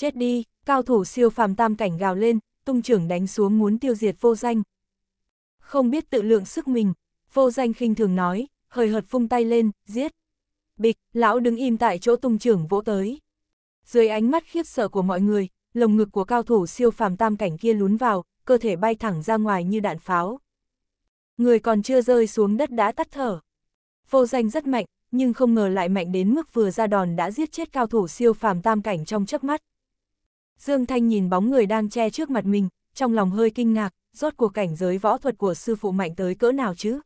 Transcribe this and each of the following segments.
chết đi, cao thủ siêu phàm tam cảnh gào lên, tung trưởng đánh xuống muốn tiêu diệt vô danh. Không biết tự lượng sức mình, vô danh khinh thường nói, hời hợt phung tay lên, giết. Bịch, lão đứng im tại chỗ tung trưởng vỗ tới. Dưới ánh mắt khiếp sợ của mọi người, lồng ngực của cao thủ siêu phàm tam cảnh kia lún vào, cơ thể bay thẳng ra ngoài như đạn pháo. Người còn chưa rơi xuống đất đã tắt thở. Vô danh rất mạnh, nhưng không ngờ lại mạnh đến mức vừa ra đòn đã giết chết cao thủ siêu phàm tam cảnh trong chớp mắt. Dương Thanh nhìn bóng người đang che trước mặt mình, trong lòng hơi kinh ngạc, rốt cuộc cảnh giới võ thuật của sư phụ mạnh tới cỡ nào chứ?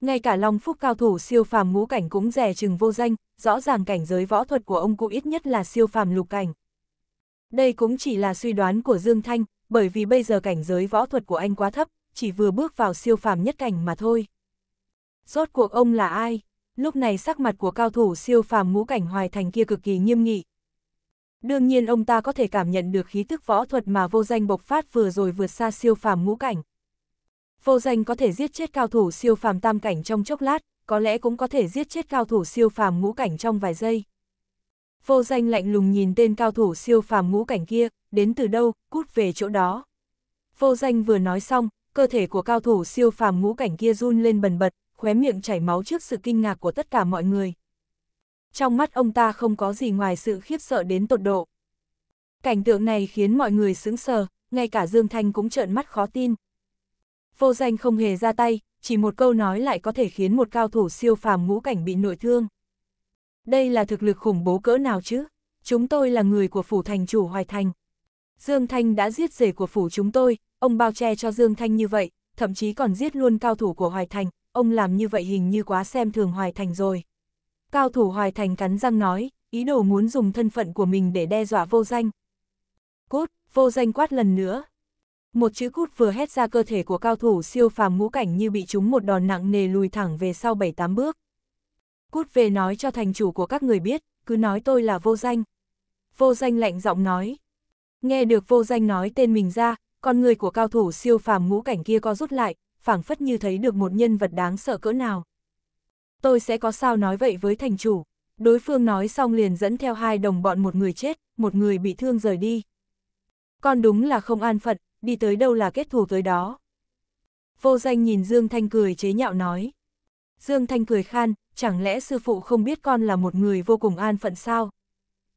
Ngay cả Long Phúc cao thủ siêu phàm ngũ cảnh cũng rẻ chừng vô danh, rõ ràng cảnh giới võ thuật của ông cụ ít nhất là siêu phàm lục cảnh. Đây cũng chỉ là suy đoán của Dương Thanh, bởi vì bây giờ cảnh giới võ thuật của anh quá thấp, chỉ vừa bước vào siêu phàm nhất cảnh mà thôi. Rốt cuộc ông là ai? Lúc này sắc mặt của cao thủ siêu phàm ngũ cảnh hoài thành kia cực kỳ nghiêm nghị, Đương nhiên ông ta có thể cảm nhận được khí tức võ thuật mà vô danh bộc phát vừa rồi vượt xa siêu phàm ngũ cảnh. Vô danh có thể giết chết cao thủ siêu phàm tam cảnh trong chốc lát, có lẽ cũng có thể giết chết cao thủ siêu phàm ngũ cảnh trong vài giây. Vô danh lạnh lùng nhìn tên cao thủ siêu phàm ngũ cảnh kia, đến từ đâu, cút về chỗ đó. Vô danh vừa nói xong, cơ thể của cao thủ siêu phàm ngũ cảnh kia run lên bần bật, khóe miệng chảy máu trước sự kinh ngạc của tất cả mọi người trong mắt ông ta không có gì ngoài sự khiếp sợ đến tột độ. Cảnh tượng này khiến mọi người sững sờ, ngay cả Dương Thanh cũng trợn mắt khó tin. Vô danh không hề ra tay, chỉ một câu nói lại có thể khiến một cao thủ siêu phàm ngũ cảnh bị nội thương. Đây là thực lực khủng bố cỡ nào chứ? Chúng tôi là người của phủ thành chủ Hoài Thành. Dương Thanh đã giết rể của phủ chúng tôi, ông bao che cho Dương Thanh như vậy, thậm chí còn giết luôn cao thủ của Hoài Thành, ông làm như vậy hình như quá xem thường Hoài Thành rồi. Cao thủ Hoài Thành cắn răng nói, ý đồ muốn dùng thân phận của mình để đe dọa vô danh. cút vô danh quát lần nữa. Một chữ cút vừa hét ra cơ thể của cao thủ siêu phàm ngũ cảnh như bị trúng một đòn nặng nề lùi thẳng về sau 7-8 bước. Cút về nói cho thành chủ của các người biết, cứ nói tôi là vô danh. Vô danh lạnh giọng nói. Nghe được vô danh nói tên mình ra, con người của cao thủ siêu phàm ngũ cảnh kia co rút lại, phảng phất như thấy được một nhân vật đáng sợ cỡ nào tôi sẽ có sao nói vậy với thành chủ. Đối phương nói xong liền dẫn theo hai đồng bọn một người chết, một người bị thương rời đi. Con đúng là không an phận, đi tới đâu là kết thù tới đó. Vô danh nhìn Dương Thanh cười chế nhạo nói. Dương Thanh cười khan, chẳng lẽ sư phụ không biết con là một người vô cùng an phận sao?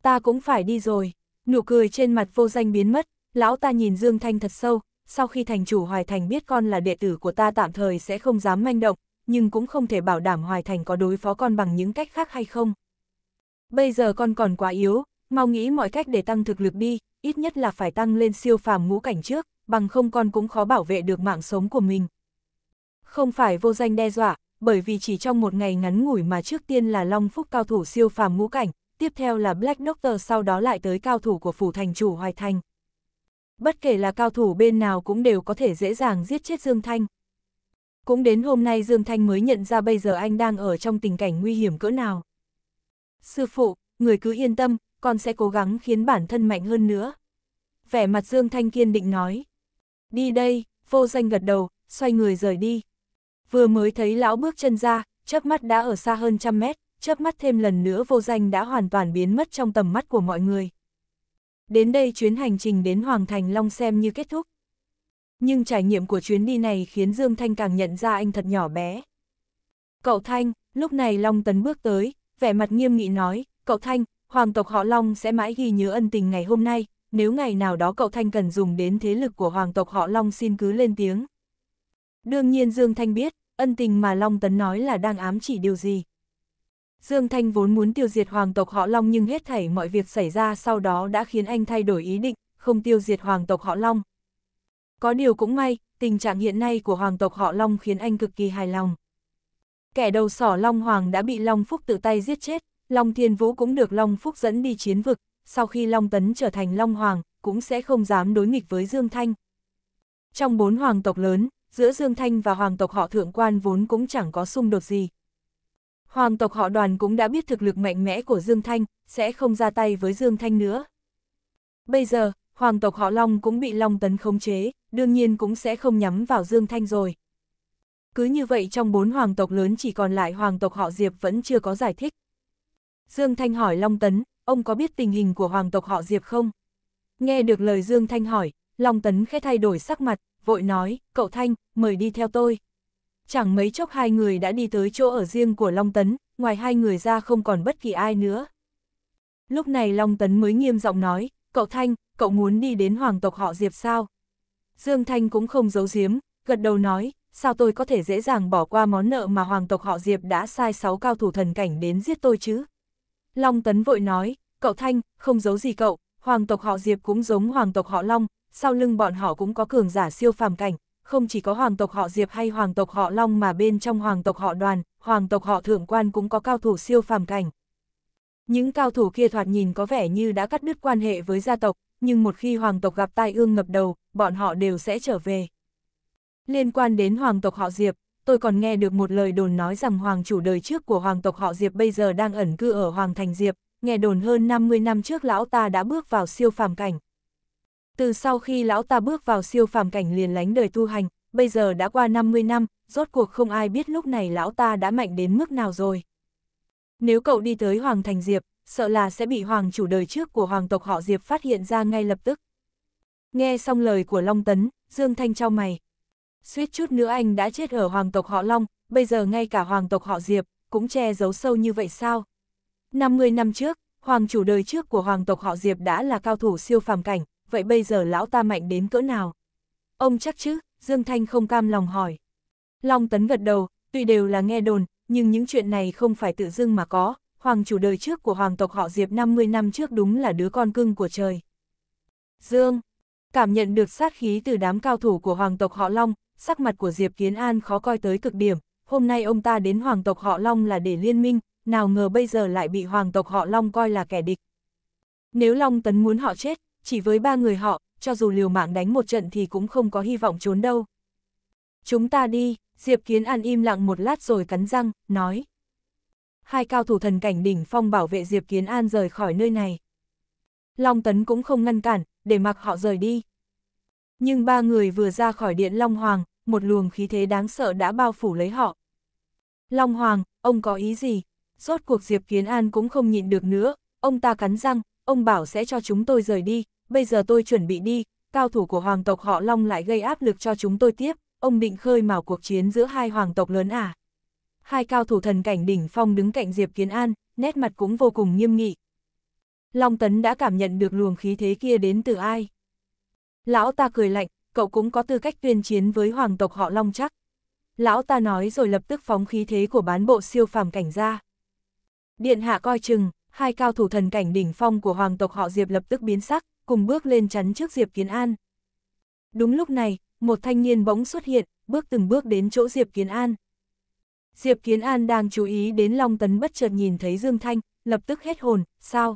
Ta cũng phải đi rồi. Nụ cười trên mặt vô danh biến mất, lão ta nhìn Dương Thanh thật sâu, sau khi thành chủ Hoài Thành biết con là đệ tử của ta tạm thời sẽ không dám manh động, nhưng cũng không thể bảo đảm Hoài Thành có đối phó con bằng những cách khác hay không. Bây giờ con còn quá yếu, mau nghĩ mọi cách để tăng thực lực đi, ít nhất là phải tăng lên siêu phàm ngũ cảnh trước, bằng không con cũng khó bảo vệ được mạng sống của mình. Không phải vô danh đe dọa, bởi vì chỉ trong một ngày ngắn ngủi mà trước tiên là Long Phúc cao thủ siêu phàm ngũ cảnh, tiếp theo là Black Doctor sau đó lại tới cao thủ của phủ thành chủ Hoài Thành. Bất kể là cao thủ bên nào cũng đều có thể dễ dàng giết chết Dương Thanh, cũng đến hôm nay Dương Thanh mới nhận ra bây giờ anh đang ở trong tình cảnh nguy hiểm cỡ nào. Sư phụ, người cứ yên tâm, con sẽ cố gắng khiến bản thân mạnh hơn nữa. Vẻ mặt Dương Thanh kiên định nói. Đi đây, vô danh gật đầu, xoay người rời đi. Vừa mới thấy lão bước chân ra, chớp mắt đã ở xa hơn trăm mét, chớp mắt thêm lần nữa vô danh đã hoàn toàn biến mất trong tầm mắt của mọi người. Đến đây chuyến hành trình đến Hoàng Thành Long xem như kết thúc. Nhưng trải nghiệm của chuyến đi này khiến Dương Thanh càng nhận ra anh thật nhỏ bé. Cậu Thanh, lúc này Long Tấn bước tới, vẻ mặt nghiêm nghị nói, cậu Thanh, hoàng tộc họ Long sẽ mãi ghi nhớ ân tình ngày hôm nay, nếu ngày nào đó cậu Thanh cần dùng đến thế lực của hoàng tộc họ Long xin cứ lên tiếng. Đương nhiên Dương Thanh biết, ân tình mà Long Tấn nói là đang ám chỉ điều gì. Dương Thanh vốn muốn tiêu diệt hoàng tộc họ Long nhưng hết thảy mọi việc xảy ra sau đó đã khiến anh thay đổi ý định, không tiêu diệt hoàng tộc họ Long, có điều cũng may, tình trạng hiện nay của hoàng tộc họ Long khiến anh cực kỳ hài lòng. Kẻ đầu sỏ Long Hoàng đã bị Long Phúc tự tay giết chết, Long Thiên Vũ cũng được Long Phúc dẫn đi chiến vực, sau khi Long Tấn trở thành Long Hoàng, cũng sẽ không dám đối nghịch với Dương Thanh. Trong bốn hoàng tộc lớn, giữa Dương Thanh và hoàng tộc họ Thượng Quan vốn cũng chẳng có xung đột gì. Hoàng tộc họ đoàn cũng đã biết thực lực mạnh mẽ của Dương Thanh, sẽ không ra tay với Dương Thanh nữa. Bây giờ, hoàng tộc họ Long cũng bị Long Tấn khống chế, đương nhiên cũng sẽ không nhắm vào Dương Thanh rồi. Cứ như vậy trong bốn hoàng tộc lớn chỉ còn lại hoàng tộc họ Diệp vẫn chưa có giải thích. Dương Thanh hỏi Long Tấn, ông có biết tình hình của hoàng tộc họ Diệp không? Nghe được lời Dương Thanh hỏi, Long Tấn khẽ thay đổi sắc mặt, vội nói, cậu Thanh, mời đi theo tôi. Chẳng mấy chốc hai người đã đi tới chỗ ở riêng của Long Tấn, ngoài hai người ra không còn bất kỳ ai nữa. Lúc này Long Tấn mới nghiêm giọng nói, cậu Thanh, cậu muốn đi đến hoàng tộc họ Diệp sao? Dương Thanh cũng không giấu giếm, gật đầu nói, sao tôi có thể dễ dàng bỏ qua món nợ mà hoàng tộc họ Diệp đã sai 6 cao thủ thần cảnh đến giết tôi chứ? Long Tấn vội nói, cậu Thanh, không giấu gì cậu, hoàng tộc họ Diệp cũng giống hoàng tộc họ Long, sau lưng bọn họ cũng có cường giả siêu phàm cảnh, không chỉ có hoàng tộc họ Diệp hay hoàng tộc họ Long mà bên trong hoàng tộc họ Đoàn, hoàng tộc họ Thượng Quan cũng có cao thủ siêu phàm cảnh. Những cao thủ kia thoạt nhìn có vẻ như đã cắt đứt quan hệ với gia tộc, nhưng một khi hoàng tộc gặp tai ương ngập đầu, bọn họ đều sẽ trở về. Liên quan đến hoàng tộc họ Diệp, tôi còn nghe được một lời đồn nói rằng hoàng chủ đời trước của hoàng tộc họ Diệp bây giờ đang ẩn cư ở hoàng thành Diệp, nghe đồn hơn 50 năm trước lão ta đã bước vào siêu phàm cảnh. Từ sau khi lão ta bước vào siêu phàm cảnh liền lánh đời tu hành, bây giờ đã qua 50 năm, rốt cuộc không ai biết lúc này lão ta đã mạnh đến mức nào rồi. Nếu cậu đi tới Hoàng Thành Diệp, sợ là sẽ bị hoàng chủ đời trước của hoàng tộc họ Diệp phát hiện ra ngay lập tức. Nghe xong lời của Long Tấn, Dương Thanh trao mày. Suýt chút nữa anh đã chết ở hoàng tộc họ Long, bây giờ ngay cả hoàng tộc họ Diệp cũng che giấu sâu như vậy sao? 50 năm trước, hoàng chủ đời trước của hoàng tộc họ Diệp đã là cao thủ siêu phàm cảnh, vậy bây giờ lão ta mạnh đến cỡ nào? Ông chắc chứ, Dương Thanh không cam lòng hỏi. Long Tấn gật đầu, tuy đều là nghe đồn, nhưng những chuyện này không phải tự dưng mà có, hoàng chủ đời trước của hoàng tộc họ Diệp 50 năm trước đúng là đứa con cưng của trời. Dương, cảm nhận được sát khí từ đám cao thủ của hoàng tộc họ Long, sắc mặt của Diệp Kiến An khó coi tới cực điểm, hôm nay ông ta đến hoàng tộc họ Long là để liên minh, nào ngờ bây giờ lại bị hoàng tộc họ Long coi là kẻ địch. Nếu Long Tấn muốn họ chết, chỉ với ba người họ, cho dù liều mạng đánh một trận thì cũng không có hy vọng trốn đâu. Chúng ta đi, Diệp Kiến An im lặng một lát rồi cắn răng, nói. Hai cao thủ thần cảnh đỉnh phong bảo vệ Diệp Kiến An rời khỏi nơi này. Long Tấn cũng không ngăn cản, để mặc họ rời đi. Nhưng ba người vừa ra khỏi điện Long Hoàng, một luồng khí thế đáng sợ đã bao phủ lấy họ. Long Hoàng, ông có ý gì? Rốt cuộc Diệp Kiến An cũng không nhịn được nữa, ông ta cắn răng, ông bảo sẽ cho chúng tôi rời đi, bây giờ tôi chuẩn bị đi, cao thủ của hoàng tộc họ Long lại gây áp lực cho chúng tôi tiếp, ông định khơi mào cuộc chiến giữa hai hoàng tộc lớn à. Hai cao thủ thần cảnh đỉnh phong đứng cạnh Diệp Kiến An, nét mặt cũng vô cùng nghiêm nghị. Long Tấn đã cảm nhận được luồng khí thế kia đến từ ai. Lão ta cười lạnh, cậu cũng có tư cách tuyên chiến với hoàng tộc họ Long chắc. Lão ta nói rồi lập tức phóng khí thế của bán bộ siêu phàm cảnh ra. Điện hạ coi chừng, hai cao thủ thần cảnh đỉnh phong của hoàng tộc họ Diệp lập tức biến sắc, cùng bước lên chắn trước Diệp Kiến An. Đúng lúc này, một thanh niên bỗng xuất hiện, bước từng bước đến chỗ Diệp Kiến An. Diệp Kiến An đang chú ý đến Long Tấn bất chợt nhìn thấy Dương Thanh, lập tức hết hồn, sao?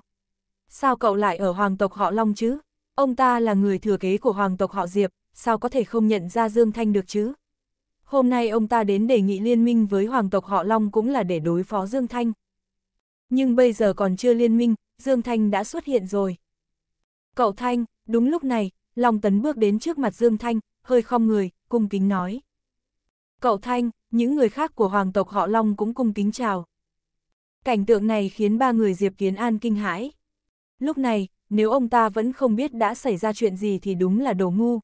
Sao cậu lại ở hoàng tộc họ Long chứ? Ông ta là người thừa kế của hoàng tộc họ Diệp, sao có thể không nhận ra Dương Thanh được chứ? Hôm nay ông ta đến đề nghị liên minh với hoàng tộc họ Long cũng là để đối phó Dương Thanh. Nhưng bây giờ còn chưa liên minh, Dương Thanh đã xuất hiện rồi. Cậu Thanh, đúng lúc này, Long Tấn bước đến trước mặt Dương Thanh, hơi khom người, cung kính nói. Cậu Thanh, những người khác của hoàng tộc họ Long cũng cung kính chào. Cảnh tượng này khiến ba người Diệp Kiến An kinh hãi. Lúc này, nếu ông ta vẫn không biết đã xảy ra chuyện gì thì đúng là đồ ngu.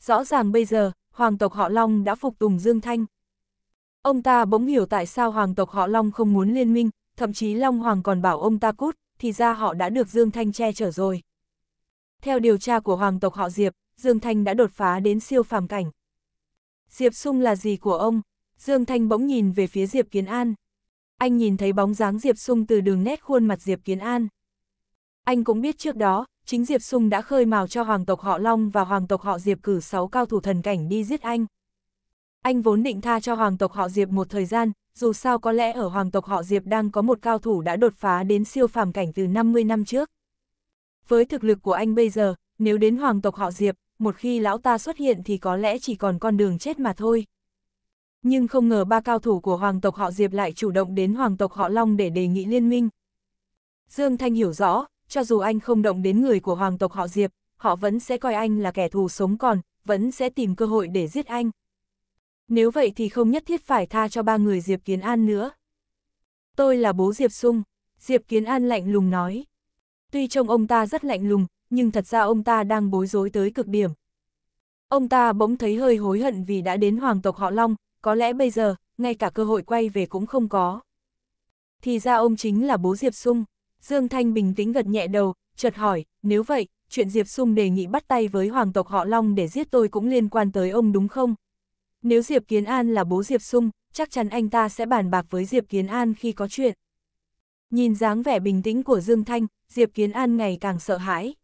Rõ ràng bây giờ, hoàng tộc họ Long đã phục tùng Dương Thanh. Ông ta bỗng hiểu tại sao hoàng tộc họ Long không muốn liên minh, thậm chí Long Hoàng còn bảo ông ta cút, thì ra họ đã được Dương Thanh che chở rồi. Theo điều tra của hoàng tộc họ Diệp, Dương Thanh đã đột phá đến siêu phàm cảnh. Diệp Sung là gì của ông? Dương Thanh bỗng nhìn về phía Diệp Kiến An. Anh nhìn thấy bóng dáng Diệp Sung từ đường nét khuôn mặt Diệp Kiến An. Anh cũng biết trước đó, chính Diệp Sung đã khơi mào cho hoàng tộc họ Long và hoàng tộc họ Diệp cử sáu cao thủ thần cảnh đi giết anh. Anh vốn định tha cho hoàng tộc họ Diệp một thời gian, dù sao có lẽ ở hoàng tộc họ Diệp đang có một cao thủ đã đột phá đến siêu phàm cảnh từ 50 năm trước. Với thực lực của anh bây giờ, nếu đến hoàng tộc họ Diệp, một khi lão ta xuất hiện thì có lẽ chỉ còn con đường chết mà thôi. Nhưng không ngờ ba cao thủ của hoàng tộc họ Diệp lại chủ động đến hoàng tộc họ Long để đề nghị liên minh. Dương Thanh hiểu rõ, cho dù anh không động đến người của hoàng tộc họ Diệp, họ vẫn sẽ coi anh là kẻ thù sống còn, vẫn sẽ tìm cơ hội để giết anh. Nếu vậy thì không nhất thiết phải tha cho ba người Diệp Kiến An nữa. Tôi là bố Diệp Sung, Diệp Kiến An lạnh lùng nói. Tuy trông ông ta rất lạnh lùng, nhưng thật ra ông ta đang bối rối tới cực điểm. Ông ta bỗng thấy hơi hối hận vì đã đến hoàng tộc họ Long, có lẽ bây giờ, ngay cả cơ hội quay về cũng không có. Thì ra ông chính là bố Diệp Sung. Dương Thanh bình tĩnh gật nhẹ đầu, chợt hỏi, nếu vậy, chuyện Diệp Sung đề nghị bắt tay với hoàng tộc họ Long để giết tôi cũng liên quan tới ông đúng không? Nếu Diệp Kiến An là bố Diệp Sung, chắc chắn anh ta sẽ bàn bạc với Diệp Kiến An khi có chuyện. Nhìn dáng vẻ bình tĩnh của Dương Thanh, Diệp Kiến An ngày càng sợ hãi.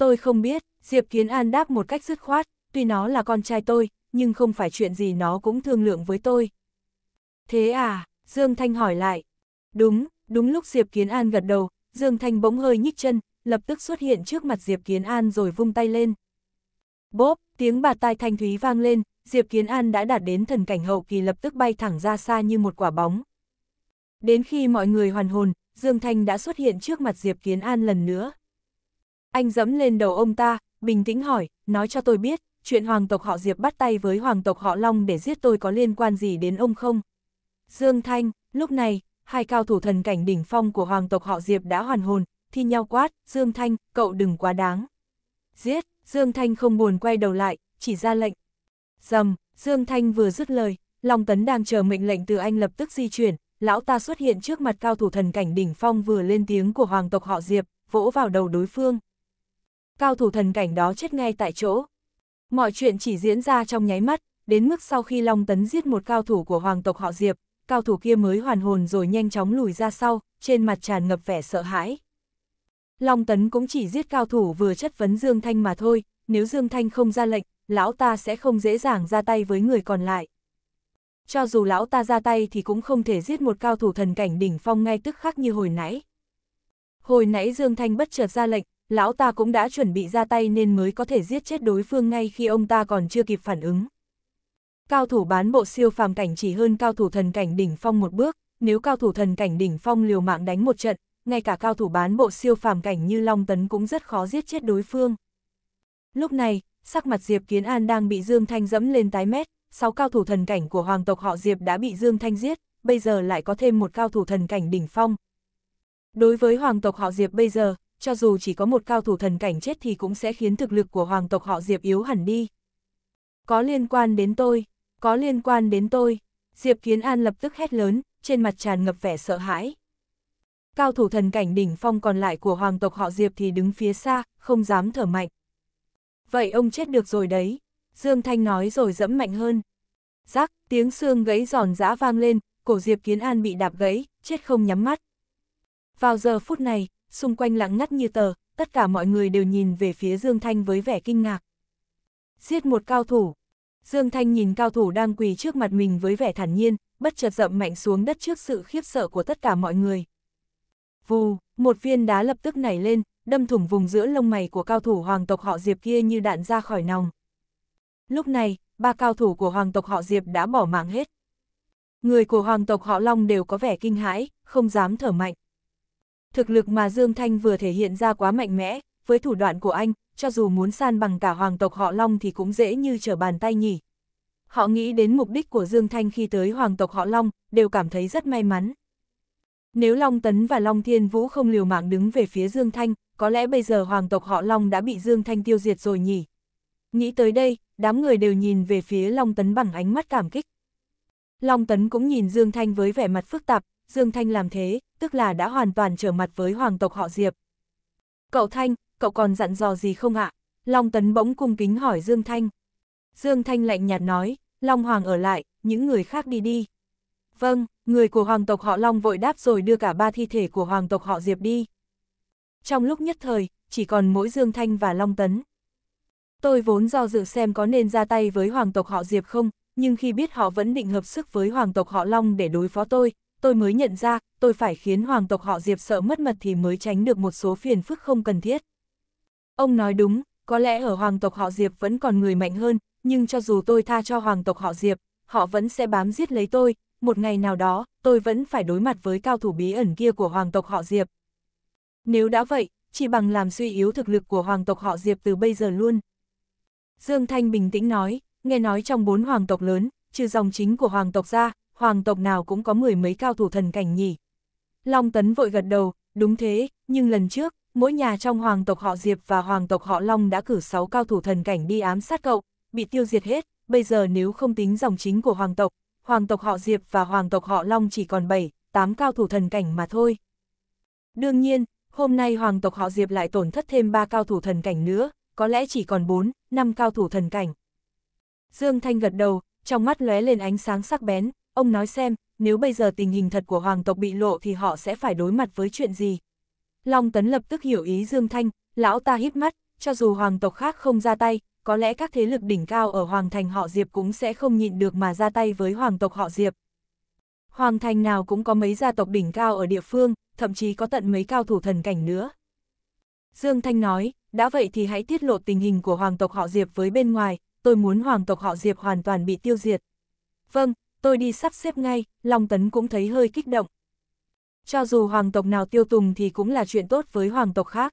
Tôi không biết, Diệp Kiến An đáp một cách dứt khoát, tuy nó là con trai tôi, nhưng không phải chuyện gì nó cũng thương lượng với tôi. Thế à, Dương Thanh hỏi lại. Đúng, đúng lúc Diệp Kiến An gật đầu, Dương Thanh bỗng hơi nhích chân, lập tức xuất hiện trước mặt Diệp Kiến An rồi vung tay lên. Bốp, tiếng bạt tai thanh thúy vang lên, Diệp Kiến An đã đạt đến thần cảnh hậu kỳ lập tức bay thẳng ra xa như một quả bóng. Đến khi mọi người hoàn hồn, Dương Thanh đã xuất hiện trước mặt Diệp Kiến An lần nữa. Anh dẫm lên đầu ông ta, bình tĩnh hỏi, nói cho tôi biết, chuyện hoàng tộc họ Diệp bắt tay với hoàng tộc họ Long để giết tôi có liên quan gì đến ông không? Dương Thanh, lúc này, hai cao thủ thần cảnh đỉnh phong của hoàng tộc họ Diệp đã hoàn hồn, thi nhau quát, Dương Thanh, cậu đừng quá đáng. Giết, Dương Thanh không buồn quay đầu lại, chỉ ra lệnh. Dầm, Dương Thanh vừa dứt lời, Long Tấn đang chờ mệnh lệnh từ anh lập tức di chuyển, lão ta xuất hiện trước mặt cao thủ thần cảnh đỉnh phong vừa lên tiếng của hoàng tộc họ Diệp, vỗ vào đầu đối phương cao thủ thần cảnh đó chết ngay tại chỗ. Mọi chuyện chỉ diễn ra trong nháy mắt, đến mức sau khi Long Tấn giết một cao thủ của hoàng tộc họ Diệp, cao thủ kia mới hoàn hồn rồi nhanh chóng lùi ra sau, trên mặt tràn ngập vẻ sợ hãi. Long Tấn cũng chỉ giết cao thủ vừa chất vấn Dương Thanh mà thôi, nếu Dương Thanh không ra lệnh, lão ta sẽ không dễ dàng ra tay với người còn lại. Cho dù lão ta ra tay thì cũng không thể giết một cao thủ thần cảnh đỉnh phong ngay tức khắc như hồi nãy. Hồi nãy Dương Thanh bất chợt ra lệnh, lão ta cũng đã chuẩn bị ra tay nên mới có thể giết chết đối phương ngay khi ông ta còn chưa kịp phản ứng. Cao thủ bán bộ siêu phàm cảnh chỉ hơn cao thủ thần cảnh đỉnh phong một bước, nếu cao thủ thần cảnh đỉnh phong liều mạng đánh một trận, ngay cả cao thủ bán bộ siêu phàm cảnh như Long Tấn cũng rất khó giết chết đối phương. Lúc này, sắc mặt Diệp Kiến An đang bị Dương Thanh dẫm lên tái mét, sáu cao thủ thần cảnh của hoàng tộc họ Diệp đã bị Dương Thanh giết, bây giờ lại có thêm một cao thủ thần cảnh đỉnh phong. Đối với hoàng tộc họ Diệp bây giờ, cho dù chỉ có một cao thủ thần cảnh chết thì cũng sẽ khiến thực lực của hoàng tộc họ Diệp yếu hẳn đi. Có liên quan đến tôi, có liên quan đến tôi, Diệp Kiến An lập tức hét lớn, trên mặt tràn ngập vẻ sợ hãi. Cao thủ thần cảnh đỉnh phong còn lại của hoàng tộc họ Diệp thì đứng phía xa, không dám thở mạnh. Vậy ông chết được rồi đấy, Dương Thanh nói rồi dẫm mạnh hơn. Rắc, tiếng xương gãy giòn giã vang lên, cổ Diệp Kiến An bị đạp gãy, chết không nhắm mắt. Vào giờ phút này, xung quanh lặng ngắt như tờ, tất cả mọi người đều nhìn về phía Dương Thanh với vẻ kinh ngạc. Giết một cao thủ. Dương Thanh nhìn cao thủ đang quỳ trước mặt mình với vẻ thản nhiên, bất chợt dậm mạnh xuống đất trước sự khiếp sợ của tất cả mọi người. Vù, một viên đá lập tức nảy lên, đâm thủng vùng giữa lông mày của cao thủ hoàng tộc họ Diệp kia như đạn ra khỏi nòng. Lúc này, ba cao thủ của hoàng tộc họ Diệp đã bỏ mạng hết. Người của hoàng tộc họ Long đều có vẻ kinh hãi, không dám thở mạnh. Thực lực mà Dương Thanh vừa thể hiện ra quá mạnh mẽ, với thủ đoạn của anh, cho dù muốn san bằng cả hoàng tộc họ Long thì cũng dễ như trở bàn tay nhỉ. Họ nghĩ đến mục đích của Dương Thanh khi tới hoàng tộc họ Long, đều cảm thấy rất may mắn. Nếu Long Tấn và Long Thiên Vũ không liều mạng đứng về phía Dương Thanh, có lẽ bây giờ hoàng tộc họ Long đã bị Dương Thanh tiêu diệt rồi nhỉ. Nghĩ tới đây, đám người đều nhìn về phía Long Tấn bằng ánh mắt cảm kích. Long Tấn cũng nhìn Dương Thanh với vẻ mặt phức tạp, Dương Thanh làm thế, tức là đã hoàn toàn trở mặt với hoàng tộc họ Diệp. Cậu Thanh, cậu còn dặn dò gì không ạ? Long Tấn bỗng cung kính hỏi Dương Thanh. Dương Thanh lạnh nhạt nói, Long Hoàng ở lại, những người khác đi đi. Vâng, người của hoàng tộc họ Long vội đáp rồi đưa cả ba thi thể của hoàng tộc họ Diệp đi. Trong lúc nhất thời, chỉ còn mỗi Dương Thanh và Long Tấn. Tôi vốn do dự xem có nên ra tay với hoàng tộc họ Diệp không, nhưng khi biết họ vẫn định hợp sức với hoàng tộc họ Long để đối phó tôi, tôi mới nhận ra, tôi phải khiến hoàng tộc họ Diệp sợ mất mật thì mới tránh được một số phiền phức không cần thiết. Ông nói đúng, có lẽ ở hoàng tộc họ Diệp vẫn còn người mạnh hơn, nhưng cho dù tôi tha cho hoàng tộc họ Diệp, họ vẫn sẽ bám giết lấy tôi, một ngày nào đó, tôi vẫn phải đối mặt với cao thủ bí ẩn kia của hoàng tộc họ Diệp. Nếu đã vậy, chỉ bằng làm suy yếu thực lực của hoàng tộc họ Diệp từ bây giờ luôn. Dương Thanh bình tĩnh nói, nghe nói trong bốn hoàng tộc lớn, trừ dòng chính của hoàng tộc ra, hoàng tộc nào cũng có mười mấy cao thủ thần cảnh nhỉ. Long Tấn vội gật đầu, đúng thế, nhưng lần trước, mỗi nhà trong hoàng tộc họ Diệp và hoàng tộc họ Long đã cử sáu cao thủ thần cảnh đi ám sát cậu, bị tiêu diệt hết, bây giờ nếu không tính dòng chính của hoàng tộc, hoàng tộc họ Diệp và hoàng tộc họ Long chỉ còn bảy, tám cao thủ thần cảnh mà thôi. Đương nhiên, hôm nay hoàng tộc họ Diệp lại tổn thất thêm ba cao thủ thần cảnh nữa, có lẽ chỉ còn bốn, năm cao thủ thần cảnh. Dương Thanh gật đầu, trong mắt lóe lên ánh sáng sắc bén, ông nói xem, nếu bây giờ tình hình thật của hoàng tộc bị lộ thì họ sẽ phải đối mặt với chuyện gì. Long Tấn lập tức hiểu ý Dương Thanh, lão ta híp mắt, cho dù hoàng tộc khác không ra tay, có lẽ các thế lực đỉnh cao ở hoàng thành họ Diệp cũng sẽ không nhịn được mà ra tay với hoàng tộc họ Diệp. Hoàng thành nào cũng có mấy gia tộc đỉnh cao ở địa phương, thậm chí có tận mấy cao thủ thần cảnh nữa. Dương Thanh nói, đã vậy thì hãy tiết lộ tình hình của hoàng tộc họ Diệp với bên ngoài, tôi muốn hoàng tộc họ Diệp hoàn toàn bị tiêu diệt. Vâng, tôi đi sắp xếp ngay, Long Tấn cũng thấy hơi kích động. Cho dù hoàng tộc nào tiêu tùng thì cũng là chuyện tốt với hoàng tộc khác.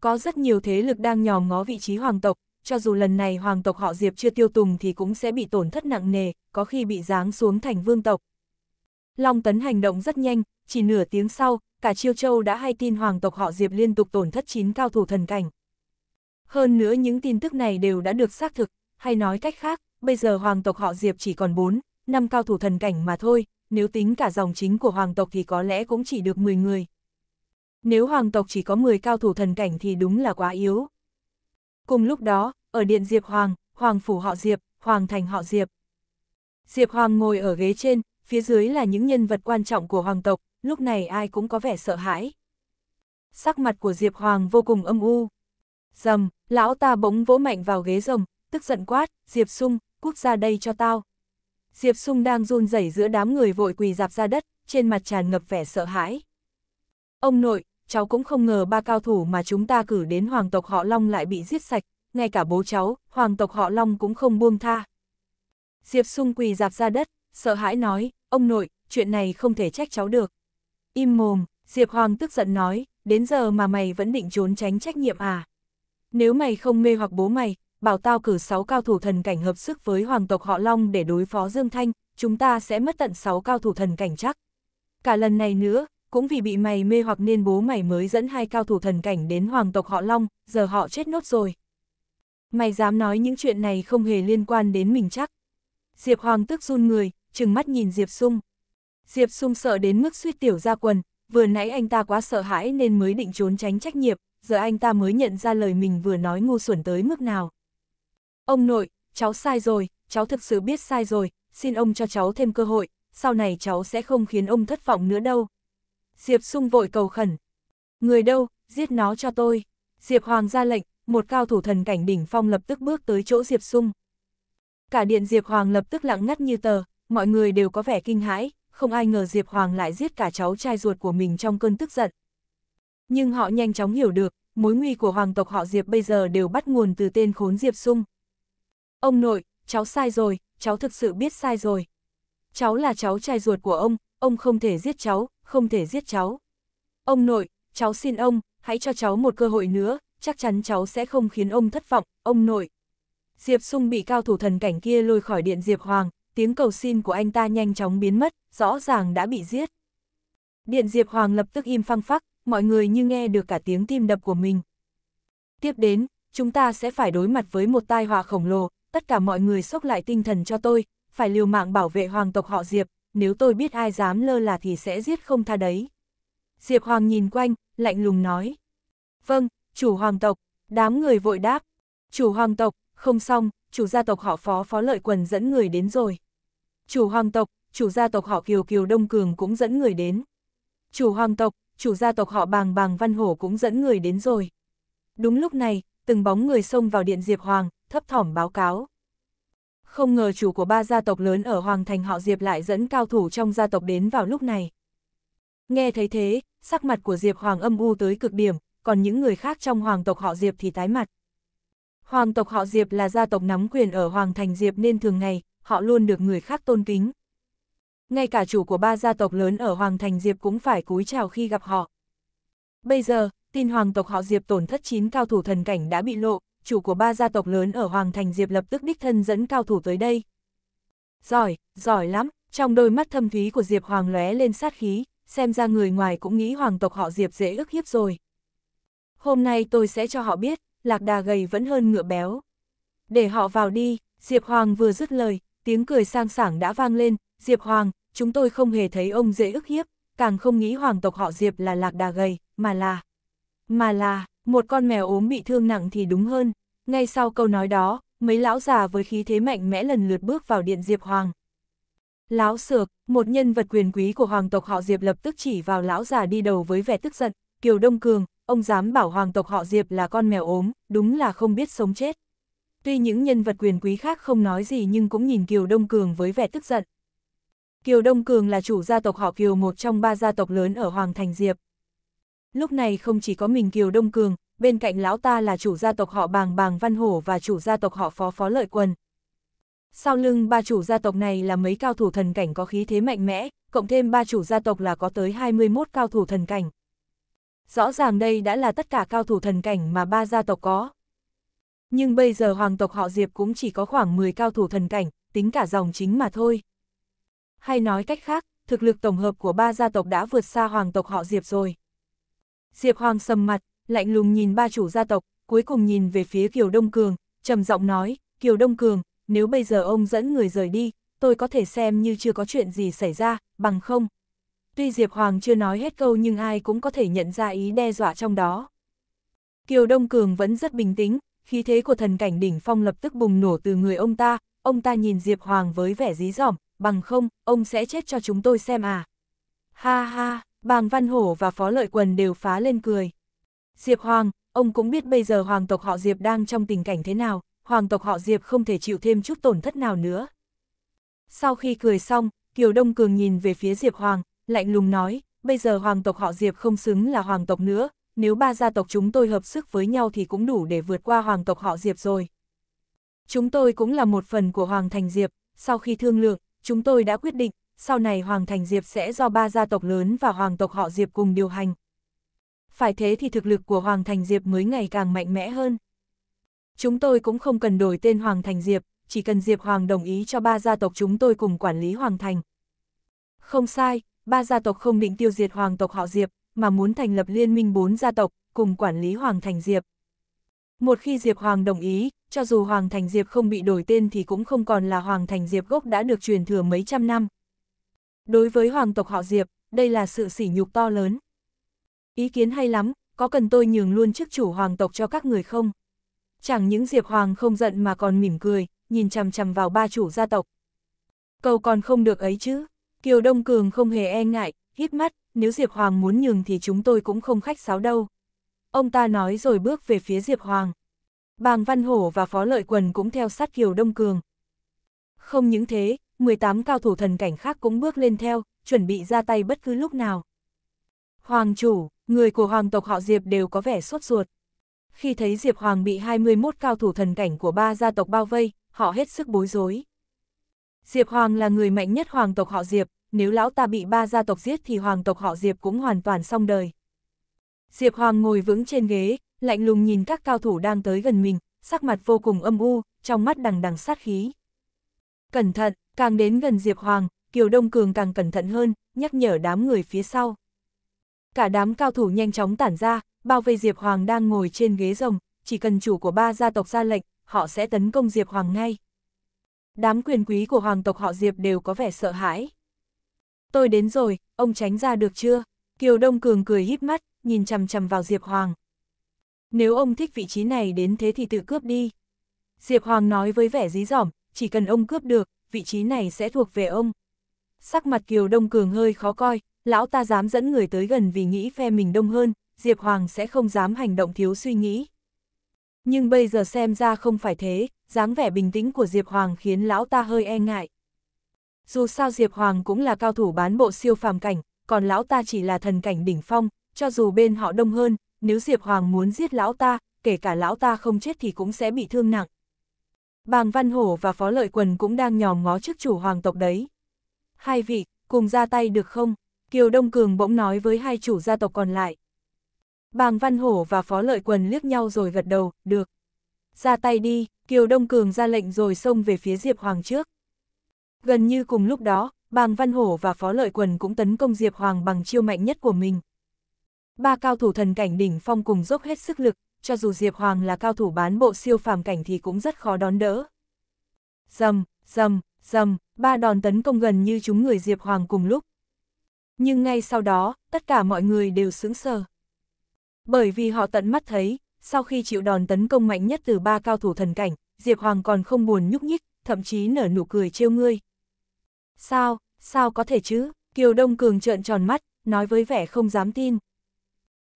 Có rất nhiều thế lực đang nhòm ngó vị trí hoàng tộc, cho dù lần này hoàng tộc họ Diệp chưa tiêu tùng thì cũng sẽ bị tổn thất nặng nề, có khi bị giáng xuống thành vương tộc. Long Tấn hành động rất nhanh, chỉ nửa tiếng sau, cả Chiêu Châu đã hay tin hoàng tộc họ Diệp liên tục tổn thất 9 cao thủ thần cảnh. Hơn nữa những tin tức này đều đã được xác thực, hay nói cách khác, bây giờ hoàng tộc họ Diệp chỉ còn 4, năm cao thủ thần cảnh mà thôi, nếu tính cả dòng chính của hoàng tộc thì có lẽ cũng chỉ được 10 người. Nếu hoàng tộc chỉ có 10 cao thủ thần cảnh thì đúng là quá yếu. Cùng lúc đó, ở điện Diệp Hoàng, Hoàng phủ họ Diệp, Hoàng thành họ Diệp. Diệp Hoàng ngồi ở ghế trên, phía dưới là những nhân vật quan trọng của hoàng tộc, lúc này ai cũng có vẻ sợ hãi. Sắc mặt của Diệp Hoàng vô cùng âm u. Dầm, lão ta bỗng vỗ mạnh vào ghế rồng, tức giận quát, Diệp Sung, cút ra đây cho tao. Diệp Sung đang run rẩy giữa đám người vội quỳ dạp ra đất, trên mặt tràn ngập vẻ sợ hãi. Ông nội, cháu cũng không ngờ ba cao thủ mà chúng ta cử đến hoàng tộc họ Long lại bị giết sạch, ngay cả bố cháu, hoàng tộc họ Long cũng không buông tha. Diệp Sung quỳ dạp ra đất, sợ hãi nói, ông nội, chuyện này không thể trách cháu được. Im mồm, Diệp Hoàng tức giận nói, đến giờ mà mày vẫn định trốn tránh trách nhiệm à? Nếu mày không mê hoặc bố mày, bảo tao cử 6 cao thủ thần cảnh hợp sức với hoàng tộc họ Long để đối phó Dương Thanh, chúng ta sẽ mất tận 6 cao thủ thần cảnh chắc. Cả lần này nữa, cũng vì bị mày mê hoặc nên bố mày mới dẫn hai cao thủ thần cảnh đến hoàng tộc họ Long, giờ họ chết nốt rồi. Mày dám nói những chuyện này không hề liên quan đến mình chắc. Diệp Hoàng tức run người, trừng mắt nhìn Diệp Sung. Diệp Sung sợ đến mức suýt tiểu ra quần, vừa nãy anh ta quá sợ hãi nên mới định trốn tránh trách nhiệm, giờ anh ta mới nhận ra lời mình vừa nói ngu xuẩn tới mức nào. Ông nội, cháu sai rồi, cháu thực sự biết sai rồi, xin ông cho cháu thêm cơ hội, sau này cháu sẽ không khiến ông thất vọng nữa đâu. Diệp sung vội cầu khẩn. Người đâu, giết nó cho tôi. Diệp Hoàng ra lệnh, một cao thủ thần cảnh đỉnh phong lập tức bước tới chỗ Diệp sung. Cả điện Diệp Hoàng lập tức lặng ngắt như tờ, mọi người đều có vẻ kinh hãi, không ai ngờ Diệp Hoàng lại giết cả cháu trai ruột của mình trong cơn tức giận. Nhưng họ nhanh chóng hiểu được, mối nguy của hoàng tộc họ Diệp bây giờ đều bắt nguồn từ tên khốn Diệp Sung. Ông nội, cháu sai rồi, cháu thực sự biết sai rồi. Cháu là cháu trai ruột của ông, ông không thể giết cháu, không thể giết cháu. Ông nội, cháu xin ông, hãy cho cháu một cơ hội nữa, chắc chắn cháu sẽ không khiến ông thất vọng, ông nội. Diệp Sung bị cao thủ thần cảnh kia lôi khỏi điện Diệp Hoàng, tiếng cầu xin của anh ta nhanh chóng biến mất, rõ ràng đã bị giết. Điện Diệp Hoàng lập tức im phăng phắc, mọi người như nghe được cả tiếng tim đập của mình. Tiếp đến, chúng ta sẽ phải đối mặt với một tai họa khổng lồ, tất cả mọi người sốc lại tinh thần cho tôi, phải liều mạng bảo vệ hoàng tộc họ Diệp, nếu tôi biết ai dám lơ là thì sẽ giết không tha đấy. Diệp Hoàng nhìn quanh, lạnh lùng nói. Vâng, chủ hoàng tộc, đám người vội đáp. Chủ hoàng tộc, không xong, chủ gia tộc họ phó phó lợi quần dẫn người đến rồi. Chủ hoàng tộc, chủ gia tộc họ Kiều Kiều Đông Cường cũng dẫn người đến. Chủ hoàng tộc, chủ gia tộc họ Bàng Bàng Văn Hổ cũng dẫn người đến rồi. Đúng lúc này, từng bóng người xông vào điện Diệp Hoàng, thấp thỏm báo cáo. Không ngờ chủ của ba gia tộc lớn ở Hoàng Thành họ Diệp lại dẫn cao thủ trong gia tộc đến vào lúc này. Nghe thấy thế, sắc mặt của Diệp Hoàng âm u tới cực điểm, còn những người khác trong Hoàng tộc họ Diệp thì tái mặt. Hoàng tộc họ Diệp là gia tộc nắm quyền ở Hoàng Thành Diệp nên thường ngày, họ luôn được người khác tôn kính. Ngay cả chủ của ba gia tộc lớn ở Hoàng Thành Diệp cũng phải cúi chào khi gặp họ. Bây giờ, tin Hoàng tộc họ Diệp tổn thất 9 cao thủ thần cảnh đã bị lộ, chủ của ba gia tộc lớn ở Hoàng Thành Diệp lập tức đích thân dẫn cao thủ tới đây. Giỏi, giỏi lắm, trong đôi mắt thâm thúy của Diệp Hoàng lóe lên sát khí, xem ra người ngoài cũng nghĩ hoàng tộc họ Diệp dễ ức hiếp rồi. Hôm nay tôi sẽ cho họ biết, lạc đà gầy vẫn hơn ngựa béo. Để họ vào đi, Diệp Hoàng vừa dứt lời, tiếng cười sang sảng đã vang lên, Diệp Hoàng, chúng tôi không hề thấy ông dễ ức hiếp, càng không nghĩ hoàng tộc họ Diệp là lạc đà gầy, mà là... Mà là... Một con mèo ốm bị thương nặng thì đúng hơn. Ngay sau câu nói đó, mấy lão già với khí thế mạnh mẽ lần lượt bước vào điện Diệp Hoàng. Lão Sược, một nhân vật quyền quý của hoàng tộc họ Diệp lập tức chỉ vào lão già đi đầu với vẻ tức giận, Kiều Đông Cường, ông dám bảo hoàng tộc họ Diệp là con mèo ốm, đúng là không biết sống chết. Tuy những nhân vật quyền quý khác không nói gì nhưng cũng nhìn Kiều Đông Cường với vẻ tức giận. Kiều Đông Cường là chủ gia tộc họ Kiều một trong ba gia tộc lớn ở Hoàng Thành Diệp. Lúc này không chỉ có mình Kiều Đông Cường, bên cạnh lão ta là chủ gia tộc họ Bàng Bàng Văn Hổ và chủ gia tộc họ Phó Phó Lợi Quần. Sau lưng ba chủ gia tộc này là mấy cao thủ thần cảnh có khí thế mạnh mẽ, cộng thêm ba chủ gia tộc là có tới 21 cao thủ thần cảnh. Rõ ràng đây đã là tất cả cao thủ thần cảnh mà ba gia tộc có. Nhưng bây giờ hoàng tộc họ Diệp cũng chỉ có khoảng 10 cao thủ thần cảnh, tính cả dòng chính mà thôi. Hay nói cách khác, thực lực tổng hợp của ba gia tộc đã vượt xa hoàng tộc họ Diệp rồi. Diệp Hoàng sầm mặt, lạnh lùng nhìn ba chủ gia tộc, cuối cùng nhìn về phía Kiều Đông Cường, trầm giọng nói, Kiều Đông Cường, nếu bây giờ ông dẫn người rời đi, tôi có thể xem như chưa có chuyện gì xảy ra, bằng không. Tuy Diệp Hoàng chưa nói hết câu nhưng ai cũng có thể nhận ra ý đe dọa trong đó. Kiều Đông Cường vẫn rất bình tĩnh, khí thế của thần cảnh đỉnh phong lập tức bùng nổ từ người ông ta, ông ta nhìn Diệp Hoàng với vẻ dí dỏm, bằng không, ông sẽ chết cho chúng tôi xem à. Ha ha, Bàng Văn Hổ và Phó Lợi Quần đều phá lên cười. Diệp Hoàng, ông cũng biết bây giờ Hoàng tộc họ Diệp đang trong tình cảnh thế nào, Hoàng tộc họ Diệp không thể chịu thêm chút tổn thất nào nữa. Sau khi cười xong, Kiều Đông Cường nhìn về phía Diệp Hoàng, lạnh lùng nói, bây giờ Hoàng tộc họ Diệp không xứng là Hoàng tộc nữa, nếu ba gia tộc chúng tôi hợp sức với nhau thì cũng đủ để vượt qua Hoàng tộc họ Diệp rồi. Chúng tôi cũng là một phần của Hoàng thành Diệp, sau khi thương lượng, chúng tôi đã quyết định, sau này Hoàng Thành Diệp sẽ do ba gia tộc lớn và Hoàng tộc họ Diệp cùng điều hành. Phải thế thì thực lực của Hoàng Thành Diệp mới ngày càng mạnh mẽ hơn. Chúng tôi cũng không cần đổi tên Hoàng Thành Diệp, chỉ cần Diệp Hoàng đồng ý cho ba gia tộc chúng tôi cùng quản lý Hoàng Thành. Không sai, ba gia tộc không định tiêu diệt Hoàng tộc họ Diệp, mà muốn thành lập liên minh bốn gia tộc, cùng quản lý Hoàng Thành Diệp. Một khi Diệp Hoàng đồng ý, cho dù Hoàng Thành Diệp không bị đổi tên thì cũng không còn là Hoàng Thành Diệp gốc đã được truyền thừa mấy trăm năm. Đối với hoàng tộc họ Diệp, đây là sự sỉ nhục to lớn. Ý kiến hay lắm, có cần tôi nhường luôn chức chủ hoàng tộc cho các người không? Chẳng những Diệp Hoàng không giận mà còn mỉm cười, nhìn chằm chằm vào ba chủ gia tộc. Cầu còn không được ấy chứ, Kiều Đông Cường không hề e ngại, hít mắt, nếu Diệp Hoàng muốn nhường thì chúng tôi cũng không khách sáo đâu. Ông ta nói rồi bước về phía Diệp Hoàng. Bàng Văn Hổ và Phó Lợi Quần cũng theo sát Kiều Đông Cường. Không những thế, 18 cao thủ thần cảnh khác cũng bước lên theo, chuẩn bị ra tay bất cứ lúc nào. Hoàng chủ, người của hoàng tộc họ Diệp đều có vẻ sốt ruột. Khi thấy Diệp Hoàng bị 21 cao thủ thần cảnh của ba gia tộc bao vây, họ hết sức bối rối. Diệp Hoàng là người mạnh nhất hoàng tộc họ Diệp, nếu lão ta bị ba gia tộc giết thì hoàng tộc họ Diệp cũng hoàn toàn xong đời. Diệp Hoàng ngồi vững trên ghế, lạnh lùng nhìn các cao thủ đang tới gần mình, sắc mặt vô cùng âm u, trong mắt đằng đằng sát khí. Cẩn thận, Càng đến gần Diệp Hoàng, Kiều Đông Cường càng cẩn thận hơn, nhắc nhở đám người phía sau. Cả đám cao thủ nhanh chóng tản ra, bao vây Diệp Hoàng đang ngồi trên ghế rồng, chỉ cần chủ của ba gia tộc ra lệnh, họ sẽ tấn công Diệp Hoàng ngay. Đám quyền quý của hoàng tộc họ Diệp đều có vẻ sợ hãi. Tôi đến rồi, ông tránh ra được chưa? Kiều Đông Cường cười híp mắt, nhìn chằm chằm vào Diệp Hoàng. Nếu ông thích vị trí này đến thế thì tự cướp đi. Diệp Hoàng nói với vẻ dí dỏm, chỉ cần ông cướp được, vị trí này sẽ thuộc về ông. Sắc mặt Kiều Đông Cường hơi khó coi, lão ta dám dẫn người tới gần vì nghĩ phe mình đông hơn, Diệp Hoàng sẽ không dám hành động thiếu suy nghĩ. Nhưng bây giờ xem ra không phải thế, dáng vẻ bình tĩnh của Diệp Hoàng khiến lão ta hơi e ngại. Dù sao Diệp Hoàng cũng là cao thủ bán bộ siêu phàm cảnh, còn lão ta chỉ là thần cảnh đỉnh phong, cho dù bên họ đông hơn, nếu Diệp Hoàng muốn giết lão ta, kể cả lão ta không chết thì cũng sẽ bị thương nặng. Bàng Văn Hổ và Phó Lợi Quần cũng đang nhòm ngó trước chủ hoàng tộc đấy. Hai vị, cùng ra tay được không? Kiều Đông Cường bỗng nói với hai chủ gia tộc còn lại. Bàng Văn Hổ và Phó Lợi Quần liếc nhau rồi gật đầu, được. Ra tay đi, Kiều Đông Cường ra lệnh rồi xông về phía Diệp Hoàng trước. Gần như cùng lúc đó, Bàng Văn Hổ và Phó Lợi Quần cũng tấn công Diệp Hoàng bằng chiêu mạnh nhất của mình. Ba cao thủ thần cảnh đỉnh phong cùng dốc hết sức lực, cho dù Diệp Hoàng là cao thủ bán bộ siêu phàm cảnh thì cũng rất khó đón đỡ. Dầm, dầm, dầm, ba đòn tấn công gần như chúng người Diệp Hoàng cùng lúc. Nhưng ngay sau đó, tất cả mọi người đều sững sờ. Bởi vì họ tận mắt thấy, sau khi chịu đòn tấn công mạnh nhất từ ba cao thủ thần cảnh, Diệp Hoàng còn không buồn nhúc nhích, thậm chí nở nụ cười trêu ngươi. Sao, sao có thể chứ? Kiều Đông Cường trợn tròn mắt, nói với vẻ không dám tin,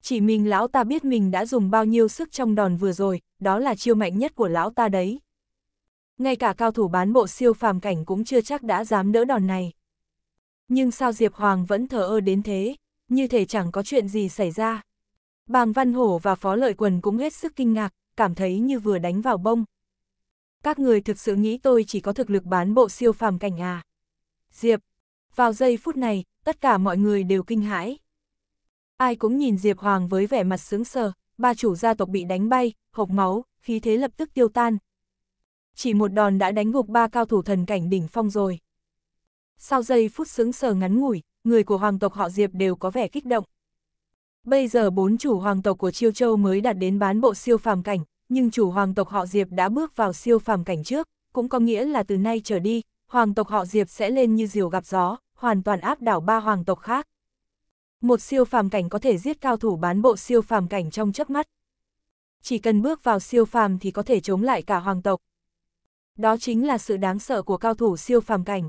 chỉ mình lão ta biết mình đã dùng bao nhiêu sức trong đòn vừa rồi, đó là chiêu mạnh nhất của lão ta đấy. Ngay cả cao thủ bán bộ siêu phàm cảnh cũng chưa chắc đã dám đỡ đòn này. Nhưng sao Diệp Hoàng vẫn thờ ơ đến thế, như thể chẳng có chuyện gì xảy ra. Bàng Văn Hổ và Phó Lợi Quần cũng hết sức kinh ngạc, cảm thấy như vừa đánh vào bông. Các người thực sự nghĩ tôi chỉ có thực lực bán bộ siêu phàm cảnh à? Diệp, vào giây phút này, tất cả mọi người đều kinh hãi. Ai cũng nhìn Diệp Hoàng với vẻ mặt sướng sờ, ba chủ gia tộc bị đánh bay, hộc máu, khí thế lập tức tiêu tan. Chỉ một đòn đã đánh gục ba cao thủ thần cảnh đỉnh phong rồi. Sau giây phút sướng sờ ngắn ngủi, người của hoàng tộc họ Diệp đều có vẻ kích động. Bây giờ bốn chủ hoàng tộc của Chiêu Châu mới đạt đến bán bộ siêu phàm cảnh, nhưng chủ hoàng tộc họ Diệp đã bước vào siêu phàm cảnh trước, cũng có nghĩa là từ nay trở đi, hoàng tộc họ Diệp sẽ lên như diều gặp gió, hoàn toàn áp đảo ba hoàng tộc khác. Một siêu phàm cảnh có thể giết cao thủ bán bộ siêu phàm cảnh trong chớp mắt. Chỉ cần bước vào siêu phàm thì có thể chống lại cả hoàng tộc. Đó chính là sự đáng sợ của cao thủ siêu phàm cảnh.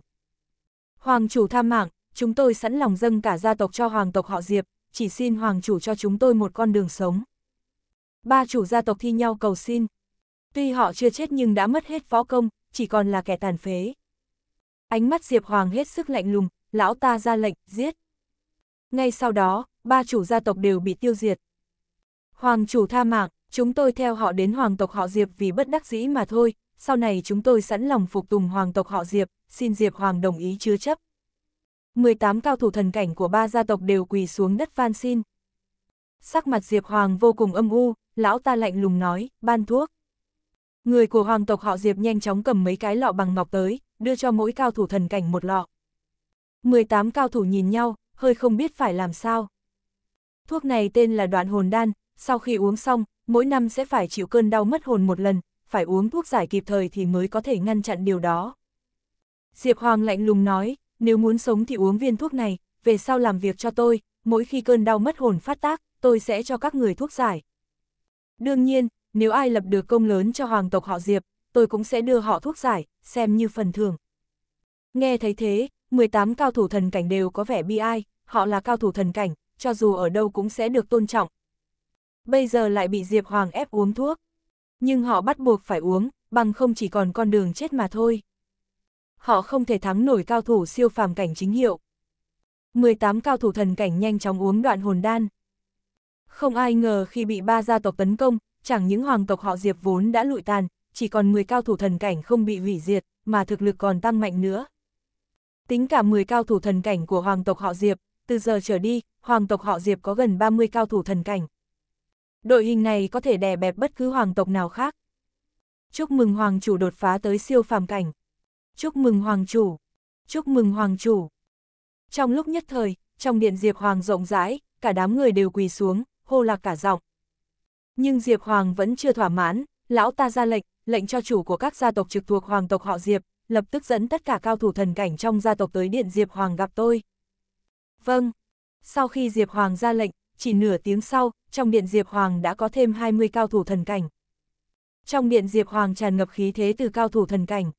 Hoàng chủ tham mạng, chúng tôi sẵn lòng dâng cả gia tộc cho hoàng tộc họ Diệp, chỉ xin hoàng chủ cho chúng tôi một con đường sống. Ba chủ gia tộc thi nhau cầu xin. Tuy họ chưa chết nhưng đã mất hết võ công, chỉ còn là kẻ tàn phế. Ánh mắt Diệp Hoàng hết sức lạnh lùng, lão ta ra lệnh, giết. Ngay sau đó, ba chủ gia tộc đều bị tiêu diệt. Hoàng chủ tha mạng, chúng tôi theo họ đến hoàng tộc họ Diệp vì bất đắc dĩ mà thôi, sau này chúng tôi sẵn lòng phục tùng hoàng tộc họ Diệp, xin Diệp Hoàng đồng ý chứa chấp. 18 cao thủ thần cảnh của ba gia tộc đều quỳ xuống đất van xin. Sắc mặt Diệp Hoàng vô cùng âm u, lão ta lạnh lùng nói, ban thuốc. Người của hoàng tộc họ Diệp nhanh chóng cầm mấy cái lọ bằng ngọc tới, đưa cho mỗi cao thủ thần cảnh một lọ. 18 cao thủ nhìn nhau, hơi không biết phải làm sao. Thuốc này tên là đoạn hồn đan, sau khi uống xong, mỗi năm sẽ phải chịu cơn đau mất hồn một lần, phải uống thuốc giải kịp thời thì mới có thể ngăn chặn điều đó. Diệp Hoàng lạnh lùng nói, nếu muốn sống thì uống viên thuốc này, về sau làm việc cho tôi, mỗi khi cơn đau mất hồn phát tác, tôi sẽ cho các người thuốc giải. Đương nhiên, nếu ai lập được công lớn cho hoàng tộc họ Diệp, tôi cũng sẽ đưa họ thuốc giải, xem như phần thưởng. Nghe thấy thế, 18 cao thủ thần cảnh đều có vẻ bi ai, họ là cao thủ thần cảnh, cho dù ở đâu cũng sẽ được tôn trọng. Bây giờ lại bị Diệp Hoàng ép uống thuốc. Nhưng họ bắt buộc phải uống, bằng không chỉ còn con đường chết mà thôi. Họ không thể thắng nổi cao thủ siêu phàm cảnh chính hiệu. 18 cao thủ thần cảnh nhanh chóng uống đoạn hồn đan. Không ai ngờ khi bị ba gia tộc tấn công, chẳng những hoàng tộc họ Diệp vốn đã lụi tàn, chỉ còn 10 cao thủ thần cảnh không bị hủy diệt, mà thực lực còn tăng mạnh nữa tính cả 10 cao thủ thần cảnh của hoàng tộc họ Diệp, từ giờ trở đi, hoàng tộc họ Diệp có gần 30 cao thủ thần cảnh. Đội hình này có thể đè bẹp bất cứ hoàng tộc nào khác. Chúc mừng hoàng chủ đột phá tới siêu phàm cảnh. Chúc mừng hoàng chủ. Chúc mừng hoàng chủ. Trong lúc nhất thời, trong điện Diệp Hoàng rộng rãi, cả đám người đều quỳ xuống, hô lạc cả giọng. Nhưng Diệp Hoàng vẫn chưa thỏa mãn, lão ta ra lệnh, lệnh cho chủ của các gia tộc trực thuộc hoàng tộc họ Diệp, lập tức dẫn tất cả cao thủ thần cảnh trong gia tộc tới điện Diệp Hoàng gặp tôi. Vâng. Sau khi Diệp Hoàng ra lệnh, chỉ nửa tiếng sau, trong điện Diệp Hoàng đã có thêm 20 cao thủ thần cảnh. Trong điện Diệp Hoàng tràn ngập khí thế từ cao thủ thần cảnh.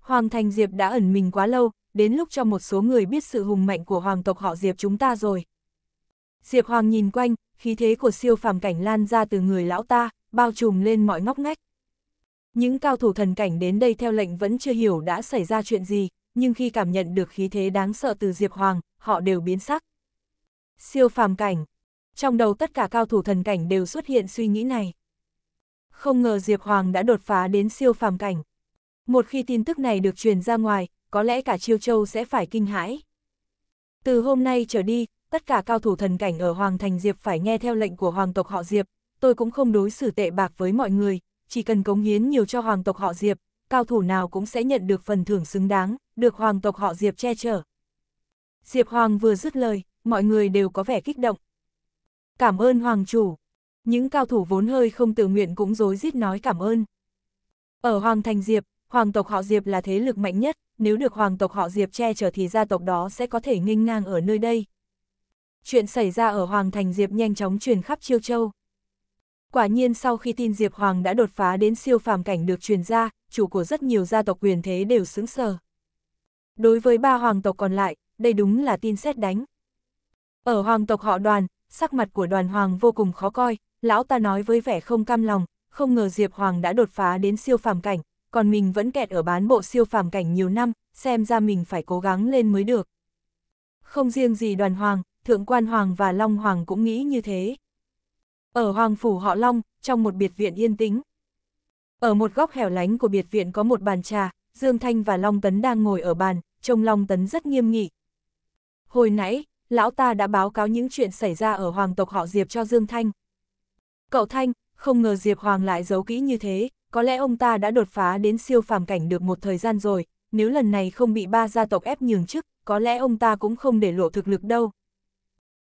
Hoàng thành Diệp đã ẩn mình quá lâu, đến lúc cho một số người biết sự hùng mạnh của hoàng tộc họ Diệp chúng ta rồi. Diệp Hoàng nhìn quanh, khí thế của siêu phàm cảnh lan ra từ người lão ta, bao trùm lên mọi ngóc ngách. Những cao thủ thần cảnh đến đây theo lệnh vẫn chưa hiểu đã xảy ra chuyện gì, nhưng khi cảm nhận được khí thế đáng sợ từ Diệp Hoàng, họ đều biến sắc. Siêu phàm cảnh. Trong đầu tất cả cao thủ thần cảnh đều xuất hiện suy nghĩ này. Không ngờ Diệp Hoàng đã đột phá đến siêu phàm cảnh. Một khi tin tức này được truyền ra ngoài, có lẽ cả Chiêu Châu sẽ phải kinh hãi. Từ hôm nay trở đi, tất cả cao thủ thần cảnh ở Hoàng Thành Diệp phải nghe theo lệnh của Hoàng tộc họ Diệp, tôi cũng không đối xử tệ bạc với mọi người, chỉ cần cống hiến nhiều cho hoàng tộc họ Diệp, cao thủ nào cũng sẽ nhận được phần thưởng xứng đáng, được hoàng tộc họ Diệp che chở. Diệp Hoàng vừa dứt lời, mọi người đều có vẻ kích động. Cảm ơn Hoàng chủ. Những cao thủ vốn hơi không tự nguyện cũng dối rít nói cảm ơn. Ở Hoàng Thành Diệp, Hoàng tộc họ Diệp là thế lực mạnh nhất, nếu được Hoàng tộc họ Diệp che chở thì gia tộc đó sẽ có thể nghênh ngang ở nơi đây. Chuyện xảy ra ở Hoàng Thành Diệp nhanh chóng truyền khắp Chiêu Châu. Quả nhiên sau khi tin Diệp Hoàng đã đột phá đến siêu phàm cảnh được truyền ra, chủ của rất nhiều gia tộc quyền thế đều sững sờ. Đối với ba hoàng tộc còn lại, đây đúng là tin xét đánh. Ở hoàng tộc họ đoàn, sắc mặt của đoàn hoàng vô cùng khó coi, lão ta nói với vẻ không cam lòng, không ngờ Diệp Hoàng đã đột phá đến siêu phàm cảnh, còn mình vẫn kẹt ở bán bộ siêu phàm cảnh nhiều năm, xem ra mình phải cố gắng lên mới được. Không riêng gì đoàn hoàng, thượng quan hoàng và long hoàng cũng nghĩ như thế. Ở Hoàng Phủ Họ Long, trong một biệt viện yên tĩnh. Ở một góc hẻo lánh của biệt viện có một bàn trà, Dương Thanh và Long Tấn đang ngồi ở bàn, trông Long Tấn rất nghiêm nghị. Hồi nãy, lão ta đã báo cáo những chuyện xảy ra ở Hoàng tộc họ Diệp cho Dương Thanh. Cậu Thanh, không ngờ Diệp Hoàng lại giấu kỹ như thế, có lẽ ông ta đã đột phá đến siêu phàm cảnh được một thời gian rồi, nếu lần này không bị ba gia tộc ép nhường chức, có lẽ ông ta cũng không để lộ thực lực đâu.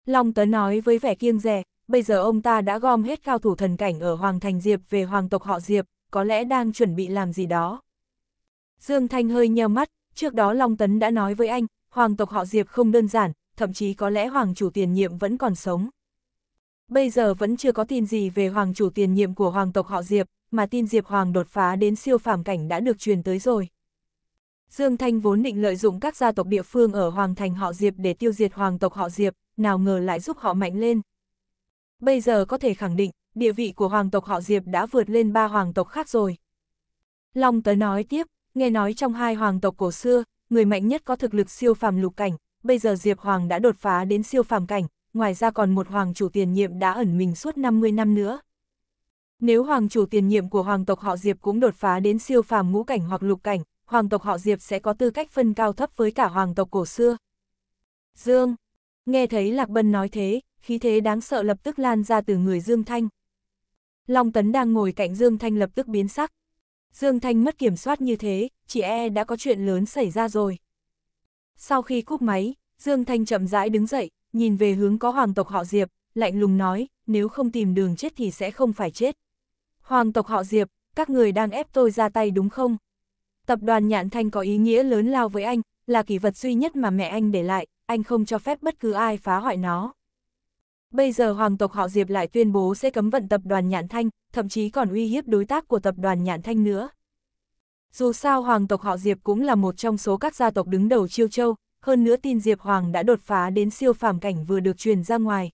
Long Tấn nói với vẻ kiêng rè, bây giờ ông ta đã gom hết cao thủ thần cảnh ở Hoàng Thành Diệp về hoàng tộc họ Diệp, có lẽ đang chuẩn bị làm gì đó. Dương Thanh hơi nheo mắt, trước đó Long Tấn đã nói với anh, hoàng tộc họ Diệp không đơn giản, thậm chí có lẽ hoàng chủ tiền nhiệm vẫn còn sống. Bây giờ vẫn chưa có tin gì về hoàng chủ tiền nhiệm của hoàng tộc họ Diệp, mà tin Diệp Hoàng đột phá đến siêu phàm cảnh đã được truyền tới rồi. Dương Thanh vốn định lợi dụng các gia tộc địa phương ở hoàng thành họ Diệp để tiêu diệt hoàng tộc họ Diệp, nào ngờ lại giúp họ mạnh lên bây giờ có thể khẳng định, địa vị của hoàng tộc họ Diệp đã vượt lên ba hoàng tộc khác rồi. Long tới nói tiếp, nghe nói trong hai hoàng tộc cổ xưa, người mạnh nhất có thực lực siêu phàm lục cảnh, bây giờ Diệp Hoàng đã đột phá đến siêu phàm cảnh, ngoài ra còn một hoàng chủ tiền nhiệm đã ẩn mình suốt 50 năm nữa. Nếu hoàng chủ tiền nhiệm của hoàng tộc họ Diệp cũng đột phá đến siêu phàm ngũ cảnh hoặc lục cảnh, hoàng tộc họ Diệp sẽ có tư cách phân cao thấp với cả hoàng tộc cổ xưa. Dương, nghe thấy Lạc Bân nói thế, khí thế đáng sợ lập tức lan ra từ người Dương Thanh. Long Tấn đang ngồi cạnh Dương Thanh lập tức biến sắc. Dương Thanh mất kiểm soát như thế, chỉ e đã có chuyện lớn xảy ra rồi. Sau khi cúp máy, Dương Thanh chậm rãi đứng dậy, nhìn về hướng có hoàng tộc họ Diệp, lạnh lùng nói, nếu không tìm đường chết thì sẽ không phải chết. Hoàng tộc họ Diệp, các người đang ép tôi ra tay đúng không? Tập đoàn Nhạn Thanh có ý nghĩa lớn lao với anh, là kỷ vật duy nhất mà mẹ anh để lại, anh không cho phép bất cứ ai phá hoại nó. Bây giờ hoàng tộc họ Diệp lại tuyên bố sẽ cấm vận tập đoàn Nhạn Thanh, thậm chí còn uy hiếp đối tác của tập đoàn Nhạn Thanh nữa. Dù sao hoàng tộc họ Diệp cũng là một trong số các gia tộc đứng đầu Chiêu Châu, hơn nữa tin Diệp Hoàng đã đột phá đến siêu phàm cảnh vừa được truyền ra ngoài.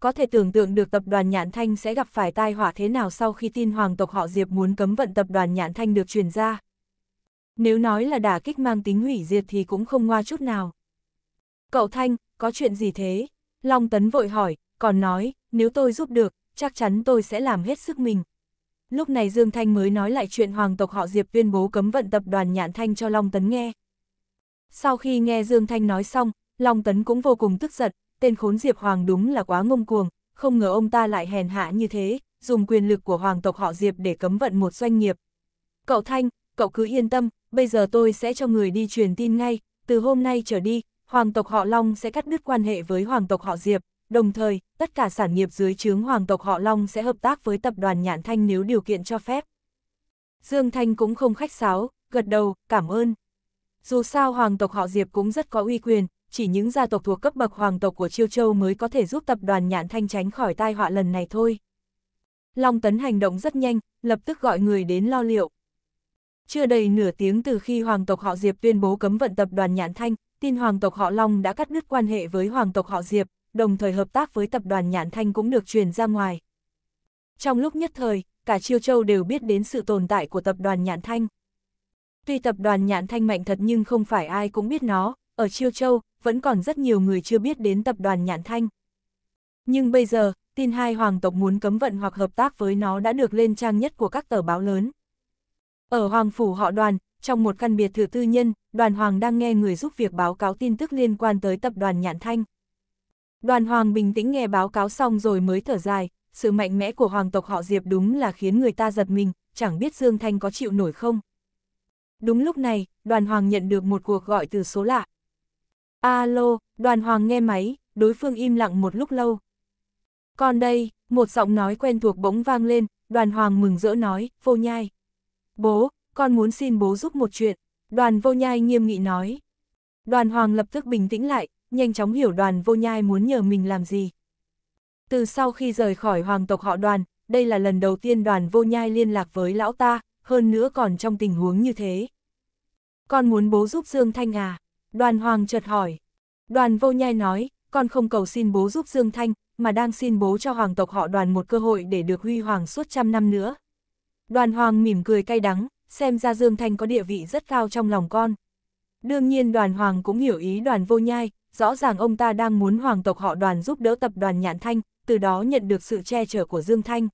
Có thể tưởng tượng được tập đoàn Nhạn Thanh sẽ gặp phải tai họa thế nào sau khi tin hoàng tộc họ Diệp muốn cấm vận tập đoàn Nhạn Thanh được truyền ra. Nếu nói là đả kích mang tính hủy diệt thì cũng không ngoa chút nào. Cậu Thanh, có chuyện gì thế? Long Tấn vội hỏi, còn nói, nếu tôi giúp được, chắc chắn tôi sẽ làm hết sức mình. Lúc này Dương Thanh mới nói lại chuyện hoàng tộc họ Diệp tuyên bố cấm vận tập đoàn Nhạn Thanh cho Long Tấn nghe. Sau khi nghe Dương Thanh nói xong, Long Tấn cũng vô cùng tức giận, tên khốn Diệp Hoàng đúng là quá ngông cuồng, không ngờ ông ta lại hèn hạ như thế, dùng quyền lực của hoàng tộc họ Diệp để cấm vận một doanh nghiệp. Cậu Thanh, cậu cứ yên tâm, bây giờ tôi sẽ cho người đi truyền tin ngay, từ hôm nay trở đi, hoàng tộc họ Long sẽ cắt đứt quan hệ với hoàng tộc họ Diệp, đồng thời, tất cả sản nghiệp dưới chướng hoàng tộc họ Long sẽ hợp tác với tập đoàn Nhãn Thanh nếu điều kiện cho phép. Dương Thanh cũng không khách sáo, gật đầu, cảm ơn. Dù sao hoàng tộc họ Diệp cũng rất có uy quyền, chỉ những gia tộc thuộc cấp bậc hoàng tộc của Chiêu Châu mới có thể giúp tập đoàn Nhãn Thanh tránh khỏi tai họa lần này thôi. Long Tấn hành động rất nhanh, lập tức gọi người đến lo liệu. Chưa đầy nửa tiếng từ khi hoàng tộc họ Diệp tuyên bố cấm vận tập đoàn Nhãn Thanh, tin hoàng tộc họ Long đã cắt đứt quan hệ với hoàng tộc họ Diệp, đồng thời hợp tác với tập đoàn Nhãn Thanh cũng được truyền ra ngoài. Trong lúc nhất thời, cả Chiêu Châu đều biết đến sự tồn tại của tập đoàn Nhãn Thanh. Tuy tập đoàn Nhãn Thanh mạnh thật nhưng không phải ai cũng biết nó, ở Chiêu Châu vẫn còn rất nhiều người chưa biết đến tập đoàn Nhãn Thanh. Nhưng bây giờ, tin hai hoàng tộc muốn cấm vận hoặc hợp tác với nó đã được lên trang nhất của các tờ báo lớn. Ở Hoàng Phủ họ đoàn, trong một căn biệt thự tư nhân, đoàn hoàng đang nghe người giúp việc báo cáo tin tức liên quan tới tập đoàn Nhạn Thanh. Đoàn hoàng bình tĩnh nghe báo cáo xong rồi mới thở dài, sự mạnh mẽ của hoàng tộc họ Diệp đúng là khiến người ta giật mình, chẳng biết Dương Thanh có chịu nổi không. Đúng lúc này, đoàn hoàng nhận được một cuộc gọi từ số lạ. Alo, đoàn hoàng nghe máy, đối phương im lặng một lúc lâu. Còn đây, một giọng nói quen thuộc bỗng vang lên, đoàn hoàng mừng rỡ nói, vô nhai. Bố, con muốn xin bố giúp một chuyện, đoàn vô nhai nghiêm nghị nói. Đoàn hoàng lập tức bình tĩnh lại, nhanh chóng hiểu đoàn vô nhai muốn nhờ mình làm gì. Từ sau khi rời khỏi hoàng tộc họ đoàn, đây là lần đầu tiên đoàn vô nhai liên lạc với lão ta, hơn nữa còn trong tình huống như thế. Con muốn bố giúp Dương Thanh à? Đoàn hoàng chợt hỏi. Đoàn vô nhai nói, con không cầu xin bố giúp Dương Thanh, mà đang xin bố cho hoàng tộc họ đoàn một cơ hội để được huy hoàng suốt trăm năm nữa. Đoàn hoàng mỉm cười cay đắng, xem ra Dương Thanh có địa vị rất cao trong lòng con. Đương nhiên đoàn hoàng cũng hiểu ý đoàn vô nhai, rõ ràng ông ta đang muốn hoàng tộc họ đoàn giúp đỡ tập đoàn Nhạn Thanh, từ đó nhận được sự che chở của Dương Thanh.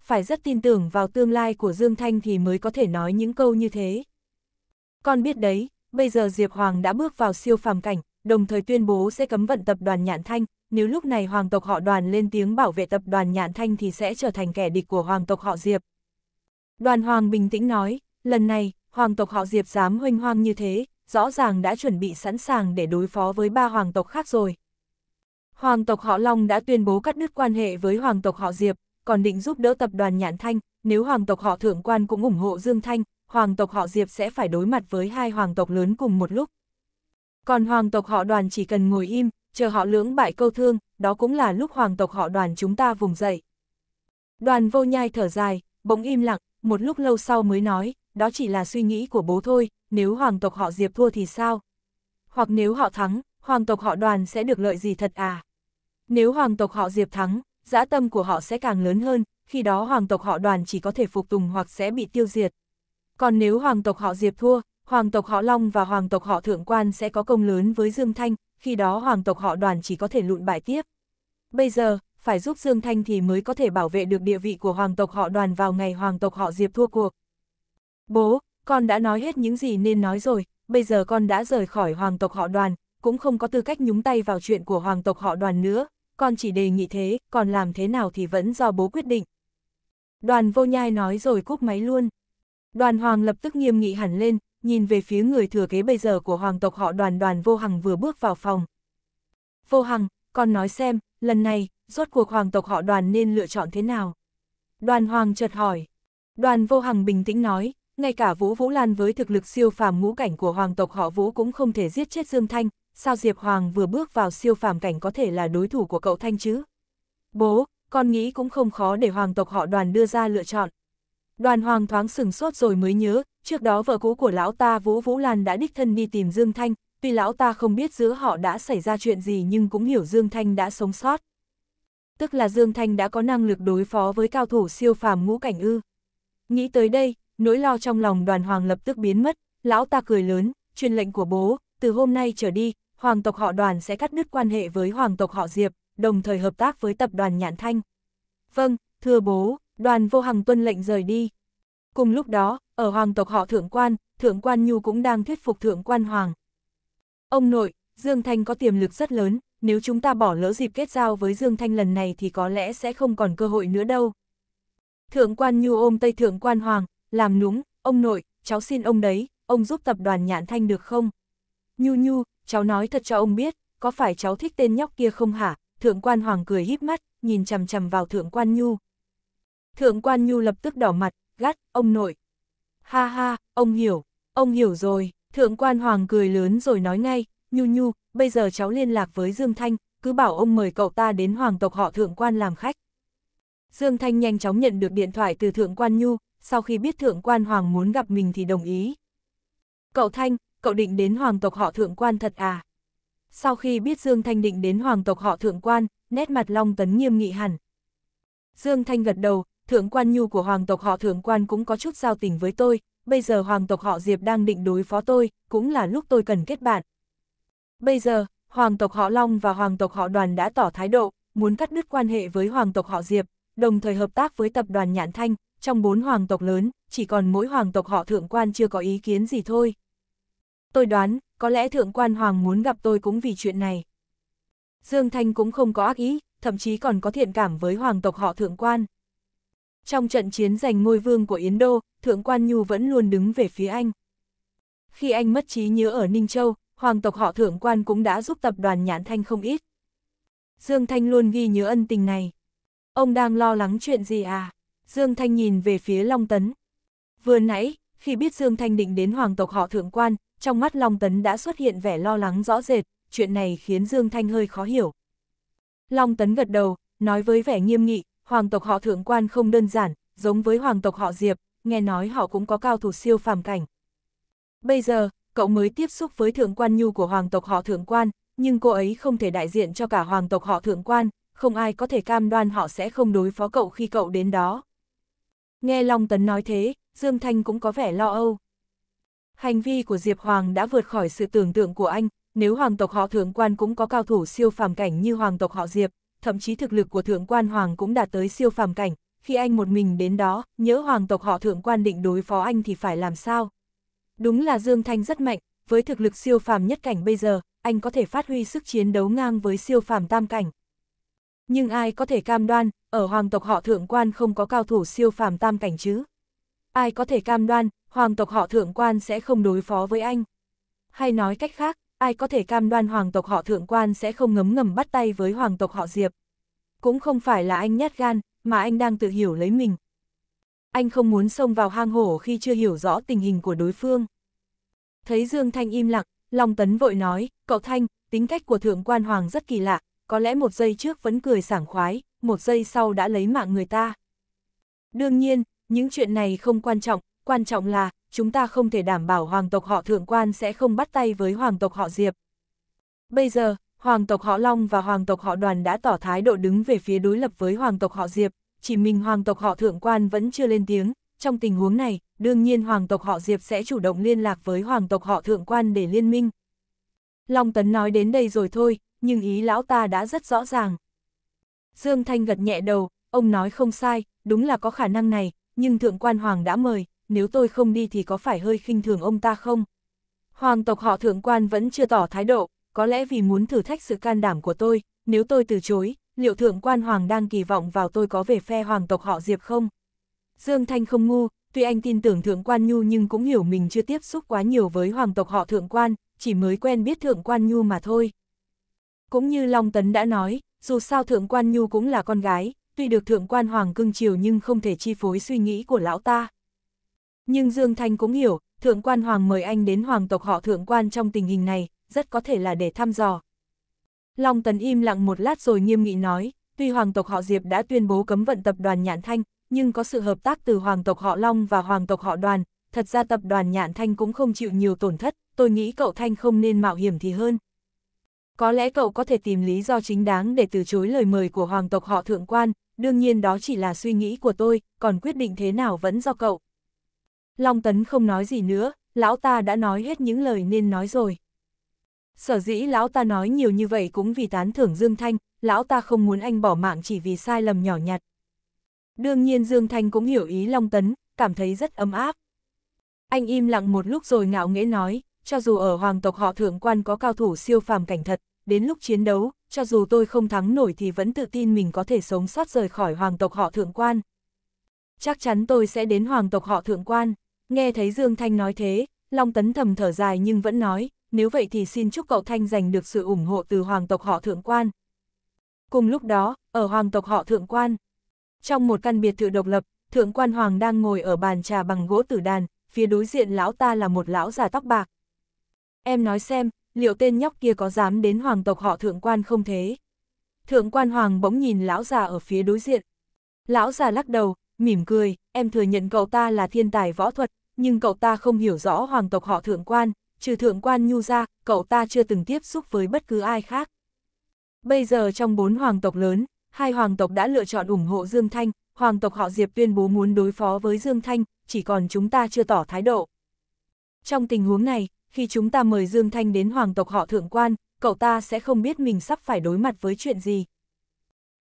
Phải rất tin tưởng vào tương lai của Dương Thanh thì mới có thể nói những câu như thế. Con biết đấy, bây giờ Diệp Hoàng đã bước vào siêu phàm cảnh, đồng thời tuyên bố sẽ cấm vận tập đoàn Nhạn Thanh, nếu lúc này hoàng tộc họ đoàn lên tiếng bảo vệ tập đoàn Nhạn Thanh thì sẽ trở thành kẻ địch của hoàng tộc họ Diệp, Đoàn Hoàng bình tĩnh nói, lần này, hoàng tộc họ Diệp dám hoanh hoang như thế, rõ ràng đã chuẩn bị sẵn sàng để đối phó với ba hoàng tộc khác rồi. Hoàng tộc họ Long đã tuyên bố cắt đứt quan hệ với hoàng tộc họ Diệp, còn định giúp đỡ tập đoàn Nhạn Thanh, nếu hoàng tộc họ Thượng Quan cũng ủng hộ Dương Thanh, hoàng tộc họ Diệp sẽ phải đối mặt với hai hoàng tộc lớn cùng một lúc. Còn hoàng tộc họ đoàn chỉ cần ngồi im, chờ họ lưỡng bại câu thương, đó cũng là lúc hoàng tộc họ đoàn chúng ta vùng dậy. Đoàn vô nhai thở dài, bỗng im lặng, một lúc lâu sau mới nói, đó chỉ là suy nghĩ của bố thôi, nếu hoàng tộc họ Diệp thua thì sao? Hoặc nếu họ thắng, hoàng tộc họ đoàn sẽ được lợi gì thật à? Nếu hoàng tộc họ Diệp thắng, dã tâm của họ sẽ càng lớn hơn, khi đó hoàng tộc họ đoàn chỉ có thể phục tùng hoặc sẽ bị tiêu diệt. Còn nếu hoàng tộc họ Diệp thua, hoàng tộc họ Long và hoàng tộc họ Thượng Quan sẽ có công lớn với Dương Thanh, khi đó hoàng tộc họ đoàn chỉ có thể lụn bại tiếp. Bây giờ, phải giúp Dương Thanh thì mới có thể bảo vệ được địa vị của hoàng tộc họ đoàn vào ngày hoàng tộc họ Diệp thua cuộc. Bố, con đã nói hết những gì nên nói rồi, bây giờ con đã rời khỏi hoàng tộc họ đoàn, cũng không có tư cách nhúng tay vào chuyện của hoàng tộc họ đoàn nữa, con chỉ đề nghị thế, còn làm thế nào thì vẫn do bố quyết định. Đoàn vô nhai nói rồi cúp máy luôn. Đoàn hoàng lập tức nghiêm nghị hẳn lên, nhìn về phía người thừa kế bây giờ của hoàng tộc họ đoàn đoàn vô hằng vừa bước vào phòng. Vô hằng, con nói xem, lần này, rốt cuộc hoàng tộc họ đoàn nên lựa chọn thế nào? Đoàn hoàng chợt hỏi. Đoàn vô hằng bình tĩnh nói, ngay cả Vũ Vũ Lan với thực lực siêu phàm ngũ cảnh của hoàng tộc họ Vũ cũng không thể giết chết Dương Thanh, sao Diệp Hoàng vừa bước vào siêu phàm cảnh có thể là đối thủ của cậu Thanh chứ? Bố, con nghĩ cũng không khó để hoàng tộc họ đoàn đưa ra lựa chọn. Đoàn hoàng thoáng sừng sốt rồi mới nhớ, trước đó vợ cũ của lão ta Vũ Vũ Lan đã đích thân đi tìm Dương Thanh, tuy lão ta không biết giữa họ đã xảy ra chuyện gì nhưng cũng hiểu Dương Thanh đã sống sót tức là Dương Thanh đã có năng lực đối phó với cao thủ siêu phàm ngũ cảnh ư. Nghĩ tới đây, nỗi lo trong lòng đoàn hoàng lập tức biến mất, lão ta cười lớn, truyền lệnh của bố, từ hôm nay trở đi, hoàng tộc họ đoàn sẽ cắt đứt quan hệ với hoàng tộc họ Diệp, đồng thời hợp tác với tập đoàn Nhãn Thanh. Vâng, thưa bố, đoàn vô hằng tuân lệnh rời đi. Cùng lúc đó, ở hoàng tộc họ thượng quan, thượng quan Nhu cũng đang thuyết phục thượng quan hoàng. Ông nội, Dương Thanh có tiềm lực rất lớn, nếu chúng ta bỏ lỡ dịp kết giao với Dương Thanh lần này thì có lẽ sẽ không còn cơ hội nữa đâu. Thượng quan Nhu ôm Tây Thượng quan Hoàng, làm núng, ông nội, cháu xin ông đấy, ông giúp tập đoàn Nhạn Thanh được không? Nhu Nhu, cháu nói thật cho ông biết, có phải cháu thích tên nhóc kia không hả? Thượng quan Hoàng cười híp mắt, nhìn chằm chằm vào Thượng quan Nhu. Thượng quan Nhu lập tức đỏ mặt, gắt, ông nội. Ha ha, ông hiểu, ông hiểu rồi, Thượng quan Hoàng cười lớn rồi nói ngay, Nhu Nhu, bây giờ cháu liên lạc với Dương Thanh, cứ bảo ông mời cậu ta đến hoàng tộc họ thượng quan làm khách. Dương Thanh nhanh chóng nhận được điện thoại từ thượng quan Nhu, sau khi biết thượng quan hoàng muốn gặp mình thì đồng ý. Cậu Thanh, cậu định đến hoàng tộc họ thượng quan thật à? Sau khi biết Dương Thanh định đến hoàng tộc họ thượng quan, nét mặt Long Tấn nghiêm nghị hẳn. Dương Thanh gật đầu, thượng quan nhu của hoàng tộc họ thượng quan cũng có chút giao tình với tôi, bây giờ hoàng tộc họ Diệp đang định đối phó tôi, cũng là lúc tôi cần kết bạn, Bây giờ, hoàng tộc họ Long và hoàng tộc họ Đoàn đã tỏ thái độ, muốn cắt đứt quan hệ với hoàng tộc họ Diệp, đồng thời hợp tác với tập đoàn nhạn Thanh, trong bốn hoàng tộc lớn, chỉ còn mỗi hoàng tộc họ Thượng Quan chưa có ý kiến gì thôi. Tôi đoán, có lẽ Thượng Quan Hoàng muốn gặp tôi cũng vì chuyện này. Dương Thanh cũng không có ác ý, thậm chí còn có thiện cảm với hoàng tộc họ Thượng Quan. Trong trận chiến giành ngôi vương của Yến Đô, Thượng Quan Nhu vẫn luôn đứng về phía anh. Khi anh mất trí nhớ ở Ninh Châu, hoàng tộc họ Thượng quan cũng đã giúp tập đoàn Nhãn Thanh không ít. Dương Thanh luôn ghi nhớ ân tình này. Ông đang lo lắng chuyện gì à? Dương Thanh nhìn về phía Long Tấn. Vừa nãy, khi biết Dương Thanh định đến hoàng tộc họ thượng quan, trong mắt Long Tấn đã xuất hiện vẻ lo lắng rõ rệt, chuyện này khiến Dương Thanh hơi khó hiểu. Long Tấn gật đầu, nói với vẻ nghiêm nghị, hoàng tộc họ thượng quan không đơn giản, giống với hoàng tộc họ Diệp, nghe nói họ cũng có cao thủ siêu phàm cảnh. Bây giờ, cậu mới tiếp xúc với thượng quan nhu của hoàng tộc họ thượng quan, nhưng cô ấy không thể đại diện cho cả hoàng tộc họ thượng quan, không ai có thể cam đoan họ sẽ không đối phó cậu khi cậu đến đó. Nghe Long Tấn nói thế, Dương Thanh cũng có vẻ lo âu. Hành vi của Diệp Hoàng đã vượt khỏi sự tưởng tượng của anh, nếu hoàng tộc họ thượng quan cũng có cao thủ siêu phàm cảnh như hoàng tộc họ Diệp, thậm chí thực lực của thượng quan hoàng cũng đạt tới siêu phàm cảnh, khi anh một mình đến đó, nhớ hoàng tộc họ thượng quan định đối phó anh thì phải làm sao? Đúng là Dương Thanh rất mạnh, với thực lực siêu phàm nhất cảnh bây giờ, anh có thể phát huy sức chiến đấu ngang với siêu phàm tam cảnh. Nhưng ai có thể cam đoan, ở hoàng tộc họ thượng quan không có cao thủ siêu phàm tam cảnh chứ? Ai có thể cam đoan, hoàng tộc họ thượng quan sẽ không đối phó với anh? Hay nói cách khác, ai có thể cam đoan hoàng tộc họ thượng quan sẽ không ngấm ngầm bắt tay với hoàng tộc họ Diệp? Cũng không phải là anh nhát gan, mà anh đang tự hiểu lấy mình, anh không muốn xông vào hang hổ khi chưa hiểu rõ tình hình của đối phương. Thấy Dương Thanh im lặng, Long Tấn vội nói, cậu Thanh, tính cách của Thượng Quan Hoàng rất kỳ lạ, có lẽ một giây trước vẫn cười sảng khoái, một giây sau đã lấy mạng người ta. Đương nhiên, những chuyện này không quan trọng, quan trọng là, chúng ta không thể đảm bảo hoàng tộc họ Thượng Quan sẽ không bắt tay với hoàng tộc họ Diệp. Bây giờ, hoàng tộc họ Long và hoàng tộc họ Đoàn đã tỏ thái độ đứng về phía đối lập với hoàng tộc họ Diệp, chỉ mình hoàng tộc họ thượng quan vẫn chưa lên tiếng, trong tình huống này, đương nhiên hoàng tộc họ Diệp sẽ chủ động liên lạc với hoàng tộc họ thượng quan để liên minh. Long Tấn nói đến đây rồi thôi, nhưng ý lão ta đã rất rõ ràng. Dương Thanh gật nhẹ đầu, ông nói không sai, đúng là có khả năng này, nhưng thượng quan hoàng đã mời, nếu tôi không đi thì có phải hơi khinh thường ông ta không? Hoàng tộc họ thượng quan vẫn chưa tỏ thái độ, có lẽ vì muốn thử thách sự can đảm của tôi, nếu tôi từ chối, liệu thượng quan hoàng đang kỳ vọng vào tôi có về phe hoàng tộc họ Diệp không? Dương Thanh không ngu, tuy anh tin tưởng thượng quan Nhu nhưng cũng hiểu mình chưa tiếp xúc quá nhiều với hoàng tộc họ thượng quan, chỉ mới quen biết thượng quan Nhu mà thôi. Cũng như Long Tấn đã nói, dù sao thượng quan Nhu cũng là con gái, tuy được thượng quan hoàng cưng chiều nhưng không thể chi phối suy nghĩ của lão ta. Nhưng Dương Thanh cũng hiểu, thượng quan hoàng mời anh đến hoàng tộc họ thượng quan trong tình hình này, rất có thể là để thăm dò, Long Tấn im lặng một lát rồi nghiêm nghị nói, tuy hoàng tộc họ Diệp đã tuyên bố cấm vận tập đoàn Nhạn Thanh, nhưng có sự hợp tác từ hoàng tộc họ Long và hoàng tộc họ Đoàn, thật ra tập đoàn Nhạn Thanh cũng không chịu nhiều tổn thất, tôi nghĩ cậu Thanh không nên mạo hiểm thì hơn. Có lẽ cậu có thể tìm lý do chính đáng để từ chối lời mời của hoàng tộc họ thượng quan, đương nhiên đó chỉ là suy nghĩ của tôi, còn quyết định thế nào vẫn do cậu. Long Tấn không nói gì nữa, lão ta đã nói hết những lời nên nói rồi. Sở dĩ lão ta nói nhiều như vậy cũng vì tán thưởng Dương Thanh, lão ta không muốn anh bỏ mạng chỉ vì sai lầm nhỏ nhặt. Đương nhiên Dương Thanh cũng hiểu ý Long Tấn, cảm thấy rất ấm áp. Anh im lặng một lúc rồi ngạo nghễ nói, cho dù ở hoàng tộc họ thượng quan có cao thủ siêu phàm cảnh thật, đến lúc chiến đấu, cho dù tôi không thắng nổi thì vẫn tự tin mình có thể sống sót rời khỏi hoàng tộc họ thượng quan. Chắc chắn tôi sẽ đến hoàng tộc họ thượng quan. Nghe thấy Dương Thanh nói thế, Long Tấn thầm thở dài nhưng vẫn nói, nếu vậy thì xin chúc cậu Thanh giành được sự ủng hộ từ hoàng tộc họ thượng quan. Cùng lúc đó, ở hoàng tộc họ thượng quan, trong một căn biệt thự độc lập, thượng quan hoàng đang ngồi ở bàn trà bằng gỗ tử đàn, phía đối diện lão ta là một lão già tóc bạc. Em nói xem, liệu tên nhóc kia có dám đến hoàng tộc họ thượng quan không thế? Thượng quan hoàng bỗng nhìn lão già ở phía đối diện. Lão già lắc đầu, mỉm cười, em thừa nhận cậu ta là thiên tài võ thuật, nhưng cậu ta không hiểu rõ hoàng tộc họ thượng quan, trừ thượng quan nhu ra, cậu ta chưa từng tiếp xúc với bất cứ ai khác. Bây giờ trong bốn hoàng tộc lớn, hai hoàng tộc đã lựa chọn ủng hộ Dương Thanh, hoàng tộc họ Diệp tuyên bố muốn đối phó với Dương Thanh, chỉ còn chúng ta chưa tỏ thái độ. Trong tình huống này, khi chúng ta mời Dương Thanh đến hoàng tộc họ thượng quan, cậu ta sẽ không biết mình sắp phải đối mặt với chuyện gì.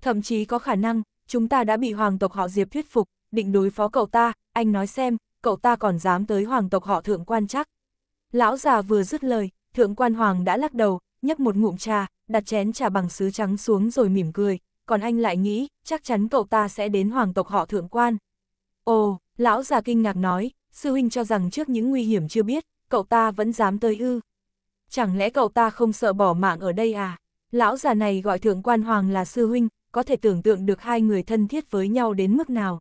Thậm chí có khả năng, chúng ta đã bị hoàng tộc họ Diệp thuyết phục, định đối phó cậu ta, anh nói xem, cậu ta còn dám tới hoàng tộc họ thượng quan chắc. Lão già vừa dứt lời, thượng quan hoàng đã lắc đầu, nhấc một ngụm trà, đặt chén trà bằng sứ trắng xuống rồi mỉm cười, còn anh lại nghĩ, chắc chắn cậu ta sẽ đến hoàng tộc họ thượng quan. Ồ, lão già kinh ngạc nói, sư huynh cho rằng trước những nguy hiểm chưa biết, cậu ta vẫn dám tới ư. Chẳng lẽ cậu ta không sợ bỏ mạng ở đây à? Lão già này gọi thượng quan hoàng là sư huynh, có thể tưởng tượng được hai người thân thiết với nhau đến mức nào.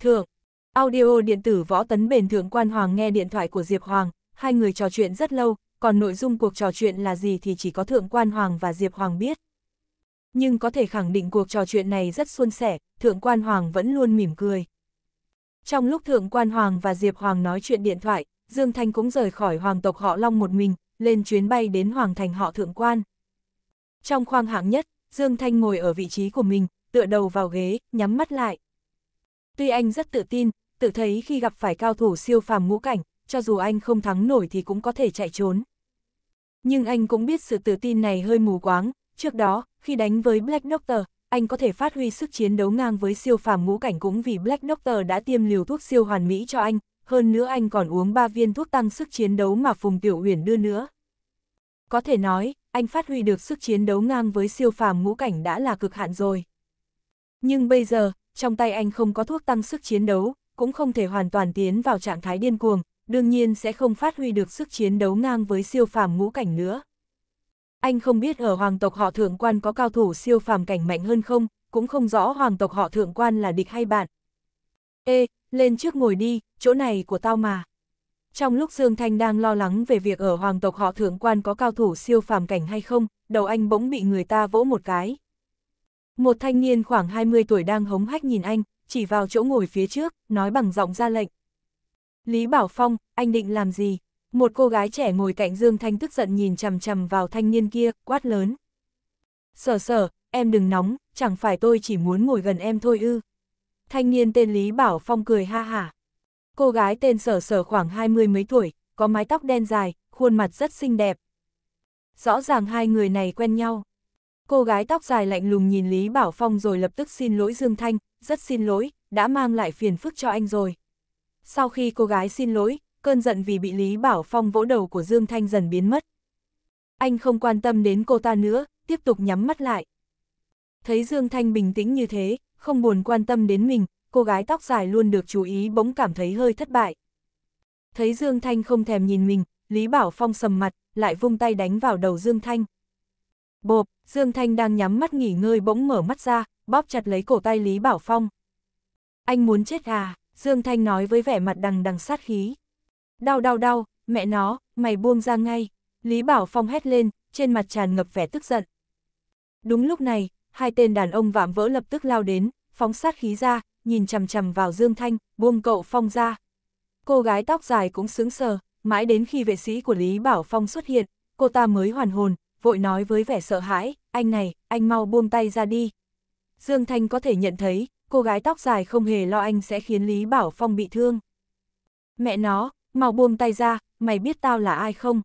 Thượng, audio điện tử võ tấn bền thượng quan hoàng nghe điện thoại của Diệp Hoàng, hai người trò chuyện rất lâu, còn nội dung cuộc trò chuyện là gì thì chỉ có Thượng Quan Hoàng và Diệp Hoàng biết. Nhưng có thể khẳng định cuộc trò chuyện này rất suôn sẻ, Thượng Quan Hoàng vẫn luôn mỉm cười. Trong lúc Thượng Quan Hoàng và Diệp Hoàng nói chuyện điện thoại, Dương Thanh cũng rời khỏi Hoàng tộc họ Long một mình, lên chuyến bay đến Hoàng thành họ Thượng Quan. Trong khoang hạng nhất, Dương Thanh ngồi ở vị trí của mình, tựa đầu vào ghế, nhắm mắt lại. Tuy anh rất tự tin, tự thấy khi gặp phải cao thủ siêu phàm ngũ cảnh, cho dù anh không thắng nổi thì cũng có thể chạy trốn. Nhưng anh cũng biết sự tự tin này hơi mù quáng, trước đó, khi đánh với Black Doctor, anh có thể phát huy sức chiến đấu ngang với siêu phàm ngũ cảnh cũng vì Black Doctor đã tiêm liều thuốc siêu hoàn mỹ cho anh, hơn nữa anh còn uống 3 viên thuốc tăng sức chiến đấu mà Phùng Tiểu Uyển đưa nữa. Có thể nói, anh phát huy được sức chiến đấu ngang với siêu phàm ngũ cảnh đã là cực hạn rồi. Nhưng bây giờ, trong tay anh không có thuốc tăng sức chiến đấu, cũng không thể hoàn toàn tiến vào trạng thái điên cuồng, đương nhiên sẽ không phát huy được sức chiến đấu ngang với siêu phàm ngũ cảnh nữa. Anh không biết ở hoàng tộc họ thượng quan có cao thủ siêu phàm cảnh mạnh hơn không, cũng không rõ hoàng tộc họ thượng quan là địch hay bạn. Ê, lên trước ngồi đi, chỗ này của tao mà. Trong lúc Dương Thanh đang lo lắng về việc ở hoàng tộc họ thượng quan có cao thủ siêu phàm cảnh hay không, đầu anh bỗng bị người ta vỗ một cái. Một thanh niên khoảng 20 tuổi đang hống hách nhìn anh, chỉ vào chỗ ngồi phía trước, nói bằng giọng ra lệnh. Lý Bảo Phong, anh định làm gì? Một cô gái trẻ ngồi cạnh Dương Thanh tức giận nhìn chằm chằm vào thanh niên kia, quát lớn. Sở sở, em đừng nóng, chẳng phải tôi chỉ muốn ngồi gần em thôi ư. Thanh niên tên Lý Bảo Phong cười ha hả. Cô gái tên sở sở khoảng hai mươi mấy tuổi, có mái tóc đen dài, khuôn mặt rất xinh đẹp. Rõ ràng hai người này quen nhau. Cô gái tóc dài lạnh lùng nhìn Lý Bảo Phong rồi lập tức xin lỗi Dương Thanh, rất xin lỗi, đã mang lại phiền phức cho anh rồi. Sau khi cô gái xin lỗi, cơn giận vì bị Lý Bảo Phong vỗ đầu của Dương Thanh dần biến mất. Anh không quan tâm đến cô ta nữa, tiếp tục nhắm mắt lại. Thấy Dương Thanh bình tĩnh như thế, không buồn quan tâm đến mình, cô gái tóc dài luôn được chú ý bỗng cảm thấy hơi thất bại. Thấy Dương Thanh không thèm nhìn mình, Lý Bảo Phong sầm mặt, lại vung tay đánh vào đầu Dương Thanh. Bộp, Dương Thanh đang nhắm mắt nghỉ ngơi bỗng mở mắt ra, bóp chặt lấy cổ tay Lý Bảo Phong. Anh muốn chết à? Dương Thanh nói với vẻ mặt đằng đằng sát khí. Đau đau đau, mẹ nó, mày buông ra ngay. Lý Bảo Phong hét lên, trên mặt tràn ngập vẻ tức giận. Đúng lúc này, hai tên đàn ông vạm vỡ lập tức lao đến, phóng sát khí ra, nhìn chằm chằm vào Dương Thanh, buông cậu Phong ra. Cô gái tóc dài cũng sướng sờ, mãi đến khi vệ sĩ của Lý Bảo Phong xuất hiện, cô ta mới hoàn hồn, vội nói với vẻ sợ hãi, anh này, anh mau buông tay ra đi. Dương Thanh có thể nhận thấy, cô gái tóc dài không hề lo anh sẽ khiến Lý Bảo Phong bị thương. Mẹ nó, mau buông tay ra, mày biết tao là ai không?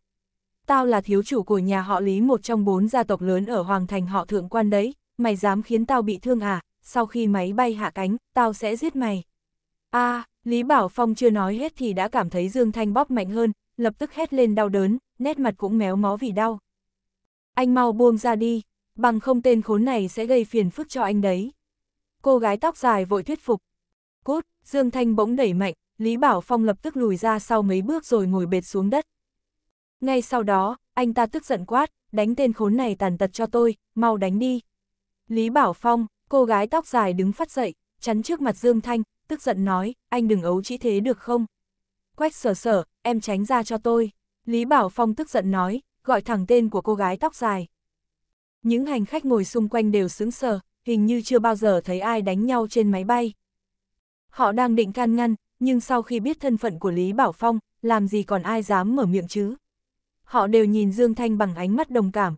Tao là thiếu chủ của nhà họ Lý một trong bốn gia tộc lớn ở Hoàng Thành họ thượng quan đấy, mày dám khiến tao bị thương à, sau khi máy bay hạ cánh, tao sẽ giết mày. a à, Lý Bảo Phong chưa nói hết thì đã cảm thấy Dương Thanh bóp mạnh hơn, lập tức hét lên đau đớn, nét mặt cũng méo mó vì đau. Anh mau buông ra đi, bằng không tên khốn này sẽ gây phiền phức cho anh đấy. Cô gái tóc dài vội thuyết phục. Cút, Dương Thanh bỗng đẩy mạnh, Lý Bảo Phong lập tức lùi ra sau mấy bước rồi ngồi bệt xuống đất. Ngay sau đó, anh ta tức giận quát, đánh tên khốn này tàn tật cho tôi, mau đánh đi. Lý Bảo Phong, cô gái tóc dài đứng phát dậy, chắn trước mặt Dương Thanh, tức giận nói, anh đừng ấu trĩ thế được không? Quách sở sở, em tránh ra cho tôi. Lý Bảo Phong tức giận nói, gọi thẳng tên của cô gái tóc dài. Những hành khách ngồi xung quanh đều sững sờ, hình như chưa bao giờ thấy ai đánh nhau trên máy bay. Họ đang định can ngăn, nhưng sau khi biết thân phận của Lý Bảo Phong, làm gì còn ai dám mở miệng chứ? Họ đều nhìn Dương Thanh bằng ánh mắt đồng cảm.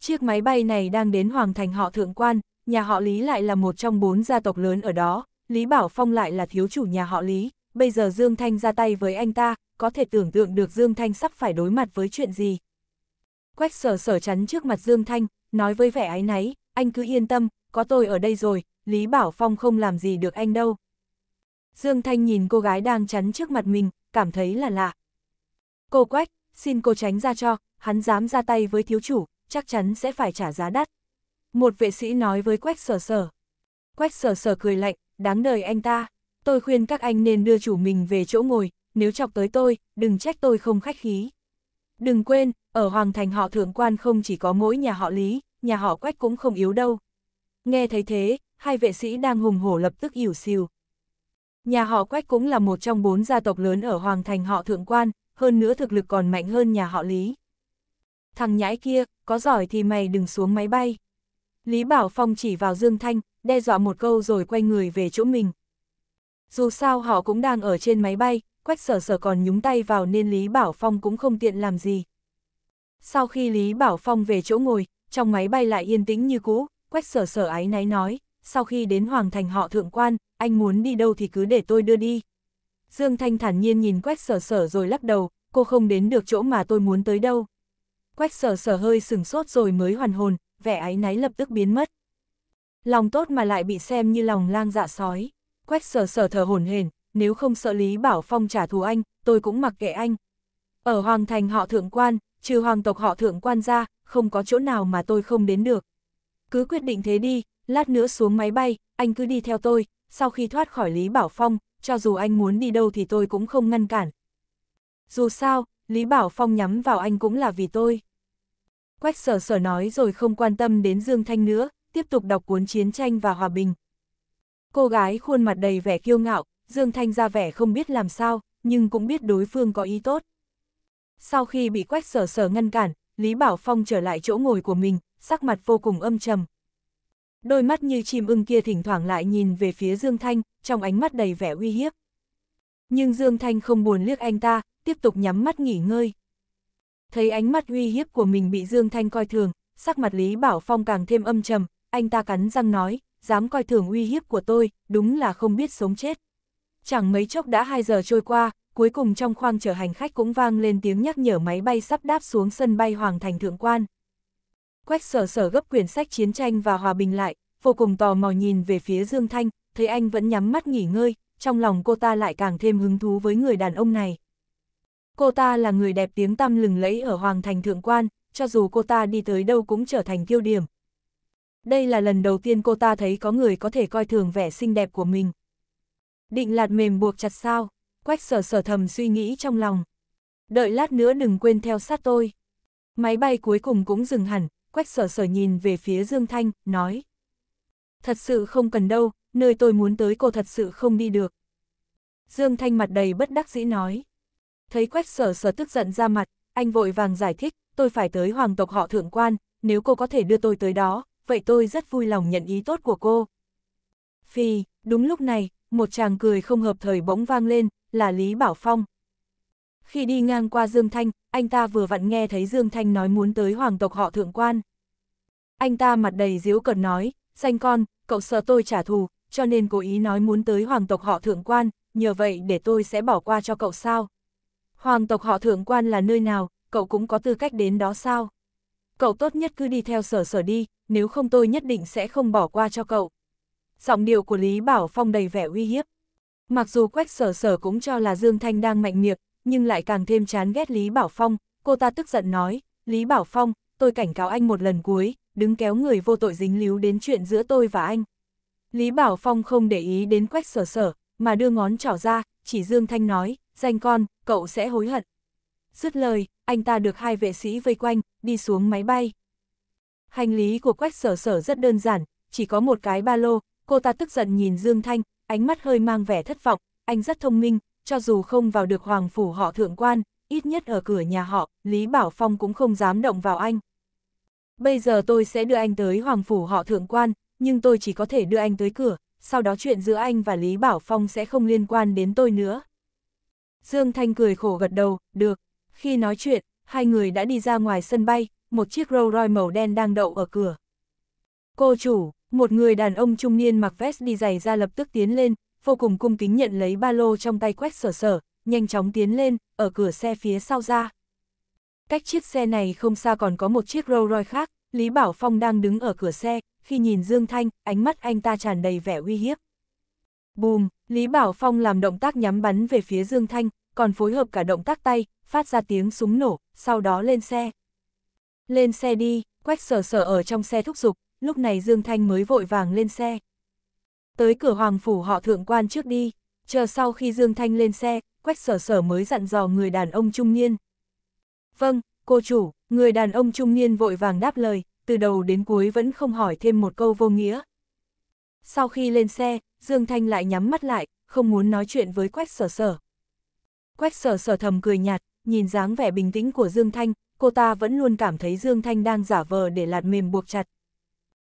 Chiếc máy bay này đang đến hoàng thành họ thượng quan, nhà họ Lý lại là một trong bốn gia tộc lớn ở đó, Lý Bảo Phong lại là thiếu chủ nhà họ Lý, bây giờ Dương Thanh ra tay với anh ta, có thể tưởng tượng được Dương Thanh sắp phải đối mặt với chuyện gì. Quách sở sở chắn trước mặt Dương Thanh, nói với vẻ ái náy, anh cứ yên tâm, có tôi ở đây rồi, Lý Bảo Phong không làm gì được anh đâu. Dương Thanh nhìn cô gái đang chắn trước mặt mình, cảm thấy là lạ. Cô Quách, xin cô tránh ra cho, hắn dám ra tay với thiếu chủ, chắc chắn sẽ phải trả giá đắt. Một vệ sĩ nói với Quách sở sở. Quách sở sở cười lạnh, đáng đời anh ta. Tôi khuyên các anh nên đưa chủ mình về chỗ ngồi, nếu chọc tới tôi, đừng trách tôi không khách khí. Đừng quên, ở Hoàng Thành họ thượng quan không chỉ có mỗi nhà họ Lý, nhà họ Quách cũng không yếu đâu. Nghe thấy thế, hai vệ sĩ đang hùng hổ lập tức ỉu xìu. Nhà họ Quách cũng là một trong bốn gia tộc lớn ở Hoàng Thành họ thượng quan, hơn nữa thực lực còn mạnh hơn nhà họ Lý. Thằng nhãi kia, có giỏi thì mày đừng xuống máy bay. Lý Bảo Phong chỉ vào Dương Thanh, đe dọa một câu rồi quay người về chỗ mình. Dù sao họ cũng đang ở trên máy bay, Quách sở sở còn nhúng tay vào nên Lý Bảo Phong cũng không tiện làm gì. Sau khi Lý Bảo Phong về chỗ ngồi, trong máy bay lại yên tĩnh như cũ, quách sở sở ái náy nói, sau khi đến Hoàng Thành họ thượng quan, anh muốn đi đâu thì cứ để tôi đưa đi. Dương Thanh thản nhiên nhìn quách sở sở rồi lắc đầu, cô không đến được chỗ mà tôi muốn tới đâu. Quách sở sở hơi sừng sốt rồi mới hoàn hồn, vẻ ái náy lập tức biến mất. Lòng tốt mà lại bị xem như lòng lang dạ sói. Quách sở sở thở hổn hển, nếu không sợ Lý Bảo Phong trả thù anh, tôi cũng mặc kệ anh, ở hoàng thành họ thượng quan, trừ hoàng tộc họ thượng quan ra, không có chỗ nào mà tôi không đến được. Cứ quyết định thế đi, lát nữa xuống máy bay, anh cứ đi theo tôi, sau khi thoát khỏi Lý Bảo Phong, cho dù anh muốn đi đâu thì tôi cũng không ngăn cản. Dù sao, Lý Bảo Phong nhắm vào anh cũng là vì tôi. Quách sở sở nói rồi không quan tâm đến Dương Thanh nữa, tiếp tục đọc cuốn Chiến tranh và Hòa bình. Cô gái khuôn mặt đầy vẻ kiêu ngạo, Dương Thanh ra vẻ không biết làm sao, nhưng cũng biết đối phương có ý tốt. Sau khi bị quách sở sở ngăn cản, Lý Bảo Phong trở lại chỗ ngồi của mình, sắc mặt vô cùng âm trầm. Đôi mắt như chim ưng kia thỉnh thoảng lại nhìn về phía Dương Thanh, trong ánh mắt đầy vẻ uy hiếp. Nhưng Dương Thanh không buồn liếc anh ta, tiếp tục nhắm mắt nghỉ ngơi. Thấy ánh mắt uy hiếp của mình bị Dương Thanh coi thường, sắc mặt Lý Bảo Phong càng thêm âm trầm, anh ta cắn răng nói, dám coi thường uy hiếp của tôi, đúng là không biết sống chết. Chẳng mấy chốc đã 2 giờ trôi qua, cuối cùng trong khoang chở hành khách cũng vang lên tiếng nhắc nhở máy bay sắp đáp xuống sân bay Hoàng Thành Thượng Quan. Quách sở sở gấp quyển sách chiến tranh và hòa bình lại, vô cùng tò mò nhìn về phía Dương Thanh, thấy anh vẫn nhắm mắt nghỉ ngơi, trong lòng cô ta lại càng thêm hứng thú với người đàn ông này. Cô ta là người đẹp tiếng tăm lừng lẫy ở Hoàng Thành Thượng Quan, cho dù cô ta đi tới đâu cũng trở thành tiêu điểm. Đây là lần đầu tiên cô ta thấy có người có thể coi thường vẻ xinh đẹp của mình. Định lạt mềm buộc chặt sao? quách sở sở thầm suy nghĩ trong lòng. Đợi lát nữa đừng quên theo sát tôi. Máy bay cuối cùng cũng dừng hẳn, quách sở sở nhìn về phía Dương Thanh, nói. Thật sự không cần đâu, nơi tôi muốn tới cô thật sự không đi được. Dương Thanh mặt đầy bất đắc dĩ nói. Thấy quách sở sở tức giận ra mặt, anh vội vàng giải thích, tôi phải tới hoàng tộc họ thượng quan, nếu cô có thể đưa tôi tới đó, vậy tôi rất vui lòng nhận ý tốt của cô. Phi, đúng lúc này, một chàng cười không hợp thời bỗng vang lên, là Lý Bảo Phong. Khi đi ngang qua Dương Thanh, anh ta vừa vặn nghe thấy Dương Thanh nói muốn tới hoàng tộc họ thượng quan. Anh ta mặt đầy díu cẩn nói, danh con, cậu sợ tôi trả thù, cho nên cố ý nói muốn tới hoàng tộc họ thượng quan, nhờ vậy để tôi sẽ bỏ qua cho cậu sao. Hoàng tộc họ thượng quan là nơi nào, cậu cũng có tư cách đến đó sao? Cậu tốt nhất cứ đi theo sở sở đi, nếu không tôi nhất định sẽ không bỏ qua cho cậu. Giọng điệu của Lý Bảo Phong đầy vẻ uy hiếp, Mặc dù Quách Sở Sở cũng cho là Dương Thanh đang mạnh miệng, nhưng lại càng thêm chán ghét Lý Bảo Phong, cô ta tức giận nói, Lý Bảo Phong, tôi cảnh cáo anh một lần cuối, đứng kéo người vô tội dính líu đến chuyện giữa tôi và anh. Lý Bảo Phong không để ý đến Quách Sở Sở, mà đưa ngón trỏ ra, chỉ Dương Thanh nói, danh con, cậu sẽ hối hận. Dứt lời, anh ta được hai vệ sĩ vây quanh, đi xuống máy bay. Hành lý của Quách Sở Sở rất đơn giản, chỉ có một cái ba lô, cô ta tức giận nhìn Dương Thanh, ánh mắt hơi mang vẻ thất vọng, anh rất thông minh, cho dù không vào được hoàng phủ họ thượng quan, ít nhất ở cửa nhà họ, Lý Bảo Phong cũng không dám động vào anh. Bây giờ tôi sẽ đưa anh tới hoàng phủ họ thượng quan, nhưng tôi chỉ có thể đưa anh tới cửa, sau đó chuyện giữa anh và Lý Bảo Phong sẽ không liên quan đến tôi nữa. Dương Thanh cười khổ gật đầu, được. Khi nói chuyện, hai người đã đi ra ngoài sân bay, một chiếc Rolls Royce màu đen đang đậu ở cửa. Cô chủ, một người đàn ông trung niên mặc vest đi giày ra lập tức tiến lên, vô cùng cung kính nhận lấy ba lô trong tay quét sở sở, nhanh chóng tiến lên, ở cửa xe phía sau ra. Cách chiếc xe này không xa còn có một chiếc Rolls Royce khác, Lý Bảo Phong đang đứng ở cửa xe, khi nhìn Dương Thanh, ánh mắt anh ta tràn đầy vẻ uy hiếp. Bùm, Lý Bảo Phong làm động tác nhắm bắn về phía Dương Thanh, còn phối hợp cả động tác tay, phát ra tiếng súng nổ, sau đó lên xe. Lên xe đi, quét sở sở ở trong xe thúc giục, lúc này Dương Thanh mới vội vàng lên xe. Tới cửa Hoàng Phủ họ thượng quan trước đi, chờ sau khi Dương Thanh lên xe, Quách Sở Sở mới dặn dò người đàn ông trung niên. Vâng, cô chủ, người đàn ông trung niên vội vàng đáp lời, từ đầu đến cuối vẫn không hỏi thêm một câu vô nghĩa. Sau khi lên xe, Dương Thanh lại nhắm mắt lại, không muốn nói chuyện với Quách Sở Sở. Quách Sở Sở thầm cười nhạt, nhìn dáng vẻ bình tĩnh của Dương Thanh, cô ta vẫn luôn cảm thấy Dương Thanh đang giả vờ để lạt mềm buộc chặt,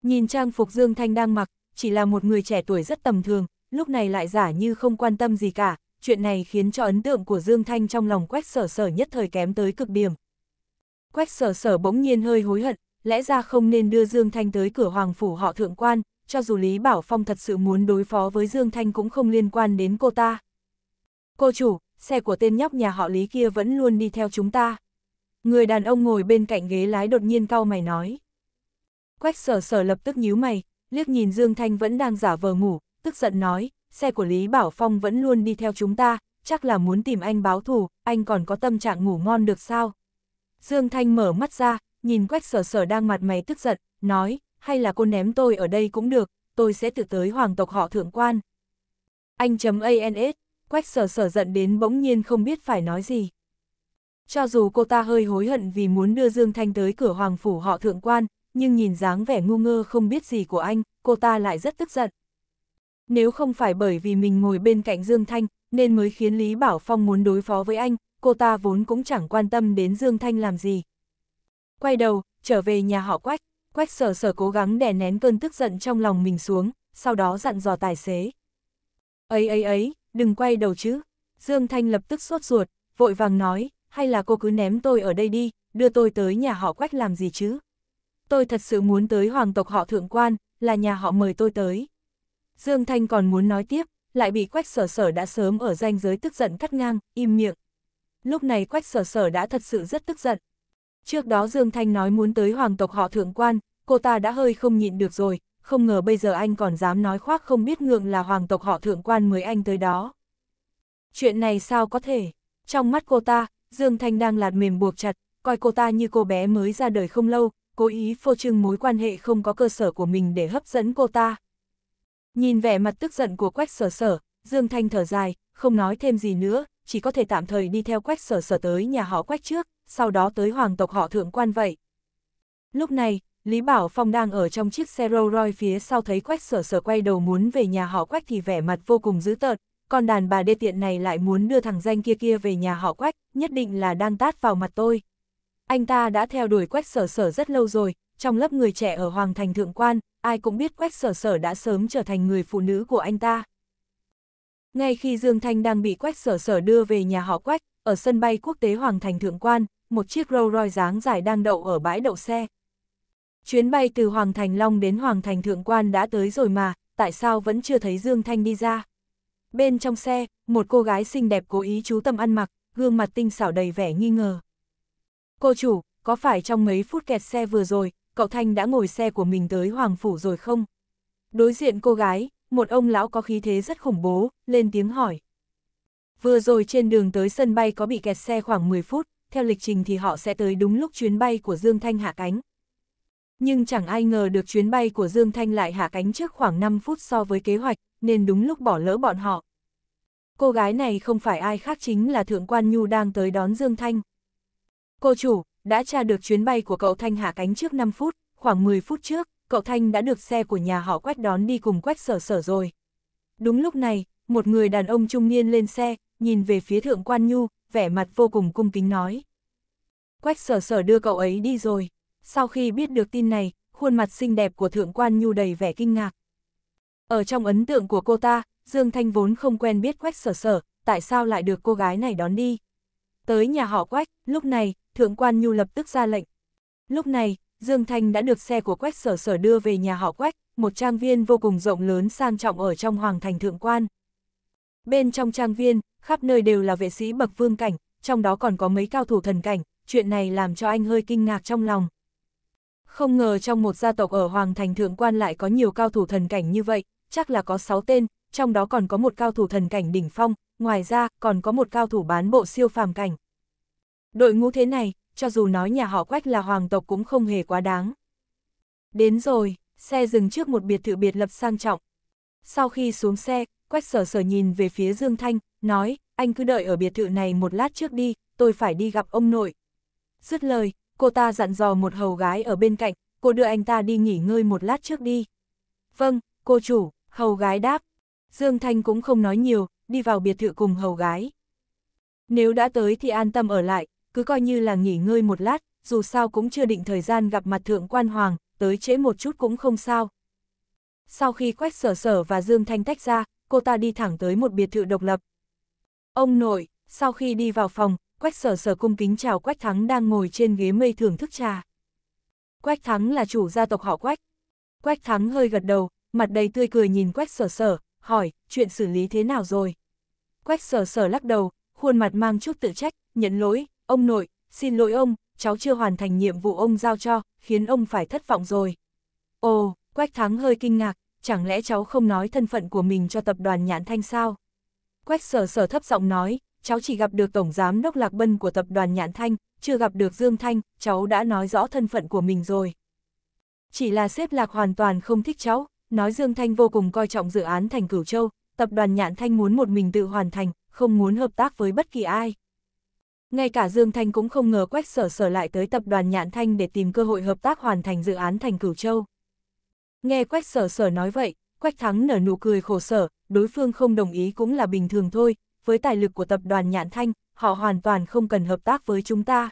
Nhìn trang phục Dương Thanh đang mặc, chỉ là một người trẻ tuổi rất tầm thường, lúc này lại giả như không quan tâm gì cả, chuyện này khiến cho ấn tượng của Dương Thanh trong lòng quách sở sở nhất thời kém tới cực điểm. Quách sở sở bỗng nhiên hơi hối hận, lẽ ra không nên đưa Dương Thanh tới cửa hoàng phủ họ thượng quan, cho dù Lý Bảo Phong thật sự muốn đối phó với Dương Thanh cũng không liên quan đến cô ta. Cô chủ, xe của tên nhóc nhà họ Lý kia vẫn luôn đi theo chúng ta. Người đàn ông ngồi bên cạnh ghế lái đột nhiên cau mày nói. Quách sở sở lập tức nhíu mày, liếc nhìn Dương Thanh vẫn đang giả vờ ngủ, tức giận nói, xe của Lý Bảo Phong vẫn luôn đi theo chúng ta, chắc là muốn tìm anh báo thù, anh còn có tâm trạng ngủ ngon được sao? Dương Thanh mở mắt ra, nhìn quách sở sở đang mặt mày tức giận, nói, hay là cô ném tôi ở đây cũng được, tôi sẽ tự tới hoàng tộc họ thượng quan. Anh chấm ans, quách sở sở giận đến bỗng nhiên không biết phải nói gì. Cho dù cô ta hơi hối hận vì muốn đưa Dương Thanh tới cửa hoàng phủ họ thượng quan, nhưng nhìn dáng vẻ ngu ngơ không biết gì của anh, cô ta lại rất tức giận. Nếu không phải bởi vì mình ngồi bên cạnh Dương Thanh, nên mới khiến Lý Bảo Phong muốn đối phó với anh, cô ta vốn cũng chẳng quan tâm đến Dương Thanh làm gì. Quay đầu, trở về nhà họ Quách, Quách sở sở cố gắng đè nén cơn tức giận trong lòng mình xuống, sau đó dặn dò tài xế. Ấy ấy ấy, đừng quay đầu chứ. Dương Thanh lập tức sốt ruột, vội vàng nói, hay là cô cứ ném tôi ở đây đi, đưa tôi tới nhà họ Quách làm gì chứ tôi thật sự muốn tới hoàng tộc họ thượng quan, là nhà họ mời tôi tới. Dương Thanh còn muốn nói tiếp, lại bị quách sở sở đã sớm ở danh giới tức giận cắt ngang, im miệng. Lúc này quách sở sở đã thật sự rất tức giận. Trước đó Dương Thanh nói muốn tới hoàng tộc họ thượng quan, cô ta đã hơi không nhịn được rồi, không ngờ bây giờ anh còn dám nói khoác không biết ngượng là hoàng tộc họ thượng quan mới anh tới đó. Chuyện này sao có thể? Trong mắt cô ta, Dương Thanh đang lạt mềm buộc chặt, coi cô ta như cô bé mới ra đời không lâu, cố ý phô trương mối quan hệ không có cơ sở của mình để hấp dẫn cô ta. Nhìn vẻ mặt tức giận của quách sở sở, Dương Thanh thở dài, không nói thêm gì nữa, chỉ có thể tạm thời đi theo quách sở sở tới nhà họ quách trước, sau đó tới hoàng tộc họ thượng quan vậy. Lúc này, Lý Bảo Phong đang ở trong chiếc xe Rolls Royce phía sau thấy quách sở sở quay đầu muốn về nhà họ quách thì vẻ mặt vô cùng dữ tợn, còn đàn bà đê tiện này lại muốn đưa thằng danh kia kia về nhà họ quách, nhất định là đang tát vào mặt tôi. Anh ta đã theo đuổi quách sở sở rất lâu rồi, trong lớp người trẻ ở Hoàng Thành Thượng Quan, ai cũng biết quách sở sở đã sớm trở thành người phụ nữ của anh ta. Ngay khi Dương Thanh đang bị quách sở sở đưa về nhà họ quách, ở sân bay quốc tế Hoàng Thành Thượng Quan, một chiếc Rolls Royce dáng dài đang đậu ở bãi đậu xe. Chuyến bay từ Hoàng Thành Long đến Hoàng Thành Thượng Quan đã tới rồi mà, tại sao vẫn chưa thấy Dương Thanh đi ra? Bên trong xe, một cô gái xinh đẹp cố ý chú tâm ăn mặc, gương mặt tinh xảo đầy vẻ nghi ngờ. Cô chủ, có phải trong mấy phút kẹt xe vừa rồi, cậu Thanh đã ngồi xe của mình tới Hoàng Phủ rồi không? Đối diện cô gái, một ông lão có khí thế rất khủng bố, lên tiếng hỏi. Vừa rồi trên đường tới sân bay có bị kẹt xe khoảng 10 phút, theo lịch trình thì họ sẽ tới đúng lúc chuyến bay của Dương Thanh hạ cánh. Nhưng chẳng ai ngờ được chuyến bay của Dương Thanh lại hạ cánh trước khoảng 5 phút so với kế hoạch, nên đúng lúc bỏ lỡ bọn họ. Cô gái này không phải ai khác chính là Thượng Quan Nhu đang tới đón Dương Thanh. Cô chủ, đã tra được chuyến bay của cậu Thanh hạ cánh trước 5 phút, khoảng 10 phút trước, cậu Thanh đã được xe của nhà họ quét đón đi cùng quét sở sở rồi. Đúng lúc này, một người đàn ông trung niên lên xe, nhìn về phía thượng quan nhu, vẻ mặt vô cùng cung kính nói. Quét sở sở đưa cậu ấy đi rồi. Sau khi biết được tin này, khuôn mặt xinh đẹp của thượng quan nhu đầy vẻ kinh ngạc. Ở trong ấn tượng của cô ta, Dương Thanh vốn không quen biết quách sở sở, tại sao lại được cô gái này đón đi. Tới nhà họ quách, lúc này, Thượng quan Nhu lập tức ra lệnh. Lúc này, Dương Thanh đã được xe của Quách Sở Sở đưa về nhà họ Quách, một trang viên vô cùng rộng lớn sang trọng ở trong hoàng thành thượng quan. Bên trong trang viên, khắp nơi đều là vệ sĩ bậc vương cảnh, trong đó còn có mấy cao thủ thần cảnh, chuyện này làm cho anh hơi kinh ngạc trong lòng. Không ngờ trong một gia tộc ở Hoàng Thành Thượng Quan lại có nhiều cao thủ thần cảnh như vậy, chắc là có 6 tên, trong đó còn có một cao thủ thần cảnh đỉnh phong, ngoài ra còn có một cao thủ bán bộ siêu phàm cảnh. Đội ngũ thế này, cho dù nói nhà họ quách là hoàng tộc cũng không hề quá đáng. Đến rồi, xe dừng trước một biệt thự biệt lập sang trọng. Sau khi xuống xe, quách sở sở nhìn về phía Dương Thanh, nói, anh cứ đợi ở biệt thự này một lát trước đi, tôi phải đi gặp ông nội. Dứt lời, cô ta dặn dò một hầu gái ở bên cạnh, cô đưa anh ta đi nghỉ ngơi một lát trước đi. Vâng, cô chủ, hầu gái đáp. Dương Thanh cũng không nói nhiều, đi vào biệt thự cùng hầu gái. Nếu đã tới thì an tâm ở lại, cứ coi như là nghỉ ngơi một lát, dù sao cũng chưa định thời gian gặp mặt thượng quan hoàng, tới trễ một chút cũng không sao. Sau khi Quách Sở Sở và Dương Thanh tách ra, cô ta đi thẳng tới một biệt thự độc lập. Ông nội, sau khi đi vào phòng, Quách Sở Sở cung kính chào Quách Thắng đang ngồi trên ghế mây thưởng thức trà. Quách Thắng là chủ gia tộc họ Quách. Quách Thắng hơi gật đầu, mặt đầy tươi cười nhìn Quách Sở Sở, hỏi, chuyện xử lý thế nào rồi? Quách Sở Sở lắc đầu, khuôn mặt mang chút tự trách, nhận lỗi, ông nội, xin lỗi ông, cháu chưa hoàn thành nhiệm vụ ông giao cho, khiến ông phải thất vọng rồi. Ồ, Quách Thắng hơi kinh ngạc, chẳng lẽ cháu không nói thân phận của mình cho tập đoàn Nhãn Thanh sao? Quách sở sở thấp giọng nói, cháu chỉ gặp được Tổng Giám Đốc Lạc Bân của tập đoàn Nhãn Thanh, chưa gặp được Dương Thanh, cháu đã nói rõ thân phận của mình rồi. Chỉ là xếp lạc hoàn toàn không thích cháu, nói Dương Thanh vô cùng coi trọng dự án thành Cửu Châu, tập đoàn Nhãn Thanh muốn một mình tự hoàn thành, không muốn hợp tác với bất kỳ ai. Ngay cả Dương Thanh cũng không ngờ Quách Sở Sở lại tới tập đoàn Nhạn Thanh để tìm cơ hội hợp tác hoàn thành dự án thành Cửu Châu. Nghe Quách Sở Sở nói vậy, Quách Thắng nở nụ cười khổ sở, đối phương không đồng ý cũng là bình thường thôi, với tài lực của tập đoàn Nhạn Thanh, họ hoàn toàn không cần hợp tác với chúng ta.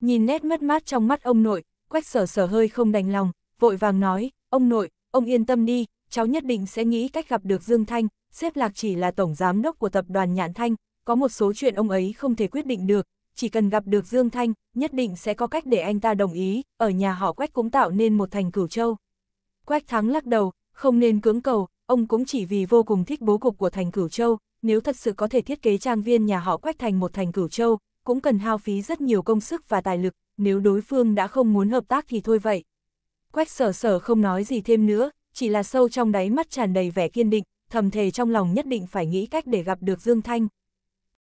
Nhìn nét mất mát trong mắt ông nội, Quách Sở Sở hơi không đành lòng, vội vàng nói, ông nội, ông yên tâm đi, cháu nhất định sẽ nghĩ cách gặp được Dương Thanh, xếp lạc chỉ là tổng giám đốc của tập đoàn Nhạn Thanh, có một số chuyện ông ấy không thể quyết định được, chỉ cần gặp được Dương Thanh, nhất định sẽ có cách để anh ta đồng ý, ở nhà họ Quách cũng tạo nên một thành cửu châu. Quách thắng lắc đầu, không nên cưỡng cầu, ông cũng chỉ vì vô cùng thích bố cục của thành cửu châu, nếu thật sự có thể thiết kế trang viên nhà họ Quách thành một thành cửu châu, cũng cần hao phí rất nhiều công sức và tài lực, nếu đối phương đã không muốn hợp tác thì thôi vậy. Quách sở sở không nói gì thêm nữa, chỉ là sâu trong đáy mắt tràn đầy vẻ kiên định, thầm thề trong lòng nhất định phải nghĩ cách để gặp được Dương Thanh.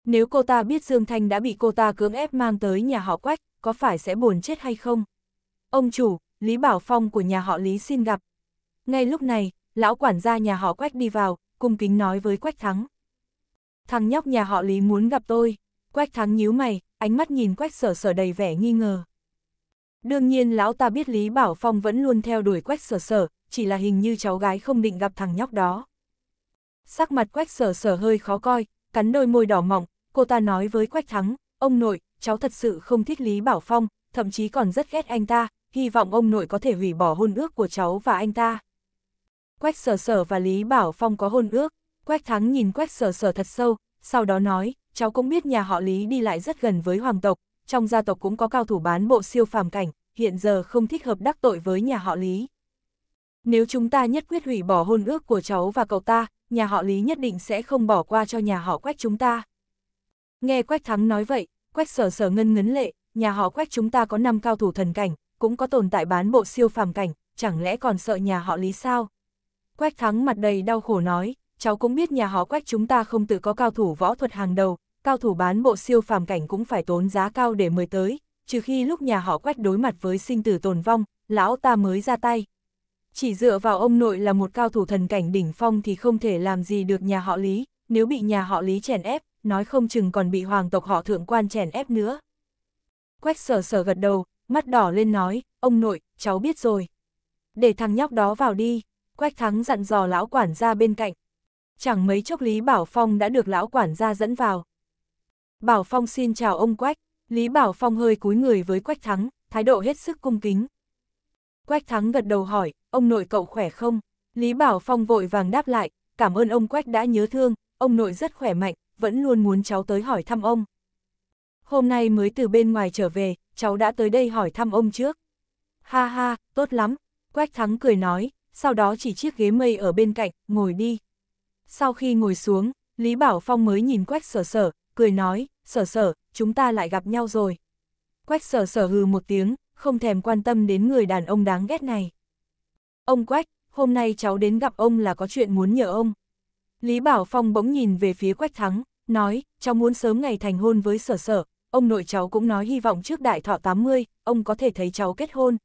Nếu cô ta biết Dương Thanh đã bị cô ta cưỡng ép mang tới nhà họ Quách, có phải sẽ buồn chết hay không? Ông chủ, Lý Bảo Phong của nhà họ Lý xin gặp. Ngay lúc này, lão quản gia nhà họ Quách đi vào, cung kính nói với Quách Thắng. Thằng nhóc nhà họ Lý muốn gặp tôi. Quách Thắng nhíu mày, ánh mắt nhìn Quách Sở Sở đầy vẻ nghi ngờ. Đương nhiên lão ta biết Lý Bảo Phong vẫn luôn theo đuổi Quách Sở Sở, chỉ là hình như cháu gái không định gặp thằng nhóc đó. Sắc mặt Quách Sở Sở hơi khó coi, cắn đôi môi đỏ mọng cô ta nói với Quách Thắng, ông nội, cháu thật sự không thích Lý Bảo Phong, thậm chí còn rất ghét anh ta, hy vọng ông nội có thể hủy bỏ hôn ước của cháu và anh ta. Quách Sở Sở và Lý Bảo Phong có hôn ước, Quách Thắng nhìn Quách Sở Sở thật sâu, sau đó nói, cháu cũng biết nhà họ Lý đi lại rất gần với hoàng tộc, trong gia tộc cũng có cao thủ bán bộ siêu phàm cảnh, hiện giờ không thích hợp đắc tội với nhà họ Lý. Nếu chúng ta nhất quyết hủy bỏ hôn ước của cháu và cậu ta, nhà họ Lý nhất định sẽ không bỏ qua cho nhà họ Quách chúng ta. Nghe Quách Thắng nói vậy, Quách sở sở ngân ngấn lệ, nhà họ Quách chúng ta có năm cao thủ thần cảnh, cũng có tồn tại bán bộ siêu phàm cảnh, chẳng lẽ còn sợ nhà họ Lý sao? Quách Thắng mặt đầy đau khổ nói, cháu cũng biết nhà họ Quách chúng ta không tự có cao thủ võ thuật hàng đầu, cao thủ bán bộ siêu phàm cảnh cũng phải tốn giá cao để mới tới, trừ khi lúc nhà họ Quách đối mặt với sinh tử tồn vong, lão ta mới ra tay. Chỉ dựa vào ông nội là một cao thủ thần cảnh đỉnh phong thì không thể làm gì được nhà họ Lý, nếu bị nhà họ Lý chèn ép, nói không chừng còn bị hoàng tộc họ thượng quan chèn ép nữa. Quách sở sở gật đầu, mắt đỏ lên nói, ông nội, cháu biết rồi. Để thằng nhóc đó vào đi, Quách Thắng dặn dò lão quản gia bên cạnh. Chẳng mấy chốc Lý Bảo Phong đã được lão quản gia dẫn vào. Bảo Phong xin chào ông Quách, Lý Bảo Phong hơi cúi người với Quách Thắng, thái độ hết sức cung kính. Quách Thắng gật đầu hỏi, ông nội cậu khỏe không? Lý Bảo Phong vội vàng đáp lại, cảm ơn ông Quách đã nhớ thương, ông nội rất khỏe mạnh, vẫn luôn muốn cháu tới hỏi thăm ông. Hôm nay mới từ bên ngoài trở về, cháu đã tới đây hỏi thăm ông trước. Ha ha, tốt lắm, Quách Thắng cười nói, sau đó chỉ chiếc ghế mây ở bên cạnh, ngồi đi. Sau khi ngồi xuống, Lý Bảo Phong mới nhìn Quách Sở Sở, cười nói, Sở Sở, chúng ta lại gặp nhau rồi. Quách Sở Sở hừ một tiếng, không thèm quan tâm đến người đàn ông đáng ghét này. Ông Quách, hôm nay cháu đến gặp ông là có chuyện muốn nhờ ông. Lý Bảo Phong bỗng nhìn về phía Quách Thắng, nói, cháu muốn sớm ngày thành hôn với sở sở, ông nội cháu cũng nói hy vọng trước đại thọ 80, ông có thể thấy cháu kết hôn.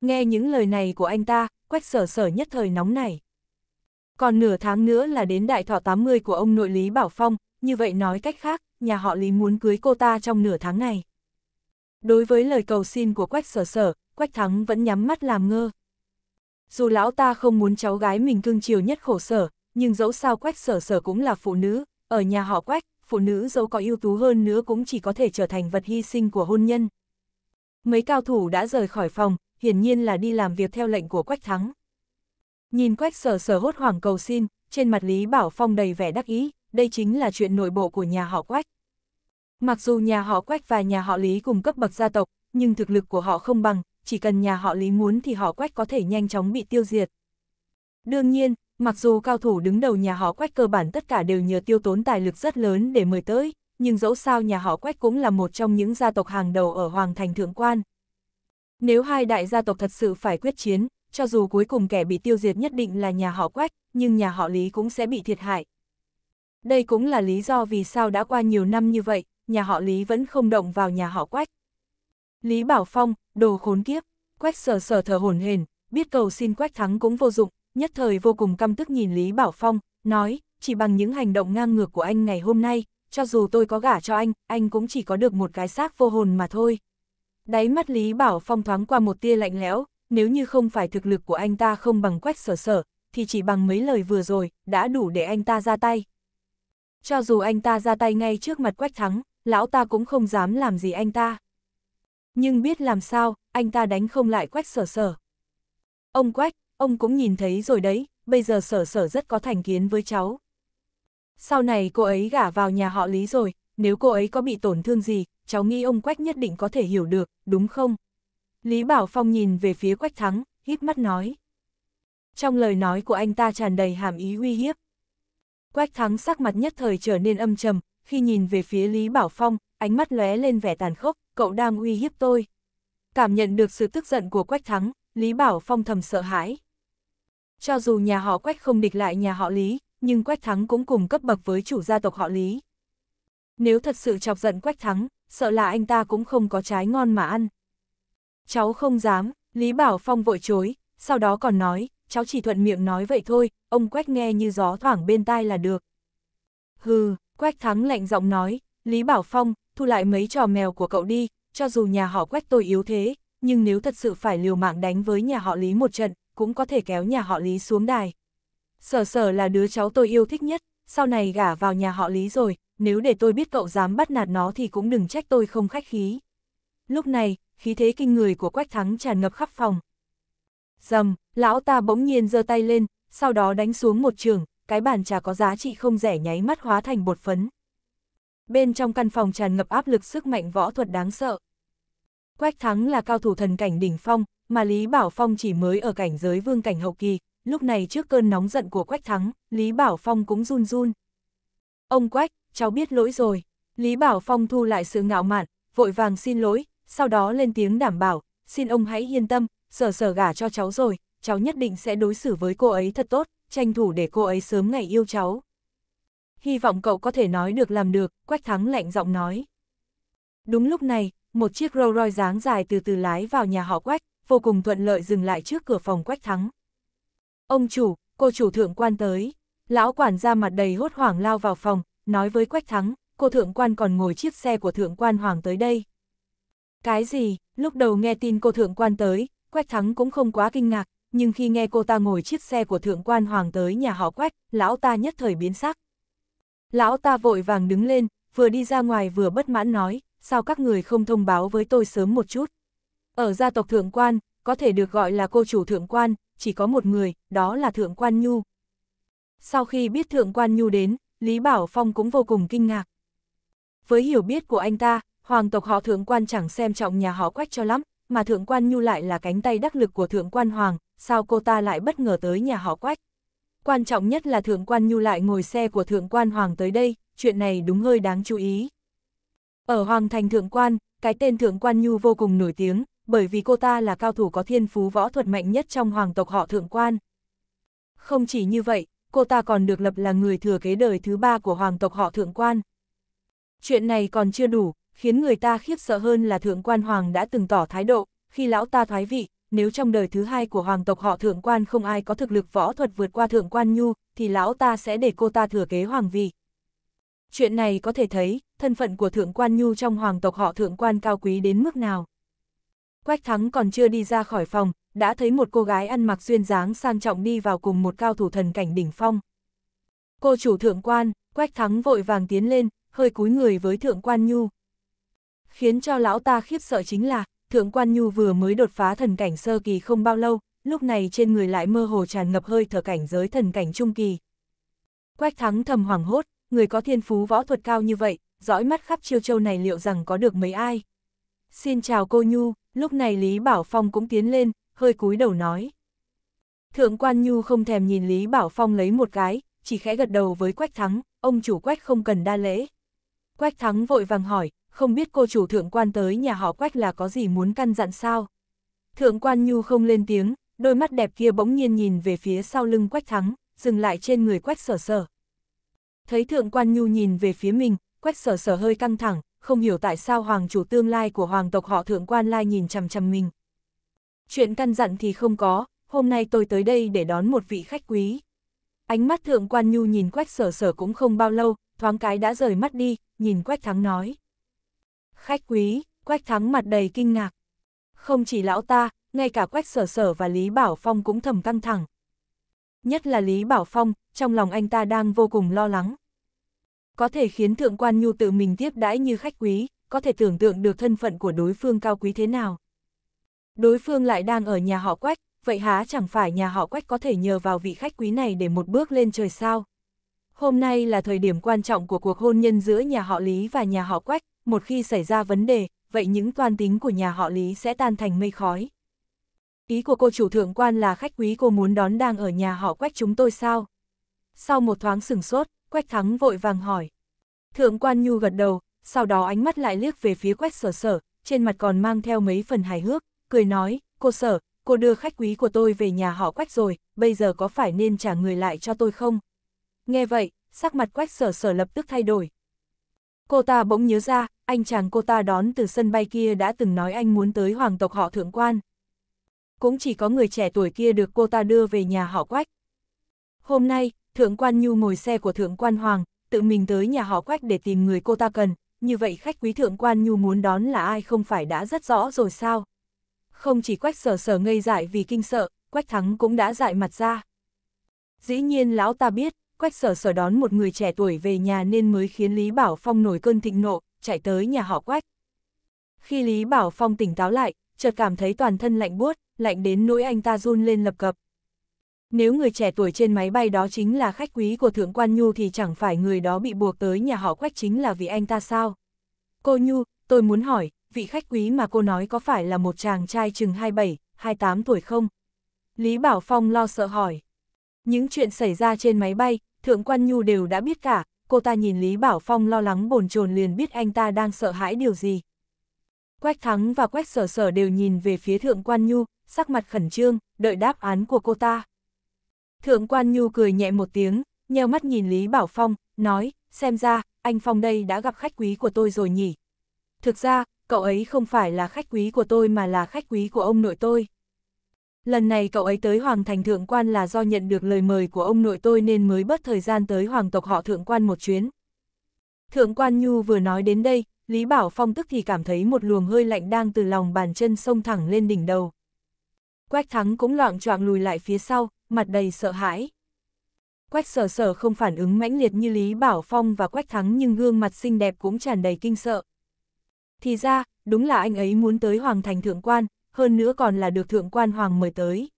Nghe những lời này của anh ta, Quách sở sở nhất thời nóng này. Còn nửa tháng nữa là đến đại thọ 80 của ông nội Lý Bảo Phong, như vậy nói cách khác, nhà họ Lý muốn cưới cô ta trong nửa tháng này. Đối với lời cầu xin của Quách sở sở, Quách Thắng vẫn nhắm mắt làm ngơ. Dù lão ta không muốn cháu gái mình cưng chiều nhất khổ sở, nhưng dẫu sao quách sở sở cũng là phụ nữ, ở nhà họ quách, phụ nữ dẫu có ưu tú hơn nữa cũng chỉ có thể trở thành vật hy sinh của hôn nhân. Mấy cao thủ đã rời khỏi phòng, hiển nhiên là đi làm việc theo lệnh của quách thắng. Nhìn quách sở sở hốt hoảng cầu xin, trên mặt Lý Bảo Phong đầy vẻ đắc ý, đây chính là chuyện nội bộ của nhà họ quách. Mặc dù nhà họ quách và nhà họ Lý cùng cấp bậc gia tộc, nhưng thực lực của họ không bằng, chỉ cần nhà họ Lý muốn thì họ quách có thể nhanh chóng bị tiêu diệt. Đương nhiên, Mặc dù cao thủ đứng đầu nhà họ Quách cơ bản tất cả đều nhờ tiêu tốn tài lực rất lớn để mời tới, nhưng dẫu sao nhà họ Quách cũng là một trong những gia tộc hàng đầu ở Hoàng Thành Thượng Quan. Nếu hai đại gia tộc thật sự phải quyết chiến, cho dù cuối cùng kẻ bị tiêu diệt nhất định là nhà họ Quách, nhưng nhà họ Lý cũng sẽ bị thiệt hại. Đây cũng là lý do vì sao đã qua nhiều năm như vậy, nhà họ Lý vẫn không động vào nhà họ Quách. Lý Bảo Phong, đồ khốn kiếp, Quách sờ sờ thờ hồn hền, biết cầu xin Quách thắng cũng vô dụng, nhất thời vô cùng căm tức nhìn Lý Bảo Phong, nói, chỉ bằng những hành động ngang ngược của anh ngày hôm nay, cho dù tôi có gả cho anh, anh cũng chỉ có được một cái xác vô hồn mà thôi. Đáy mắt Lý Bảo Phong thoáng qua một tia lạnh lẽo, nếu như không phải thực lực của anh ta không bằng quách sở sở, thì chỉ bằng mấy lời vừa rồi, đã đủ để anh ta ra tay. Cho dù anh ta ra tay ngay trước mặt quách thắng, lão ta cũng không dám làm gì anh ta. Nhưng biết làm sao, anh ta đánh không lại quách sở sở. Ông quách, ông cũng nhìn thấy rồi đấy, bây giờ sở sở rất có thành kiến với cháu. Sau này cô ấy gả vào nhà họ Lý rồi, nếu cô ấy có bị tổn thương gì, cháu nghĩ ông Quách nhất định có thể hiểu được, đúng không? Lý Bảo Phong nhìn về phía Quách Thắng, hít mắt nói. Trong lời nói của anh ta tràn đầy hàm ý uy hiếp. Quách Thắng sắc mặt nhất thời trở nên âm trầm, khi nhìn về phía Lý Bảo Phong, ánh mắt lóe lên vẻ tàn khốc, cậu đang uy hiếp tôi. Cảm nhận được sự tức giận của Quách Thắng, Lý Bảo Phong thầm sợ hãi, cho dù nhà họ Quách không địch lại nhà họ Lý, nhưng Quách Thắng cũng cùng cấp bậc với chủ gia tộc họ Lý. Nếu thật sự chọc giận Quách Thắng, sợ là anh ta cũng không có trái ngon mà ăn. Cháu không dám, Lý Bảo Phong vội chối, sau đó còn nói, cháu chỉ thuận miệng nói vậy thôi, ông Quách nghe như gió thoảng bên tai là được. Hừ, Quách Thắng lạnh giọng nói, Lý Bảo Phong, thu lại mấy trò mèo của cậu đi, cho dù nhà họ Quách tôi yếu thế, nhưng nếu thật sự phải liều mạng đánh với nhà họ Lý một trận, cũng có thể kéo nhà họ Lý xuống đài. Sở sở là đứa cháu tôi yêu thích nhất, sau này gả vào nhà họ Lý rồi, nếu để tôi biết cậu dám bắt nạt nó thì cũng đừng trách tôi không khách khí. Lúc này, khí thế kinh người của Quách Thắng tràn ngập khắp phòng. Dầm, lão ta bỗng nhiên giơ tay lên, sau đó đánh xuống một trường, cái bàn trà có giá trị không rẻ nháy mắt hóa thành bột phấn. Bên trong căn phòng tràn ngập áp lực sức mạnh võ thuật đáng sợ. Quách Thắng là cao thủ thần cảnh đỉnh phong, mà Lý Bảo Phong chỉ mới ở cảnh giới vương cảnh hậu kỳ, lúc này trước cơn nóng giận của Quách Thắng, Lý Bảo Phong cũng run run. Ông Quách, cháu biết lỗi rồi. Lý Bảo Phong thu lại sự ngạo mạn, vội vàng xin lỗi, sau đó lên tiếng đảm bảo, xin ông hãy yên tâm, sở sở gả cho cháu rồi, cháu nhất định sẽ đối xử với cô ấy thật tốt, tranh thủ để cô ấy sớm ngày yêu cháu. Hy vọng cậu có thể nói được làm được, Quách Thắng lạnh giọng nói. Đúng lúc này, một chiếc Rolls Royce dáng dài từ từ lái vào nhà họ Quách, vô cùng thuận lợi dừng lại trước cửa phòng Quách Thắng. Ông chủ, cô chủ thượng quan tới. Lão quản gia mặt đầy hốt hoảng lao vào phòng, nói với Quách Thắng, cô thượng quan còn ngồi chiếc xe của thượng quan hoàng tới đây. Cái gì, lúc đầu nghe tin cô thượng quan tới, Quách Thắng cũng không quá kinh ngạc, nhưng khi nghe cô ta ngồi chiếc xe của thượng quan hoàng tới nhà họ Quách, lão ta nhất thời biến sắc. Lão ta vội vàng đứng lên, vừa đi ra ngoài vừa bất mãn nói, sao các người không thông báo với tôi sớm một chút? Ở gia tộc Thượng Quan, có thể được gọi là cô chủ Thượng Quan, chỉ có một người, đó là Thượng Quan Nhu. Sau khi biết Thượng Quan Nhu đến, Lý Bảo Phong cũng vô cùng kinh ngạc. Với hiểu biết của anh ta, hoàng tộc họ Thượng Quan chẳng xem trọng nhà họ quách cho lắm, mà Thượng Quan Nhu lại là cánh tay đắc lực của Thượng Quan Hoàng, sao cô ta lại bất ngờ tới nhà họ quách? Quan trọng nhất là Thượng Quan Nhu lại ngồi xe của Thượng Quan Hoàng tới đây, chuyện này đúng hơi đáng chú ý. Ở Hoàng Thành Thượng Quan, cái tên Thượng Quan Nhu vô cùng nổi tiếng, bởi vì cô ta là cao thủ có thiên phú võ thuật mạnh nhất trong hoàng tộc họ Thượng Quan. Không chỉ như vậy, cô ta còn được lập là người thừa kế đời thứ ba của hoàng tộc họ Thượng Quan. Chuyện này còn chưa đủ, khiến người ta khiếp sợ hơn là Thượng Quan Hoàng đã từng tỏ thái độ, khi lão ta thoái vị, nếu trong đời thứ hai của hoàng tộc họ Thượng Quan không ai có thực lực võ thuật vượt qua Thượng Quan Nhu, thì lão ta sẽ để cô ta thừa kế hoàng vị chuyện này có thể thấy, thân phận của thượng quan Nhu trong hoàng tộc họ thượng quan cao quý đến mức nào. Quách Thắng còn chưa đi ra khỏi phòng, đã thấy một cô gái ăn mặc duyên dáng sang trọng đi vào cùng một cao thủ thần cảnh đỉnh phong. Cô chủ thượng quan, Quách Thắng vội vàng tiến lên, hơi cúi người với thượng quan Nhu. Khiến cho lão ta khiếp sợ chính là, thượng quan Nhu vừa mới đột phá thần cảnh sơ kỳ không bao lâu, lúc này trên người lại mơ hồ tràn ngập hơi thở cảnh giới thần cảnh trung kỳ. Quách Thắng thầm hoảng hốt, người có thiên phú võ thuật cao như vậy, dõi mắt khắp chiêu châu này liệu rằng có được mấy ai. Xin chào cô Nhu, lúc này Lý Bảo Phong cũng tiến lên, hơi cúi đầu nói. Thượng quan Nhu không thèm nhìn Lý Bảo Phong lấy một cái, chỉ khẽ gật đầu với Quách Thắng, ông chủ Quách không cần đa lễ. Quách Thắng vội vàng hỏi, không biết cô chủ thượng quan tới nhà họ Quách là có gì muốn căn dặn sao? Thượng quan Nhu không lên tiếng, đôi mắt đẹp kia bỗng nhiên nhìn về phía sau lưng Quách Thắng, dừng lại trên người Quách sở sở, Thấy thượng quan nhu nhìn về phía mình, quách sở sở hơi căng thẳng, không hiểu tại sao hoàng chủ tương lai của hoàng tộc họ thượng quan lai nhìn chằm chằm mình. Chuyện căn dặn thì không có, hôm nay tôi tới đây để đón một vị khách quý. Ánh mắt thượng quan nhu nhìn quách sở sở cũng không bao lâu, thoáng cái đã rời mắt đi, nhìn quách thắng nói. Khách quý, quách thắng mặt đầy kinh ngạc. Không chỉ lão ta, ngay cả quách sở sở và Lý Bảo Phong cũng thầm căng thẳng, Nhất là Lý Bảo Phong, trong lòng anh ta đang vô cùng lo lắng. Có thể khiến Thượng Quan Nhu tự mình tiếp đãi như khách quý, có thể tưởng tượng được thân phận của đối phương cao quý thế nào. Đối phương lại đang ở nhà họ quách, vậy há chẳng phải nhà họ quách có thể nhờ vào vị khách quý này để một bước lên trời sao? Hôm nay là thời điểm quan trọng của cuộc hôn nhân giữa nhà họ Lý và nhà họ quách, một khi xảy ra vấn đề, vậy những toan tính của nhà họ Lý sẽ tan thành mây khói ý của cô chủ thượng quan là khách quý cô muốn đón đang ở nhà họ quách chúng tôi sao? Sau một thoáng sửng sốt, quách thắng vội vàng hỏi. Thượng quan nhu gật đầu, sau đó ánh mắt lại liếc về phía quách sở sở, trên mặt còn mang theo mấy phần hài hước, cười nói, cô sở, cô đưa khách quý của tôi về nhà họ quách rồi, bây giờ có phải nên trả người lại cho tôi không? Nghe vậy, sắc mặt quách sở sở lập tức thay đổi. Cô ta bỗng nhớ ra, anh chàng cô ta đón từ sân bay kia đã từng nói anh muốn tới hoàng tộc họ thượng quan cũng chỉ có người trẻ tuổi kia được cô ta đưa về nhà họ Quách. Hôm nay, Thượng Quan Nhu ngồi xe của Thượng Quan Hoàng, tự mình tới nhà họ Quách để tìm người cô ta cần, như vậy khách quý Thượng Quan Nhu muốn đón là ai không phải đã rất rõ rồi sao? Không chỉ Quách sở sở ngây dại vì kinh sợ, Quách Thắng cũng đã dại mặt ra. Dĩ nhiên lão ta biết, Quách sở sở đón một người trẻ tuổi về nhà nên mới khiến Lý Bảo Phong nổi cơn thịnh nộ, chạy tới nhà họ Quách. Khi Lý Bảo Phong tỉnh táo lại, chợt cảm thấy toàn thân lạnh buốt, lạnh đến nỗi anh ta run lên lập cập. Nếu người trẻ tuổi trên máy bay đó chính là khách quý của Thượng Quan Nhu thì chẳng phải người đó bị buộc tới nhà họ quách chính là vì anh ta sao? Cô Nhu, tôi muốn hỏi, vị khách quý mà cô nói có phải là một chàng trai chừng 27, 28 tuổi không? Lý Bảo Phong lo sợ hỏi. Những chuyện xảy ra trên máy bay, Thượng Quan Nhu đều đã biết cả, cô ta nhìn Lý Bảo Phong lo lắng bồn chồn liền biết anh ta đang sợ hãi điều gì. Quách Thắng và Quách Sở Sở đều nhìn về phía Thượng Quan Nhu, sắc mặt khẩn trương, đợi đáp án của cô ta. Thượng quan Nhu cười nhẹ một tiếng, nheo mắt nhìn Lý Bảo Phong, nói, xem ra, anh Phong đây đã gặp khách quý của tôi rồi nhỉ. Thực ra, cậu ấy không phải là khách quý của tôi mà là khách quý của ông nội tôi. Lần này cậu ấy tới Hoàng thành Thượng quan là do nhận được lời mời của ông nội tôi nên mới bớt thời gian tới Hoàng tộc họ Thượng quan một chuyến. Thượng quan Nhu vừa nói đến đây, Lý Bảo Phong tức thì cảm thấy một luồng hơi lạnh đang từ lòng bàn chân sông thẳng lên đỉnh đầu. Quách Thắng cũng loạn choạng lùi lại phía sau, mặt đầy sợ hãi. Quách sở sở không phản ứng mãnh liệt như Lý Bảo Phong và Quách Thắng nhưng gương mặt xinh đẹp cũng tràn đầy kinh sợ. Thì ra, đúng là anh ấy muốn tới Hoàng Thành Thượng Quan, hơn nữa còn là được Thượng Quan Hoàng mời tới.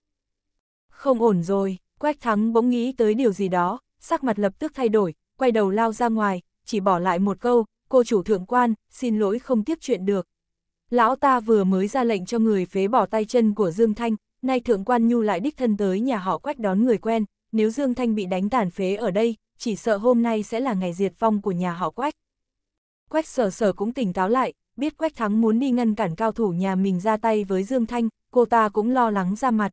Không ổn rồi, Quách Thắng bỗng nghĩ tới điều gì đó, sắc mặt lập tức thay đổi, quay đầu lao ra ngoài, chỉ bỏ lại một câu, cô chủ Thượng Quan, xin lỗi không tiếp chuyện được lão ta vừa mới ra lệnh cho người phế bỏ tay chân của Dương Thanh, nay thượng quan Nhu lại đích thân tới nhà họ quách đón người quen, nếu Dương Thanh bị đánh tàn phế ở đây, chỉ sợ hôm nay sẽ là ngày diệt vong của nhà họ quách. Quách sở sở cũng tỉnh táo lại, biết Quách Thắng muốn đi ngăn cản cao thủ nhà mình ra tay với Dương Thanh, cô ta cũng lo lắng ra mặt.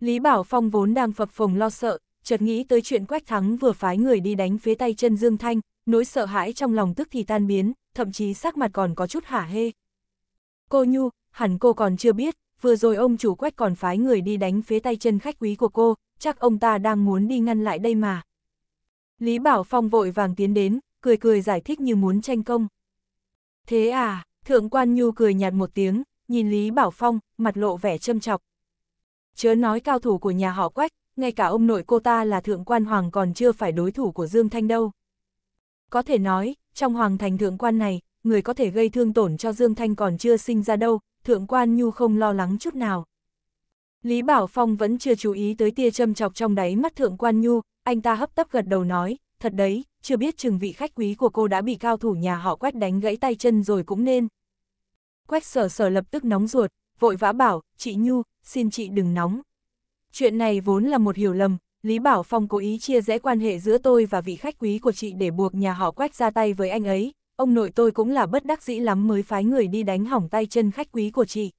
Lý Bảo Phong vốn đang phập phồng lo sợ, chợt nghĩ tới chuyện Quách Thắng vừa phái người đi đánh phế tay chân Dương Thanh, nỗi sợ hãi trong lòng tức thì tan biến, thậm chí sắc mặt còn có chút hả hê. Cô Nhu, hẳn cô còn chưa biết, vừa rồi ông chủ quách còn phái người đi đánh phế tay chân khách quý của cô, chắc ông ta đang muốn đi ngăn lại đây mà. Lý Bảo Phong vội vàng tiến đến, cười cười giải thích như muốn tranh công. Thế à, Thượng Quan Nhu cười nhạt một tiếng, nhìn Lý Bảo Phong, mặt lộ vẻ châm chọc. Chớ nói cao thủ của nhà họ quách, ngay cả ông nội cô ta là Thượng Quan Hoàng còn chưa phải đối thủ của Dương Thanh đâu. Có thể nói, trong Hoàng thành Thượng Quan này, người có thể gây thương tổn cho Dương Thanh còn chưa sinh ra đâu, Thượng Quan Nhu không lo lắng chút nào. Lý Bảo Phong vẫn chưa chú ý tới tia châm chọc trong đáy mắt Thượng Quan Nhu, anh ta hấp tấp gật đầu nói, thật đấy, chưa biết chừng vị khách quý của cô đã bị cao thủ nhà họ quách đánh gãy tay chân rồi cũng nên. Quách sở sở lập tức nóng ruột, vội vã bảo, chị Nhu, xin chị đừng nóng. Chuyện này vốn là một hiểu lầm, Lý Bảo Phong cố ý chia rẽ quan hệ giữa tôi và vị khách quý của chị để buộc nhà họ quách ra tay với anh ấy, ông nội tôi cũng là bất đắc dĩ lắm mới phái người đi đánh hỏng tay chân khách quý của chị.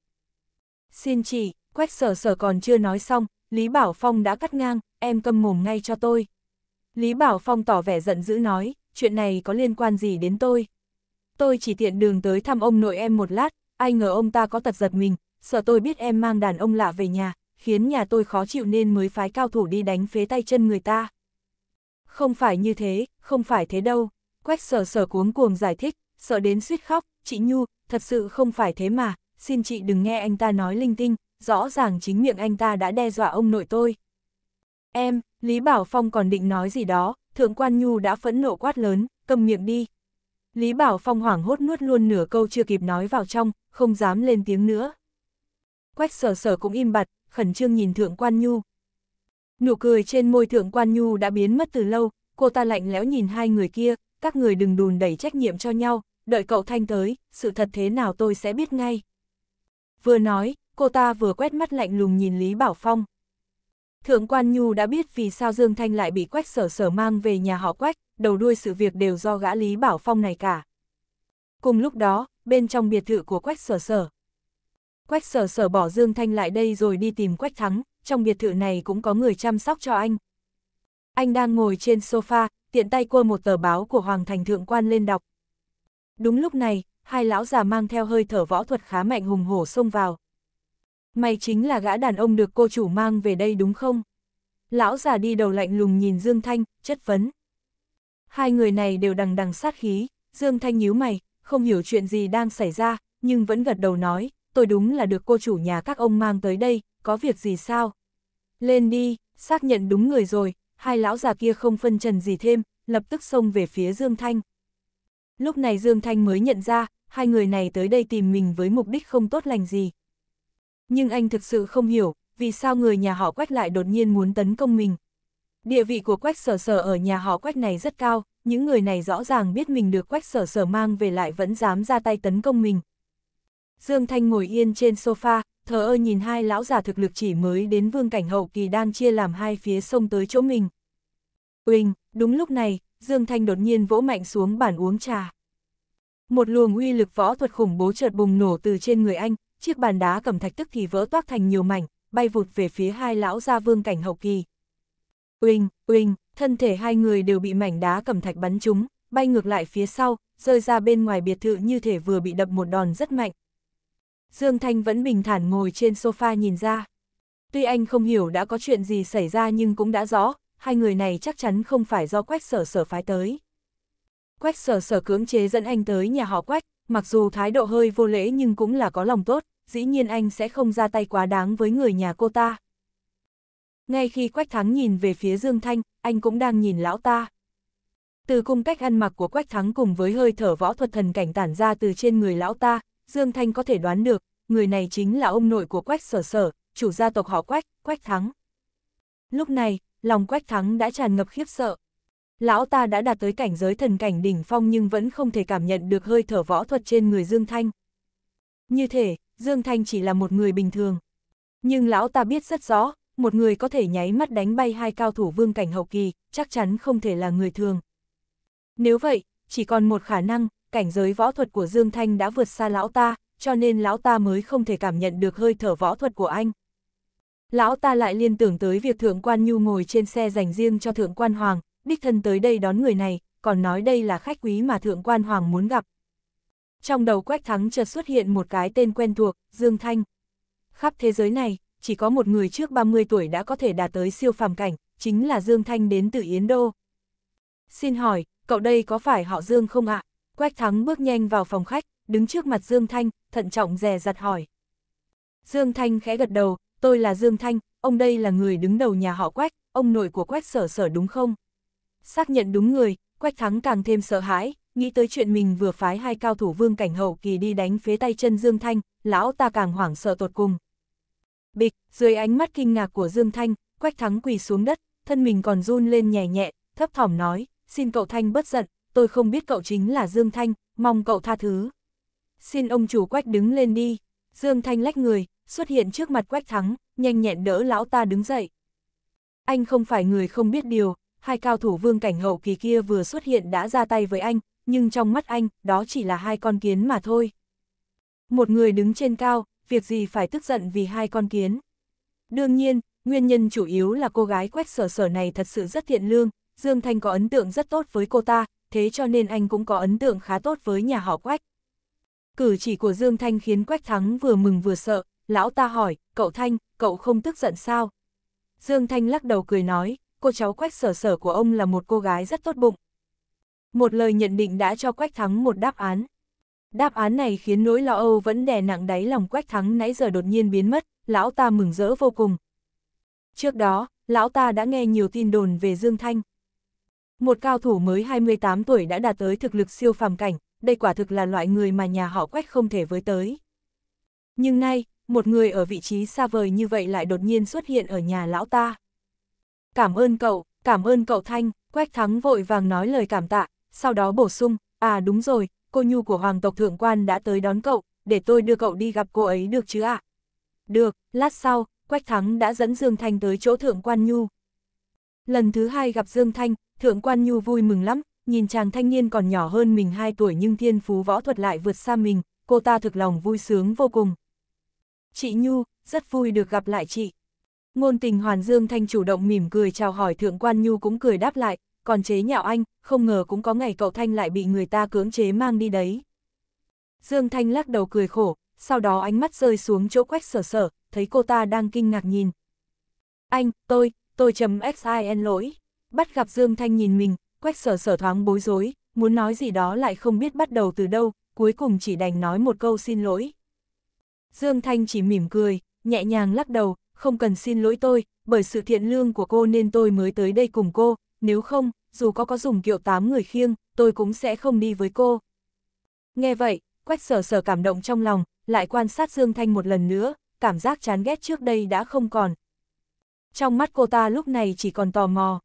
Xin chị, quách sở sở còn chưa nói xong, Lý Bảo Phong đã cắt ngang, em câm mồm ngay cho tôi. Lý Bảo Phong tỏ vẻ giận dữ nói, chuyện này có liên quan gì đến tôi. Tôi chỉ tiện đường tới thăm ông nội em một lát, ai ngờ ông ta có tật giật mình, sợ tôi biết em mang đàn ông lạ về nhà, khiến nhà tôi khó chịu nên mới phái cao thủ đi đánh phế tay chân người ta. Không phải như thế, không phải thế đâu. Quách sở sở cuống cuồng giải thích, sợ đến suýt khóc, chị Nhu, thật sự không phải thế mà, xin chị đừng nghe anh ta nói linh tinh, rõ ràng chính miệng anh ta đã đe dọa ông nội tôi. Em, Lý Bảo Phong còn định nói gì đó, Thượng Quan Nhu đã phẫn nộ quát lớn, cầm miệng đi. Lý Bảo Phong hoảng hốt nuốt luôn nửa câu chưa kịp nói vào trong, không dám lên tiếng nữa. Quách sở sở cũng im bặt, khẩn trương nhìn Thượng Quan Nhu. Nụ cười trên môi Thượng Quan Nhu đã biến mất từ lâu, cô ta lạnh lẽo nhìn hai người kia, các người đừng đùn đẩy trách nhiệm cho nhau, đợi cậu Thanh tới, sự thật thế nào tôi sẽ biết ngay. Vừa nói, cô ta vừa quét mắt lạnh lùng nhìn Lý Bảo Phong. Thượng quan Nhu đã biết vì sao Dương Thanh lại bị quách sở sở mang về nhà họ quách, đầu đuôi sự việc đều do gã Lý Bảo Phong này cả. Cùng lúc đó, bên trong biệt thự của quách sở sở. Quách sở sở bỏ Dương Thanh lại đây rồi đi tìm quách thắng, trong biệt thự này cũng có người chăm sóc cho anh, anh đang ngồi trên sofa, tiện tay quơ một tờ báo của Hoàng Thành Thượng Quan lên đọc. Đúng lúc này, hai lão già mang theo hơi thở võ thuật khá mạnh hùng hổ xông vào. Mày chính là gã đàn ông được cô chủ mang về đây đúng không? Lão già đi đầu lạnh lùng nhìn Dương Thanh, chất vấn. Hai người này đều đằng đằng sát khí, Dương Thanh nhíu mày, không hiểu chuyện gì đang xảy ra, nhưng vẫn gật đầu nói, tôi đúng là được cô chủ nhà các ông mang tới đây, có việc gì sao? Lên đi, xác nhận đúng người rồi, hai lão già kia không phân trần gì thêm, lập tức xông về phía Dương Thanh. Lúc này Dương Thanh mới nhận ra, hai người này tới đây tìm mình với mục đích không tốt lành gì. Nhưng anh thực sự không hiểu, vì sao người nhà họ Quách lại đột nhiên muốn tấn công mình. Địa vị của Quách Sở Sở ở nhà họ Quách này rất cao, những người này rõ ràng biết mình được Quách Sở Sở mang về lại vẫn dám ra tay tấn công mình. Dương Thanh ngồi yên trên sofa, thờ ơ nhìn hai lão già thực lực chỉ mới đến vương cảnh hậu kỳ đang chia làm hai phía sông tới chỗ mình. Uỳnh, đúng lúc này, Dương Thanh đột nhiên vỗ mạnh xuống bàn uống trà. Một luồng uy lực võ thuật khủng bố chợt bùng nổ từ trên người anh, chiếc bàn đá cẩm thạch tức thì vỡ toác thành nhiều mảnh, bay vụt về phía hai lão gia vương cảnh hậu kỳ. Uỳnh, uỳnh, thân thể hai người đều bị mảnh đá cẩm thạch bắn trúng, bay ngược lại phía sau, rơi ra bên ngoài biệt thự như thể vừa bị đập một đòn rất mạnh. Dương Thanh vẫn bình thản ngồi trên sofa nhìn ra. Tuy anh không hiểu đã có chuyện gì xảy ra nhưng cũng đã rõ, hai người này chắc chắn không phải do quách sở sở phái tới. Quách sở sở cưỡng chế dẫn anh tới nhà họ quách, mặc dù thái độ hơi vô lễ nhưng cũng là có lòng tốt, dĩ nhiên anh sẽ không ra tay quá đáng với người nhà cô ta. Ngay khi Quách Thắng nhìn về phía Dương Thanh, anh cũng đang nhìn lão ta. Từ cung cách ăn mặc của Quách Thắng cùng với hơi thở võ thuật thần cảnh tản ra từ trên người lão ta, Dương Thanh có thể đoán được, người này chính là ông nội của Quách Sở Sở, chủ gia tộc họ Quách, Quách Thắng. Lúc này, lòng Quách Thắng đã tràn ngập khiếp sợ. Lão ta đã đạt tới cảnh giới thần cảnh đỉnh phong nhưng vẫn không thể cảm nhận được hơi thở võ thuật trên người Dương Thanh. Như thể, Dương Thanh chỉ là một người bình thường. Nhưng lão ta biết rất rõ, một người có thể nháy mắt đánh bay hai cao thủ vương cảnh hậu kỳ, chắc chắn không thể là người thường. Nếu vậy, chỉ còn một khả năng, cảnh giới võ thuật của Dương Thanh đã vượt xa lão ta, cho nên lão ta mới không thể cảm nhận được hơi thở võ thuật của anh lão ta lại liên tưởng tới việc thượng quan nhu ngồi trên xe dành riêng cho thượng quan hoàng, đích thân tới đây đón người này, còn nói đây là khách quý mà thượng quan hoàng muốn gặp. Trong đầu Quách Thắng chợt xuất hiện một cái tên quen thuộc, Dương Thanh. Khắp thế giới này, chỉ có một người trước 30 tuổi đã có thể đạt tới siêu phàm cảnh, chính là Dương Thanh đến từ Yến Đô. Xin hỏi, cậu đây có phải họ Dương không ạ? À? Quách Thắng bước nhanh vào phòng khách, đứng trước mặt Dương Thanh, thận trọng dè dặt hỏi. Dương Thanh khẽ gật đầu, tôi là Dương Thanh, ông đây là người đứng đầu nhà họ Quách, ông nội của Quách sở sở đúng không? Xác nhận đúng người, Quách Thắng càng thêm sợ hãi, nghĩ tới chuyện mình vừa phái hai cao thủ vương cảnh hậu kỳ đi đánh phế tay chân Dương Thanh, lão ta càng hoảng sợ tột cùng. Bịch, dưới ánh mắt kinh ngạc của Dương Thanh, Quách Thắng quỳ xuống đất, thân mình còn run lên nhẹ nhẹ, thấp thỏm nói, xin cậu Thanh bất giận, tôi không biết cậu chính là Dương Thanh, mong cậu tha thứ. Xin ông chủ Quách đứng lên đi, Dương Thanh lách người, xuất hiện trước mặt Quách Thắng, nhanh nhẹn đỡ lão ta đứng dậy. Anh không phải người không biết điều, hai cao thủ vương cảnh hậu kỳ kia vừa xuất hiện đã ra tay với anh, nhưng trong mắt anh, đó chỉ là hai con kiến mà thôi. Một người đứng trên cao, việc gì phải tức giận vì hai con kiến. Đương nhiên, nguyên nhân chủ yếu là cô gái quách sở sở này thật sự rất thiện lương, Dương Thanh có ấn tượng rất tốt với cô ta, thế cho nên anh cũng có ấn tượng khá tốt với nhà họ quách. Cử chỉ của Dương Thanh khiến quách thắng vừa mừng vừa sợ, lão ta hỏi, cậu Thanh, cậu không tức giận sao? Dương Thanh lắc đầu cười nói, cô cháu quách sở sở của ông là một cô gái rất tốt bụng. Một lời nhận định đã cho quách thắng một đáp án. Đáp án này khiến nỗi lo âu vẫn đè nặng đáy lòng quách thắng nãy giờ đột nhiên biến mất, lão ta mừng rỡ vô cùng. Trước đó, lão ta đã nghe nhiều tin đồn về Dương Thanh. Một cao thủ mới 28 tuổi đã đạt tới thực lực siêu phàm cảnh, đây quả thực là loại người mà nhà họ quách không thể với tới. Nhưng nay, một người ở vị trí xa vời như vậy lại đột nhiên xuất hiện ở nhà lão ta. Cảm ơn cậu, cảm ơn cậu Thanh, Quách Thắng vội vàng nói lời cảm tạ, sau đó bổ sung, à đúng rồi, cô nhu của Hoàng tộc Thượng Quan đã tới đón cậu, để tôi đưa cậu đi gặp cô ấy được chứ ạ? Được, lát sau, Quách Thắng đã dẫn Dương Thanh tới chỗ Thượng Quan Nhu. Lần thứ hai gặp Dương Thanh, Thượng Quan Nhu vui mừng lắm, nhìn chàng thanh niên còn nhỏ hơn mình 2 tuổi nhưng thiên phú võ thuật lại vượt xa mình, cô ta thực lòng vui sướng vô cùng chị Nhu, rất vui được gặp lại chị. Ngôn tình Hoàn Dương Thanh chủ động mỉm cười chào hỏi Thượng quan Nhu cũng cười đáp lại, còn chế nhạo anh, không ngờ cũng có ngày cậu Thanh lại bị người ta cưỡng chế mang đi đấy. Dương Thanh lắc đầu cười khổ, sau đó ánh mắt rơi xuống chỗ quách sở sở, thấy cô ta đang kinh ngạc nhìn. Anh, tôi, tôi chấm xin lỗi. Bắt gặp Dương Thanh nhìn mình, quách sở sở thoáng bối rối, muốn nói gì đó lại không biết bắt đầu từ đâu, cuối cùng chỉ đành nói một câu xin lỗi. Dương Thanh chỉ mỉm cười, nhẹ nhàng lắc đầu, không cần xin lỗi tôi, bởi sự thiện lương của cô nên tôi mới tới đây cùng cô, nếu không, dù có có dùng kiệu tám người khiêng, tôi cũng sẽ không đi với cô. Nghe vậy, quách sở sở cảm động trong lòng, lại quan sát Dương Thanh một lần nữa, cảm giác chán ghét trước đây đã không còn. Trong mắt cô ta lúc này chỉ còn tò mò.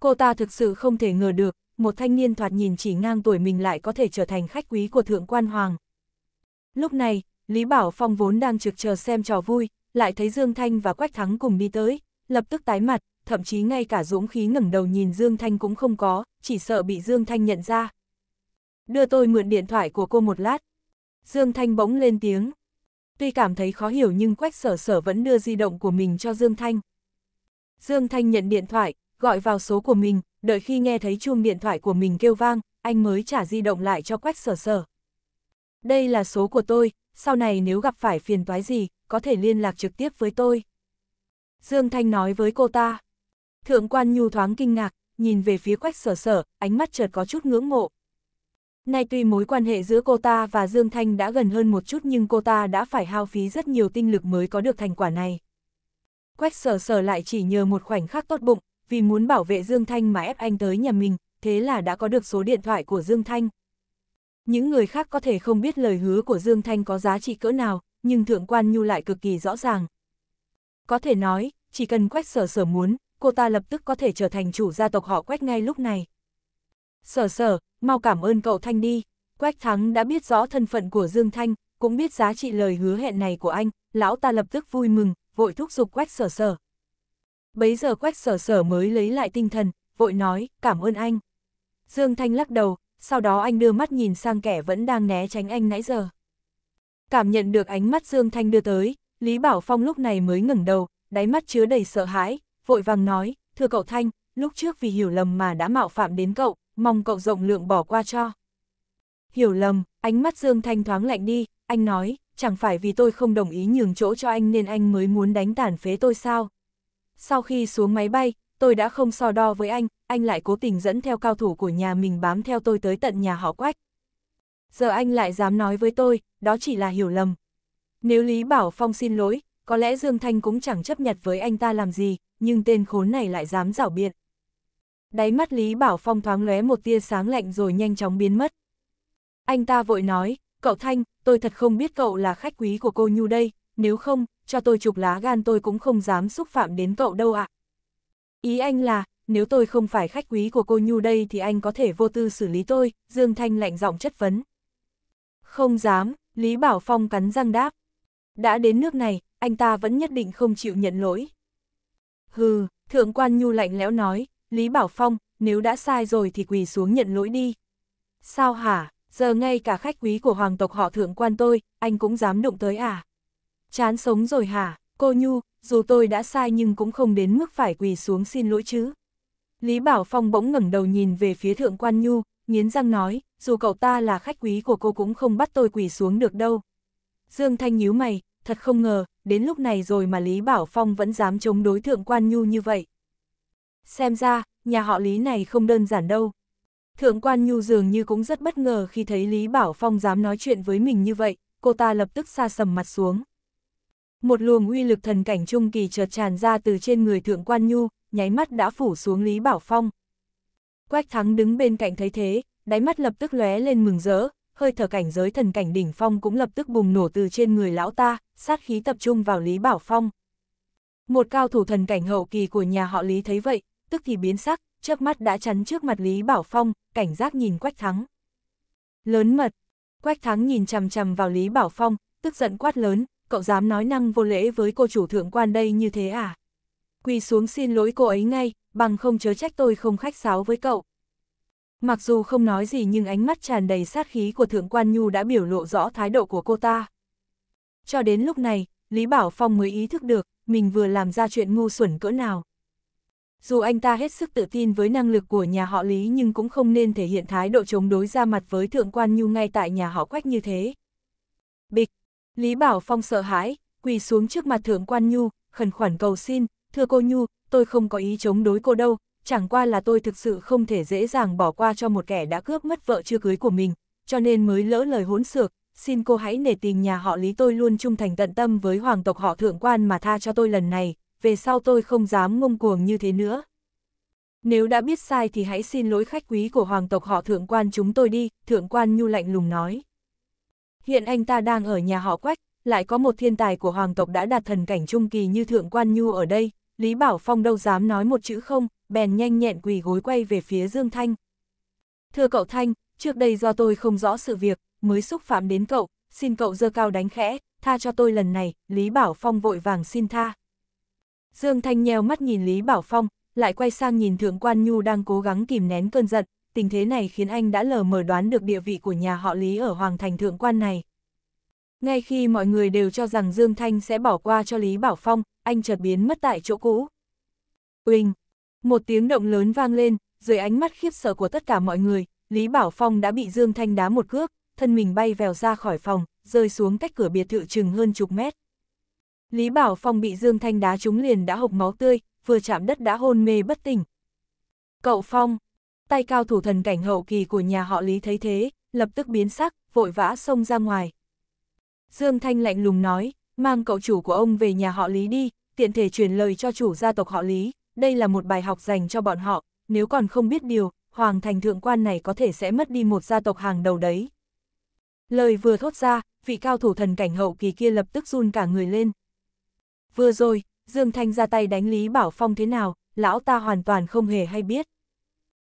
Cô ta thực sự không thể ngờ được, một thanh niên thoạt nhìn chỉ ngang tuổi mình lại có thể trở thành khách quý của Thượng Quan Hoàng. Lúc này, Lý Bảo Phong vốn đang trực chờ xem trò vui, lại thấy Dương Thanh và Quách Thắng cùng đi tới, lập tức tái mặt, thậm chí ngay cả dũng khí ngẩng đầu nhìn Dương Thanh cũng không có, chỉ sợ bị Dương Thanh nhận ra. Đưa tôi mượn điện thoại của cô một lát. Dương Thanh bỗng lên tiếng. Tuy cảm thấy khó hiểu nhưng Quách Sở Sở vẫn đưa di động của mình cho Dương Thanh. Dương Thanh nhận điện thoại, gọi vào số của mình, đợi khi nghe thấy chuông điện thoại của mình kêu vang, anh mới trả di động lại cho Quách Sở Sở. Đây là số của tôi, sau này nếu gặp phải phiền toái gì, có thể liên lạc trực tiếp với tôi. Dương Thanh nói với cô ta. Thượng quan nhu thoáng kinh ngạc, nhìn về phía quách sở sở, ánh mắt chợt có chút ngưỡng mộ. Nay tuy mối quan hệ giữa cô ta và Dương Thanh đã gần hơn một chút nhưng cô ta đã phải hao phí rất nhiều tinh lực mới có được thành quả này. Quách sở sở lại chỉ nhờ một khoảnh khắc tốt bụng, vì muốn bảo vệ Dương Thanh mà ép anh tới nhà mình, thế là đã có được số điện thoại của Dương Thanh. Những người khác có thể không biết lời hứa của Dương Thanh có giá trị cỡ nào, nhưng Thượng Quan Nhu lại cực kỳ rõ ràng. Có thể nói, chỉ cần Quách Sở Sở muốn, cô ta lập tức có thể trở thành chủ gia tộc họ Quách ngay lúc này. Sở Sở, mau cảm ơn cậu Thanh đi. Quách Thắng đã biết rõ thân phận của Dương Thanh, cũng biết giá trị lời hứa hẹn này của anh, lão ta lập tức vui mừng, vội thúc giục Quách Sở Sở. Bấy giờ Quách Sở Sở mới lấy lại tinh thần, vội nói, cảm ơn anh. Dương Thanh lắc đầu, sau đó anh đưa mắt nhìn sang kẻ vẫn đang né tránh anh nãy giờ. Cảm nhận được ánh mắt Dương Thanh đưa tới, Lý Bảo Phong lúc này mới ngẩng đầu, đáy mắt chứa đầy sợ hãi, vội vàng nói, thưa cậu Thanh, lúc trước vì hiểu lầm mà đã mạo phạm đến cậu, mong cậu rộng lượng bỏ qua cho. Hiểu lầm, ánh mắt Dương Thanh thoáng lạnh đi, anh nói, chẳng phải vì tôi không đồng ý nhường chỗ cho anh nên anh mới muốn đánh tàn phế tôi sao. Sau khi xuống máy bay, tôi đã không so đo với anh, anh lại cố tình dẫn theo cao thủ của nhà mình bám theo tôi tới tận nhà họ quách. Giờ anh lại dám nói với tôi, đó chỉ là hiểu lầm. Nếu Lý Bảo Phong xin lỗi, có lẽ Dương Thanh cũng chẳng chấp nhận với anh ta làm gì, nhưng tên khốn này lại dám rảo biện. Đáy mắt Lý Bảo Phong thoáng lóe một tia sáng lạnh rồi nhanh chóng biến mất. Anh ta vội nói, cậu Thanh, tôi thật không biết cậu là khách quý của cô Nhu đây, nếu không, cho tôi chụp lá gan tôi cũng không dám xúc phạm đến cậu đâu ạ. À. Ý anh là, nếu tôi không phải khách quý của cô Nhu đây thì anh có thể vô tư xử lý tôi, Dương Thanh lạnh giọng chất vấn. Không dám, Lý Bảo Phong cắn răng đáp. Đã đến nước này, anh ta vẫn nhất định không chịu nhận lỗi. Hừ, Thượng quan Nhu lạnh lẽo nói, Lý Bảo Phong, nếu đã sai rồi thì quỳ xuống nhận lỗi đi. Sao hả, giờ ngay cả khách quý của hoàng tộc họ thượng quan tôi, anh cũng dám đụng tới à? Chán sống rồi hả, cô Nhu, dù tôi đã sai nhưng cũng không đến mức phải quỳ xuống xin lỗi chứ. Lý Bảo Phong bỗng ngẩng đầu nhìn về phía Thượng Quan Nhu, nghiến răng nói, dù cậu ta là khách quý của cô cũng không bắt tôi quỳ xuống được đâu. Dương Thanh nhíu mày, thật không ngờ, đến lúc này rồi mà Lý Bảo Phong vẫn dám chống đối Thượng Quan Nhu như vậy. Xem ra, nhà họ Lý này không đơn giản đâu. Thượng Quan Nhu dường như cũng rất bất ngờ khi thấy Lý Bảo Phong dám nói chuyện với mình như vậy, cô ta lập tức xa sầm mặt xuống. Một luồng uy lực thần cảnh trung kỳ chợt tràn ra từ trên người thượng quan nhu, nháy mắt đã phủ xuống Lý Bảo Phong. Quách thắng đứng bên cạnh thấy thế, đáy mắt lập tức lóe lên mừng rỡ, hơi thở cảnh giới thần cảnh đỉnh phong cũng lập tức bùng nổ từ trên người lão ta, sát khí tập trung vào Lý Bảo Phong. Một cao thủ thần cảnh hậu kỳ của nhà họ Lý thấy vậy, tức thì biến sắc, chớp mắt đã chắn trước mặt Lý Bảo Phong, cảnh giác nhìn Quách Thắng. Lớn mật, Quách Thắng nhìn chằm chằm vào Lý Bảo Phong, tức giận quát lớn, cậu dám nói năng vô lễ với cô chủ thượng quan đây như thế à? Quỳ xuống xin lỗi cô ấy ngay, bằng không chớ trách tôi không khách sáo với cậu. Mặc dù không nói gì nhưng ánh mắt tràn đầy sát khí của thượng quan Nhu đã biểu lộ rõ thái độ của cô ta. Cho đến lúc này, Lý Bảo Phong mới ý thức được, mình vừa làm ra chuyện ngu xuẩn cỡ nào. Dù anh ta hết sức tự tin với năng lực của nhà họ Lý nhưng cũng không nên thể hiện thái độ chống đối ra mặt với thượng quan Nhu ngay tại nhà họ Quách như thế. Bịch, Lý Bảo Phong sợ hãi, quỳ xuống trước mặt thượng quan Nhu, khẩn khoản cầu xin, thưa cô Nhu, tôi không có ý chống đối cô đâu, chẳng qua là tôi thực sự không thể dễ dàng bỏ qua cho một kẻ đã cướp mất vợ chưa cưới của mình, cho nên mới lỡ lời hỗn xược, xin cô hãy nể tình nhà họ Lý tôi luôn trung thành tận tâm với hoàng tộc họ thượng quan mà tha cho tôi lần này, về sau tôi không dám ngông cuồng như thế nữa. Nếu đã biết sai thì hãy xin lỗi khách quý của hoàng tộc họ thượng quan chúng tôi đi, thượng quan nhu lạnh lùng nói. Hiện anh ta đang ở nhà họ quách, lại có một thiên tài của hoàng tộc đã đạt thần cảnh trung kỳ như Thượng Quan Nhu ở đây, Lý Bảo Phong đâu dám nói một chữ không, bèn nhanh nhẹn quỳ gối quay về phía Dương Thanh. Thưa cậu Thanh, trước đây do tôi không rõ sự việc, mới xúc phạm đến cậu, xin cậu dơ cao đánh khẽ, tha cho tôi lần này, Lý Bảo Phong vội vàng xin tha. Dương Thanh nheo mắt nhìn Lý Bảo Phong, lại quay sang nhìn Thượng Quan Nhu đang cố gắng kìm nén cơn giận, tình thế này khiến anh đã lờ mờ đoán được địa vị của nhà họ Lý ở Hoàng Thành Thượng Quan này. Ngay khi mọi người đều cho rằng Dương Thanh sẽ bỏ qua cho Lý Bảo Phong, anh chợt biến mất tại chỗ cũ. Uỳnh! Một tiếng động lớn vang lên, dưới ánh mắt khiếp sợ của tất cả mọi người, Lý Bảo Phong đã bị Dương Thanh đá một cước, thân mình bay vèo ra khỏi phòng, rơi xuống cách cửa biệt thự chừng hơn chục mét. Lý Bảo Phong bị Dương Thanh đá trúng liền đã hộc máu tươi, vừa chạm đất đã hôn mê bất tỉnh. Cậu Phong, tay cao thủ thần cảnh hậu kỳ của nhà họ Lý thấy thế, lập tức biến sắc, vội vã xông ra ngoài. Dương Thanh lạnh lùng nói, mang cậu chủ của ông về nhà họ Lý đi, tiện thể truyền lời cho chủ gia tộc họ Lý, đây là một bài học dành cho bọn họ, nếu còn không biết điều, Hoàng thành thượng quan này có thể sẽ mất đi một gia tộc hàng đầu đấy. Lời vừa thốt ra, vị cao thủ thần cảnh hậu kỳ kia lập tức run cả người lên. Vừa rồi, Dương Thanh ra tay đánh Lý Bảo Phong thế nào, lão ta hoàn toàn không hề hay biết.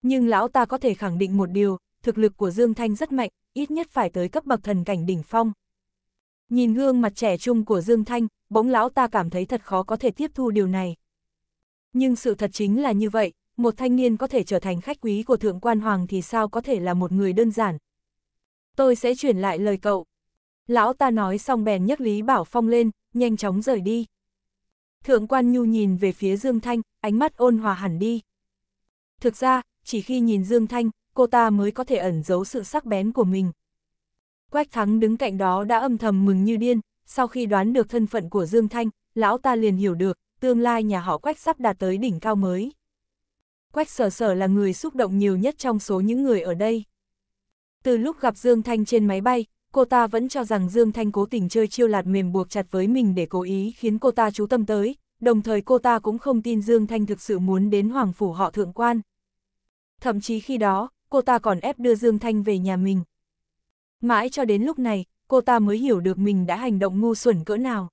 Nhưng lão ta có thể khẳng định một điều, thực lực của Dương Thanh rất mạnh, ít nhất phải tới cấp bậc thần cảnh đỉnh phong. Nhìn gương mặt trẻ trung của Dương Thanh, bỗng lão ta cảm thấy thật khó có thể tiếp thu điều này. Nhưng sự thật chính là như vậy, một thanh niên có thể trở thành khách quý của thượng quan hoàng thì sao có thể là một người đơn giản. Tôi sẽ chuyển lại lời cậu. Lão ta nói xong bèn nhấc Lý Bảo Phong lên, nhanh chóng rời đi. Thượng quan Nhu nhìn về phía Dương Thanh, ánh mắt ôn hòa hẳn đi. Thực ra, chỉ khi nhìn Dương Thanh, cô ta mới có thể ẩn giấu sự sắc bén của mình. Quách Thắng đứng cạnh đó đã âm thầm mừng như điên, sau khi đoán được thân phận của Dương Thanh, lão ta liền hiểu được, tương lai nhà họ Quách sắp đạt tới đỉnh cao mới. Quách sở sở là người xúc động nhiều nhất trong số những người ở đây. Từ lúc gặp Dương Thanh trên máy bay, cô ta vẫn cho rằng Dương Thanh cố tình chơi chiêu lạt mềm buộc chặt với mình để cố ý khiến cô ta chú tâm tới, đồng thời cô ta cũng không tin Dương Thanh thực sự muốn đến Hoàng Phủ họ thượng quan thậm chí khi đó, cô ta còn ép đưa Dương Thanh về nhà mình. Mãi cho đến lúc này, cô ta mới hiểu được mình đã hành động ngu xuẩn cỡ nào.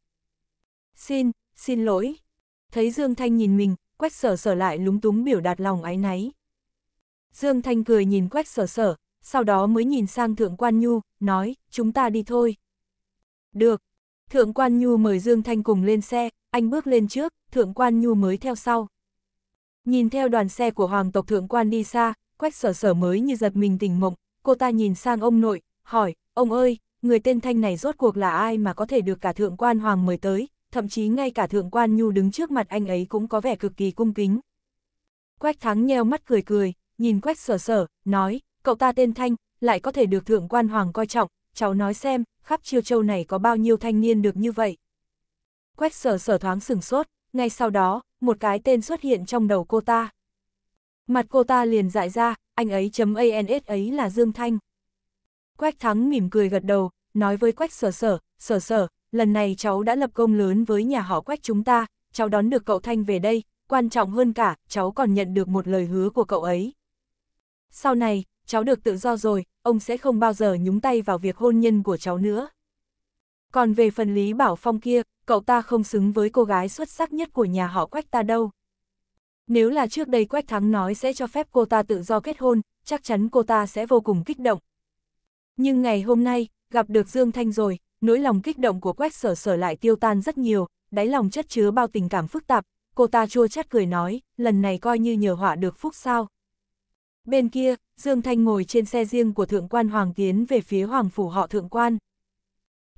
Xin, xin lỗi. Thấy Dương Thanh nhìn mình, Quách sở sở lại lúng túng biểu đạt lòng áy náy. Dương Thanh cười nhìn Quách sở sở, sau đó mới nhìn sang Thượng Quan Nhu, nói, chúng ta đi thôi. Được. Thượng Quan Nhu mời Dương Thanh cùng lên xe, anh bước lên trước, Thượng Quan Nhu mới theo sau. Nhìn theo đoàn xe của hoàng tộc thượng quan đi xa, quách sở sở mới như giật mình tỉnh mộng, cô ta nhìn sang ông nội, hỏi, ông ơi, người tên thanh này rốt cuộc là ai mà có thể được cả thượng quan hoàng mời tới, thậm chí ngay cả thượng quan nhu đứng trước mặt anh ấy cũng có vẻ cực kỳ cung kính. Quách thắng nheo mắt cười cười, nhìn quách sở sở, nói, cậu ta tên thanh, lại có thể được thượng quan hoàng coi trọng, cháu nói xem, khắp chiêu châu này có bao nhiêu thanh niên được như vậy. Quách sở sở thoáng sửng sốt, ngay sau đó, một cái tên xuất hiện trong đầu cô ta. Mặt cô ta liền dại ra, anh ấy chấm ans ấy là Dương Thanh. Quách Thắng mỉm cười gật đầu, nói với Quách Sở Sở, Sở Sở, lần này cháu đã lập công lớn với nhà họ Quách chúng ta, cháu đón được cậu Thanh về đây, quan trọng hơn cả, cháu còn nhận được một lời hứa của cậu ấy. Sau này, cháu được tự do rồi, ông sẽ không bao giờ nhúng tay vào việc hôn nhân của cháu nữa. Còn về phần Lý Bảo Phong kia, cậu ta không xứng với cô gái xuất sắc nhất của nhà họ Quách ta đâu. Nếu là trước đây Quách Thắng nói sẽ cho phép cô ta tự do kết hôn, chắc chắn cô ta sẽ vô cùng kích động. Nhưng ngày hôm nay, gặp được Dương Thanh rồi, nỗi lòng kích động của Quách sở sở lại tiêu tan rất nhiều, đáy lòng chất chứa bao tình cảm phức tạp, cô ta chua chát cười nói, lần này coi như nhờ họa được phúc sao. Bên kia, Dương Thanh ngồi trên xe riêng của Thượng quan Hoàng tiến về phía Hoàng phủ họ Thượng quan.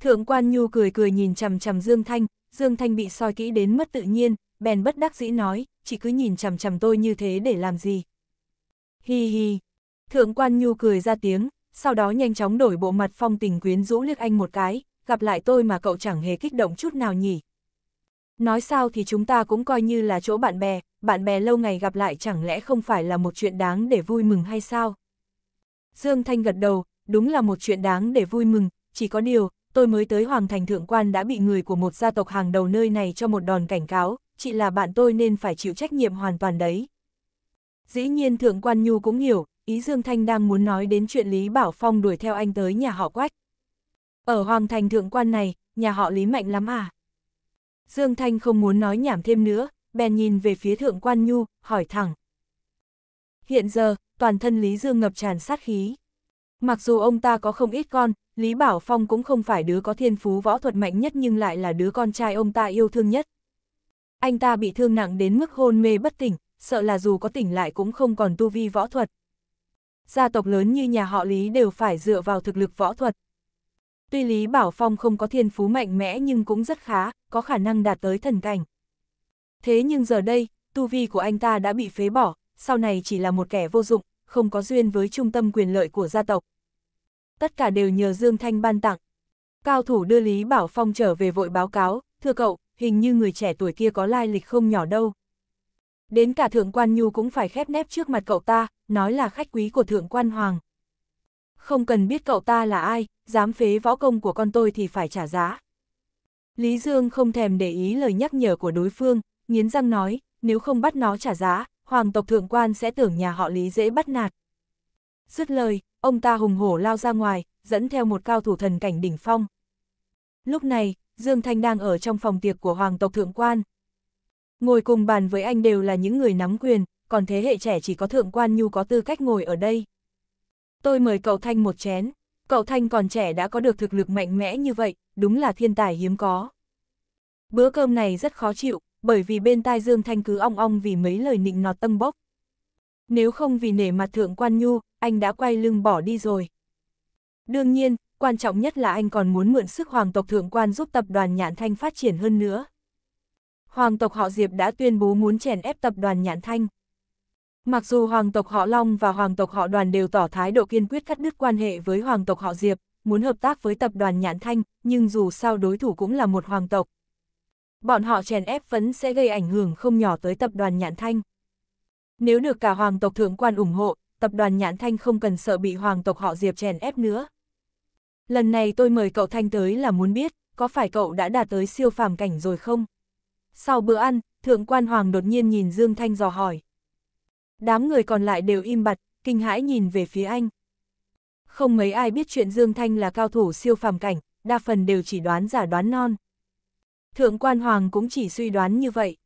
Thượng quan Nhu cười cười nhìn chằm chằm Dương Thanh, Dương Thanh bị soi kỹ đến mất tự nhiên, bèn bất đắc dĩ nói, chỉ cứ nhìn chằm chằm tôi như thế để làm gì. Hi hi, thượng quan Nhu cười ra tiếng, sau đó nhanh chóng đổi bộ mặt phong tình quyến rũ liếc anh một cái, gặp lại tôi mà cậu chẳng hề kích động chút nào nhỉ. Nói sao thì chúng ta cũng coi như là chỗ bạn bè, bạn bè lâu ngày gặp lại chẳng lẽ không phải là một chuyện đáng để vui mừng hay sao? Dương Thanh gật đầu, đúng là một chuyện đáng để vui mừng, chỉ có điều, tôi mới tới Hoàng Thành Thượng Quan đã bị người của một gia tộc hàng đầu nơi này cho một đòn cảnh cáo, chị là bạn tôi nên phải chịu trách nhiệm hoàn toàn đấy. Dĩ nhiên Thượng Quan Nhu cũng hiểu, ý Dương Thanh đang muốn nói đến chuyện Lý Bảo Phong đuổi theo anh tới nhà họ Quách. Ở Hoàng Thành Thượng Quan này, nhà họ Lý mạnh lắm à? Dương Thanh không muốn nói nhảm thêm nữa, bèn nhìn về phía Thượng Quan Nhu, hỏi thẳng. Hiện giờ, toàn thân Lý Dương ngập tràn sát khí. Mặc dù ông ta có không ít con, Lý Bảo Phong cũng không phải đứa có thiên phú võ thuật mạnh nhất nhưng lại là đứa con trai ông ta yêu thương nhất. Anh ta bị thương nặng đến mức hôn mê bất tỉnh, sợ là dù có tỉnh lại cũng không còn tu vi võ thuật. Gia tộc lớn như nhà họ Lý đều phải dựa vào thực lực võ thuật. Tuy Lý Bảo Phong không có thiên phú mạnh mẽ nhưng cũng rất khá, có khả năng đạt tới thần cảnh. Thế nhưng giờ đây, tu vi của anh ta đã bị phế bỏ, sau này chỉ là một kẻ vô dụng, không có duyên với trung tâm quyền lợi của gia tộc. Tất cả đều nhờ Dương Thanh ban tặng. Cao thủ đưa Lý Bảo Phong trở về vội báo cáo, thưa cậu, hình như người trẻ tuổi kia có lai lịch không nhỏ đâu. Đến cả thượng quan Nhu cũng phải khép nép trước mặt cậu ta, nói là khách quý của thượng quan Hoàng. Không cần biết cậu ta là ai, dám phế võ công của con tôi thì phải trả giá. Lý Dương không thèm để ý lời nhắc nhở của đối phương, nghiến răng nói, nếu không bắt nó trả giá, hoàng tộc thượng quan sẽ tưởng nhà họ Lý dễ bắt nạt. Dứt lời, ông ta hùng hổ lao ra ngoài, dẫn theo một cao thủ thần cảnh đỉnh phong. Lúc này, Dương Thanh đang ở trong phòng tiệc của hoàng tộc thượng quan. Ngồi cùng bàn với anh đều là những người nắm quyền, còn thế hệ trẻ chỉ có thượng quan nhu có tư cách ngồi ở đây. Tôi mời cậu Thanh một chén, cậu Thanh còn trẻ đã có được thực lực mạnh mẽ như vậy, đúng là thiên tài hiếm có. Bữa cơm này rất khó chịu, bởi vì bên tai Dương Thanh cứ ong ong vì mấy lời nịnh nọt tâng bốc. Nếu không vì nể mặt thượng quan nhu, anh đã quay lưng bỏ đi rồi. Đương nhiên, quan trọng nhất là anh còn muốn mượn sức hoàng tộc thượng quan giúp tập đoàn Nhạn Thanh phát triển hơn nữa. Hoàng tộc họ Diệp đã tuyên bố muốn chèn ép tập đoàn Nhạn Thanh. Mặc dù hoàng tộc họ Long và hoàng tộc họ Đoàn đều tỏ thái độ kiên quyết cắt đứt quan hệ với hoàng tộc họ Diệp, muốn hợp tác với tập đoàn Nhạn Thanh, nhưng dù sao đối thủ cũng là một hoàng tộc, bọn họ chèn ép vẫn sẽ gây ảnh hưởng không nhỏ tới tập đoàn Nhãn Thanh. Nếu được cả hoàng tộc thượng quan ủng hộ, tập đoàn Nhãn Thanh không cần sợ bị hoàng tộc họ Diệp chèn ép nữa. Lần này tôi mời cậu Thanh tới là muốn biết, có phải cậu đã đạt tới siêu phàm cảnh rồi không? Sau bữa ăn, thượng quan hoàng đột nhiên nhìn Dương Thanh dò hỏi. Đám người còn lại đều im bặt, kinh hãi nhìn về phía anh. Không mấy ai biết chuyện Dương Thanh là cao thủ siêu phàm cảnh, đa phần đều chỉ đoán giả đoán non. Thượng quan hoàng cũng chỉ suy đoán như vậy.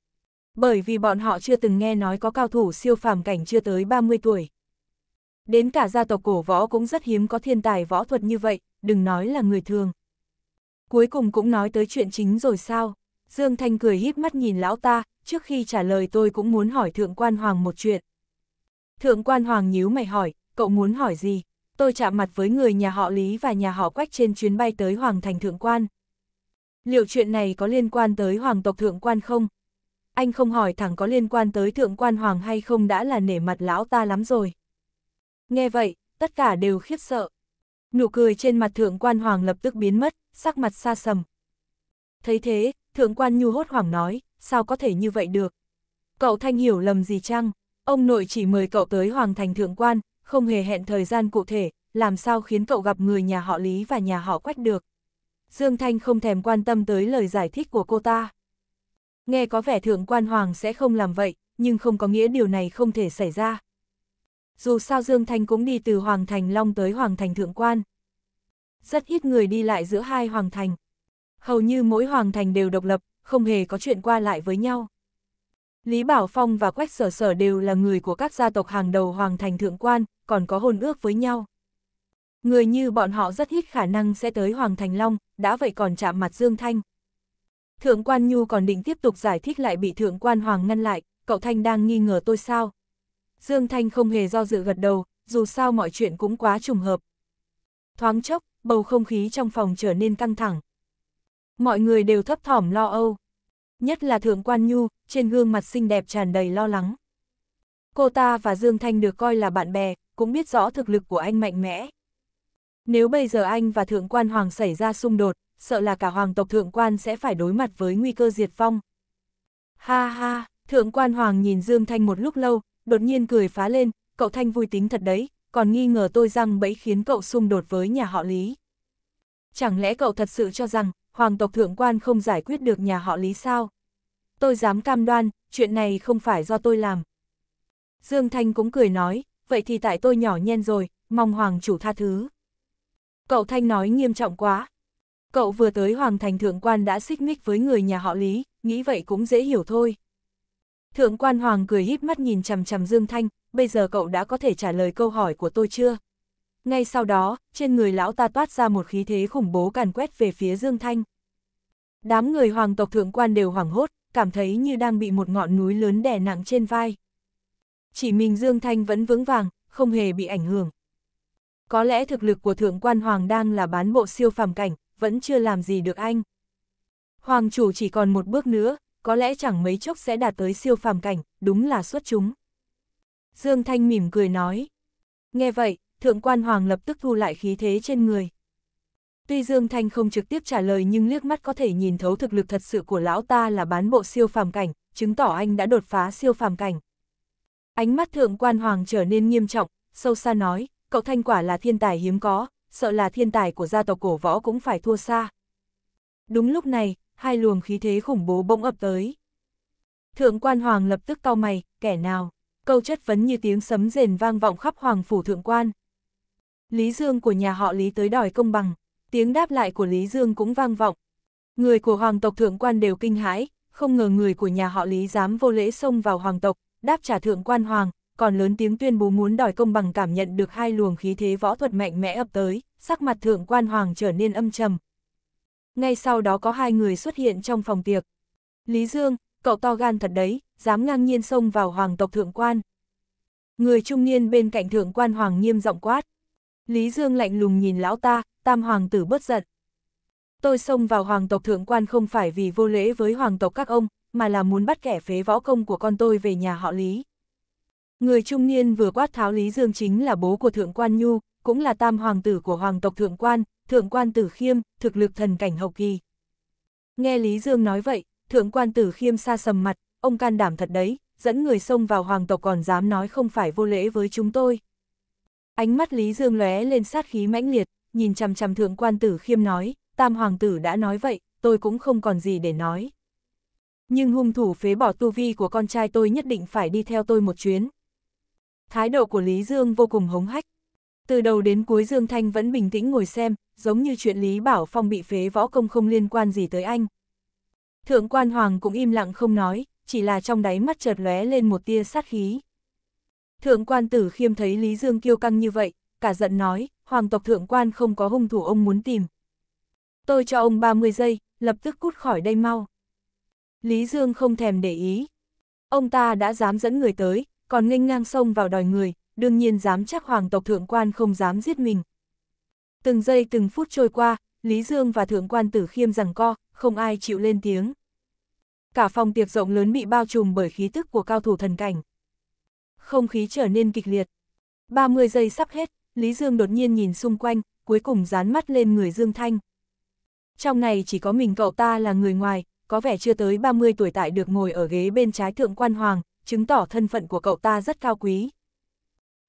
Bởi vì bọn họ chưa từng nghe nói có cao thủ siêu phàm cảnh chưa tới 30 tuổi. Đến cả gia tộc cổ võ cũng rất hiếm có thiên tài võ thuật như vậy, đừng nói là người thường. Cuối cùng cũng nói tới chuyện chính rồi sao? Dương Thanh cười híp mắt nhìn lão ta, trước khi trả lời tôi cũng muốn hỏi Thượng quan Hoàng một chuyện. Thượng quan Hoàng nhíu mày hỏi, cậu muốn hỏi gì? Tôi chạm mặt với người nhà họ Lý và nhà họ Quách trên chuyến bay tới Hoàng thành Thượng quan. Liệu chuyện này có liên quan tới hoàng tộc thượng quan không? Anh không hỏi thẳng có liên quan tới thượng quan hoàng hay không đã là nể mặt lão ta lắm rồi. Nghe vậy, tất cả đều khiếp sợ. Nụ cười trên mặt thượng quan hoàng lập tức biến mất, sắc mặt xa sầm. Thấy thế, thượng quan nhu hốt hoảng nói, sao có thể như vậy được? Cậu Thanh hiểu lầm gì chăng? Ông nội chỉ mời cậu tới hoàng thành thượng quan, không hề hẹn thời gian cụ thể, làm sao khiến cậu gặp người nhà họ Lý và nhà họ Quách được? Dương Thanh không thèm quan tâm tới lời giải thích của cô ta. Nghe có vẻ thượng quan hoàng sẽ không làm vậy, nhưng không có nghĩa điều này không thể xảy ra. Dù sao Dương Thanh cũng đi từ Hoàng Thành Long tới Hoàng Thành Thượng Quan. Rất ít người đi lại giữa hai Hoàng Thành. Hầu như mỗi Hoàng Thành đều độc lập, không hề có chuyện qua lại với nhau. Lý Bảo Phong và Quách Sở Sở đều là người của các gia tộc hàng đầu Hoàng Thành Thượng Quan, còn có hôn ước với nhau. Người như bọn họ rất ít khả năng sẽ tới Hoàng Thành Long, đã vậy còn chạm mặt Dương Thanh. Thượng quan Nhu còn định tiếp tục giải thích lại bị thượng quan Hoàng ngăn lại, cậu Thanh đang nghi ngờ tôi sao. Dương Thanh không hề do dự gật đầu, dù sao mọi chuyện cũng quá trùng hợp. Thoáng chốc, bầu không khí trong phòng trở nên căng thẳng. Mọi người đều thấp thỏm lo âu. Nhất là thượng quan Nhu, trên gương mặt xinh đẹp tràn đầy lo lắng. Cô ta và Dương Thanh được coi là bạn bè, cũng biết rõ thực lực của anh mạnh mẽ, nếu bây giờ anh và thượng quan hoàng xảy ra xung đột, sợ là cả hoàng tộc thượng quan sẽ phải đối mặt với nguy cơ diệt vong. Ha ha, thượng quan hoàng nhìn Dương Thanh một lúc lâu, đột nhiên cười phá lên, cậu Thanh vui tính thật đấy, còn nghi ngờ tôi rằng bẫy khiến cậu xung đột với nhà họ Lý. Chẳng lẽ cậu thật sự cho rằng, hoàng tộc thượng quan không giải quyết được nhà họ Lý sao? Tôi dám cam đoan, chuyện này không phải do tôi làm. Dương Thanh cũng cười nói, vậy thì tại tôi nhỏ nhen rồi, mong hoàng chủ tha thứ. Cậu Thanh nói nghiêm trọng quá. Cậu vừa tới Hoàng Thành Thượng Quan đã xích mích với người nhà họ Lý, nghĩ vậy cũng dễ hiểu thôi. Thượng Quan Hoàng cười híp mắt nhìn chằm chằm Dương Thanh, bây giờ cậu đã có thể trả lời câu hỏi của tôi chưa? Ngay sau đó, trên người lão ta toát ra một khí thế khủng bố càn quét về phía Dương Thanh. Đám người hoàng tộc thượng quan đều hoảng hốt, cảm thấy như đang bị một ngọn núi lớn đè nặng trên vai. Chỉ mình Dương Thanh vẫn vững vàng, không hề bị ảnh hưởng, có lẽ thực lực của thượng quan Hoàng đang là bán bộ siêu phàm cảnh, vẫn chưa làm gì được anh. Hoàng chủ chỉ còn một bước nữa, có lẽ chẳng mấy chốc sẽ đạt tới siêu phàm cảnh, đúng là xuất chúng. Dương Thanh mỉm cười nói. Nghe vậy, thượng quan Hoàng lập tức thu lại khí thế trên người. Tuy Dương Thanh không trực tiếp trả lời nhưng liếc mắt có thể nhìn thấu thực lực thật sự của lão ta là bán bộ siêu phàm cảnh, chứng tỏ anh đã đột phá siêu phàm cảnh. Ánh mắt thượng quan hoàng trở nên nghiêm trọng, sâu xa nói, cậu Thanh quả là thiên tài hiếm có, sợ là thiên tài của gia tộc cổ võ cũng phải thua xa. Đúng lúc này, hai luồng khí thế khủng bố bỗng ập tới. Thượng quan hoàng lập tức cau mày, kẻ nào? Câu chất vấn như tiếng sấm rền vang vọng khắp hoàng phủ thượng quan. Lý Dương của nhà họ Lý tới đòi công bằng, tiếng đáp lại của Lý Dương cũng vang vọng. Người của hoàng tộc thượng quan đều kinh hãi, không ngờ người của nhà họ Lý dám vô lễ xông vào hoàng tộc, đáp trả thượng quan hoàng, còn lớn tiếng tuyên bố muốn đòi công bằng cảm nhận được hai luồng khí thế võ thuật mạnh mẽ ập tới, sắc mặt thượng quan hoàng trở nên âm trầm. Ngay sau đó có hai người xuất hiện trong phòng tiệc. Lý Dương, cậu to gan thật đấy, dám ngang nhiên xông vào hoàng tộc thượng quan. Người trung niên bên cạnh thượng quan hoàng nghiêm giọng quát. Lý Dương lạnh lùng nhìn lão ta, tam hoàng tử bớt giận. Tôi xông vào hoàng tộc thượng quan không phải vì vô lễ với hoàng tộc các ông, mà là muốn bắt kẻ phế võ công của con tôi về nhà họ Lý. Người trung niên vừa quát tháo Lý Dương chính là bố của Thượng Quan Nhu, cũng là tam hoàng tử của hoàng tộc Thượng Quan, Thượng Quan Tử Khiêm, thực lực thần cảnh hậu kỳ. Nghe Lý Dương nói vậy, Thượng Quan Tử Khiêm xa sầm mặt, ông can đảm thật đấy, dẫn người xông vào hoàng tộc còn dám nói không phải vô lễ với chúng tôi. Ánh mắt Lý Dương lóe lên sát khí mãnh liệt, nhìn chằm chằm Thượng Quan Tử Khiêm nói, tam hoàng tử đã nói vậy, tôi cũng không còn gì để nói. Nhưng hung thủ phế bỏ tu vi của con trai tôi nhất định phải đi theo tôi một chuyến, Thái độ của Lý Dương vô cùng hống hách. Từ đầu đến cuối Dương Thanh vẫn bình tĩnh ngồi xem, giống như chuyện Lý Bảo Phong bị phế võ công không liên quan gì tới anh. Thượng quan Hoàng cũng im lặng không nói, chỉ là trong đáy mắt chợt lóe lên một tia sát khí. Thượng quan tử khiêm thấy Lý Dương kiêu căng như vậy, cả giận nói, hoàng tộc thượng quan không có hung thủ ông muốn tìm. Tôi cho ông 30 giây, lập tức cút khỏi đây mau. Lý Dương không thèm để ý. Ông ta đã dám dẫn người tới, còn nghênh ngang sông vào đòi người, đương nhiên dám chắc hoàng tộc thượng quan không dám giết mình. Từng giây từng phút trôi qua, Lý Dương và thượng quan tử khiêm rằng co, không ai chịu lên tiếng. Cả phòng tiệc rộng lớn bị bao trùm bởi khí tức của cao thủ thần cảnh. Không khí trở nên kịch liệt. 30 giây sắp hết, Lý Dương đột nhiên nhìn xung quanh, cuối cùng dán mắt lên người Dương Thanh. Trong này chỉ có mình cậu ta là người ngoài, có vẻ chưa tới 30 tuổi tại được ngồi ở ghế bên trái thượng quan hoàng, chứng tỏ thân phận của cậu ta rất cao quý.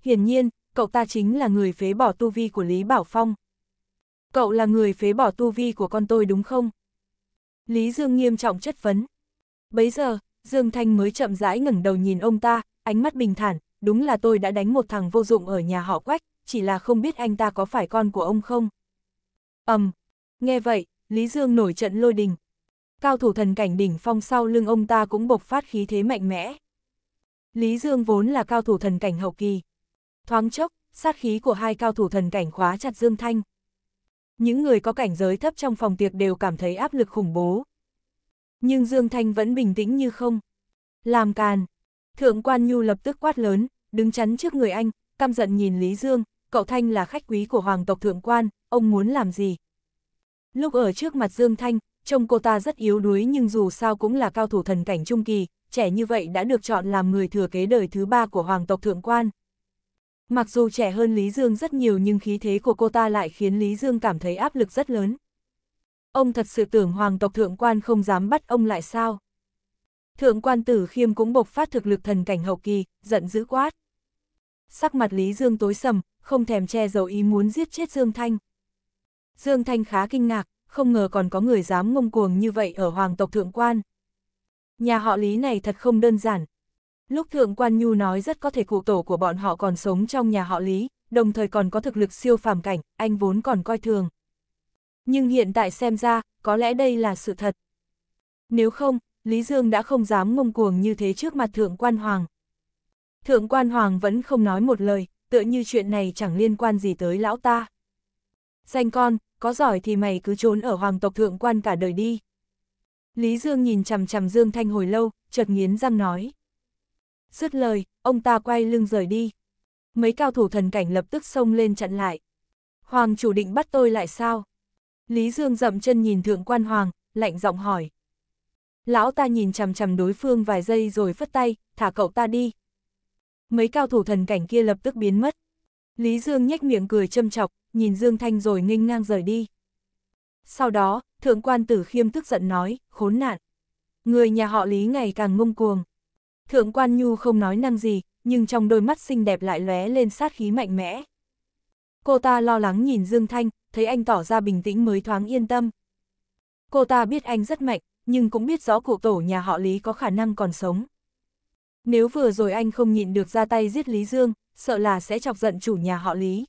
Hiển nhiên, cậu ta chính là người phế bỏ tu vi của Lý Bảo Phong. Cậu là người phế bỏ tu vi của con tôi đúng không? Lý Dương nghiêm trọng chất vấn. Bấy giờ, Dương Thanh mới chậm rãi ngẩng đầu nhìn ông ta, ánh mắt bình thản, đúng là tôi đã đánh một thằng vô dụng ở nhà họ quách, chỉ là không biết anh ta có phải con của ông không. ầm nghe vậy, Lý Dương nổi trận lôi đình. Cao thủ thần cảnh đỉnh phong sau lưng ông ta cũng bộc phát khí thế mạnh mẽ. Lý Dương vốn là cao thủ thần cảnh hậu kỳ. Thoáng chốc, sát khí của hai cao thủ thần cảnh khóa chặt Dương Thanh. Những người có cảnh giới thấp trong phòng tiệc đều cảm thấy áp lực khủng bố. Nhưng Dương Thanh vẫn bình tĩnh như không. Làm càn. Thượng quan Nhu lập tức quát lớn, đứng chắn trước người anh, căm giận nhìn Lý Dương, cậu Thanh là khách quý của hoàng tộc thượng quan, ông muốn làm gì? Lúc ở trước mặt Dương Thanh, trông cô ta rất yếu đuối nhưng dù sao cũng là cao thủ thần cảnh trung kỳ, trẻ như vậy đã được chọn làm người thừa kế đời thứ ba của hoàng tộc thượng quan. Mặc dù trẻ hơn Lý Dương rất nhiều nhưng khí thế của cô ta lại khiến Lý Dương cảm thấy áp lực rất lớn. Ông thật sự tưởng hoàng tộc thượng quan không dám bắt ông lại sao? Thượng quan tử khiêm cũng bộc phát thực lực thần cảnh hậu kỳ, giận dữ quát. Sắc mặt Lý Dương tối sầm, không thèm che giấu ý muốn giết chết Dương Thanh. Dương Thanh khá kinh ngạc, không ngờ còn có người dám ngông cuồng như vậy ở hoàng tộc thượng quan. Nhà họ Lý này thật không đơn giản. Lúc Thượng Quan Nhu nói rất có thể cụ tổ của bọn họ còn sống trong nhà họ Lý, đồng thời còn có thực lực siêu phàm cảnh, anh vốn còn coi thường. Nhưng hiện tại xem ra, có lẽ đây là sự thật. Nếu không, Lý Dương đã không dám ngông cuồng như thế trước mặt Thượng Quan Hoàng. Thượng Quan Hoàng vẫn không nói một lời, tựa như chuyện này chẳng liên quan gì tới lão ta. Danh con, có giỏi thì mày cứ trốn ở hoàng tộc Thượng Quan cả đời đi. Lý Dương nhìn chằm chằm Dương Thanh hồi lâu, chợt nghiến răng nói. Dứt lời, ông ta quay lưng rời đi. Mấy cao thủ thần cảnh lập tức xông lên chặn lại. Hoàng chủ định bắt tôi lại sao? Lý Dương dậm chân nhìn thượng quan hoàng, lạnh giọng hỏi. Lão ta nhìn chằm chằm đối phương vài giây rồi phất tay, thả cậu ta đi. Mấy cao thủ thần cảnh kia lập tức biến mất. Lý Dương nhếch miệng cười châm chọc, nhìn Dương Thanh rồi nghênh ngang rời đi. Sau đó, thượng quan tử khiêm tức giận nói, khốn nạn. Người nhà họ Lý ngày càng ngông cuồng. Thượng quan Nhu không nói năng gì, nhưng trong đôi mắt xinh đẹp lại lóe lên sát khí mạnh mẽ. Cô ta lo lắng nhìn Dương Thanh, thấy anh tỏ ra bình tĩnh mới thoáng yên tâm. Cô ta biết anh rất mạnh, nhưng cũng biết rõ cụ tổ nhà họ Lý có khả năng còn sống. Nếu vừa rồi anh không nhịn được ra tay giết Lý Dương, sợ là sẽ chọc giận chủ nhà họ Lý.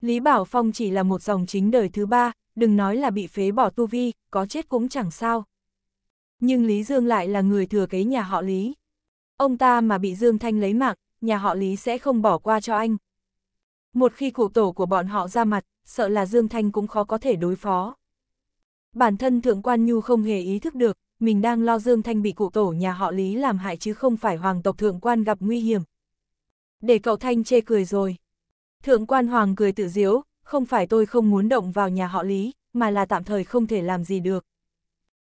Lý Bảo Phong chỉ là một dòng chính đời thứ ba, đừng nói là bị phế bỏ tu vi, có chết cũng chẳng sao. Nhưng Lý Dương lại là người thừa kế nhà họ Lý. Ông ta mà bị Dương Thanh lấy mạng, nhà họ Lý sẽ không bỏ qua cho anh. Một khi cụ tổ của bọn họ ra mặt, sợ là Dương Thanh cũng khó có thể đối phó. Bản thân Thượng Quan Nhu không hề ý thức được, mình đang lo Dương Thanh bị cụ tổ nhà họ Lý làm hại chứ không phải hoàng tộc Thượng Quan gặp nguy hiểm. Để cậu Thanh chê cười rồi. Thượng Quan Hoàng cười tự diếu, không phải tôi không muốn động vào nhà họ Lý, mà là tạm thời không thể làm gì được.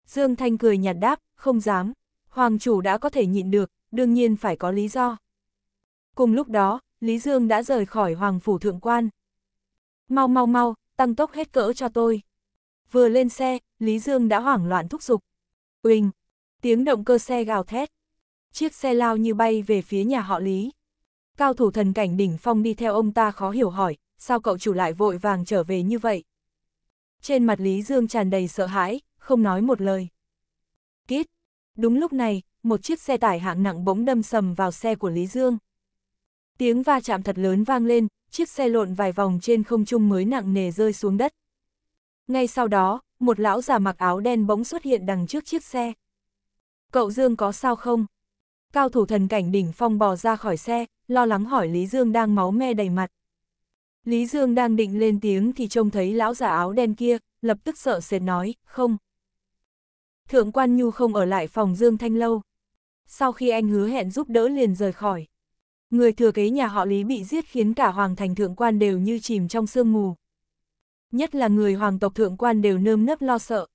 Dương Thanh cười nhạt đáp, không dám, Hoàng chủ đã có thể nhịn được, đương nhiên phải có lý do. Cùng lúc đó, Lý Dương đã rời khỏi Hoàng phủ thượng quan. Mau mau mau, tăng tốc hết cỡ cho tôi. Vừa lên xe, Lý Dương đã hoảng loạn thúc giục. Uỳnh, tiếng động cơ xe gào thét. Chiếc xe lao như bay về phía nhà họ Lý. Cao thủ thần cảnh đỉnh phong đi theo ông ta khó hiểu hỏi, sao cậu chủ lại vội vàng trở về như vậy? Trên mặt Lý Dương tràn đầy sợ hãi, không nói một lời. Kít! Đúng lúc này, một chiếc xe tải hạng nặng bỗng đâm sầm vào xe của Lý Dương. Tiếng va chạm thật lớn vang lên, chiếc xe lộn vài vòng trên không trung mới nặng nề rơi xuống đất. Ngay sau đó, một lão già mặc áo đen bỗng xuất hiện đằng trước chiếc xe. Cậu Dương có sao không? Cao thủ thần cảnh đỉnh phong bò ra khỏi xe, lo lắng hỏi Lý Dương đang máu me đầy mặt. Lý Dương đang định lên tiếng thì trông thấy lão già áo đen kia, lập tức sợ sệt nói, không. Thượng quan Nhu không ở lại phòng Dương Thanh Lâu. Sau khi anh hứa hẹn giúp đỡ liền rời khỏi. Người thừa kế nhà họ Lý bị giết khiến cả hoàng thành thượng quan đều như chìm trong sương mù. Nhất là người hoàng tộc thượng quan đều nơm nớp lo sợ.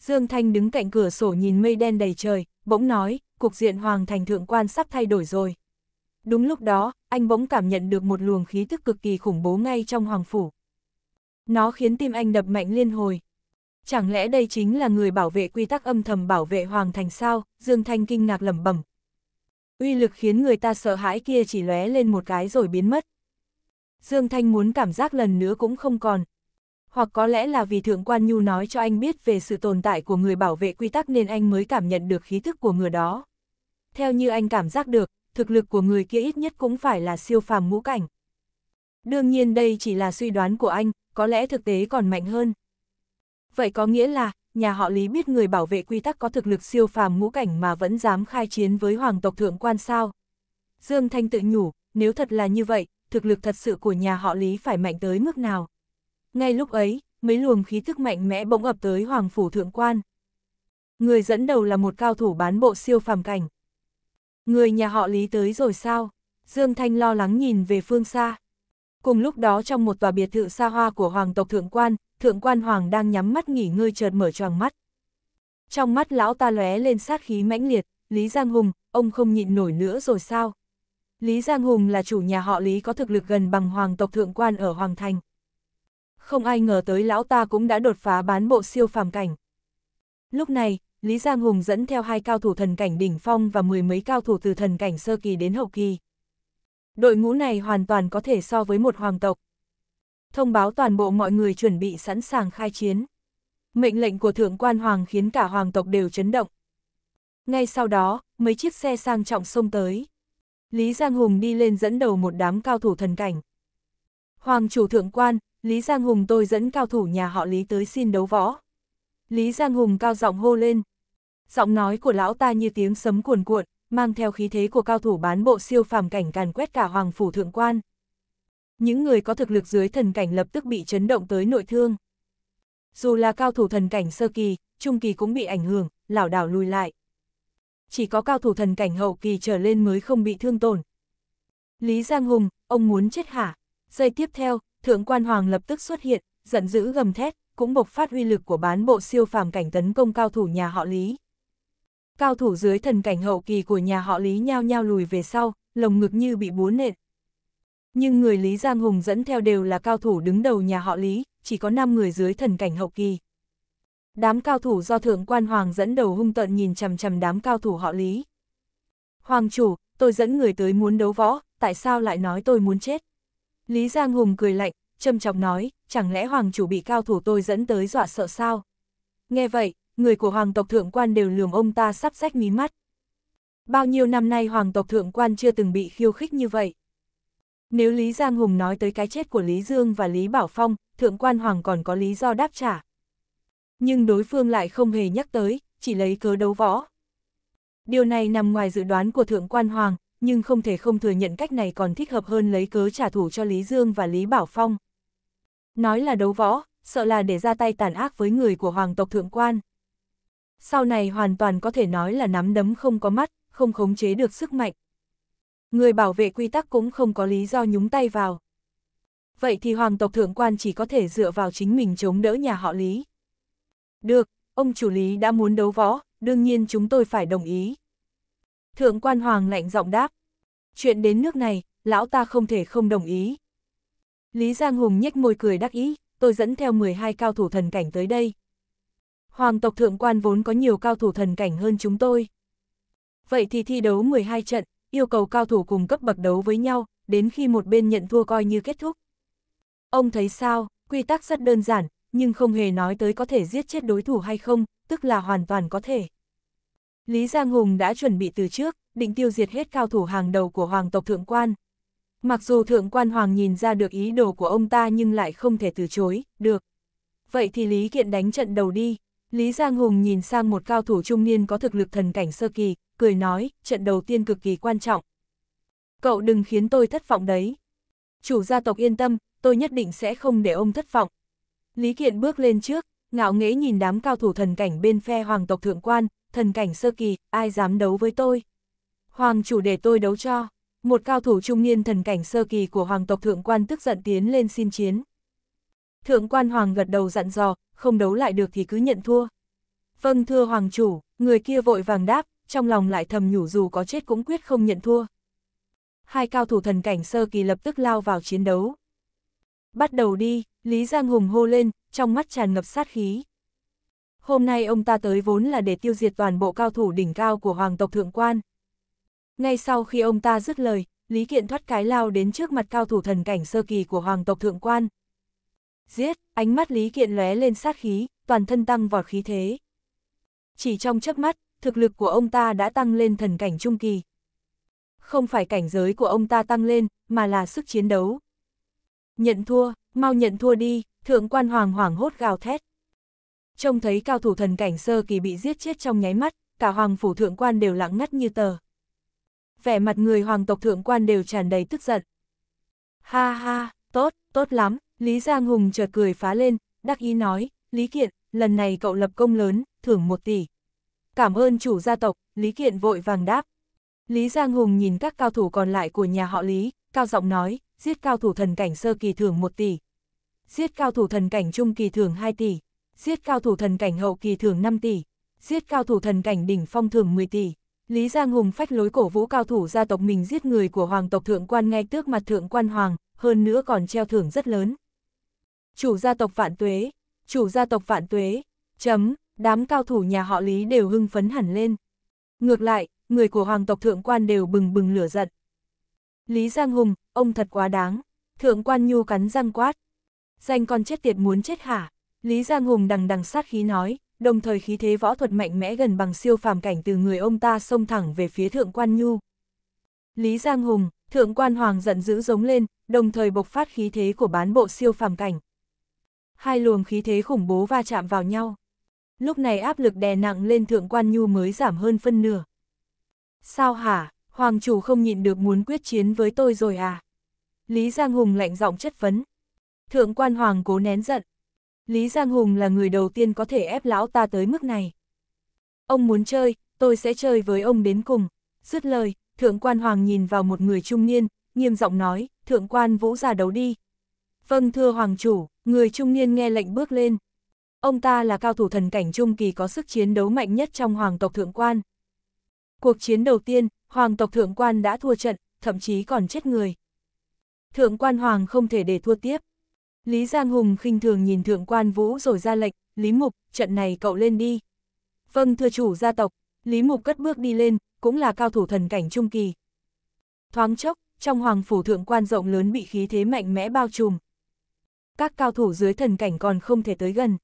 Dương Thanh đứng cạnh cửa sổ nhìn mây đen đầy trời, bỗng nói, cục diện hoàng thành thượng quan sắp thay đổi rồi. Đúng lúc đó, anh bỗng cảm nhận được một luồng khí thức cực kỳ khủng bố ngay trong hoàng phủ. Nó khiến tim anh đập mạnh liên hồi. Chẳng lẽ đây chính là người bảo vệ quy tắc âm thầm bảo vệ hoàng thành sao? Dương Thanh kinh ngạc lẩm bẩm. Uy lực khiến người ta sợ hãi kia chỉ lóe lên một cái rồi biến mất. Dương Thanh muốn cảm giác lần nữa cũng không còn. Hoặc có lẽ là vì Thượng Quan Nhu nói cho anh biết về sự tồn tại của người bảo vệ quy tắc nên anh mới cảm nhận được khí thức của người đó. Theo như anh cảm giác được, thực lực của người kia ít nhất cũng phải là siêu phàm ngũ cảnh. Đương nhiên đây chỉ là suy đoán của anh, có lẽ thực tế còn mạnh hơn. Vậy có nghĩa là, nhà họ Lý biết người bảo vệ quy tắc có thực lực siêu phàm ngũ cảnh mà vẫn dám khai chiến với hoàng tộc thượng quan sao. Dương Thanh tự nhủ, nếu thật là như vậy, thực lực thật sự của nhà họ Lý phải mạnh tới mức nào. Ngay lúc ấy, mấy luồng khí thức mạnh mẽ bỗng ập tới hoàng phủ thượng quan. Người dẫn đầu là một cao thủ bán bộ siêu phàm cảnh. Người nhà họ Lý tới rồi sao? Dương Thanh lo lắng nhìn về phương xa. Cùng lúc đó trong một tòa biệt thự xa hoa của hoàng tộc thượng quan, thượng quan hoàng đang nhắm mắt nghỉ ngơi chợt mở choàng mắt. Trong mắt lão ta lóe lên sát khí mãnh liệt, Lý Giang Hùng, ông không nhịn nổi nữa rồi sao? Lý Giang Hùng là chủ nhà họ Lý có thực lực gần bằng hoàng tộc thượng quan ở Hoàng Thành. Không ai ngờ tới lão ta cũng đã đột phá bán bộ siêu phàm cảnh. Lúc này, Lý Giang Hùng dẫn theo hai cao thủ thần cảnh đỉnh phong và mười mấy cao thủ từ thần cảnh sơ kỳ đến hậu kỳ. Đội ngũ này hoàn toàn có thể so với một hoàng tộc. Thông báo toàn bộ mọi người chuẩn bị sẵn sàng khai chiến. Mệnh lệnh của thượng quan hoàng khiến cả hoàng tộc đều chấn động. Ngay sau đó, mấy chiếc xe sang trọng xông tới. Lý Giang Hùng đi lên dẫn đầu một đám cao thủ thần cảnh. Hoàng chủ thượng quan, Lý Giang Hùng tôi dẫn cao thủ nhà họ Lý tới xin đấu võ. Lý Giang Hùng cao giọng hô lên, giọng nói của lão ta như tiếng sấm cuồn cuộn, mang theo khí thế của cao thủ bán bộ siêu phàm cảnh càn quét cả hoàng phủ thượng quan. Những người có thực lực dưới thần cảnh lập tức bị chấn động tới nội thương. Dù là cao thủ thần cảnh sơ kỳ, trung kỳ cũng bị ảnh hưởng, lảo đảo lùi lại. Chỉ có cao thủ thần cảnh hậu kỳ trở lên mới không bị thương tổn. Lý Giang Hùng, ông muốn chết hả? Giây tiếp theo, thượng quan hoàng lập tức xuất hiện, giận dữ gầm thét, cũng bộc phát uy lực của bán bộ siêu phàm cảnh tấn công cao thủ nhà họ Lý. Cao thủ dưới thần cảnh hậu kỳ của nhà họ Lý nhao nhao lùi về sau, lồng ngực như bị búa nện. Nhưng người Lý Giang Hùng dẫn theo đều là cao thủ đứng đầu nhà họ Lý, chỉ có 5 người dưới thần cảnh hậu kỳ. Đám cao thủ do Thượng Quan Hoàng dẫn đầu hung tận nhìn chằm chằm đám cao thủ họ Lý. Hoàng chủ, tôi dẫn người tới muốn đấu võ, tại sao lại nói tôi muốn chết? Lý Giang Hùng cười lạnh, châm chọc nói, chẳng lẽ Hoàng chủ bị cao thủ tôi dẫn tới dọa sợ sao? Nghe vậy, người của hoàng tộc thượng quan đều lườm ông ta sắp rách mí mắt. Bao nhiêu năm nay hoàng tộc thượng quan chưa từng bị khiêu khích như vậy. Nếu Lý Giang Hùng nói tới cái chết của Lý Dương và Lý Bảo Phong, thượng quan hoàng còn có lý do đáp trả. Nhưng đối phương lại không hề nhắc tới, chỉ lấy cớ đấu võ. Điều này nằm ngoài dự đoán của thượng quan hoàng, nhưng không thể không thừa nhận cách này còn thích hợp hơn lấy cớ trả thù cho Lý Dương và Lý Bảo Phong. Nói là đấu võ, sợ là để ra tay tàn ác với người của hoàng tộc thượng quan sau này hoàn toàn có thể nói là nắm đấm không có mắt, không khống chế được sức mạnh. Người bảo vệ quy tắc cũng không có lý do nhúng tay vào. Vậy thì hoàng tộc thượng quan chỉ có thể dựa vào chính mình chống đỡ nhà họ Lý. Được, ông chủ Lý đã muốn đấu võ, đương nhiên chúng tôi phải đồng ý. Thượng quan hoàng lạnh giọng đáp. Chuyện đến nước này, lão ta không thể không đồng ý. Lý Giang Hùng nhếch môi cười đắc ý, tôi dẫn theo 12 cao thủ thần cảnh tới đây, hoàng tộc thượng quan vốn có nhiều cao thủ thần cảnh hơn chúng tôi. Vậy thì thi đấu 12 trận, yêu cầu cao thủ cùng cấp bậc đấu với nhau, đến khi một bên nhận thua coi như kết thúc. Ông thấy sao, quy tắc rất đơn giản, nhưng không hề nói tới có thể giết chết đối thủ hay không, tức là hoàn toàn có thể. Lý Giang Hùng đã chuẩn bị từ trước, định tiêu diệt hết cao thủ hàng đầu của hoàng tộc thượng quan. Mặc dù thượng quan hoàng nhìn ra được ý đồ của ông ta nhưng lại không thể từ chối, được. Vậy thì Lý Kiện đánh trận đầu đi. Lý Giang Hùng nhìn sang một cao thủ trung niên có thực lực thần cảnh sơ kỳ, cười nói, trận đầu tiên cực kỳ quan trọng. Cậu đừng khiến tôi thất vọng đấy. Chủ gia tộc yên tâm, tôi nhất định sẽ không để ông thất vọng. Lý Kiện bước lên trước, ngạo nghễ nhìn đám cao thủ thần cảnh bên phe hoàng tộc thượng quan, thần cảnh sơ kỳ, ai dám đấu với tôi. Hoàng chủ để tôi đấu cho. Một cao thủ trung niên thần cảnh sơ kỳ của hoàng tộc thượng quan tức giận tiến lên xin chiến. Thượng quan hoàng gật đầu dặn dò, không đấu lại được thì cứ nhận thua. Vâng thưa hoàng chủ, người kia vội vàng đáp, trong lòng lại thầm nhủ dù có chết cũng quyết không nhận thua. Hai cao thủ thần cảnh sơ kỳ lập tức lao vào chiến đấu. Bắt đầu đi, Lý Giang Hùng hô lên, trong mắt tràn ngập sát khí. Hôm nay ông ta tới vốn là để tiêu diệt toàn bộ cao thủ đỉnh cao của hoàng tộc thượng quan. Ngay sau khi ông ta dứt lời, Lý Kiện thoát cái lao đến trước mặt cao thủ thần cảnh sơ kỳ của hoàng tộc thượng quan. Giết, ánh mắt Lý Kiện lóe lên sát khí, toàn thân tăng vọt khí thế. Chỉ trong chớp mắt, thực lực của ông ta đã tăng lên thần cảnh trung kỳ. Không phải cảnh giới của ông ta tăng lên, mà là sức chiến đấu. Nhận thua, mau nhận thua đi, thượng quan hoàng hoàng hốt gào thét. Trông thấy cao thủ thần cảnh sơ kỳ bị giết chết trong nháy mắt, cả hoàng phủ thượng quan đều lặng ngắt như tờ. Vẻ mặt người hoàng tộc thượng quan đều tràn đầy tức giận. Ha ha, tốt, tốt lắm, Lý Giang Hùng chợt cười phá lên, đắc ý nói, Lý Kiện, lần này cậu lập công lớn, thưởng một tỷ. Cảm ơn chủ gia tộc, Lý Kiện vội vàng đáp. Lý Giang Hùng nhìn các cao thủ còn lại của nhà họ Lý, cao giọng nói, giết cao thủ thần cảnh sơ kỳ thưởng một tỷ. Giết cao thủ thần cảnh trung kỳ thưởng 2 tỷ. Giết cao thủ thần cảnh hậu kỳ thưởng 5 tỷ. Giết cao thủ thần cảnh đỉnh phong thưởng 10 tỷ. Lý Giang Hùng phách lối cổ vũ cao thủ gia tộc mình giết người của hoàng tộc thượng quan ngay tước mặt thượng quan hoàng, hơn nữa còn treo thưởng rất lớn. Chủ gia tộc vạn tuế, chủ gia tộc vạn tuế, chấm, đám cao thủ nhà họ Lý đều hưng phấn hẳn lên. Ngược lại, người của hoàng tộc thượng quan đều bừng bừng lửa giận. Lý Giang Hùng, ông thật quá đáng, thượng quan nhu cắn răng quát. Danh con chết tiệt muốn chết hả? Lý Giang Hùng đằng đằng sát khí nói, đồng thời khí thế võ thuật mạnh mẽ gần bằng siêu phàm cảnh từ người ông ta xông thẳng về phía thượng quan nhu. Lý Giang Hùng, thượng quan hoàng giận dữ giống lên, đồng thời bộc phát khí thế của bán bộ siêu phàm cảnh hai luồng khí thế khủng bố va chạm vào nhau. Lúc này áp lực đè nặng lên thượng quan nhu mới giảm hơn phân nửa. Sao hả, hoàng chủ không nhịn được muốn quyết chiến với tôi rồi à? Lý Giang Hùng lạnh giọng chất vấn. Thượng quan hoàng cố nén giận. Lý Giang Hùng là người đầu tiên có thể ép lão ta tới mức này. Ông muốn chơi, tôi sẽ chơi với ông đến cùng. Dứt lời, thượng quan hoàng nhìn vào một người trung niên, nghiêm giọng nói, thượng quan vũ ra đấu đi, Vâng thưa hoàng chủ, người trung niên nghe lệnh bước lên. Ông ta là cao thủ thần cảnh trung kỳ có sức chiến đấu mạnh nhất trong hoàng tộc thượng quan. Cuộc chiến đầu tiên, hoàng tộc thượng quan đã thua trận, thậm chí còn chết người. Thượng quan hoàng không thể để thua tiếp. Lý Giang Hùng khinh thường nhìn thượng quan vũ rồi ra lệnh, Lý Mục, trận này cậu lên đi. Vâng thưa chủ gia tộc, Lý Mục cất bước đi lên, cũng là cao thủ thần cảnh trung kỳ. Thoáng chốc, trong hoàng phủ thượng quan rộng lớn bị khí thế mạnh mẽ bao trùm, các cao thủ dưới thần cảnh còn không thể tới gần.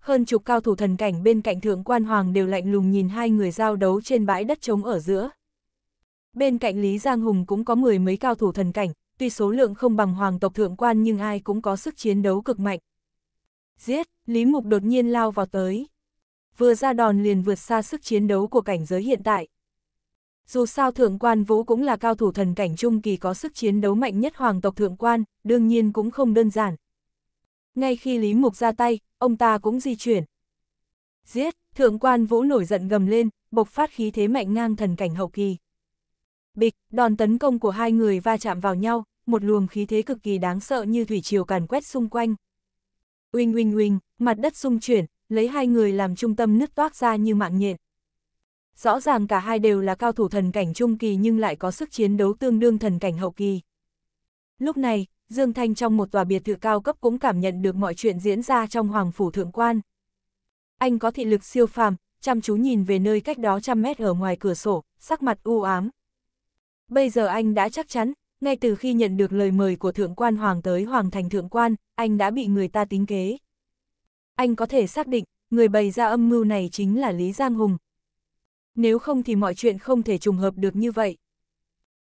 Hơn chục cao thủ thần cảnh bên cạnh thượng quan hoàng đều lạnh lùng nhìn hai người giao đấu trên bãi đất trống ở giữa. Bên cạnh Lý Giang Hùng cũng có mười mấy cao thủ thần cảnh, tuy số lượng không bằng hoàng tộc thượng quan nhưng ai cũng có sức chiến đấu cực mạnh. Giết, Lý Mục đột nhiên lao vào tới. Vừa ra đòn liền vượt xa sức chiến đấu của cảnh giới hiện tại. Dù sao thượng quan vũ cũng là cao thủ thần cảnh trung kỳ có sức chiến đấu mạnh nhất hoàng tộc thượng quan, đương nhiên cũng không đơn giản, ngay khi Lý Mục ra tay, ông ta cũng di chuyển. Giết, thượng quan vũ nổi giận gầm lên, bộc phát khí thế mạnh ngang thần cảnh hậu kỳ. Bịch, đòn tấn công của hai người va chạm vào nhau, một luồng khí thế cực kỳ đáng sợ như thủy triều càn quét xung quanh. Uỳnh uỳnh uỳnh, mặt đất xung chuyển, lấy hai người làm trung tâm nứt toát ra như mạng nhện. Rõ ràng cả hai đều là cao thủ thần cảnh trung kỳ nhưng lại có sức chiến đấu tương đương thần cảnh hậu kỳ. Lúc này, Dương Thanh trong một tòa biệt thự cao cấp cũng cảm nhận được mọi chuyện diễn ra trong Hoàng Phủ Thượng Quan. Anh có thị lực siêu phàm, chăm chú nhìn về nơi cách đó trăm mét ở ngoài cửa sổ, sắc mặt u ám. Bây giờ anh đã chắc chắn, ngay từ khi nhận được lời mời của Thượng Quan Hoàng tới Hoàng Thành Thượng Quan, anh đã bị người ta tính kế. Anh có thể xác định, người bày ra âm mưu này chính là Lý Giang Hùng. Nếu không thì mọi chuyện không thể trùng hợp được như vậy.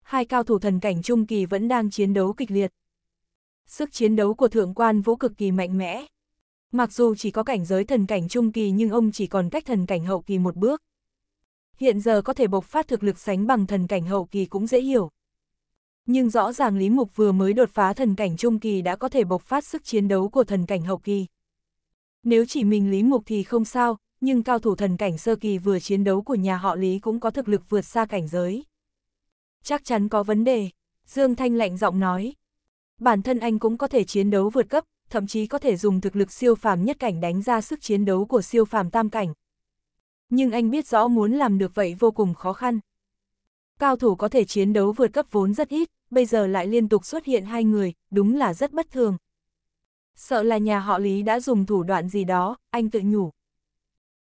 Hai cao thủ thần cảnh trung kỳ vẫn đang chiến đấu kịch liệt sức chiến đấu của thượng quan vũ cực kỳ mạnh mẽ. Mặc dù chỉ có cảnh giới thần cảnh trung kỳ nhưng ông chỉ còn cách thần cảnh hậu kỳ một bước. Hiện giờ có thể bộc phát thực lực sánh bằng thần cảnh hậu kỳ cũng dễ hiểu. Nhưng rõ ràng Lý Mục vừa mới đột phá thần cảnh trung kỳ đã có thể bộc phát sức chiến đấu của thần cảnh hậu kỳ. Nếu chỉ mình Lý Mục thì không sao, nhưng cao thủ thần cảnh sơ kỳ vừa chiến đấu của nhà họ Lý cũng có thực lực vượt xa cảnh giới. Chắc chắn có vấn đề, Dương Thanh lạnh giọng nói, bản thân anh cũng có thể chiến đấu vượt cấp, thậm chí có thể dùng thực lực siêu phàm nhất cảnh đánh ra sức chiến đấu của siêu phàm tam cảnh. Nhưng anh biết rõ muốn làm được vậy vô cùng khó khăn. Cao thủ có thể chiến đấu vượt cấp vốn rất ít, bây giờ lại liên tục xuất hiện hai người, đúng là rất bất thường. Sợ là nhà họ Lý đã dùng thủ đoạn gì đó, anh tự nhủ.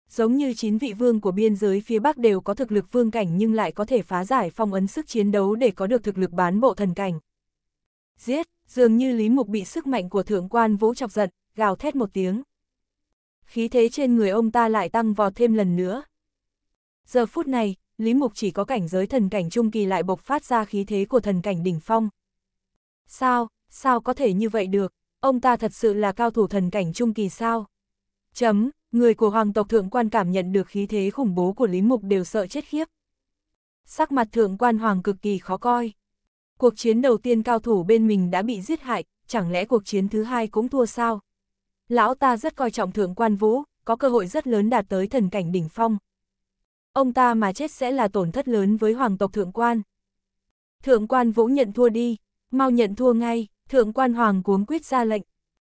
Giống như chín vị vương của biên giới phía Bắc đều có thực lực vương cảnh nhưng lại có thể phá giải phong ấn sức chiến đấu để có được thực lực bán bộ thần cảnh. Giết! Dường như Lý Mục bị sức mạnh của thượng quan vũ chọc giận, gào thét một tiếng. Khí thế trên người ông ta lại tăng vọt thêm lần nữa. Giờ phút này, Lý Mục chỉ có cảnh giới thần cảnh trung kỳ lại bộc phát ra khí thế của thần cảnh đỉnh phong. Sao, sao có thể như vậy được, ông ta thật sự là cao thủ thần cảnh trung kỳ sao? Chấm, người của hoàng tộc thượng quan cảm nhận được khí thế khủng bố của Lý Mục đều sợ chết khiếp. Sắc mặt thượng quan hoàng cực kỳ khó coi. Cuộc chiến đầu tiên cao thủ bên mình đã bị giết hại, chẳng lẽ cuộc chiến thứ hai cũng thua sao? Lão ta rất coi trọng thượng quan vũ, có cơ hội rất lớn đạt tới thần cảnh đỉnh phong. Ông ta mà chết sẽ là tổn thất lớn với hoàng tộc thượng quan. Thượng quan vũ nhận thua đi, mau nhận thua ngay, thượng quan hoàng cuống quyết ra lệnh.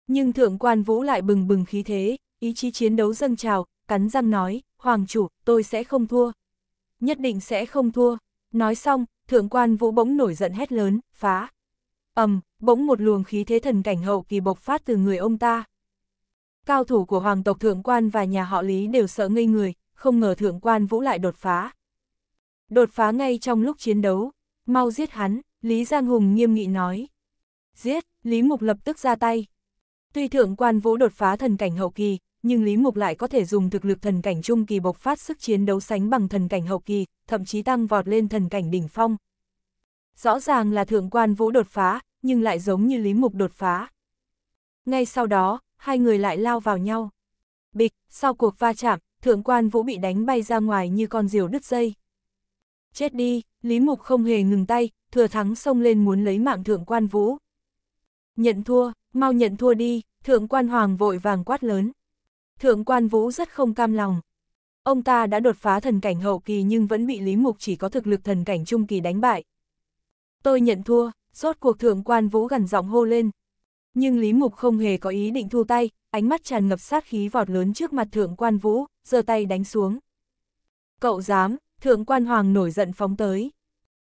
Nhưng thượng quan vũ lại bừng bừng khí thế, ý chí chiến đấu dâng trào, cắn răng nói, hoàng chủ, tôi sẽ không thua. Nhất định sẽ không thua. Nói xong, thượng quan vũ bỗng nổi giận hét lớn, phá. ầm, bỗng một luồng khí thế thần cảnh hậu kỳ bộc phát từ người ông ta. Cao thủ của hoàng tộc thượng quan và nhà họ Lý đều sợ ngây người, không ngờ thượng quan vũ lại đột phá. Đột phá ngay trong lúc chiến đấu, mau giết hắn, Lý Giang Hùng nghiêm nghị nói. Giết, Lý Mục lập tức ra tay. Tuy thượng quan vũ đột phá thần cảnh hậu kỳ, nhưng Lý Mục lại có thể dùng thực lực thần cảnh trung kỳ bộc phát sức chiến đấu sánh bằng thần cảnh hậu kỳ, thậm chí tăng vọt lên thần cảnh đỉnh phong. Rõ ràng là thượng quan vũ đột phá, nhưng lại giống như Lý Mục đột phá. Ngay sau đó, hai người lại lao vào nhau. Bịch, sau cuộc va chạm, thượng quan vũ bị đánh bay ra ngoài như con diều đứt dây. Chết đi, Lý Mục không hề ngừng tay, thừa thắng xông lên muốn lấy mạng thượng quan vũ. Nhận thua, mau nhận thua đi, thượng quan hoàng vội vàng quát lớn. Thượng quan Vũ rất không cam lòng. Ông ta đã đột phá thần cảnh hậu kỳ nhưng vẫn bị Lý Mục chỉ có thực lực thần cảnh trung kỳ đánh bại. Tôi nhận thua, rốt cuộc thượng quan Vũ gần giọng hô lên. Nhưng Lý Mục không hề có ý định thu tay, ánh mắt tràn ngập sát khí vọt lớn trước mặt thượng quan Vũ, giơ tay đánh xuống. Cậu dám, thượng quan Hoàng nổi giận phóng tới.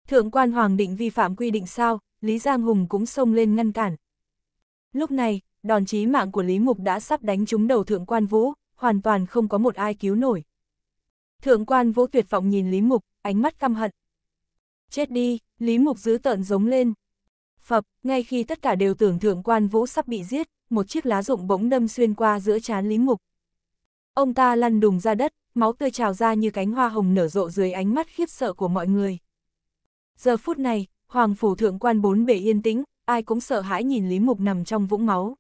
Thượng quan Hoàng định vi phạm quy định sao, Lý Giang Hùng cũng xông lên ngăn cản. Lúc này, đòn chí mạng của Lý Mục đã sắp đánh trúng đầu thượng quan vũ, hoàn toàn không có một ai cứu nổi. Thượng quan vũ tuyệt vọng nhìn Lý Mục, ánh mắt căm hận. Chết đi, Lý Mục giữ tợn giống lên. Phập, ngay khi tất cả đều tưởng thượng quan vũ sắp bị giết, một chiếc lá rụng bỗng đâm xuyên qua giữa trán Lý Mục. Ông ta lăn đùng ra đất, máu tươi trào ra như cánh hoa hồng nở rộ dưới ánh mắt khiếp sợ của mọi người. Giờ phút này, hoàng phủ thượng quan bốn bể yên tĩnh, ai cũng sợ hãi nhìn Lý Mục nằm trong vũng máu.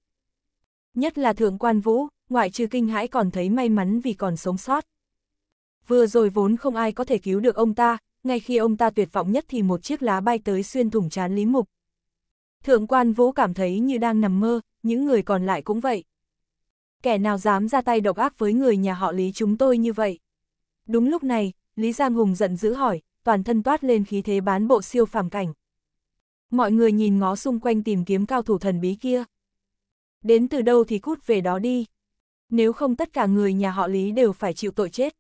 Nhất là thượng quan vũ, ngoại trừ kinh hãi còn thấy may mắn vì còn sống sót. Vừa rồi vốn không ai có thể cứu được ông ta, ngay khi ông ta tuyệt vọng nhất thì một chiếc lá bay tới xuyên thủng chán Lý Mục. Thượng quan vũ cảm thấy như đang nằm mơ, những người còn lại cũng vậy. Kẻ nào dám ra tay độc ác với người nhà họ Lý chúng tôi như vậy? Đúng lúc này, Lý Giang Hùng giận dữ hỏi, toàn thân toát lên khí thế bán bộ siêu phàm cảnh. Mọi người nhìn ngó xung quanh tìm kiếm cao thủ thần bí kia. Đến từ đâu thì cút về đó đi. Nếu không tất cả người nhà họ Lý đều phải chịu tội chết.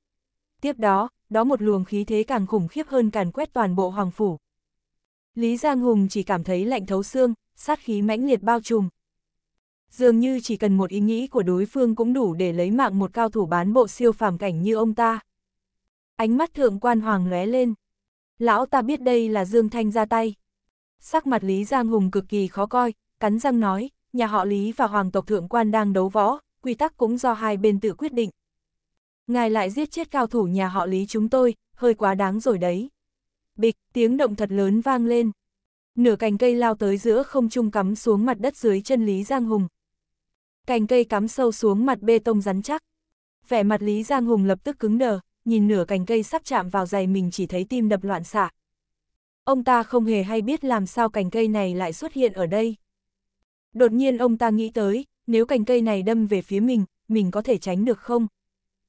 Tiếp đó, đó một luồng khí thế càng khủng khiếp hơn càn quét toàn bộ hoàng phủ. Lý Giang Hùng chỉ cảm thấy lạnh thấu xương, sát khí mãnh liệt bao trùm. Dường như chỉ cần một ý nghĩ của đối phương cũng đủ để lấy mạng một cao thủ bán bộ siêu phàm cảnh như ông ta. Ánh mắt thượng quan hoàng lóe lên. Lão ta biết đây là Dương Thanh ra tay. Sắc mặt Lý Giang Hùng cực kỳ khó coi, cắn răng nói, nhà họ Lý và hoàng tộc thượng quan đang đấu võ, quy tắc cũng do hai bên tự quyết định. Ngài lại giết chết cao thủ nhà họ Lý chúng tôi, hơi quá đáng rồi đấy. Bịch, tiếng động thật lớn vang lên. Nửa cành cây lao tới giữa không trung cắm xuống mặt đất dưới chân Lý Giang Hùng. Cành cây cắm sâu xuống mặt bê tông rắn chắc. Vẻ mặt Lý Giang Hùng lập tức cứng đờ, nhìn nửa cành cây sắp chạm vào giày mình chỉ thấy tim đập loạn xạ. Ông ta không hề hay biết làm sao cành cây này lại xuất hiện ở đây. Đột nhiên ông ta nghĩ tới, nếu cành cây này đâm về phía mình, mình có thể tránh được không?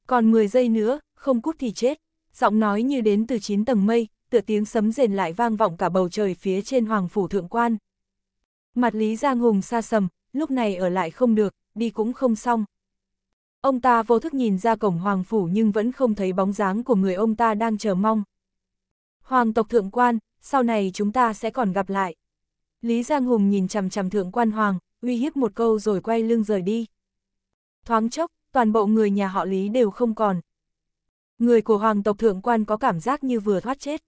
Còn 10 giây nữa, không cút thì chết. Giọng nói như đến từ 9 tầng mây, tựa tiếng sấm rền lại vang vọng cả bầu trời phía trên hoàng phủ thượng quan. Mặt Lý Giang Hùng xa sầm, lúc này ở lại không được, đi cũng không xong. Ông ta vô thức nhìn ra cổng hoàng phủ nhưng vẫn không thấy bóng dáng của người ông ta đang chờ mong. Hoàng tộc thượng quan, sau này chúng ta sẽ còn gặp lại. Lý Giang Hùng nhìn chằm chằm thượng quan hoàng, uy hiếp một câu rồi quay lưng rời đi. Thoáng chốc, toàn bộ người nhà họ Lý đều không còn. Người của hoàng tộc thượng quan có cảm giác như vừa thoát chết.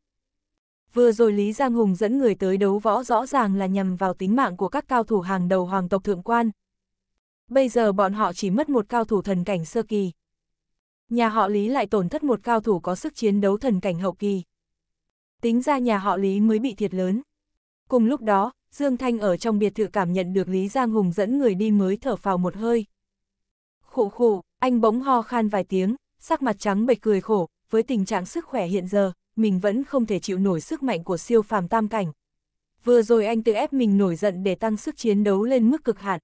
Vừa rồi Lý Giang Hùng dẫn người tới đấu võ rõ ràng là nhằm vào tính mạng của các cao thủ hàng đầu hoàng tộc thượng quan. Bây giờ bọn họ chỉ mất một cao thủ thần cảnh sơ kỳ. Nhà họ Lý lại tổn thất một cao thủ có sức chiến đấu thần cảnh hậu kỳ. Tính ra nhà họ Lý mới bị thiệt lớn. Cùng lúc đó, Dương Thanh ở trong biệt thự cảm nhận được Lý Giang Hùng dẫn người đi mới thở phào một hơi. Khụ khụ, anh bỗng ho khan vài tiếng, sắc mặt trắng bệch cười khổ, với tình trạng sức khỏe hiện giờ, mình vẫn không thể chịu nổi sức mạnh của siêu phàm tam cảnh. Vừa rồi anh tự ép mình nổi giận để tăng sức chiến đấu lên mức cực hạn.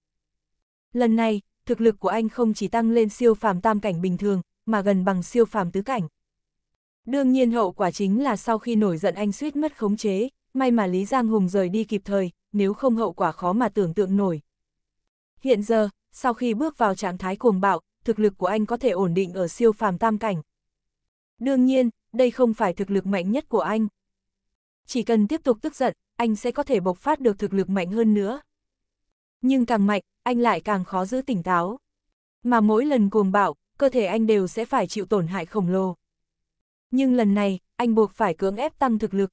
Lần này, thực lực của anh không chỉ tăng lên siêu phàm tam cảnh bình thường, mà gần bằng siêu phàm tứ cảnh. Đương nhiên hậu quả chính là sau khi nổi giận anh suýt mất khống chế, may mà Lý Giang Hùng rời đi kịp thời, nếu không hậu quả khó mà tưởng tượng nổi. Hiện giờ, sau khi bước vào trạng thái cuồng bạo, thực lực của anh có thể ổn định ở siêu phàm tam cảnh. Đương nhiên, đây không phải thực lực mạnh nhất của anh. Chỉ cần tiếp tục tức giận, anh sẽ có thể bộc phát được thực lực mạnh hơn nữa. Nhưng càng mạnh, anh lại càng khó giữ tỉnh táo. Mà mỗi lần cuồng bạo, cơ thể anh đều sẽ phải chịu tổn hại khổng lồ. Nhưng lần này, anh buộc phải cưỡng ép tăng thực lực,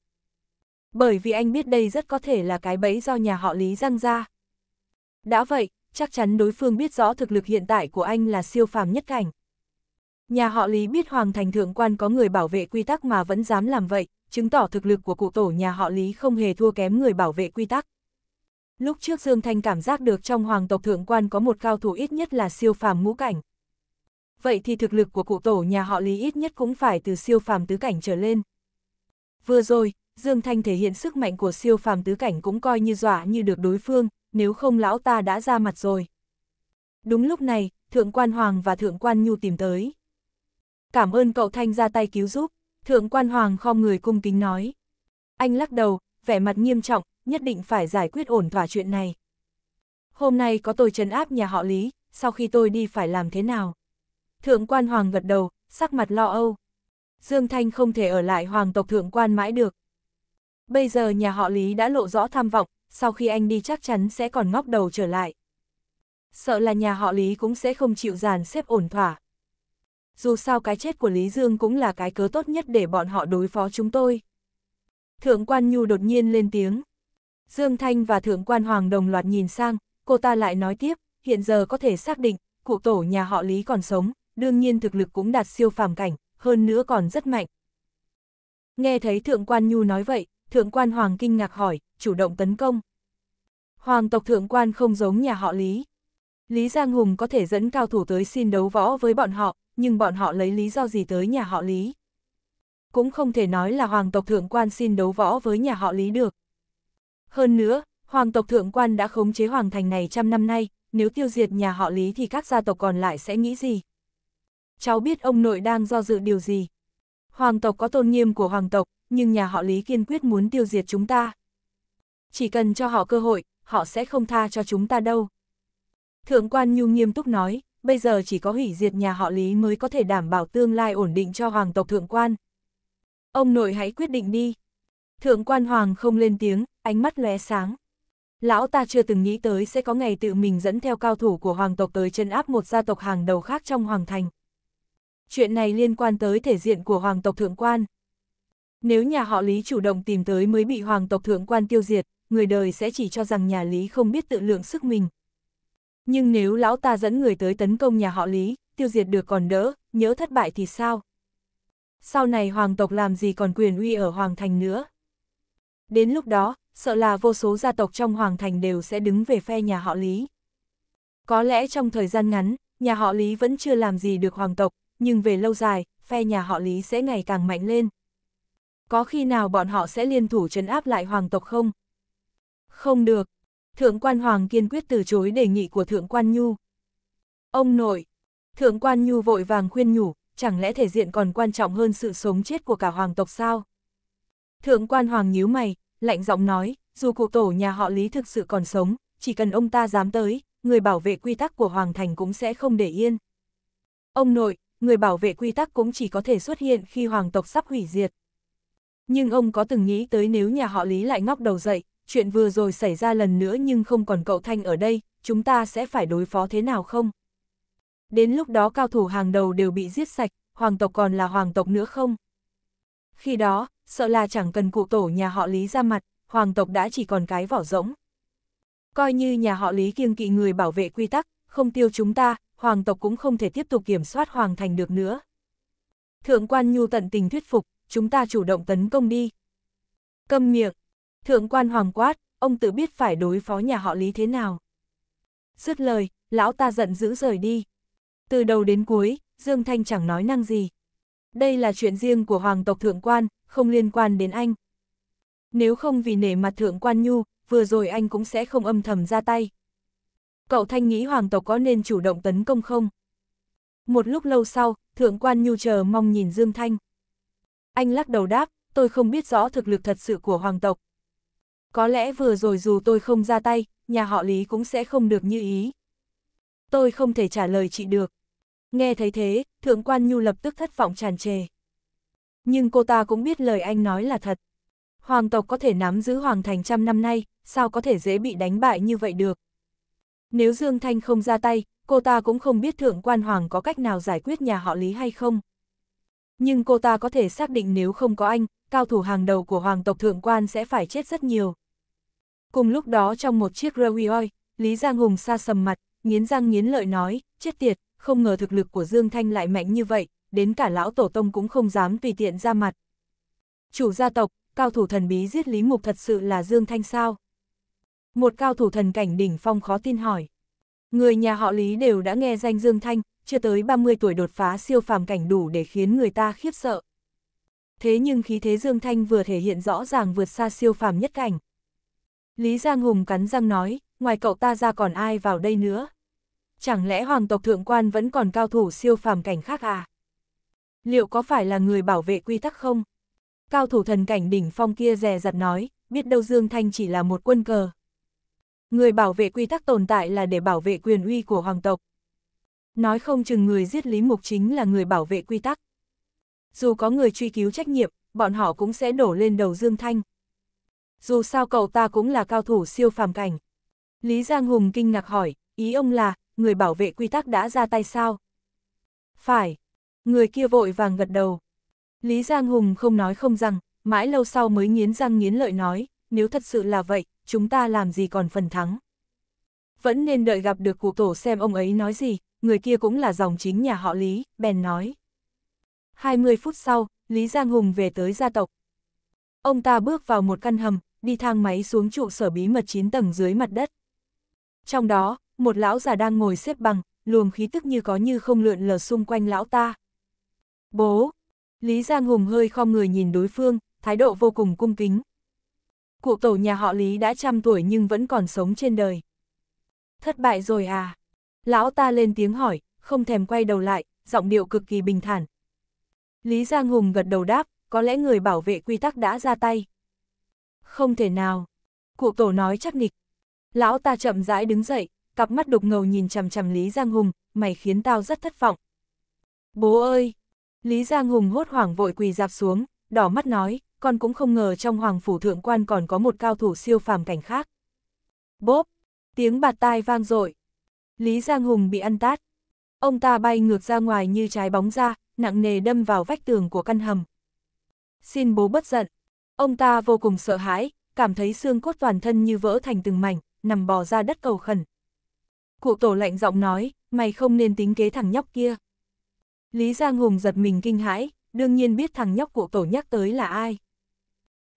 bởi vì anh biết đây rất có thể là cái bẫy do nhà họ Lý răng ra. Đã vậy, chắc chắn đối phương biết rõ thực lực hiện tại của anh là siêu phàm nhất cảnh. Nhà họ Lý biết Hoàng Thành Thượng Quan có người bảo vệ quy tắc mà vẫn dám làm vậy, chứng tỏ thực lực của cụ tổ nhà họ Lý không hề thua kém người bảo vệ quy tắc. Lúc trước Dương Thanh cảm giác được trong Hoàng tộc Thượng Quan có một cao thủ ít nhất là siêu phàm ngũ cảnh. Vậy thì thực lực của cụ tổ nhà họ Lý ít nhất cũng phải từ siêu phàm tứ cảnh trở lên. Vừa rồi, Dương Thanh thể hiện sức mạnh của siêu phàm tứ cảnh cũng coi như dọa như được đối phương, nếu không lão ta đã ra mặt rồi. Đúng lúc này, Thượng Quan Hoàng và Thượng Quan Nhu tìm tới. Cảm ơn cậu Thanh ra tay cứu giúp, Thượng Quan Hoàng khom người cung kính nói. Anh lắc đầu, vẻ mặt nghiêm trọng, nhất định phải giải quyết ổn thỏa chuyện này. Hôm nay có tôi trấn áp nhà họ Lý, sau khi tôi đi phải làm thế nào? Thượng Quan Hoàng gật đầu, sắc mặt lo âu. Dương Thanh không thể ở lại Hoàng tộc Thượng Quan mãi được. Bây giờ nhà họ Lý đã lộ rõ tham vọng, sau khi anh đi chắc chắn sẽ còn ngóc đầu trở lại. Sợ là nhà họ Lý cũng sẽ không chịu dàn xếp ổn thỏa. Dù sao cái chết của Lý Dương cũng là cái cớ tốt nhất để bọn họ đối phó chúng tôi. Thượng quan Nhu đột nhiên lên tiếng. Dương Thanh và Thượng quan Hoàng đồng loạt nhìn sang, cô ta lại nói tiếp, hiện giờ có thể xác định, cụ tổ nhà họ Lý còn sống, đương nhiên thực lực cũng đạt siêu phàm cảnh, hơn nữa còn rất mạnh. Nghe thấy Thượng quan Nhu nói vậy, thượng quan hoàng kinh ngạc hỏi, chủ động tấn công. Hoàng tộc thượng quan không giống nhà họ Lý. Lý Giang Hùng có thể dẫn cao thủ tới xin đấu võ với bọn họ, nhưng bọn họ lấy lý do gì tới nhà họ Lý. Cũng không thể nói là hoàng tộc thượng quan xin đấu võ với nhà họ Lý được. Hơn nữa, hoàng tộc thượng quan đã khống chế hoàng thành này trăm năm nay, nếu tiêu diệt nhà họ Lý thì các gia tộc còn lại sẽ nghĩ gì? Cháu biết ông nội đang do dự điều gì? Hoàng tộc có tôn nghiêm của hoàng tộc, nhưng nhà họ Lý kiên quyết muốn tiêu diệt chúng ta. Chỉ cần cho họ cơ hội, họ sẽ không tha cho chúng ta đâu. Thượng quan Nhung nghiêm túc nói, bây giờ chỉ có hủy diệt nhà họ Lý mới có thể đảm bảo tương lai ổn định cho hoàng tộc thượng quan. Ông nội hãy quyết định đi. Thượng quan hoàng không lên tiếng, ánh mắt lóe sáng. Lão ta chưa từng nghĩ tới sẽ có ngày tự mình dẫn theo cao thủ của hoàng tộc tới chân áp một gia tộc hàng đầu khác trong hoàng thành. Chuyện này liên quan tới thể diện của hoàng tộc thượng quan. Nếu nhà họ Lý chủ động tìm tới mới bị hoàng tộc thượng quan tiêu diệt, người đời sẽ chỉ cho rằng nhà Lý không biết tự lượng sức mình. Nhưng nếu lão ta dẫn người tới tấn công nhà họ Lý, tiêu diệt được còn đỡ, nhớ thất bại thì sao? Sau này hoàng tộc làm gì còn quyền uy ở hoàng thành nữa? Đến lúc đó, sợ là vô số gia tộc trong hoàng thành đều sẽ đứng về phe nhà họ Lý. Có lẽ trong thời gian ngắn, nhà họ Lý vẫn chưa làm gì được hoàng tộc, nhưng về lâu dài, phe nhà họ Lý sẽ ngày càng mạnh lên có khi nào bọn họ sẽ liên thủ chấn áp lại hoàng tộc không? Không được. Thượng quan hoàng kiên quyết từ chối đề nghị của thượng quan nhu. Ông nội. Thượng quan nhu vội vàng khuyên nhủ, chẳng lẽ thể diện còn quan trọng hơn sự sống chết của cả hoàng tộc sao? Thượng quan hoàng nhíu mày, lạnh giọng nói, dù cụ tổ nhà họ lý thực sự còn sống, chỉ cần ông ta dám tới, người bảo vệ quy tắc của hoàng thành cũng sẽ không để yên. Ông nội, người bảo vệ quy tắc cũng chỉ có thể xuất hiện khi hoàng tộc sắp hủy diệt. Nhưng ông có từng nghĩ tới nếu nhà họ Lý lại ngóc đầu dậy, chuyện vừa rồi xảy ra lần nữa nhưng không còn cậu Thanh ở đây, chúng ta sẽ phải đối phó thế nào không? Đến lúc đó cao thủ hàng đầu đều bị giết sạch, hoàng tộc còn là hoàng tộc nữa không? Khi đó, sợ là chẳng cần cụ tổ nhà họ Lý ra mặt, hoàng tộc đã chỉ còn cái vỏ rỗng. Coi như nhà họ Lý kiêng kỵ người bảo vệ quy tắc, không tiêu chúng ta, hoàng tộc cũng không thể tiếp tục kiểm soát hoàng thành được nữa. Thượng quan Nhu tận tình thuyết phục, chúng ta chủ động tấn công đi. Câm miệng, thượng quan hoàng quát, ông tự biết phải đối phó nhà họ Lý thế nào. Dứt lời, lão ta giận dữ rời đi. Từ đầu đến cuối, Dương Thanh chẳng nói năng gì. Đây là chuyện riêng của hoàng tộc thượng quan, không liên quan đến anh. Nếu không vì nể mặt thượng quan nhu, vừa rồi anh cũng sẽ không âm thầm ra tay. Cậu Thanh nghĩ hoàng tộc có nên chủ động tấn công không? Một lúc lâu sau, thượng quan nhu chờ mong nhìn Dương Thanh. Anh lắc đầu đáp, tôi không biết rõ thực lực thật sự của hoàng tộc. Có lẽ vừa rồi dù tôi không ra tay, nhà họ Lý cũng sẽ không được như ý. Tôi không thể trả lời chị được. Nghe thấy thế, thượng quan Nhu lập tức thất vọng tràn trề. Nhưng cô ta cũng biết lời anh nói là thật. Hoàng tộc có thể nắm giữ hoàng thành trăm năm nay, sao có thể dễ bị đánh bại như vậy được. Nếu Dương Thanh không ra tay, cô ta cũng không biết thượng quan hoàng có cách nào giải quyết nhà họ Lý hay không nhưng cô ta có thể xác định nếu không có anh, cao thủ hàng đầu của hoàng tộc thượng quan sẽ phải chết rất nhiều. Cùng lúc đó trong một chiếc Rowioi, Lý Giang Hùng xa sầm mặt, nghiến răng nghiến lợi nói, chết tiệt, không ngờ thực lực của Dương Thanh lại mạnh như vậy, đến cả lão tổ tông cũng không dám tùy tiện ra mặt. Chủ gia tộc, cao thủ thần bí giết Lý Mục thật sự là Dương Thanh sao? Một cao thủ thần cảnh đỉnh phong khó tin hỏi. Người nhà họ Lý đều đã nghe danh Dương Thanh, chưa tới 30 tuổi đột phá siêu phàm cảnh đủ để khiến người ta khiếp sợ. Thế nhưng khí thế Dương Thanh vừa thể hiện rõ ràng vượt xa siêu phàm nhất cảnh. Lý Giang Hùng cắn răng nói, ngoài cậu ta ra còn ai vào đây nữa? Chẳng lẽ hoàng tộc thượng quan vẫn còn cao thủ siêu phàm cảnh khác à? Liệu có phải là người bảo vệ quy tắc không? Cao thủ thần cảnh đỉnh phong kia rè rặt nói, biết đâu Dương Thanh chỉ là một quân cờ. Người bảo vệ quy tắc tồn tại là để bảo vệ quyền uy của hoàng tộc, Nói không chừng người giết Lý Mục chính là người bảo vệ quy tắc. Dù có người truy cứu trách nhiệm, bọn họ cũng sẽ đổ lên đầu Dương Thanh. Dù sao cậu ta cũng là cao thủ siêu phàm cảnh. Lý Giang Hùng kinh ngạc hỏi, ý ông là, người bảo vệ quy tắc đã ra tay sao? Phải. Người kia vội vàng gật đầu. Lý Giang Hùng không nói không rằng, mãi lâu sau mới nghiến răng nghiến lợi nói, nếu thật sự là vậy, chúng ta làm gì còn phần thắng. Vẫn nên đợi gặp được cụ tổ xem ông ấy nói gì người kia cũng là dòng chính nhà họ Lý, bèn nói. 20 phút sau, Lý Giang Hùng về tới gia tộc. Ông ta bước vào một căn hầm, đi thang máy xuống trụ sở bí mật 9 tầng dưới mặt đất. Trong đó, một lão già đang ngồi xếp bằng, luồng khí tức như có như không lượn lờ xung quanh lão ta. Bố! Lý Giang Hùng hơi khom người nhìn đối phương, thái độ vô cùng cung kính. Cụ tổ nhà họ Lý đã trăm tuổi nhưng vẫn còn sống trên đời. Thất bại rồi à? Lão ta lên tiếng hỏi, không thèm quay đầu lại, giọng điệu cực kỳ bình thản. Lý Giang Hùng gật đầu đáp, có lẽ người bảo vệ quy tắc đã ra tay. Không thể nào. Cụ tổ nói chắc nịch. Lão ta chậm rãi đứng dậy, cặp mắt đục ngầu nhìn chằm chằm Lý Giang Hùng, mày khiến tao rất thất vọng. Bố ơi! Lý Giang Hùng hốt hoảng vội quỳ dạp xuống, đỏ mắt nói, con cũng không ngờ trong hoàng phủ thượng quan còn có một cao thủ siêu phàm cảnh khác. Bốp! Tiếng bạt tai vang dội Lý Giang Hùng bị ăn tát. Ông ta bay ngược ra ngoài như trái bóng ra, nặng nề đâm vào vách tường của căn hầm. Xin bố bất giận. Ông ta vô cùng sợ hãi, cảm thấy xương cốt toàn thân như vỡ thành từng mảnh, nằm bò ra đất cầu khẩn. Cụ tổ lạnh giọng nói, mày không nên tính kế thằng nhóc kia. Lý Giang Hùng giật mình kinh hãi, đương nhiên biết thằng nhóc cụ tổ nhắc tới là ai.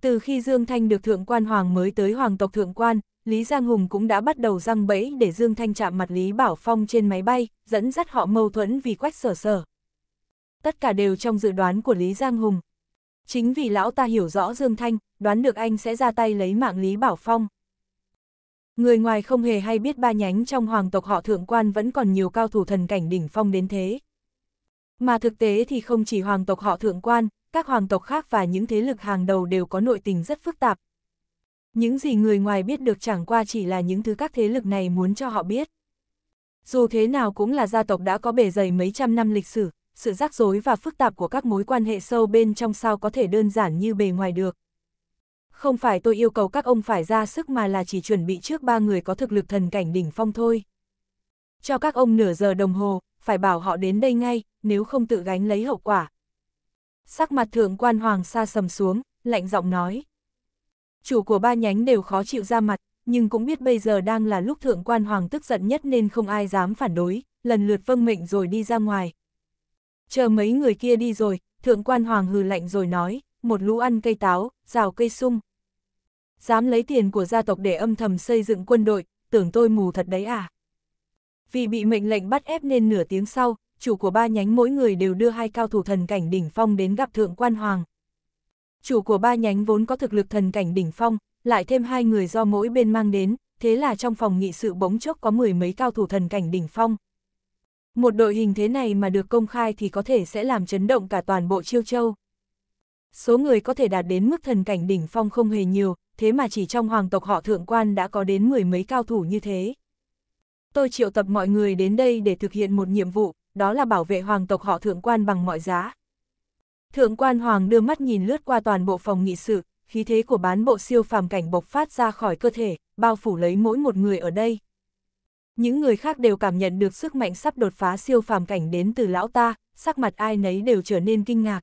Từ khi Dương Thanh được thượng quan hoàng mới tới hoàng tộc thượng quan, Lý Giang Hùng cũng đã bắt đầu răng bẫy để Dương Thanh chạm mặt Lý Bảo Phong trên máy bay, dẫn dắt họ mâu thuẫn vì quách sở sở. Tất cả đều trong dự đoán của Lý Giang Hùng. Chính vì lão ta hiểu rõ Dương Thanh, đoán được anh sẽ ra tay lấy mạng Lý Bảo Phong. Người ngoài không hề hay biết ba nhánh trong hoàng tộc họ thượng quan vẫn còn nhiều cao thủ thần cảnh đỉnh phong đến thế. Mà thực tế thì không chỉ hoàng tộc họ thượng quan, các hoàng tộc khác và những thế lực hàng đầu đều có nội tình rất phức tạp, những gì người ngoài biết được chẳng qua chỉ là những thứ các thế lực này muốn cho họ biết. Dù thế nào cũng là gia tộc đã có bề dày mấy trăm năm lịch sử, sự rắc rối và phức tạp của các mối quan hệ sâu bên trong sao có thể đơn giản như bề ngoài được. Không phải tôi yêu cầu các ông phải ra sức mà là chỉ chuẩn bị trước ba người có thực lực thần cảnh đỉnh phong thôi. Cho các ông nửa giờ đồng hồ, phải bảo họ đến đây ngay, nếu không tự gánh lấy hậu quả. Sắc mặt thượng quan hoàng sa sầm xuống, lạnh giọng nói chủ của ba nhánh đều khó chịu ra mặt, nhưng cũng biết bây giờ đang là lúc thượng quan hoàng tức giận nhất nên không ai dám phản đối, lần lượt vâng mệnh rồi đi ra ngoài. Chờ mấy người kia đi rồi, thượng quan hoàng hừ lạnh rồi nói, một lũ ăn cây táo, rào cây sung. Dám lấy tiền của gia tộc để âm thầm xây dựng quân đội, tưởng tôi mù thật đấy à? Vì bị mệnh lệnh bắt ép nên nửa tiếng sau, chủ của ba nhánh mỗi người đều đưa hai cao thủ thần cảnh đỉnh phong đến gặp thượng quan hoàng. Chủ của ba nhánh vốn có thực lực thần cảnh đỉnh phong, lại thêm hai người do mỗi bên mang đến, thế là trong phòng nghị sự bỗng chốc có mười mấy cao thủ thần cảnh đỉnh phong. Một đội hình thế này mà được công khai thì có thể sẽ làm chấn động cả toàn bộ chiêu châu. Số người có thể đạt đến mức thần cảnh đỉnh phong không hề nhiều, thế mà chỉ trong hoàng tộc họ thượng quan đã có đến mười mấy cao thủ như thế. Tôi triệu tập mọi người đến đây để thực hiện một nhiệm vụ, đó là bảo vệ hoàng tộc họ thượng quan bằng mọi giá, Thượng quan hoàng đưa mắt nhìn lướt qua toàn bộ phòng nghị sự, khí thế của bán bộ siêu phàm cảnh bộc phát ra khỏi cơ thể, bao phủ lấy mỗi một người ở đây. Những người khác đều cảm nhận được sức mạnh sắp đột phá siêu phàm cảnh đến từ lão ta, sắc mặt ai nấy đều trở nên kinh ngạc.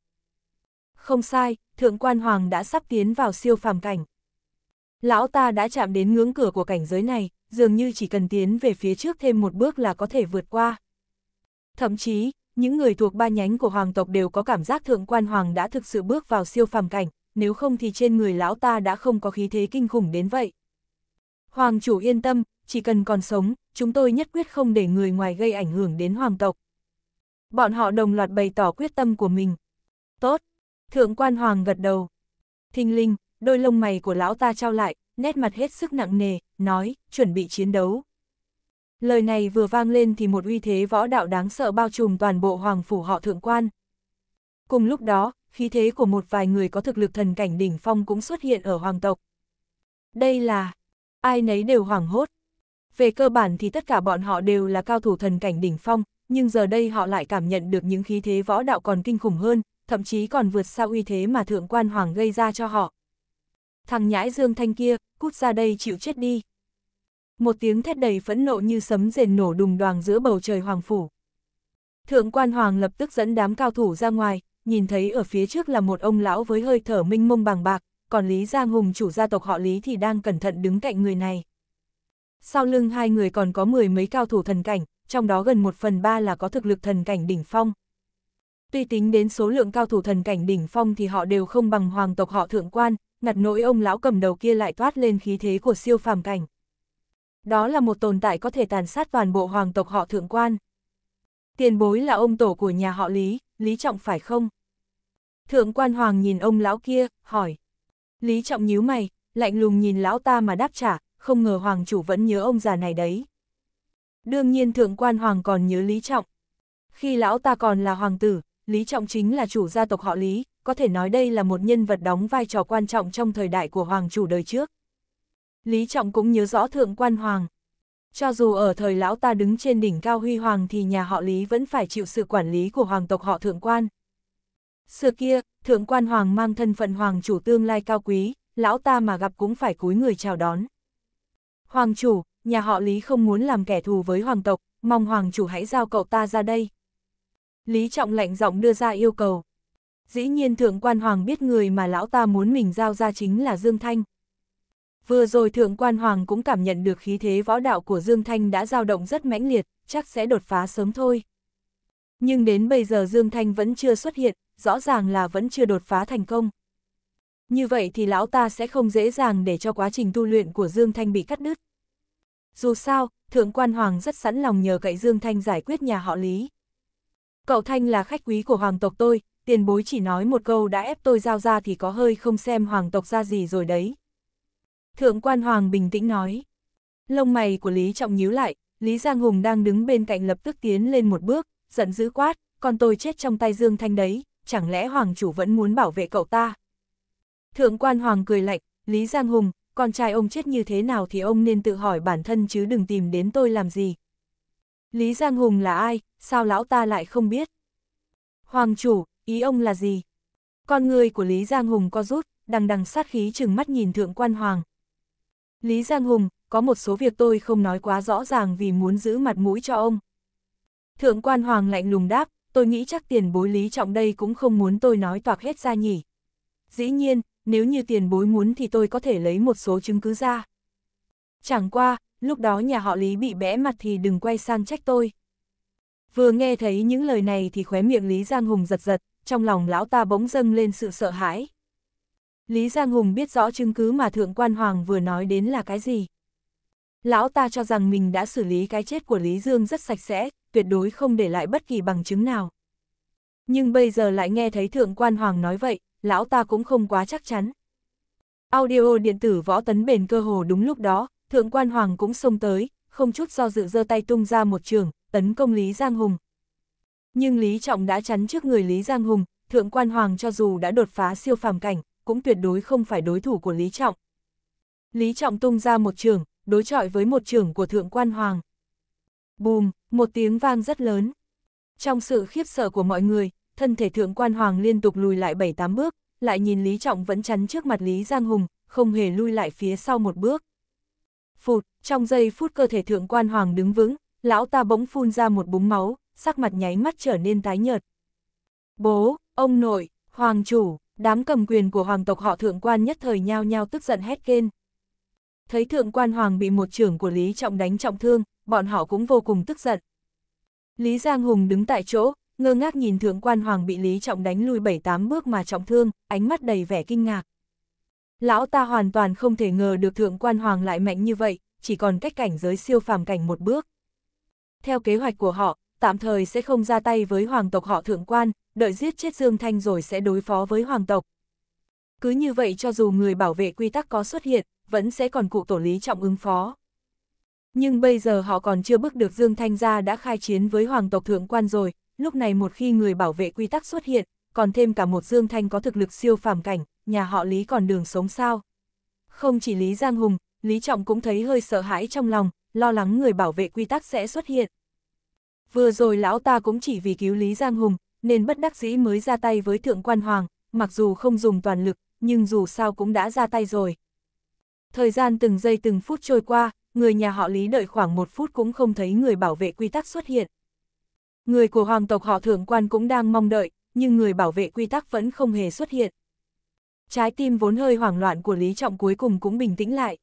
Không sai, thượng quan hoàng đã sắp tiến vào siêu phàm cảnh. Lão ta đã chạm đến ngưỡng cửa của cảnh giới này, dường như chỉ cần tiến về phía trước thêm một bước là có thể vượt qua. Thậm chí, những người thuộc ba nhánh của hoàng tộc đều có cảm giác thượng quan hoàng đã thực sự bước vào siêu phàm cảnh, nếu không thì trên người lão ta đã không có khí thế kinh khủng đến vậy. Hoàng chủ yên tâm, chỉ cần còn sống, chúng tôi nhất quyết không để người ngoài gây ảnh hưởng đến hoàng tộc. Bọn họ đồng loạt bày tỏ quyết tâm của mình. Tốt, thượng quan hoàng gật đầu. Thinh linh, đôi lông mày của lão ta trao lại, nét mặt hết sức nặng nề, nói, chuẩn bị chiến đấu. Lời này vừa vang lên thì một uy thế võ đạo đáng sợ bao trùm toàn bộ hoàng phủ họ thượng quan. Cùng lúc đó, khí thế của một vài người có thực lực thần cảnh đỉnh phong cũng xuất hiện ở hoàng tộc. Đây là... Ai nấy đều hoảng hốt. Về cơ bản thì tất cả bọn họ đều là cao thủ thần cảnh đỉnh phong, nhưng giờ đây họ lại cảm nhận được những khí thế võ đạo còn kinh khủng hơn, thậm chí còn vượt xa uy thế mà thượng quan hoàng gây ra cho họ. Thằng nhãi Dương Thanh kia, cút ra đây chịu chết đi một tiếng thét đầy phẫn nộ như sấm rền nổ đùng đoàng giữa bầu trời hoàng phủ. Thượng quan hoàng lập tức dẫn đám cao thủ ra ngoài, nhìn thấy ở phía trước là một ông lão với hơi thở minh mông bằng bạc, còn Lý Giang Hùng chủ gia tộc họ Lý thì đang cẩn thận đứng cạnh người này. Sau lưng hai người còn có mười mấy cao thủ thần cảnh, trong đó gần một phần ba là có thực lực thần cảnh đỉnh phong. Tuy tính đến số lượng cao thủ thần cảnh đỉnh phong thì họ đều không bằng hoàng tộc họ thượng quan, ngặt nỗi ông lão cầm đầu kia lại toát lên khí thế của siêu phàm cảnh đó là một tồn tại có thể tàn sát toàn bộ hoàng tộc họ thượng quan. Tiền bối là ông tổ của nhà họ Lý, Lý Trọng phải không? Thượng quan hoàng nhìn ông lão kia, hỏi. Lý Trọng nhíu mày, lạnh lùng nhìn lão ta mà đáp trả, không ngờ hoàng chủ vẫn nhớ ông già này đấy. Đương nhiên thượng quan hoàng còn nhớ Lý Trọng. Khi lão ta còn là hoàng tử, Lý Trọng chính là chủ gia tộc họ Lý, có thể nói đây là một nhân vật đóng vai trò quan trọng trong thời đại của hoàng chủ đời trước. Lý Trọng cũng nhớ rõ thượng quan hoàng. Cho dù ở thời lão ta đứng trên đỉnh cao huy hoàng thì nhà họ Lý vẫn phải chịu sự quản lý của hoàng tộc họ thượng quan. Xưa kia, thượng quan hoàng mang thân phận hoàng chủ tương lai cao quý, lão ta mà gặp cũng phải cúi người chào đón. Hoàng chủ, nhà họ Lý không muốn làm kẻ thù với hoàng tộc, mong hoàng chủ hãy giao cậu ta ra đây. Lý Trọng lạnh giọng đưa ra yêu cầu. Dĩ nhiên thượng quan hoàng biết người mà lão ta muốn mình giao ra chính là Dương Thanh. Vừa rồi Thượng Quan Hoàng cũng cảm nhận được khí thế võ đạo của Dương Thanh đã dao động rất mãnh liệt, chắc sẽ đột phá sớm thôi. Nhưng đến bây giờ Dương Thanh vẫn chưa xuất hiện, rõ ràng là vẫn chưa đột phá thành công. Như vậy thì lão ta sẽ không dễ dàng để cho quá trình tu luyện của Dương Thanh bị cắt đứt. Dù sao, Thượng Quan Hoàng rất sẵn lòng nhờ cậy Dương Thanh giải quyết nhà họ Lý. Cậu Thanh là khách quý của hoàng tộc tôi, tiền bối chỉ nói một câu đã ép tôi giao ra thì có hơi không xem hoàng tộc ra gì rồi đấy. Thượng quan Hoàng bình tĩnh nói. Lông mày của Lý Trọng nhíu lại, Lý Giang Hùng đang đứng bên cạnh lập tức tiến lên một bước, giận dữ quát, còn tôi chết trong tay Dương Thanh đấy, chẳng lẽ Hoàng chủ vẫn muốn bảo vệ cậu ta? Thượng quan Hoàng cười lạnh, Lý Giang Hùng, con trai ông chết như thế nào thì ông nên tự hỏi bản thân chứ đừng tìm đến tôi làm gì. Lý Giang Hùng là ai, sao lão ta lại không biết? Hoàng chủ, ý ông là gì? Con người của Lý Giang Hùng co rút, đằng đằng sát khí chừng mắt nhìn thượng quan Hoàng. Lý Giang Hùng, có một số việc tôi không nói quá rõ ràng vì muốn giữ mặt mũi cho ông. Thượng quan Hoàng lạnh lùng đáp, tôi nghĩ chắc tiền bối Lý Trọng đây cũng không muốn tôi nói toạc hết ra nhỉ. Dĩ nhiên, nếu như tiền bối muốn thì tôi có thể lấy một số chứng cứ ra. Chẳng qua, lúc đó nhà họ Lý bị bẽ mặt thì đừng quay sang trách tôi. Vừa nghe thấy những lời này thì khóe miệng Lý Giang Hùng giật giật, trong lòng lão ta bỗng dâng lên sự sợ hãi. Lý Giang Hùng biết rõ chứng cứ mà Thượng Quan Hoàng vừa nói đến là cái gì. Lão ta cho rằng mình đã xử lý cái chết của Lý Dương rất sạch sẽ, tuyệt đối không để lại bất kỳ bằng chứng nào. Nhưng bây giờ lại nghe thấy Thượng Quan Hoàng nói vậy, lão ta cũng không quá chắc chắn. Audio điện tử võ tấn bền cơ hồ đúng lúc đó, Thượng Quan Hoàng cũng xông tới, không chút do dự giơ tay tung ra một trường, tấn công Lý Giang Hùng. Nhưng Lý Trọng đã chắn trước người Lý Giang Hùng, Thượng Quan Hoàng cho dù đã đột phá siêu phàm cảnh, cũng tuyệt đối không phải đối thủ của Lý Trọng. Lý Trọng tung ra một trường, đối chọi với một trường của Thượng Quan Hoàng. Bùm, một tiếng vang rất lớn. Trong sự khiếp sợ của mọi người, thân thể Thượng Quan Hoàng liên tục lùi lại 7-8 bước, lại nhìn Lý Trọng vẫn chắn trước mặt Lý Giang Hùng, không hề lui lại phía sau một bước. Phụt, trong giây phút cơ thể Thượng Quan Hoàng đứng vững, lão ta bỗng phun ra một búng máu, sắc mặt nháy mắt trở nên tái nhợt. Bố, ông nội, hoàng chủ, Đám cầm quyền của hoàng tộc họ thượng quan nhất thời nhao nhao tức giận hét kên. Thấy thượng quan hoàng bị một trưởng của Lý Trọng đánh trọng thương, bọn họ cũng vô cùng tức giận. Lý Giang Hùng đứng tại chỗ, ngơ ngác nhìn thượng quan hoàng bị Lý Trọng đánh lui bảy tám bước mà trọng thương, ánh mắt đầy vẻ kinh ngạc. Lão ta hoàn toàn không thể ngờ được thượng quan hoàng lại mạnh như vậy, chỉ còn cách cảnh giới siêu phàm cảnh một bước. Theo kế hoạch của họ, tạm thời sẽ không ra tay với hoàng tộc họ thượng quan, đợi giết chết Dương Thanh rồi sẽ đối phó với hoàng tộc. Cứ như vậy cho dù người bảo vệ quy tắc có xuất hiện, vẫn sẽ còn cụ tổ lý trọng ứng phó. Nhưng bây giờ họ còn chưa bước được Dương Thanh ra đã khai chiến với hoàng tộc thượng quan rồi, lúc này một khi người bảo vệ quy tắc xuất hiện, còn thêm cả một Dương Thanh có thực lực siêu phàm cảnh, nhà họ Lý còn đường sống sao. Không chỉ Lý Giang Hùng, Lý Trọng cũng thấy hơi sợ hãi trong lòng, lo lắng người bảo vệ quy tắc sẽ xuất hiện. Vừa rồi lão ta cũng chỉ vì cứu Lý Giang Hùng, nên bất đắc dĩ mới ra tay với thượng quan hoàng, mặc dù không dùng toàn lực, nhưng dù sao cũng đã ra tay rồi. Thời gian từng giây từng phút trôi qua, người nhà họ Lý đợi khoảng một phút cũng không thấy người bảo vệ quy tắc xuất hiện. Người của hoàng tộc họ thượng quan cũng đang mong đợi, nhưng người bảo vệ quy tắc vẫn không hề xuất hiện. Trái tim vốn hơi hoảng loạn của Lý Trọng cuối cùng cũng bình tĩnh lại.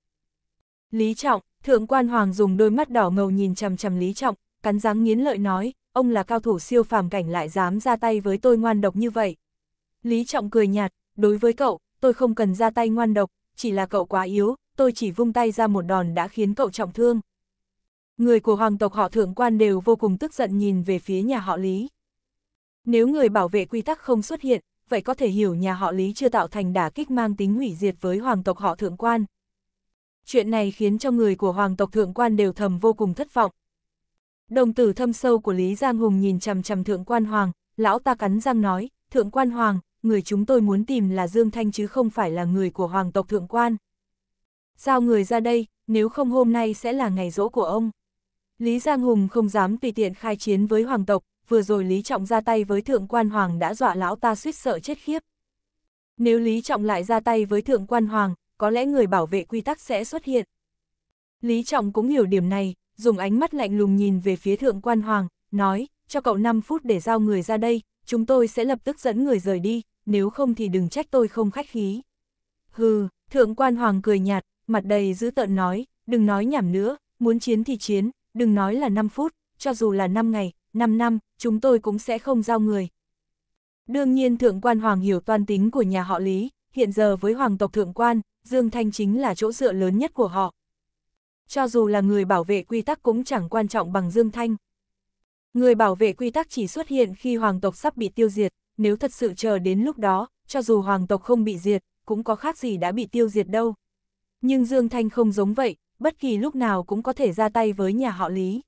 Lý Trọng, thượng quan hoàng dùng đôi mắt đỏ ngầu nhìn chằm chằm Lý Trọng, cắn răng nghiến lợi nói, ông là cao thủ siêu phàm cảnh lại dám ra tay với tôi ngoan độc như vậy. Lý Trọng cười nhạt, đối với cậu, tôi không cần ra tay ngoan độc, chỉ là cậu quá yếu, tôi chỉ vung tay ra một đòn đã khiến cậu trọng thương. Người của hoàng tộc họ thượng quan đều vô cùng tức giận nhìn về phía nhà họ Lý. Nếu người bảo vệ quy tắc không xuất hiện, vậy có thể hiểu nhà họ Lý chưa tạo thành đả kích mang tính hủy diệt với hoàng tộc họ thượng quan. Chuyện này khiến cho người của hoàng tộc thượng quan đều thầm vô cùng thất vọng, Đồng tử thâm sâu của Lý Giang Hùng nhìn chằm chằm Thượng Quan Hoàng, lão ta cắn răng nói, Thượng Quan Hoàng, người chúng tôi muốn tìm là Dương Thanh chứ không phải là người của Hoàng tộc Thượng Quan. sao người ra đây, nếu không hôm nay sẽ là ngày rỗ của ông. Lý Giang Hùng không dám tùy tiện khai chiến với Hoàng tộc, vừa rồi Lý Trọng ra tay với Thượng Quan Hoàng đã dọa lão ta suýt sợ chết khiếp. Nếu Lý Trọng lại ra tay với Thượng Quan Hoàng, có lẽ người bảo vệ quy tắc sẽ xuất hiện. Lý Trọng cũng hiểu điểm này, dùng ánh mắt lạnh lùng nhìn về phía thượng quan hoàng, nói, cho cậu 5 phút để giao người ra đây, chúng tôi sẽ lập tức dẫn người rời đi, nếu không thì đừng trách tôi không khách khí. Hừ, thượng quan hoàng cười nhạt, mặt đầy giữ tợn nói, đừng nói nhảm nữa, muốn chiến thì chiến, đừng nói là 5 phút, cho dù là 5 ngày, 5 năm, chúng tôi cũng sẽ không giao người. Đương nhiên thượng quan hoàng hiểu toan tính của nhà họ Lý, hiện giờ với hoàng tộc thượng quan, Dương Thanh chính là chỗ dựa lớn nhất của họ, cho dù là người bảo vệ quy tắc cũng chẳng quan trọng bằng Dương Thanh. Người bảo vệ quy tắc chỉ xuất hiện khi hoàng tộc sắp bị tiêu diệt, nếu thật sự chờ đến lúc đó, cho dù hoàng tộc không bị diệt, cũng có khác gì đã bị tiêu diệt đâu. Nhưng Dương Thanh không giống vậy, bất kỳ lúc nào cũng có thể ra tay với nhà họ Lý.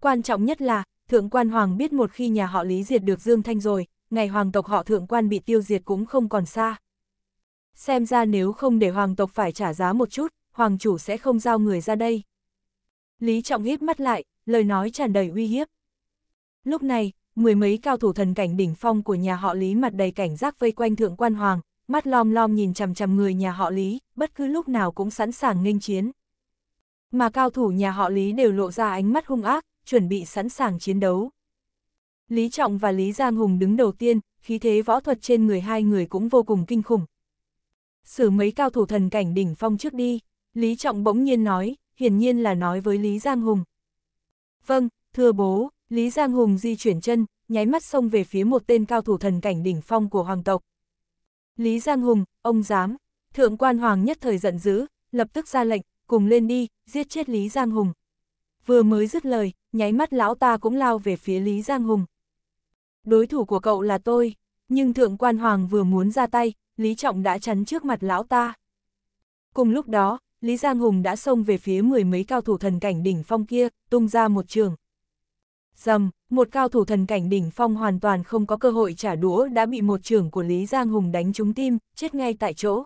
Quan trọng nhất là, Thượng quan Hoàng biết một khi nhà họ Lý diệt được Dương Thanh rồi, ngày hoàng tộc họ Thượng quan bị tiêu diệt cũng không còn xa. Xem ra nếu không để hoàng tộc phải trả giá một chút, hoàng chủ sẽ không giao người ra đây. Lý Trọng hít mắt lại, lời nói tràn đầy uy hiếp. Lúc này, mười mấy cao thủ thần cảnh đỉnh phong của nhà họ Lý mặt đầy cảnh giác vây quanh thượng quan hoàng, mắt lom lom nhìn chằm chằm người nhà họ Lý, bất cứ lúc nào cũng sẵn sàng nghênh chiến. Mà cao thủ nhà họ Lý đều lộ ra ánh mắt hung ác, chuẩn bị sẵn sàng chiến đấu. Lý Trọng và Lý Giang Hùng đứng đầu tiên, khí thế võ thuật trên người hai người cũng vô cùng kinh khủng. Sử mấy cao thủ thần cảnh đỉnh phong trước đi. Lý Trọng bỗng nhiên nói, hiển nhiên là nói với Lý Giang Hùng. Vâng, thưa bố, Lý Giang Hùng di chuyển chân, nháy mắt xông về phía một tên cao thủ thần cảnh đỉnh phong của hoàng tộc. Lý Giang Hùng, ông dám, thượng quan hoàng nhất thời giận dữ, lập tức ra lệnh, cùng lên đi, giết chết Lý Giang Hùng. Vừa mới dứt lời, nháy mắt lão ta cũng lao về phía Lý Giang Hùng. Đối thủ của cậu là tôi, nhưng thượng quan hoàng vừa muốn ra tay, Lý Trọng đã chắn trước mặt lão ta. Cùng lúc đó, Lý Giang Hùng đã xông về phía mười mấy cao thủ thần cảnh đỉnh phong kia, tung ra một trường. Dầm, một cao thủ thần cảnh đỉnh phong hoàn toàn không có cơ hội trả đũa đã bị một trường của Lý Giang Hùng đánh trúng tim, chết ngay tại chỗ.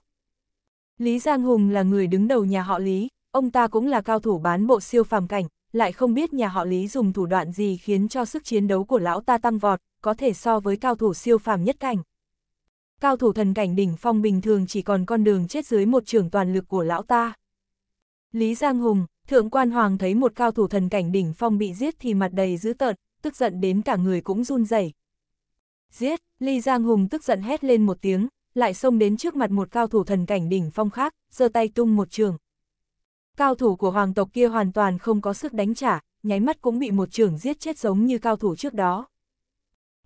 Lý Giang Hùng là người đứng đầu nhà họ Lý, ông ta cũng là cao thủ bán bộ siêu phàm cảnh, lại không biết nhà họ Lý dùng thủ đoạn gì khiến cho sức chiến đấu của lão ta tăng vọt, có thể so với cao thủ siêu phàm nhất cảnh. Cao thủ thần cảnh đỉnh phong bình thường chỉ còn con đường chết dưới một trường toàn lực của lão ta. Lý Giang Hùng, Thượng Quan Hoàng thấy một cao thủ thần cảnh đỉnh phong bị giết thì mặt đầy dữ tợn, tức giận đến cả người cũng run rẩy. Giết, Lý Giang Hùng tức giận hét lên một tiếng, lại xông đến trước mặt một cao thủ thần cảnh đỉnh phong khác, giơ tay tung một trường. Cao thủ của hoàng tộc kia hoàn toàn không có sức đánh trả, nháy mắt cũng bị một trường giết chết giống như cao thủ trước đó.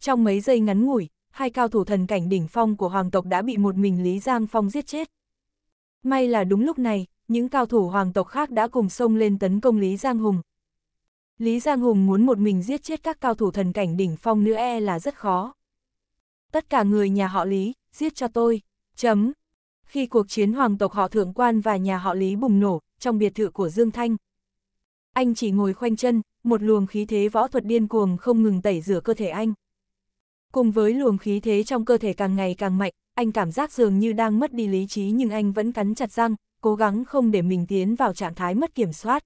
Trong mấy giây ngắn ngủi, hai cao thủ thần cảnh đỉnh phong của hoàng tộc đã bị một mình Lý Giang Phong giết chết. May là đúng lúc này, những cao thủ hoàng tộc khác đã cùng xông lên tấn công Lý Giang Hùng. Lý Giang Hùng muốn một mình giết chết các cao thủ thần cảnh đỉnh phong nữa e là rất khó. Tất cả người nhà họ Lý, giết cho tôi, chấm. Khi cuộc chiến hoàng tộc họ thượng quan và nhà họ Lý bùng nổ, trong biệt thự của Dương Thanh. Anh chỉ ngồi khoanh chân, một luồng khí thế võ thuật điên cuồng không ngừng tẩy rửa cơ thể anh. Cùng với luồng khí thế trong cơ thể càng ngày càng mạnh, anh cảm giác dường như đang mất đi lý trí nhưng anh vẫn cắn chặt răng, cố gắng không để mình tiến vào trạng thái mất kiểm soát.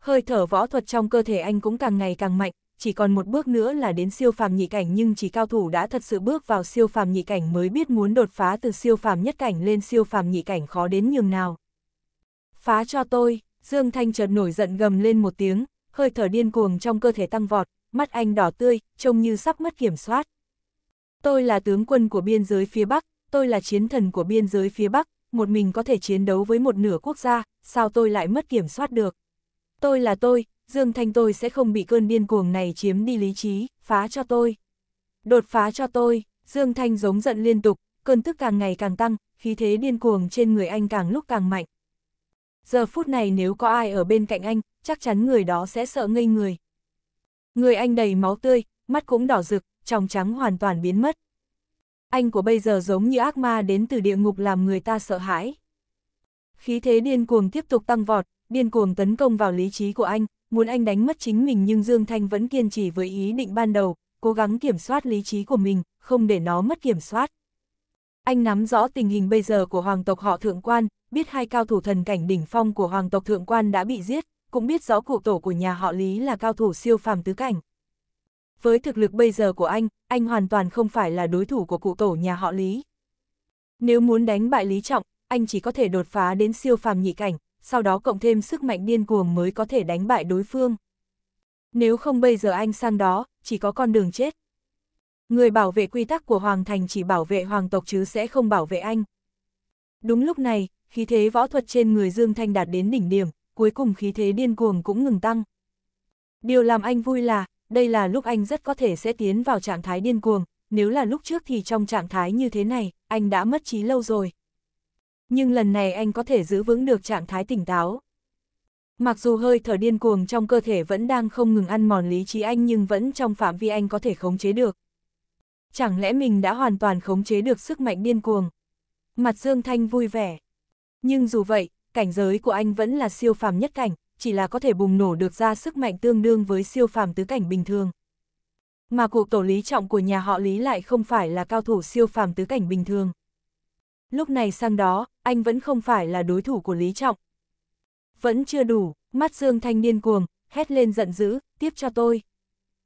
Hơi thở võ thuật trong cơ thể anh cũng càng ngày càng mạnh, chỉ còn một bước nữa là đến siêu phàm nhị cảnh nhưng chỉ cao thủ đã thật sự bước vào siêu phàm nhị cảnh mới biết muốn đột phá từ siêu phàm nhất cảnh lên siêu phàm nhị cảnh khó đến nhường nào. Phá cho tôi, Dương Thanh chợt nổi giận gầm lên một tiếng, hơi thở điên cuồng trong cơ thể tăng vọt, mắt anh đỏ tươi, trông như sắp mất kiểm soát. Tôi là tướng quân của biên giới phía Bắc, tôi là chiến thần của biên giới phía Bắc, một mình có thể chiến đấu với một nửa quốc gia, sao tôi lại mất kiểm soát được. Tôi là tôi, Dương Thanh tôi sẽ không bị cơn điên cuồng này chiếm đi lý trí, phá cho tôi. Đột phá cho tôi, Dương Thanh giống giận liên tục, cơn tức càng ngày càng tăng, khí thế điên cuồng trên người anh càng lúc càng mạnh. Giờ phút này nếu có ai ở bên cạnh anh, chắc chắn người đó sẽ sợ ngây người. Người anh đầy máu tươi, mắt cũng đỏ rực, tròng trắng hoàn toàn biến mất, anh của bây giờ giống như ác ma đến từ địa ngục làm người ta sợ hãi. Khí thế điên cuồng tiếp tục tăng vọt, điên cuồng tấn công vào lý trí của anh, muốn anh đánh mất chính mình nhưng Dương Thanh vẫn kiên trì với ý định ban đầu, cố gắng kiểm soát lý trí của mình, không để nó mất kiểm soát. Anh nắm rõ tình hình bây giờ của hoàng tộc họ Thượng Quan, biết hai cao thủ thần cảnh đỉnh phong của hoàng tộc Thượng Quan đã bị giết, cũng biết rõ cụ tổ của nhà họ Lý là cao thủ siêu phàm tứ cảnh, với thực lực bây giờ của anh, anh hoàn toàn không phải là đối thủ của cụ tổ nhà họ Lý. Nếu muốn đánh bại Lý Trọng, anh chỉ có thể đột phá đến siêu phàm nhị cảnh, sau đó cộng thêm sức mạnh điên cuồng mới có thể đánh bại đối phương. Nếu không bây giờ anh sang đó, chỉ có con đường chết. Người bảo vệ quy tắc của Hoàng Thành chỉ bảo vệ Hoàng tộc chứ sẽ không bảo vệ anh. Đúng lúc này, khí thế võ thuật trên người Dương Thanh đạt đến đỉnh điểm, cuối cùng khí thế điên cuồng cũng ngừng tăng. Điều làm anh vui là, đây là lúc anh rất có thể sẽ tiến vào trạng thái điên cuồng, nếu là lúc trước thì trong trạng thái như thế này, anh đã mất trí lâu rồi. Nhưng lần này anh có thể giữ vững được trạng thái tỉnh táo. Mặc dù hơi thở điên cuồng trong cơ thể vẫn đang không ngừng ăn mòn lý trí anh nhưng vẫn trong phạm vi anh có thể khống chế được. Chẳng lẽ mình đã hoàn toàn khống chế được sức mạnh điên cuồng? Mặt Dương Thanh vui vẻ. Nhưng dù vậy, cảnh giới của anh vẫn là siêu phàm nhất cảnh, chỉ là có thể bùng nổ được ra sức mạnh tương đương với siêu phàm tứ cảnh bình thường. Mà cụ tổ lý trọng của nhà họ Lý lại không phải là cao thủ siêu phàm tứ cảnh bình thường. Lúc này sang đó, anh vẫn không phải là đối thủ của Lý Trọng. Vẫn chưa đủ, mắt Dương Thanh niên cuồng, hét lên giận dữ, tiếp cho tôi.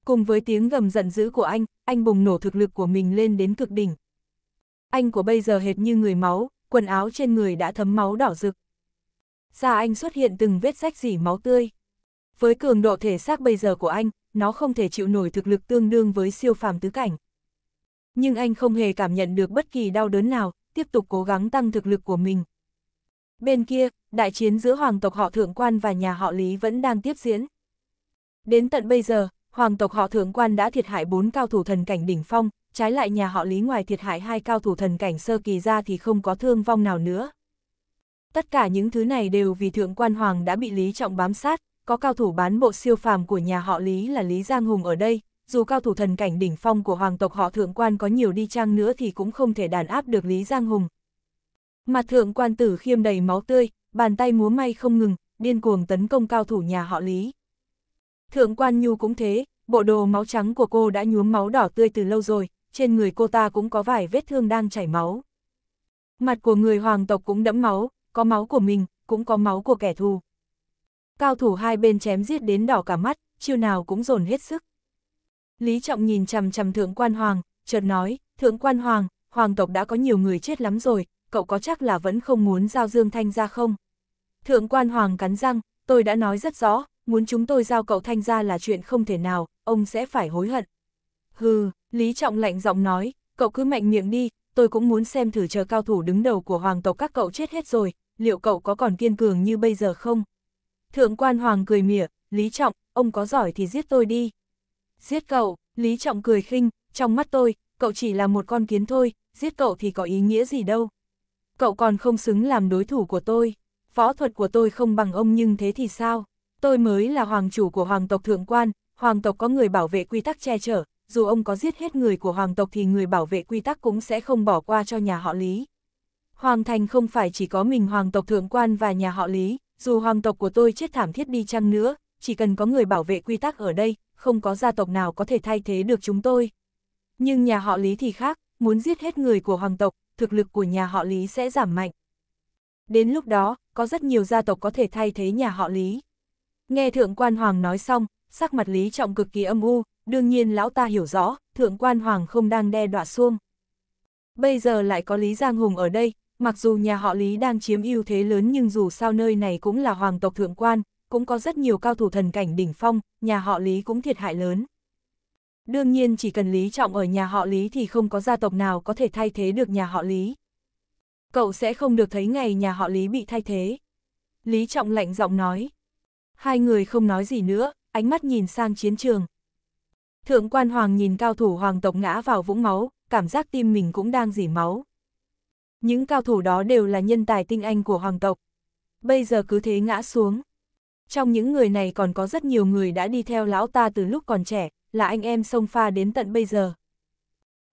Cùng với tiếng gầm giận dữ của anh, anh bùng nổ thực lực của mình lên đến cực đỉnh. Anh của bây giờ hệt như người máu, quần áo trên người đã thấm máu đỏ rực da anh xuất hiện từng vết rách dỉ máu tươi. Với cường độ thể xác bây giờ của anh, nó không thể chịu nổi thực lực tương đương với siêu phàm tứ cảnh. Nhưng anh không hề cảm nhận được bất kỳ đau đớn nào, tiếp tục cố gắng tăng thực lực của mình. Bên kia, đại chiến giữa hoàng tộc họ thượng quan và nhà họ Lý vẫn đang tiếp diễn. Đến tận bây giờ, hoàng tộc họ thượng quan đã thiệt hại 4 cao thủ thần cảnh đỉnh phong, trái lại nhà họ Lý ngoài thiệt hại hai cao thủ thần cảnh sơ kỳ ra thì không có thương vong nào nữa. Tất cả những thứ này đều vì Thượng Quan Hoàng đã bị Lý Trọng bám sát, có cao thủ bán bộ siêu phàm của nhà họ Lý là Lý Giang Hùng ở đây, dù cao thủ thần cảnh đỉnh phong của hoàng tộc họ Thượng Quan có nhiều đi chăng nữa thì cũng không thể đàn áp được Lý Giang Hùng. Mặt Thượng Quan Tử khiêm đầy máu tươi, bàn tay múa may không ngừng, điên cuồng tấn công cao thủ nhà họ Lý. Thượng Quan Nhu cũng thế, bộ đồ máu trắng của cô đã nhuốm máu đỏ tươi từ lâu rồi, trên người cô ta cũng có vài vết thương đang chảy máu. Mặt của người hoàng tộc cũng đẫm máu, có máu của mình, cũng có máu của kẻ thù. Cao thủ hai bên chém giết đến đỏ cả mắt, chiêu nào cũng dồn hết sức. Lý Trọng nhìn chằm chằm Thượng Quan Hoàng, chợt nói, Thượng Quan Hoàng, Hoàng tộc đã có nhiều người chết lắm rồi, cậu có chắc là vẫn không muốn giao Dương Thanh ra không? Thượng Quan Hoàng cắn răng, tôi đã nói rất rõ, muốn chúng tôi giao cậu Thanh ra là chuyện không thể nào, ông sẽ phải hối hận. Hừ, Lý Trọng lạnh giọng nói, cậu cứ mạnh miệng đi, tôi cũng muốn xem thử chờ cao thủ đứng đầu của Hoàng tộc các cậu chết hết rồi, liệu cậu có còn kiên cường như bây giờ không? Thượng quan hoàng cười mỉa, Lý Trọng, ông có giỏi thì giết tôi đi. Giết cậu, Lý Trọng cười khinh, trong mắt tôi, cậu chỉ là một con kiến thôi, giết cậu thì có ý nghĩa gì đâu. Cậu còn không xứng làm đối thủ của tôi, võ thuật của tôi không bằng ông nhưng thế thì sao? Tôi mới là hoàng chủ của hoàng tộc thượng quan, hoàng tộc có người bảo vệ quy tắc che chở, dù ông có giết hết người của hoàng tộc thì người bảo vệ quy tắc cũng sẽ không bỏ qua cho nhà họ Lý. Hoàng thành không phải chỉ có mình hoàng tộc thượng quan và nhà họ Lý, dù hoàng tộc của tôi chết thảm thiết đi chăng nữa, chỉ cần có người bảo vệ quy tắc ở đây, không có gia tộc nào có thể thay thế được chúng tôi. Nhưng nhà họ Lý thì khác, muốn giết hết người của hoàng tộc, thực lực của nhà họ Lý sẽ giảm mạnh. Đến lúc đó, có rất nhiều gia tộc có thể thay thế nhà họ Lý. Nghe Thượng Quan Hoàng nói xong, sắc mặt Lý Trọng cực kỳ âm u, đương nhiên lão ta hiểu rõ, Thượng Quan Hoàng không đang đe đọa xuông. Bây giờ lại có Lý Giang Hùng ở đây, Mặc dù nhà họ Lý đang chiếm ưu thế lớn nhưng dù sao nơi này cũng là hoàng tộc thượng quan, cũng có rất nhiều cao thủ thần cảnh đỉnh phong, nhà họ Lý cũng thiệt hại lớn. Đương nhiên chỉ cần Lý Trọng ở nhà họ Lý thì không có gia tộc nào có thể thay thế được nhà họ Lý. Cậu sẽ không được thấy ngày nhà họ Lý bị thay thế. Lý Trọng lạnh giọng nói. Hai người không nói gì nữa, ánh mắt nhìn sang chiến trường. Thượng quan hoàng nhìn cao thủ hoàng tộc ngã vào vũng máu, cảm giác tim mình cũng đang dỉ máu những cao thủ đó đều là nhân tài tinh anh của hoàng tộc. Bây giờ cứ thế ngã xuống. Trong những người này còn có rất nhiều người đã đi theo lão ta từ lúc còn trẻ, là anh em sông pha đến tận bây giờ.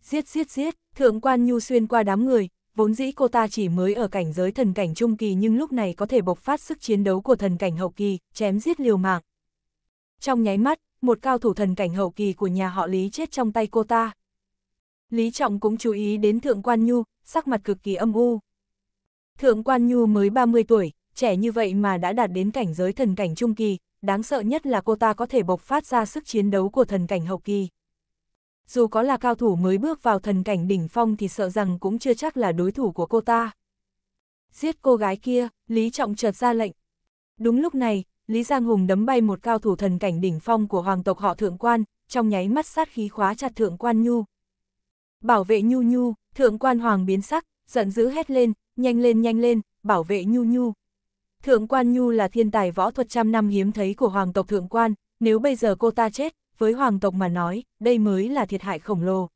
Giết giết giết, thượng quan nhu xuyên qua đám người, vốn dĩ cô ta chỉ mới ở cảnh giới thần cảnh trung kỳ nhưng lúc này có thể bộc phát sức chiến đấu của thần cảnh hậu kỳ, chém giết liều mạng. Trong nháy mắt, một cao thủ thần cảnh hậu kỳ của nhà họ Lý chết trong tay cô ta. Lý Trọng cũng chú ý đến Thượng Quan Nhu, sắc mặt cực kỳ âm u. Thượng Quan Nhu mới 30 tuổi, trẻ như vậy mà đã đạt đến cảnh giới thần cảnh trung kỳ, đáng sợ nhất là cô ta có thể bộc phát ra sức chiến đấu của thần cảnh hậu kỳ. Dù có là cao thủ mới bước vào thần cảnh đỉnh phong thì sợ rằng cũng chưa chắc là đối thủ của cô ta. Giết cô gái kia, Lý Trọng chợt ra lệnh. Đúng lúc này, Lý Giang Hùng đấm bay một cao thủ thần cảnh đỉnh phong của hoàng tộc họ Thượng Quan, trong nháy mắt sát khí khóa chặt Thượng Quan Nhu, Bảo vệ Nhu Nhu, thượng quan hoàng biến sắc, giận dữ hét lên, nhanh lên nhanh lên, bảo vệ Nhu Nhu. Thượng quan Nhu là thiên tài võ thuật trăm năm hiếm thấy của hoàng tộc thượng quan, nếu bây giờ cô ta chết, với hoàng tộc mà nói, đây mới là thiệt hại khổng lồ.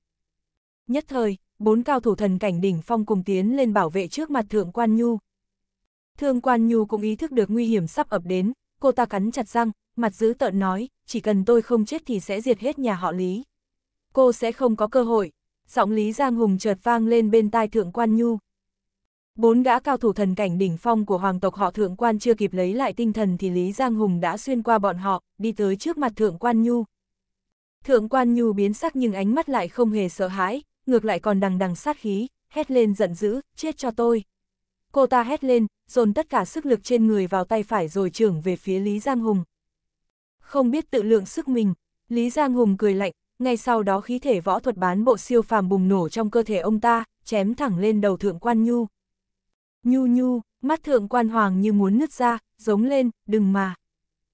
Nhất thời, bốn cao thủ thần cảnh đỉnh phong cùng tiến lên bảo vệ trước mặt thượng quan Nhu. Thượng quan Nhu cũng ý thức được nguy hiểm sắp ập đến, cô ta cắn chặt răng, mặt dữ tợn nói, chỉ cần tôi không chết thì sẽ diệt hết nhà họ Lý. Cô sẽ không có cơ hội, giọng Lý Giang Hùng chợt vang lên bên tai Thượng Quan Nhu. Bốn gã cao thủ thần cảnh đỉnh phong của hoàng tộc họ Thượng Quan chưa kịp lấy lại tinh thần thì Lý Giang Hùng đã xuyên qua bọn họ, đi tới trước mặt Thượng Quan Nhu. Thượng Quan Nhu biến sắc nhưng ánh mắt lại không hề sợ hãi, ngược lại còn đằng đằng sát khí, hét lên giận dữ, chết cho tôi. Cô ta hét lên, dồn tất cả sức lực trên người vào tay phải rồi trưởng về phía Lý Giang Hùng. Không biết tự lượng sức mình, Lý Giang Hùng cười lạnh, ngay sau đó khí thể võ thuật bán bộ siêu phàm bùng nổ trong cơ thể ông ta, chém thẳng lên đầu thượng quan nhu. Nhu nhu, mắt thượng quan hoàng như muốn nứt ra, giống lên, đừng mà.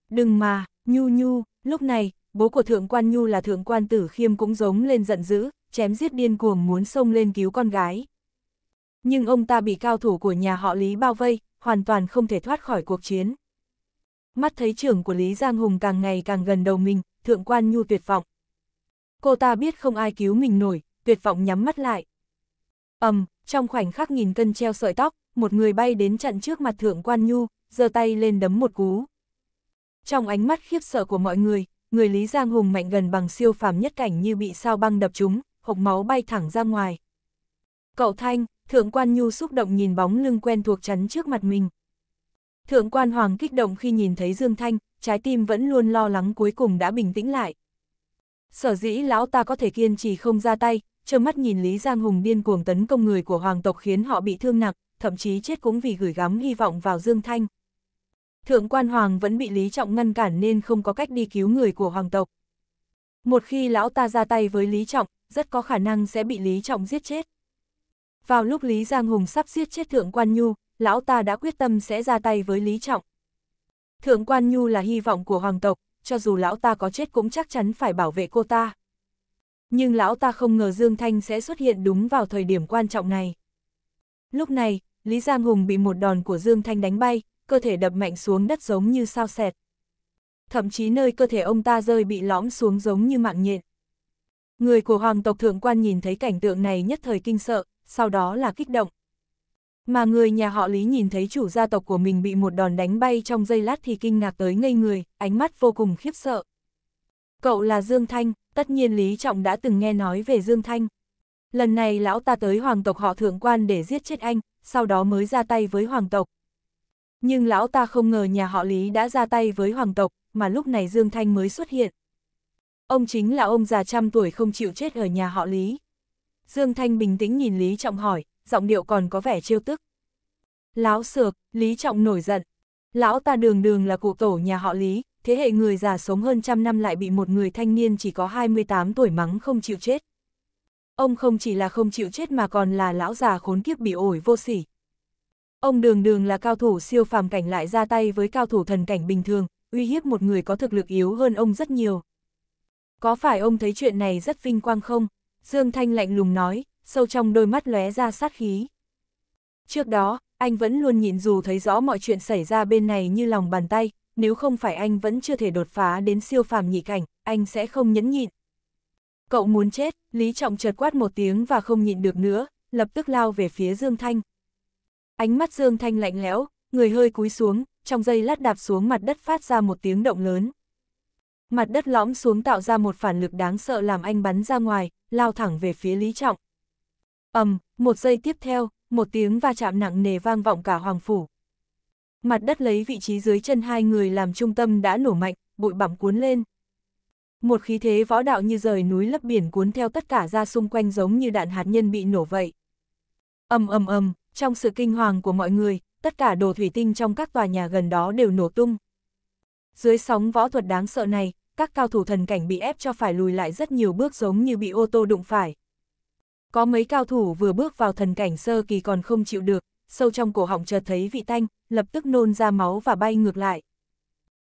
Đừng mà, nhu nhu, lúc này, bố của thượng quan nhu là thượng quan tử khiêm cũng giống lên giận dữ, chém giết điên cuồng muốn xông lên cứu con gái. Nhưng ông ta bị cao thủ của nhà họ Lý bao vây, hoàn toàn không thể thoát khỏi cuộc chiến. Mắt thấy trưởng của Lý Giang Hùng càng ngày càng gần đầu mình, thượng quan nhu tuyệt vọng, cô ta biết không ai cứu mình nổi, tuyệt vọng nhắm mắt lại. ầm, trong khoảnh khắc nghìn cân treo sợi tóc, một người bay đến chặn trước mặt thượng quan nhu, giơ tay lên đấm một cú. Trong ánh mắt khiếp sợ của mọi người, người Lý Giang Hùng mạnh gần bằng siêu phàm nhất cảnh như bị sao băng đập trúng, hộc máu bay thẳng ra ngoài. Cậu Thanh, Thượng quan Nhu xúc động nhìn bóng lưng quen thuộc chắn trước mặt mình. Thượng quan Hoàng kích động khi nhìn thấy Dương Thanh, trái tim vẫn luôn lo lắng cuối cùng đã bình tĩnh lại. Sở dĩ lão ta có thể kiên trì không ra tay, trơ mắt nhìn Lý Giang Hùng điên cuồng tấn công người của hoàng tộc khiến họ bị thương nặng, thậm chí chết cũng vì gửi gắm hy vọng vào Dương Thanh. Thượng quan hoàng vẫn bị Lý Trọng ngăn cản nên không có cách đi cứu người của hoàng tộc. Một khi lão ta ra tay với Lý Trọng, rất có khả năng sẽ bị Lý Trọng giết chết. Vào lúc Lý Giang Hùng sắp giết chết Thượng quan Nhu, lão ta đã quyết tâm sẽ ra tay với Lý Trọng. Thượng quan Nhu là hy vọng của hoàng tộc, cho dù lão ta có chết cũng chắc chắn phải bảo vệ cô ta. Nhưng lão ta không ngờ Dương Thanh sẽ xuất hiện đúng vào thời điểm quan trọng này. Lúc này, Lý Giang Hùng bị một đòn của Dương Thanh đánh bay, cơ thể đập mạnh xuống đất giống như sao sẹt. Thậm chí nơi cơ thể ông ta rơi bị lõm xuống giống như mạng nhện. Người của hoàng tộc thượng quan nhìn thấy cảnh tượng này nhất thời kinh sợ, sau đó là kích động. Mà người nhà họ Lý nhìn thấy chủ gia tộc của mình bị một đòn đánh bay trong giây lát thì kinh ngạc tới ngây người, ánh mắt vô cùng khiếp sợ. Cậu là Dương Thanh, tất nhiên Lý Trọng đã từng nghe nói về Dương Thanh. Lần này lão ta tới hoàng tộc họ thượng quan để giết chết anh, sau đó mới ra tay với hoàng tộc. Nhưng lão ta không ngờ nhà họ Lý đã ra tay với hoàng tộc, mà lúc này Dương Thanh mới xuất hiện. Ông chính là ông già trăm tuổi không chịu chết ở nhà họ Lý. Dương Thanh bình tĩnh nhìn Lý Trọng hỏi, giọng điệu còn có vẻ trêu tức. lão sược Lý Trọng nổi giận. Lão ta đường đường là cụ tổ nhà họ Lý, thế hệ người già sống hơn trăm năm lại bị một người thanh niên chỉ có 28 tuổi mắng không chịu chết. Ông không chỉ là không chịu chết mà còn là lão già khốn kiếp bị ổi vô sỉ. Ông đường đường là cao thủ siêu phàm cảnh lại ra tay với cao thủ thần cảnh bình thường, uy hiếp một người có thực lực yếu hơn ông rất nhiều. Có phải ông thấy chuyện này rất vinh quang không? Dương Thanh lạnh lùng nói, sâu trong đôi mắt lóe ra sát khí. Trước đó, anh vẫn luôn nhịn dù thấy rõ mọi chuyện xảy ra bên này như lòng bàn tay, nếu không phải anh vẫn chưa thể đột phá đến siêu phàm nhị cảnh, anh sẽ không nhẫn nhịn. Cậu muốn chết, Lý Trọng chợt quát một tiếng và không nhịn được nữa, lập tức lao về phía Dương Thanh. Ánh mắt Dương Thanh lạnh lẽo, người hơi cúi xuống, trong giây lát đạp xuống mặt đất phát ra một tiếng động lớn. Mặt đất lõm xuống tạo ra một phản lực đáng sợ làm anh bắn ra ngoài, lao thẳng về phía Lý Trọng ầm, một giây tiếp theo, một tiếng va chạm nặng nề vang vọng cả hoàng phủ. Mặt đất lấy vị trí dưới chân hai người làm trung tâm đã nổ mạnh, bụi bặm cuốn lên. Một khí thế võ đạo như rời núi lấp biển cuốn theo tất cả ra xung quanh giống như đạn hạt nhân bị nổ vậy. ầm ầm ầm, trong sự kinh hoàng của mọi người, tất cả đồ thủy tinh trong các tòa nhà gần đó đều nổ tung. Dưới sóng võ thuật đáng sợ này, các cao thủ thần cảnh bị ép cho phải lùi lại rất nhiều bước giống như bị ô tô đụng phải, có mấy cao thủ vừa bước vào thần cảnh sơ kỳ còn không chịu được, sâu trong cổ họng chợt thấy vị tanh, lập tức nôn ra máu và bay ngược lại.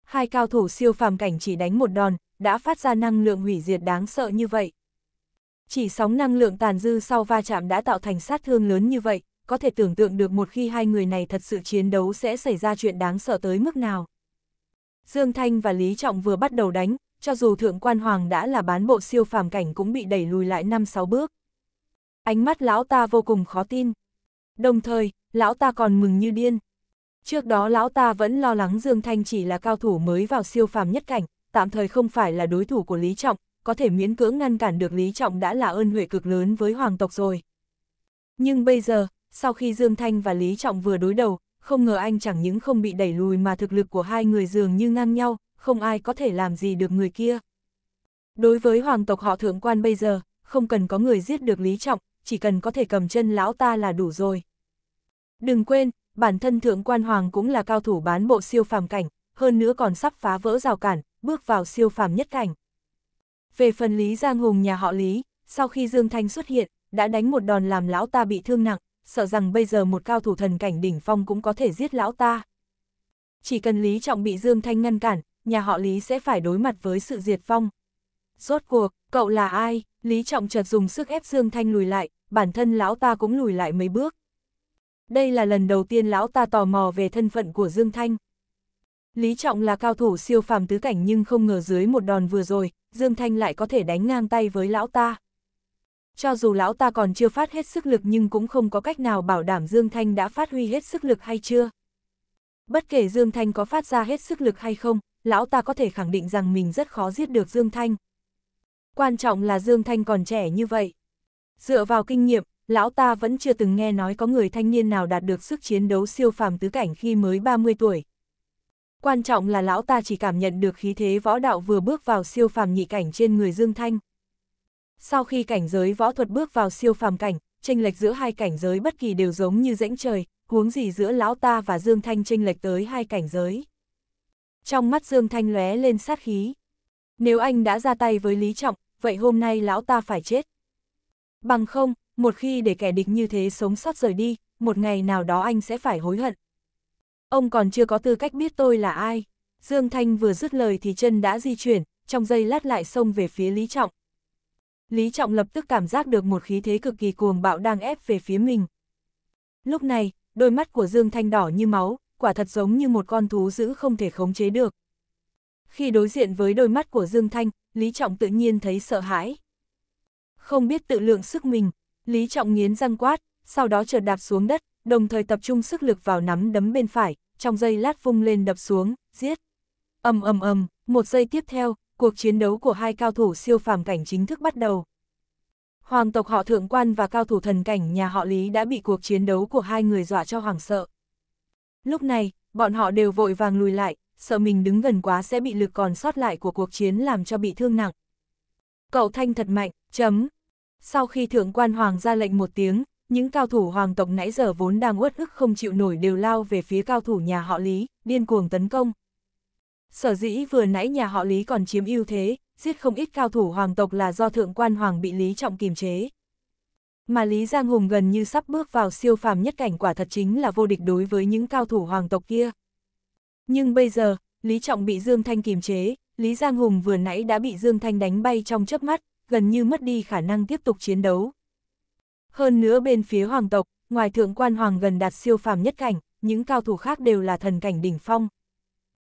Hai cao thủ siêu phàm cảnh chỉ đánh một đòn, đã phát ra năng lượng hủy diệt đáng sợ như vậy. Chỉ sóng năng lượng tàn dư sau va chạm đã tạo thành sát thương lớn như vậy, có thể tưởng tượng được một khi hai người này thật sự chiến đấu sẽ xảy ra chuyện đáng sợ tới mức nào. Dương Thanh và Lý Trọng vừa bắt đầu đánh, cho dù Thượng Quan Hoàng đã là bán bộ siêu phàm cảnh cũng bị đẩy lùi lại 5-6 bước. Ánh mắt lão ta vô cùng khó tin. Đồng thời, lão ta còn mừng như điên. Trước đó lão ta vẫn lo lắng Dương Thanh chỉ là cao thủ mới vào siêu phàm nhất cảnh, tạm thời không phải là đối thủ của Lý Trọng, có thể miễn cưỡng ngăn cản được Lý Trọng đã là ơn huệ cực lớn với hoàng tộc rồi. Nhưng bây giờ, sau khi Dương Thanh và Lý Trọng vừa đối đầu, không ngờ anh chẳng những không bị đẩy lùi mà thực lực của hai người dường như ngang nhau, không ai có thể làm gì được người kia. Đối với hoàng tộc họ thượng quan bây giờ, không cần có người giết được Lý Trọng, chỉ cần có thể cầm chân lão ta là đủ rồi. Đừng quên, bản thân thượng quan hoàng cũng là cao thủ bán bộ siêu phàm cảnh, hơn nữa còn sắp phá vỡ rào cản, bước vào siêu phàm nhất cảnh. Về phần Lý Giang Hùng nhà họ Lý, sau khi Dương Thanh xuất hiện, đã đánh một đòn làm lão ta bị thương nặng, sợ rằng bây giờ một cao thủ thần cảnh đỉnh phong cũng có thể giết lão ta. Chỉ cần Lý Trọng bị Dương Thanh ngăn cản, nhà họ Lý sẽ phải đối mặt với sự diệt phong. Rốt cuộc, cậu là ai? Lý Trọng chợt dùng sức ép Dương Thanh lùi lại, bản thân lão ta cũng lùi lại mấy bước. Đây là lần đầu tiên lão ta tò mò về thân phận của Dương Thanh. Lý Trọng là cao thủ siêu phàm tứ cảnh nhưng không ngờ dưới một đòn vừa rồi, Dương Thanh lại có thể đánh ngang tay với lão ta. Cho dù lão ta còn chưa phát hết sức lực nhưng cũng không có cách nào bảo đảm Dương Thanh đã phát huy hết sức lực hay chưa. Bất kể Dương Thanh có phát ra hết sức lực hay không, lão ta có thể khẳng định rằng mình rất khó giết được Dương Thanh. Quan trọng là Dương Thanh còn trẻ như vậy. Dựa vào kinh nghiệm, lão ta vẫn chưa từng nghe nói có người thanh niên nào đạt được sức chiến đấu siêu phàm tứ cảnh khi mới 30 tuổi. Quan trọng là lão ta chỉ cảm nhận được khí thế võ đạo vừa bước vào siêu phàm nhị cảnh trên người Dương Thanh. Sau khi cảnh giới võ thuật bước vào siêu phàm cảnh, chênh lệch giữa hai cảnh giới bất kỳ đều giống như rãnh trời, huống gì giữa lão ta và Dương Thanh chênh lệch tới hai cảnh giới. Trong mắt Dương Thanh lóe lên sát khí. Nếu anh đã ra tay với Lý Trọng, vậy hôm nay lão ta phải chết. Bằng không, một khi để kẻ địch như thế sống sót rời đi, một ngày nào đó anh sẽ phải hối hận. Ông còn chưa có tư cách biết tôi là ai. Dương Thanh vừa dứt lời thì chân đã di chuyển, trong giây lát lại xông về phía Lý Trọng. Lý Trọng lập tức cảm giác được một khí thế cực kỳ cuồng bạo đang ép về phía mình. Lúc này, đôi mắt của Dương Thanh đỏ như máu, quả thật giống như một con thú dữ không thể khống chế được. Khi đối diện với đôi mắt của Dương Thanh, Lý Trọng tự nhiên thấy sợ hãi không biết tự lượng sức mình. Lý Trọng nghiến răng quát, sau đó chợt đạp xuống đất, đồng thời tập trung sức lực vào nắm đấm bên phải, trong giây lát vung lên đập xuống, giết. ầm ầm ầm, một giây tiếp theo, cuộc chiến đấu của hai cao thủ siêu phàm cảnh chính thức bắt đầu. Hoàng tộc họ thượng quan và cao thủ thần cảnh nhà họ Lý đã bị cuộc chiến đấu của hai người dọa cho hoảng sợ. Lúc này, bọn họ đều vội vàng lùi lại, sợ mình đứng gần quá sẽ bị lực còn sót lại của cuộc chiến làm cho bị thương nặng. Cậu Thanh thật mạnh, chấm, sau khi thượng quan hoàng ra lệnh một tiếng, những cao thủ hoàng tộc nãy giờ vốn đang uất ức không chịu nổi đều lao về phía cao thủ nhà họ Lý, điên cuồng tấn công. Sở dĩ vừa nãy nhà họ Lý còn chiếm ưu thế, giết không ít cao thủ hoàng tộc là do thượng quan hoàng bị Lý Trọng kiềm chế. Mà Lý Giang Hùng gần như sắp bước vào siêu phàm nhất cảnh quả thật chính là vô địch đối với những cao thủ hoàng tộc kia. Nhưng bây giờ, Lý Trọng bị Dương Thanh kiềm chế, Lý Giang Hùng vừa nãy đã bị Dương Thanh đánh bay trong chớp mắt, gần như mất đi khả năng tiếp tục chiến đấu. Hơn nữa bên phía hoàng tộc, ngoài thượng quan hoàng gần đạt siêu phàm nhất cảnh, những cao thủ khác đều là thần cảnh đỉnh phong.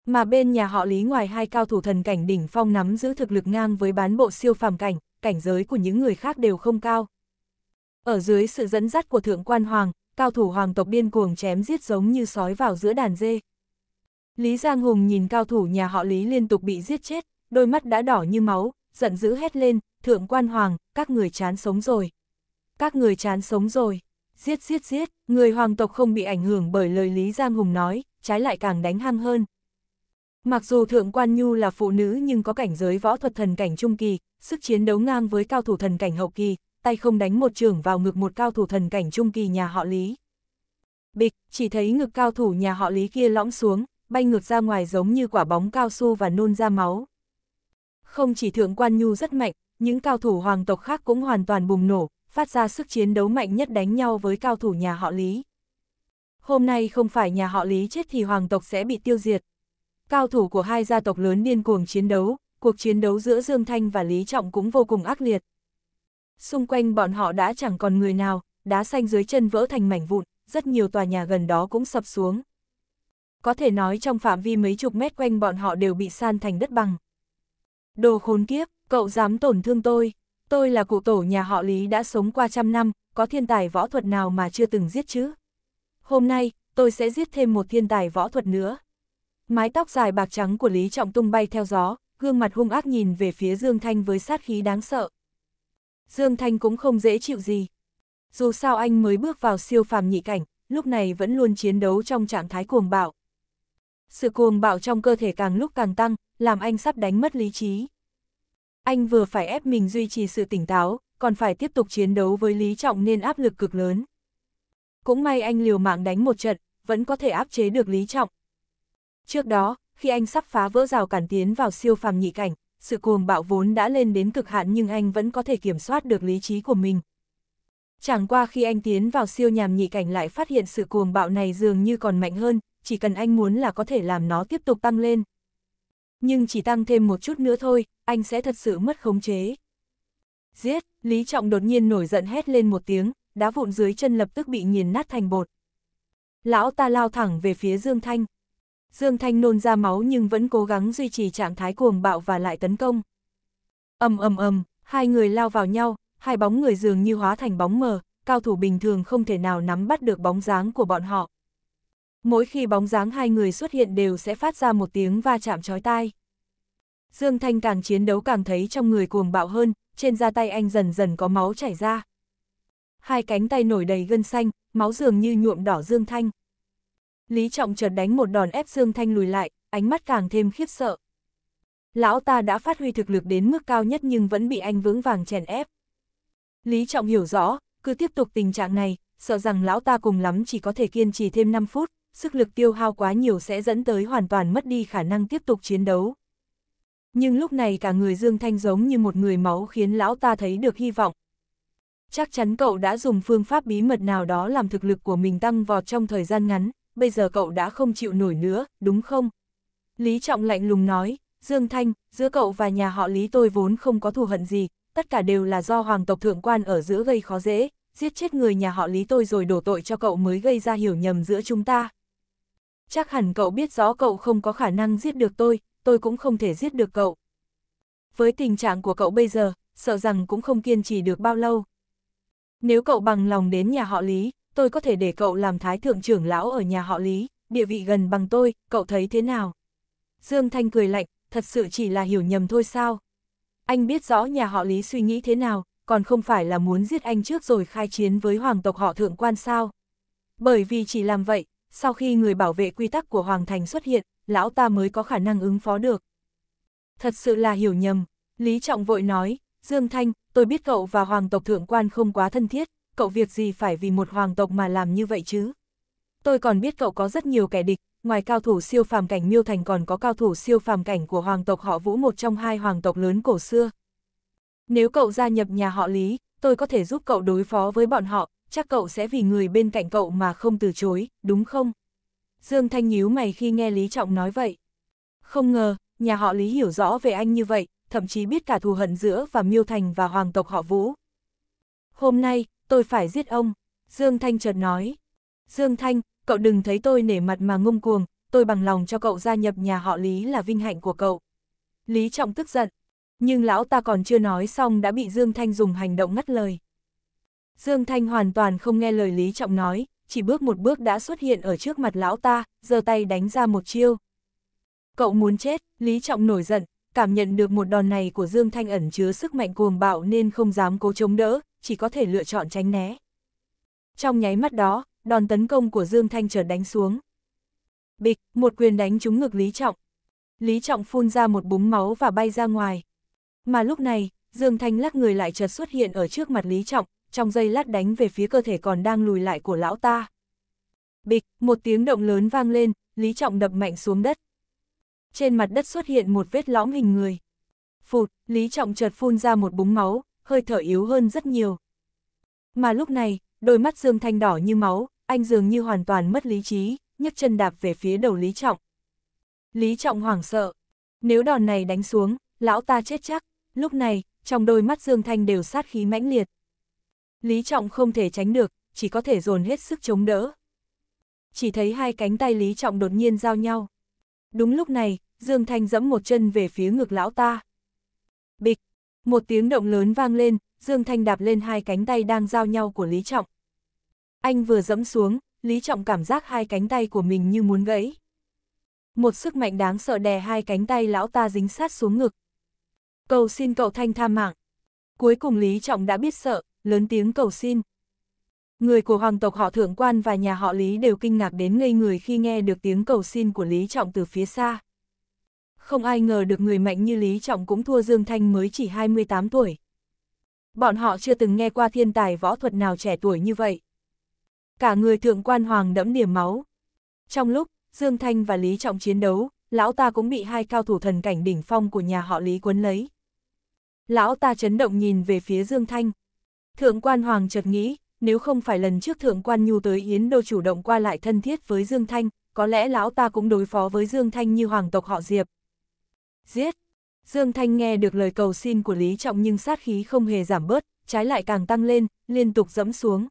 Mà bên nhà họ Lý ngoài hai cao thủ thần cảnh đỉnh phong nắm giữ thực lực ngang với bán bộ siêu phàm cảnh, cảnh giới của những người khác đều không cao. Ở dưới sự dẫn dắt của thượng quan hoàng, cao thủ hoàng tộc điên cuồng chém giết giống như sói vào giữa đàn dê. Lý Giang Hùng nhìn cao thủ nhà họ Lý liên tục bị giết chết, đôi mắt đã đỏ như máu, giận dữ hét lên, thượng quan hoàng, các người chán sống rồi. Các người chán sống rồi, giết giết giết, người hoàng tộc không bị ảnh hưởng bởi lời Lý Giang Hùng nói, trái lại càng đánh hăng hơn. Mặc dù Thượng Quan Nhu là phụ nữ nhưng có cảnh giới võ thuật thần cảnh trung kỳ, sức chiến đấu ngang với cao thủ thần cảnh hậu kỳ, tay không đánh một trường vào ngực một cao thủ thần cảnh trung kỳ nhà họ Lý. Bịch, chỉ thấy ngực cao thủ nhà họ Lý kia lõm xuống, bay ngược ra ngoài giống như quả bóng cao su và nôn ra máu. Không chỉ thượng quan nhu rất mạnh, những cao thủ hoàng tộc khác cũng hoàn toàn bùng nổ, phát ra sức chiến đấu mạnh nhất đánh nhau với cao thủ nhà họ Lý. Hôm nay không phải nhà họ Lý chết thì hoàng tộc sẽ bị tiêu diệt. Cao thủ của hai gia tộc lớn điên cuồng chiến đấu, cuộc chiến đấu giữa Dương Thanh và Lý Trọng cũng vô cùng ác liệt. Xung quanh bọn họ đã chẳng còn người nào, đá xanh dưới chân vỡ thành mảnh vụn, rất nhiều tòa nhà gần đó cũng sập xuống. Có thể nói trong phạm vi mấy chục mét quanh bọn họ đều bị san thành đất bằng. Đồ khốn kiếp, cậu dám tổn thương tôi. Tôi là cụ tổ nhà họ Lý đã sống qua trăm năm, có thiên tài võ thuật nào mà chưa từng giết chứ? Hôm nay, tôi sẽ giết thêm một thiên tài võ thuật nữa. Mái tóc dài bạc trắng của Lý Trọng Tung bay theo gió, gương mặt hung ác nhìn về phía Dương Thanh với sát khí đáng sợ. Dương Thanh cũng không dễ chịu gì. Dù sao anh mới bước vào siêu phàm nhị cảnh, lúc này vẫn luôn chiến đấu trong trạng thái cuồng bạo, sự cuồng bạo trong cơ thể càng lúc càng tăng, làm anh sắp đánh mất lý trí. Anh vừa phải ép mình duy trì sự tỉnh táo, còn phải tiếp tục chiến đấu với Lý Trọng nên áp lực cực lớn. Cũng may anh liều mạng đánh một trận, vẫn có thể áp chế được Lý Trọng. Trước đó, khi anh sắp phá vỡ rào cản tiến vào siêu phàm nhị cảnh, sự cuồng bạo vốn đã lên đến cực hạn nhưng anh vẫn có thể kiểm soát được lý trí của mình. Chẳng qua khi anh tiến vào siêu nhàm nhị cảnh lại phát hiện sự cuồng bạo này dường như còn mạnh hơn, chỉ cần anh muốn là có thể làm nó tiếp tục tăng lên. Nhưng chỉ tăng thêm một chút nữa thôi, anh sẽ thật sự mất khống chế. Giết, Lý Trọng đột nhiên nổi giận hét lên một tiếng, đá vụn dưới chân lập tức bị nghiền nát thành bột. Lão ta lao thẳng về phía Dương Thanh. Dương Thanh nôn ra máu nhưng vẫn cố gắng duy trì trạng thái cuồng bạo và lại tấn công. ầm ầm ầm, hai người lao vào nhau, hai bóng người dường như hóa thành bóng mờ, cao thủ bình thường không thể nào nắm bắt được bóng dáng của bọn họ mỗi khi bóng dáng hai người xuất hiện đều sẽ phát ra một tiếng va chạm chói tai. Dương Thanh càng chiến đấu càng thấy trong người cuồng bạo hơn, trên da tay anh dần dần có máu chảy ra. Hai cánh tay nổi đầy gân xanh, máu dường như nhuộm đỏ Dương Thanh. Lý Trọng chợt đánh một đòn ép Dương Thanh lùi lại, ánh mắt càng thêm khiếp sợ. Lão ta đã phát huy thực lực đến mức cao nhất nhưng vẫn bị anh vững vàng chèn ép. Lý Trọng hiểu rõ, cứ tiếp tục tình trạng này, sợ rằng lão ta cùng lắm chỉ có thể kiên trì thêm 5 phút, sức lực tiêu hao quá nhiều sẽ dẫn tới hoàn toàn mất đi khả năng tiếp tục chiến đấu. Nhưng lúc này cả người Dương Thanh giống như một người máu khiến lão ta thấy được hy vọng. Chắc chắn cậu đã dùng phương pháp bí mật nào đó làm thực lực của mình tăng vọt trong thời gian ngắn, bây giờ cậu đã không chịu nổi nữa, đúng không? Lý Trọng lạnh lùng nói, Dương Thanh, giữa cậu và nhà họ Lý tôi vốn không có thù hận gì, tất cả đều là do hoàng tộc thượng quan ở giữa gây khó dễ, giết chết người nhà họ Lý tôi rồi đổ tội cho cậu mới gây ra hiểu nhầm giữa chúng ta, chắc hẳn cậu biết rõ cậu không có khả năng giết được tôi, tôi cũng không thể giết được cậu. Với tình trạng của cậu bây giờ, sợ rằng cũng không kiên trì được bao lâu. Nếu cậu bằng lòng đến nhà họ Lý, tôi có thể để cậu làm thái thượng trưởng lão ở nhà họ Lý, địa vị gần bằng tôi, cậu thấy thế nào? Dương Thanh cười lạnh, thật sự chỉ là hiểu nhầm thôi sao? Anh biết rõ nhà họ Lý suy nghĩ thế nào, còn không phải là muốn giết anh trước rồi khai chiến với hoàng tộc họ thượng quan sao? Bởi vì chỉ làm vậy, sau khi người bảo vệ quy tắc của Hoàng Thành xuất hiện, lão ta mới có khả năng ứng phó được. Thật sự là hiểu nhầm, Lý Trọng vội nói, Dương Thanh, tôi biết cậu và Hoàng tộc thượng quan không quá thân thiết, cậu việc gì phải vì một Hoàng tộc mà làm như vậy chứ? Tôi còn biết cậu có rất nhiều kẻ địch, ngoài cao thủ siêu phàm cảnh Miêu Thành còn có cao thủ siêu phàm cảnh của Hoàng tộc họ Vũ một trong hai Hoàng tộc lớn cổ xưa. Nếu cậu gia nhập nhà họ Lý, tôi có thể giúp cậu đối phó với bọn họ, chắc cậu sẽ vì người bên cạnh cậu mà không từ chối, đúng không? Dương Thanh nhíu mày khi nghe Lý Trọng nói vậy. Không ngờ, nhà họ Lý hiểu rõ về anh như vậy, thậm chí biết cả thù hận giữa và Miêu Thành và Hoàng tộc họ Vũ. Hôm nay, tôi phải giết ông, Dương Thanh chợt nói. Dương Thanh, cậu đừng thấy tôi nể mặt mà ngông cuồng, tôi bằng lòng cho cậu gia nhập nhà họ Lý là vinh hạnh của cậu. Lý Trọng tức giận, nhưng lão ta còn chưa nói xong đã bị Dương Thanh dùng hành động ngắt lời. Dương Thanh hoàn toàn không nghe lời Lý Trọng nói, chỉ bước một bước đã xuất hiện ở trước mặt lão ta, giơ tay đánh ra một chiêu. Cậu muốn chết, Lý Trọng nổi giận, cảm nhận được một đòn này của Dương Thanh ẩn chứa sức mạnh cuồng bạo nên không dám cố chống đỡ, chỉ có thể lựa chọn tránh né. Trong nháy mắt đó, đòn tấn công của Dương Thanh chợt đánh xuống. Bịch, một quyền đánh trúng ngực Lý Trọng. Lý Trọng phun ra một búng máu và bay ra ngoài. Mà lúc này, Dương Thanh lắc người lại chợt xuất hiện ở trước mặt Lý Trọng, trong giây lát đánh về phía cơ thể còn đang lùi lại của lão ta. Bịch, một tiếng động lớn vang lên, Lý Trọng đập mạnh xuống đất. Trên mặt đất xuất hiện một vết lõm hình người. Phụt, Lý Trọng chợt phun ra một búng máu, hơi thở yếu hơn rất nhiều. Mà lúc này, đôi mắt Dương Thanh đỏ như máu, anh dường như hoàn toàn mất lý trí, nhấc chân đạp về phía đầu Lý Trọng. Lý Trọng hoảng sợ. Nếu đòn này đánh xuống, lão ta chết chắc. Lúc này, trong đôi mắt Dương Thanh đều sát khí mãnh liệt. Lý Trọng không thể tránh được, chỉ có thể dồn hết sức chống đỡ. Chỉ thấy hai cánh tay Lý Trọng đột nhiên giao nhau. Đúng lúc này, Dương Thanh dẫm một chân về phía ngực lão ta. Bịch, một tiếng động lớn vang lên, Dương Thanh đạp lên hai cánh tay đang giao nhau của Lý Trọng. Anh vừa dẫm xuống, Lý Trọng cảm giác hai cánh tay của mình như muốn gãy. Một sức mạnh đáng sợ đè hai cánh tay lão ta dính sát xuống ngực. Cầu xin cậu Thanh tha mạng. Cuối cùng Lý Trọng đã biết sợ, lớn tiếng cầu xin. Người của hoàng tộc họ thượng quan và nhà họ Lý đều kinh ngạc đến ngây người khi nghe được tiếng cầu xin của Lý Trọng từ phía xa. Không ai ngờ được người mạnh như Lý Trọng cũng thua Dương Thanh mới chỉ 28 tuổi. Bọn họ chưa từng nghe qua thiên tài võ thuật nào trẻ tuổi như vậy. Cả người thượng quan hoàng đẫm điểm máu. Trong lúc, Dương Thanh và Lý Trọng chiến đấu, lão ta cũng bị hai cao thủ thần cảnh đỉnh phong của nhà họ Lý cuốn lấy. Lão ta chấn động nhìn về phía Dương Thanh, Thượng quan Hoàng chợt nghĩ, nếu không phải lần trước thượng quan nhu tới Yến Đô chủ động qua lại thân thiết với Dương Thanh, có lẽ lão ta cũng đối phó với Dương Thanh như hoàng tộc họ Diệp. Giết! Dương Thanh nghe được lời cầu xin của Lý Trọng nhưng sát khí không hề giảm bớt, trái lại càng tăng lên, liên tục dẫm xuống.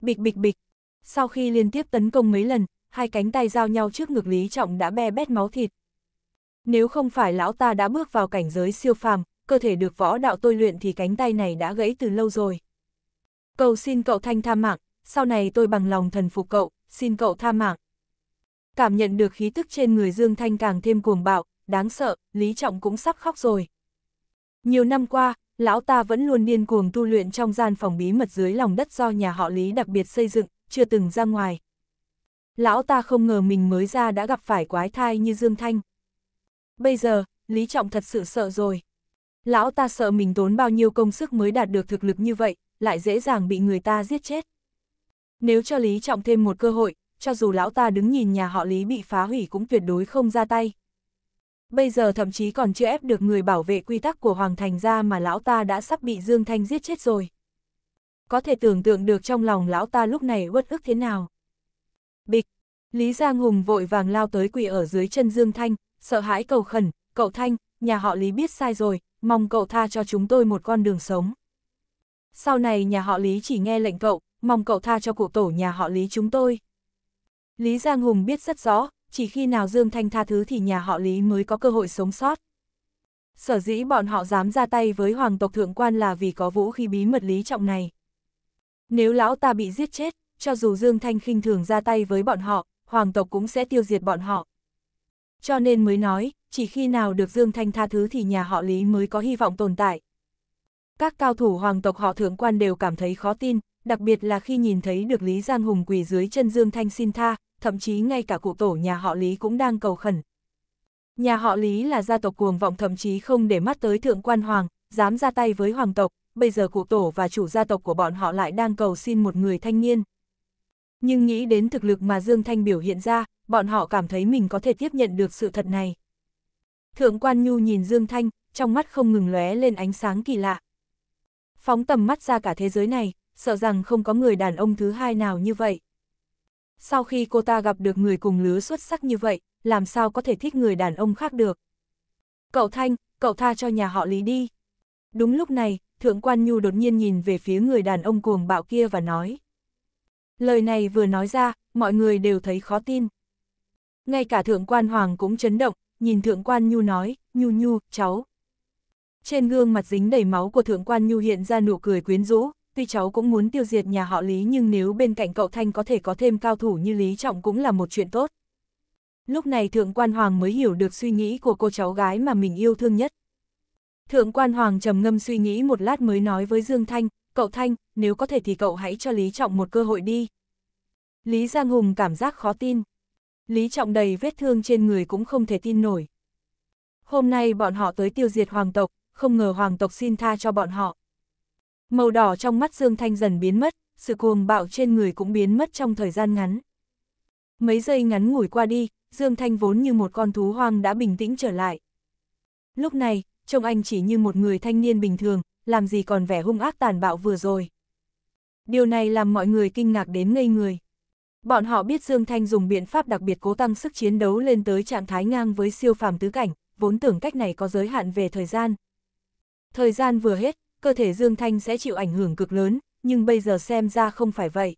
Bịch bịch bịch! Sau khi liên tiếp tấn công mấy lần, hai cánh tay giao nhau trước ngực Lý Trọng đã be bét máu thịt. Nếu không phải lão ta đã bước vào cảnh giới siêu phàm, cơ thể được võ đạo tôi luyện thì cánh tay này đã gãy từ lâu rồi. Cầu xin cậu Thanh tha mạng, sau này tôi bằng lòng thần phục cậu, xin cậu tha mạng. Cảm nhận được khí tức trên người Dương Thanh càng thêm cuồng bạo, đáng sợ, Lý Trọng cũng sắp khóc rồi. Nhiều năm qua, lão ta vẫn luôn điên cuồng tu luyện trong gian phòng bí mật dưới lòng đất do nhà họ Lý đặc biệt xây dựng, chưa từng ra ngoài. Lão ta không ngờ mình mới ra đã gặp phải quái thai như Dương Thanh. Bây giờ, Lý Trọng thật sự sợ rồi. Lão ta sợ mình tốn bao nhiêu công sức mới đạt được thực lực như vậy, lại dễ dàng bị người ta giết chết. Nếu cho Lý Trọng thêm một cơ hội, cho dù lão ta đứng nhìn nhà họ Lý bị phá hủy cũng tuyệt đối không ra tay. Bây giờ thậm chí còn chưa ép được người bảo vệ quy tắc của Hoàng Thành ra mà lão ta đã sắp bị Dương Thanh giết chết rồi. Có thể tưởng tượng được trong lòng lão ta lúc này uất ức thế nào. Bịch, Lý Giang Hùng vội vàng lao tới quỳ ở dưới chân Dương Thanh, sợ hãi cầu khẩn, cậu Thanh, nhà họ Lý biết sai rồi, mong cậu tha cho chúng tôi một con đường sống. Sau này nhà họ Lý chỉ nghe lệnh cậu, mong cậu tha cho cụ tổ nhà họ Lý chúng tôi. Lý Giang Hùng biết rất rõ, chỉ khi nào Dương Thanh tha thứ thì nhà họ Lý mới có cơ hội sống sót. Sở dĩ bọn họ dám ra tay với hoàng tộc thượng quan là vì có vũ khí bí mật lý trọng này. Nếu lão ta bị giết chết, cho dù Dương Thanh khinh thường ra tay với bọn họ, hoàng tộc cũng sẽ tiêu diệt bọn họ cho nên mới nói, chỉ khi nào được Dương Thanh tha thứ thì nhà họ Lý mới có hy vọng tồn tại. Các cao thủ hoàng tộc họ thượng quan đều cảm thấy khó tin, đặc biệt là khi nhìn thấy được Lý Giang Hùng quỳ dưới chân Dương Thanh xin tha, thậm chí ngay cả cụ tổ nhà họ Lý cũng đang cầu khẩn. Nhà họ Lý là gia tộc cuồng vọng thậm chí không để mắt tới thượng quan hoàng, dám ra tay với hoàng tộc, bây giờ cụ tổ và chủ gia tộc của bọn họ lại đang cầu xin một người thanh niên, nhưng nghĩ đến thực lực mà Dương Thanh biểu hiện ra, bọn họ cảm thấy mình có thể tiếp nhận được sự thật này. Thượng quan Nhu nhìn Dương Thanh, trong mắt không ngừng lóe lên ánh sáng kỳ lạ. Phóng tầm mắt ra cả thế giới này, sợ rằng không có người đàn ông thứ hai nào như vậy. Sau khi cô ta gặp được người cùng lứa xuất sắc như vậy, làm sao có thể thích người đàn ông khác được. Cậu Thanh, cậu tha cho nhà họ Lý đi. Đúng lúc này, Thượng quan Nhu đột nhiên nhìn về phía người đàn ông cuồng bạo kia và nói. Lời này vừa nói ra, mọi người đều thấy khó tin. Ngay cả thượng quan hoàng cũng chấn động, nhìn thượng quan nhu nói, nhu nhu, cháu. Trên gương mặt dính đầy máu của thượng quan nhu hiện ra nụ cười quyến rũ, tuy cháu cũng muốn tiêu diệt nhà họ Lý nhưng nếu bên cạnh cậu Thanh có thể có thêm cao thủ như Lý Trọng cũng là một chuyện tốt. Lúc này thượng quan hoàng mới hiểu được suy nghĩ của cô cháu gái mà mình yêu thương nhất. Thượng quan hoàng trầm ngâm suy nghĩ một lát mới nói với Dương Thanh, cậu Thanh, nếu có thể thì cậu hãy cho Lý Trọng một cơ hội đi. Lý Giang Hùng cảm giác khó tin. Lý Trọng đầy vết thương trên người cũng không thể tin nổi. Hôm nay bọn họ tới tiêu diệt hoàng tộc, không ngờ hoàng tộc xin tha cho bọn họ. Màu đỏ trong mắt Dương Thanh dần biến mất, sự cuồng bạo trên người cũng biến mất trong thời gian ngắn. Mấy giây ngắn ngủi qua đi, Dương Thanh vốn như một con thú hoang đã bình tĩnh trở lại. Lúc này, trông anh chỉ như một người thanh niên bình thường, làm gì còn vẻ hung ác tàn bạo vừa rồi. Điều này làm mọi người kinh ngạc đến ngây người. Bọn họ biết Dương Thanh dùng biện pháp đặc biệt cố tăng sức chiến đấu lên tới trạng thái ngang với siêu phàm tứ cảnh, vốn tưởng cách này có giới hạn về thời gian. Thời gian vừa hết, cơ thể Dương Thanh sẽ chịu ảnh hưởng cực lớn, nhưng bây giờ xem ra không phải vậy.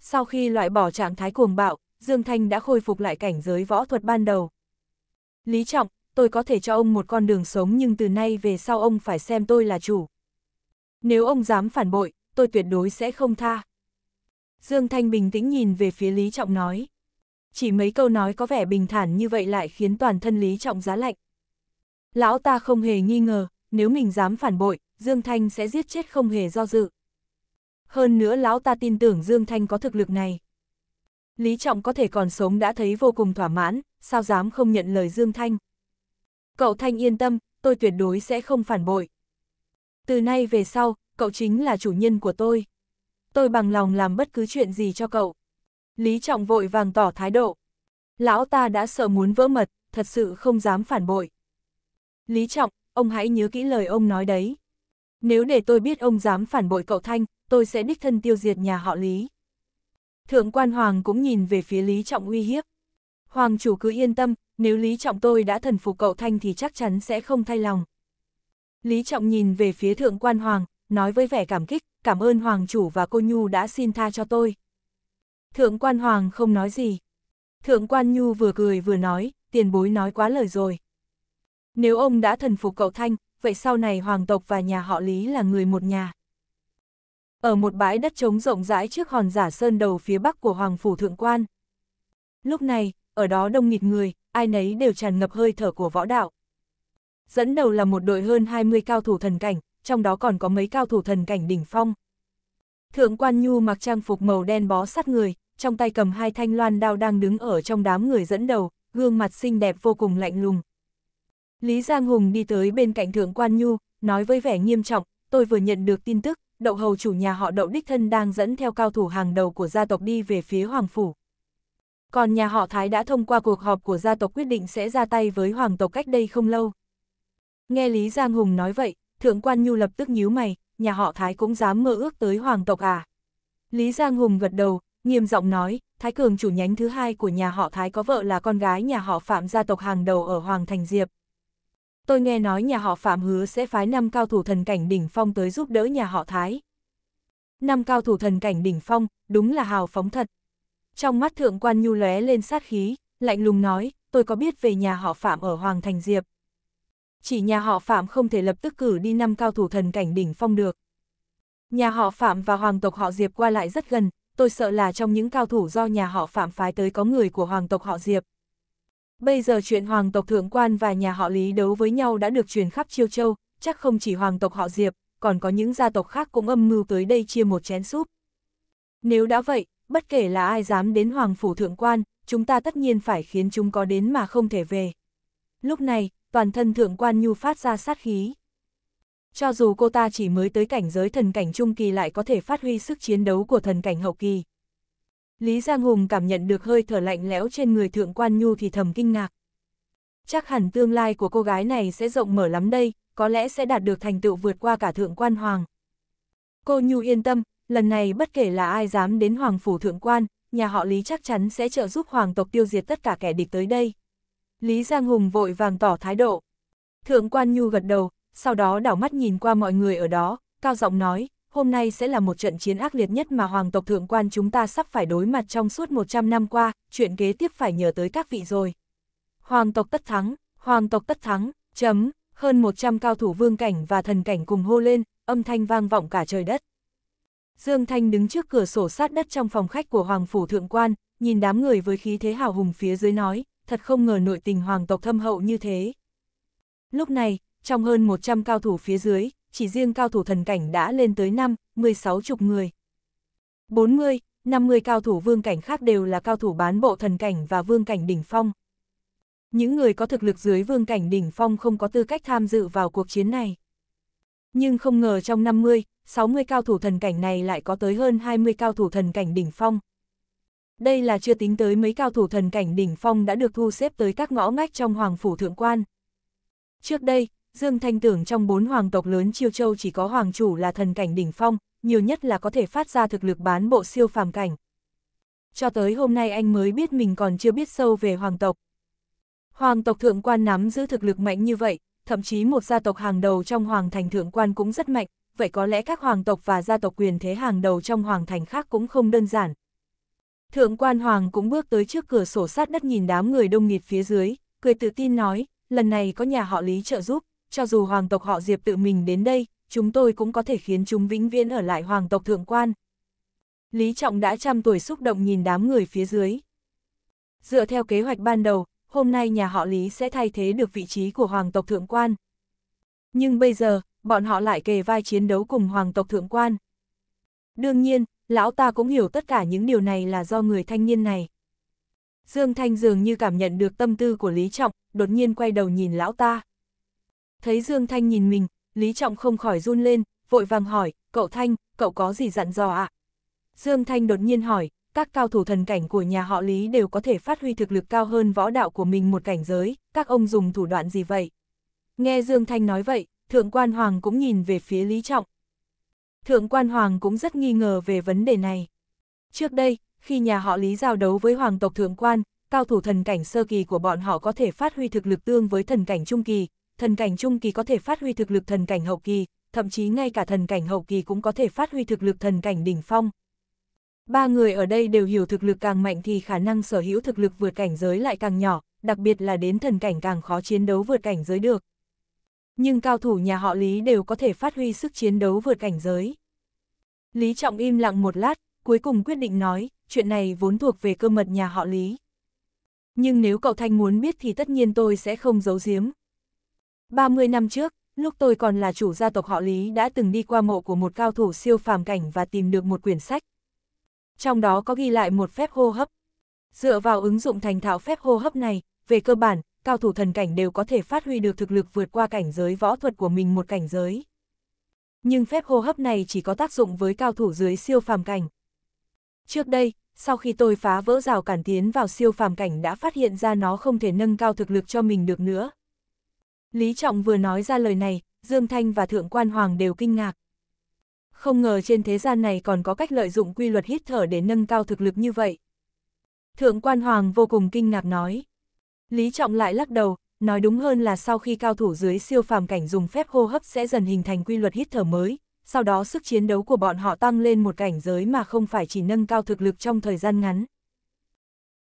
Sau khi loại bỏ trạng thái cuồng bạo, Dương Thanh đã khôi phục lại cảnh giới võ thuật ban đầu. Lý Trọng, tôi có thể cho ông một con đường sống nhưng từ nay về sau ông phải xem tôi là chủ. Nếu ông dám phản bội, tôi tuyệt đối sẽ không tha. Dương Thanh bình tĩnh nhìn về phía Lý Trọng nói. Chỉ mấy câu nói có vẻ bình thản như vậy lại khiến toàn thân Lý Trọng giá lạnh. Lão ta không hề nghi ngờ, nếu mình dám phản bội, Dương Thanh sẽ giết chết không hề do dự. Hơn nữa lão ta tin tưởng Dương Thanh có thực lực này. Lý Trọng có thể còn sống đã thấy vô cùng thỏa mãn, sao dám không nhận lời Dương Thanh cậu Thanh yên tâm, tôi tuyệt đối sẽ không phản bội. Từ nay về sau, cậu chính là chủ nhân của tôi. Tôi bằng lòng làm bất cứ chuyện gì cho cậu. Lý Trọng vội vàng tỏ thái độ. Lão ta đã sợ muốn vỡ mật, thật sự không dám phản bội. Lý Trọng, ông hãy nhớ kỹ lời ông nói đấy. Nếu để tôi biết ông dám phản bội cậu Thanh, tôi sẽ đích thân tiêu diệt nhà họ Lý. Thượng quan Hoàng cũng nhìn về phía Lý Trọng uy hiếp. Hoàng chủ cứ yên tâm, nếu Lý Trọng tôi đã thần phục cậu Thanh thì chắc chắn sẽ không thay lòng. Lý Trọng nhìn về phía thượng quan Hoàng, nói với vẻ cảm kích, cảm ơn Hoàng chủ và cô Nhu đã xin tha cho tôi. Thượng quan Hoàng không nói gì. Thượng quan Nhu vừa cười vừa nói, tiền bối nói quá lời rồi. Nếu ông đã thần phục cậu Thanh, vậy sau này hoàng tộc và nhà họ Lý là người một nhà. Ở một bãi đất trống rộng rãi trước hòn giả sơn đầu phía bắc của hoàng phủ thượng quan. Lúc này, ở đó đông nghịt người, ai nấy đều tràn ngập hơi thở của võ đạo. Dẫn đầu là một đội hơn 20 cao thủ thần cảnh, trong đó còn có mấy cao thủ thần cảnh đỉnh phong. Thượng quan Nhu mặc trang phục màu đen bó sát người, trong tay cầm hai thanh loan đao đang đứng ở trong đám người dẫn đầu, gương mặt xinh đẹp vô cùng lạnh lùng. Lý Giang Hùng đi tới bên cạnh Thượng quan Nhu, nói với vẻ nghiêm trọng, tôi vừa nhận được tin tức, đậu hầu chủ nhà họ đậu đích thân đang dẫn theo cao thủ hàng đầu của gia tộc đi về phía Hoàng Phủ, còn nhà họ Thái đã thông qua cuộc họp của gia tộc quyết định sẽ ra tay với hoàng tộc cách đây không lâu. Nghe Lý Giang Hùng nói vậy, Thượng Quan Nhu lập tức nhíu mày, nhà họ Thái cũng dám mơ ước tới hoàng tộc à. Lý Giang Hùng gật đầu, nghiêm giọng nói, Thái Cường chủ nhánh thứ hai của nhà họ Thái có vợ là con gái nhà họ Phạm gia tộc hàng đầu ở Hoàng Thành Diệp. Tôi nghe nói nhà họ Phạm hứa sẽ phái năm cao thủ thần cảnh đỉnh phong tới giúp đỡ nhà họ Thái. Năm cao thủ thần cảnh đỉnh phong, đúng là hào phóng thật. Trong mắt thượng quan nhu lóe lên sát khí, lạnh lùng nói, tôi có biết về nhà họ Phạm ở Hoàng Thành Diệp. Chỉ nhà họ Phạm không thể lập tức cử đi năm cao thủ thần cảnh đỉnh phong được. Nhà họ Phạm và hoàng tộc họ Diệp qua lại rất gần, tôi sợ là trong những cao thủ do nhà họ Phạm phái tới có người của hoàng tộc họ Diệp. Bây giờ chuyện hoàng tộc thượng quan và nhà họ Lý đấu với nhau đã được truyền khắp Chiêu Châu, chắc không chỉ hoàng tộc họ Diệp, còn có những gia tộc khác cũng âm mưu tới đây chia một chén súp. Nếu đã vậy, bất kể là ai dám đến Hoàng Phủ Thượng Quan, chúng ta tất nhiên phải khiến chúng có đến mà không thể về. Lúc này, toàn thân Thượng Quan Nhu phát ra sát khí. Cho dù cô ta chỉ mới tới cảnh giới thần cảnh trung kỳ lại có thể phát huy sức chiến đấu của thần cảnh hậu kỳ. Lý Giang Hùng cảm nhận được hơi thở lạnh lẽo trên người Thượng Quan Nhu thì thầm kinh ngạc. Chắc hẳn tương lai của cô gái này sẽ rộng mở lắm đây, có lẽ sẽ đạt được thành tựu vượt qua cả Thượng Quan Hoàng. Cô Nhu yên tâm, lần này bất kể là ai dám đến Hoàng Phủ Thượng Quan, nhà họ Lý chắc chắn sẽ trợ giúp Hoàng tộc tiêu diệt tất cả kẻ địch tới đây. Lý Giang Hùng vội vàng tỏ thái độ. Thượng Quan Nhu gật đầu, sau đó đảo mắt nhìn qua mọi người ở đó, cao giọng nói, hôm nay sẽ là một trận chiến ác liệt nhất mà Hoàng tộc Thượng Quan chúng ta sắp phải đối mặt trong suốt 100 năm qua, chuyện kế tiếp phải nhờ tới các vị rồi. Hoàng tộc tất thắng, Hoàng tộc tất thắng, chấm, hơn 100 cao thủ vương cảnh và thần cảnh cùng hô lên, âm thanh vang vọng cả trời đất. Dương Thanh đứng trước cửa sổ sát đất trong phòng khách của Hoàng Phủ Thượng Quan, nhìn đám người với khí thế hào hùng phía dưới nói, thật không ngờ nội tình hoàng tộc thâm hậu như thế. Lúc này, trong hơn 100 cao thủ phía dưới, chỉ riêng cao thủ thần cảnh đã lên tới 5, 16 chục người. 40, 50 cao thủ vương cảnh khác đều là cao thủ bán bộ thần cảnh và vương cảnh đỉnh phong. Những người có thực lực dưới vương cảnh đỉnh phong không có tư cách tham dự vào cuộc chiến này. Nhưng không ngờ trong 50, 60 cao thủ thần cảnh này lại có tới hơn 20 cao thủ thần cảnh đỉnh phong. Đây là chưa tính tới mấy cao thủ thần cảnh đỉnh phong đã được thu xếp tới các ngõ ngách trong hoàng phủ thượng quan. Trước đây, Dương Thanh tưởng trong bốn hoàng tộc lớn Chiêu Châu chỉ có hoàng chủ là thần cảnh đỉnh phong, nhiều nhất là có thể phát ra thực lực bán bộ siêu phàm cảnh. Cho tới hôm nay anh mới biết mình còn chưa biết sâu về hoàng tộc. Hoàng tộc thượng quan nắm giữ thực lực mạnh như vậy, thậm chí một gia tộc hàng đầu trong hoàng thành thượng quan cũng rất mạnh, vậy có lẽ các hoàng tộc và gia tộc quyền thế hàng đầu trong hoàng thành khác cũng không đơn giản. Thượng quan hoàng cũng bước tới trước cửa sổ sát đất nhìn đám người đông nghịt phía dưới, cười tự tin nói, lần này có nhà họ Lý trợ giúp, cho dù hoàng tộc họ Diệp tự mình đến đây, chúng tôi cũng có thể khiến chúng vĩnh viễn ở lại hoàng tộc thượng quan. Lý Trọng đã trăm tuổi xúc động nhìn đám người phía dưới. Dựa theo kế hoạch ban đầu, hôm nay nhà họ Lý sẽ thay thế được vị trí của hoàng tộc thượng quan. Nhưng bây giờ, bọn họ lại kề vai chiến đấu cùng hoàng tộc thượng quan. Đương nhiên, lão ta cũng hiểu tất cả những điều này là do người thanh niên này. Dương Thanh dường như cảm nhận được tâm tư của Lý Trọng, đột nhiên quay đầu nhìn lão ta. Thấy Dương Thanh nhìn mình, Lý Trọng không khỏi run lên, vội vàng hỏi, cậu Thanh, cậu có gì dặn dò ạ? À? Dương Thanh đột nhiên hỏi, các cao thủ thần cảnh của nhà họ Lý đều có thể phát huy thực lực cao hơn võ đạo của mình một cảnh giới, các ông dùng thủ đoạn gì vậy? Nghe Dương Thanh nói vậy, Thượng Quan Hoàng cũng nhìn về phía Lý Trọng. Thượng Quan Hoàng cũng rất nghi ngờ về vấn đề này. Trước đây, khi nhà họ Lý giao đấu với Hoàng tộc Thượng Quan, cao thủ thần cảnh sơ kỳ của bọn họ có thể phát huy thực lực tương với thần cảnh trung kỳ, thần cảnh trung kỳ có thể phát huy thực lực thần cảnh hậu kỳ, thậm chí ngay cả thần cảnh hậu kỳ cũng có thể phát huy thực lực thần cảnh đỉnh phong, Ba người ở đây đều hiểu thực lực càng mạnh thì khả năng sở hữu thực lực vượt cảnh giới lại càng nhỏ, đặc biệt là đến thần cảnh càng khó chiến đấu vượt cảnh giới được. Nhưng cao thủ nhà họ Lý đều có thể phát huy sức chiến đấu vượt cảnh giới. Lý Trọng im lặng một lát, cuối cùng quyết định nói, chuyện này vốn thuộc về cơ mật nhà họ Lý. Nhưng nếu cậu Thanh muốn biết thì tất nhiên tôi sẽ không giấu giếm. 30 năm trước, lúc tôi còn là chủ gia tộc họ Lý đã từng đi qua mộ của một cao thủ siêu phàm cảnh và tìm được một quyển sách, trong đó có ghi lại một phép hô hấp. Dựa vào ứng dụng thành thạo phép hô hấp này, về cơ bản, cao thủ thần cảnh đều có thể phát huy được thực lực vượt qua cảnh giới võ thuật của mình một cảnh giới. Nhưng phép hô hấp này chỉ có tác dụng với cao thủ dưới siêu phàm cảnh. Trước đây, sau khi tôi phá vỡ rào cản tiến vào siêu phàm cảnh đã phát hiện ra nó không thể nâng cao thực lực cho mình được nữa. Lý Trọng vừa nói ra lời này, Dương Thanh và Thượng Quan Hoàng đều kinh ngạc. Không ngờ trên thế gian này còn có cách lợi dụng quy luật hít thở để nâng cao thực lực như vậy. Thượng quan hoàng vô cùng kinh ngạc nói. Lý Trọng lại lắc đầu, nói đúng hơn là sau khi cao thủ dưới siêu phàm cảnh dùng phép hô hấp sẽ dần hình thành quy luật hít thở mới, sau đó sức chiến đấu của bọn họ tăng lên một cảnh giới mà không phải chỉ nâng cao thực lực trong thời gian ngắn.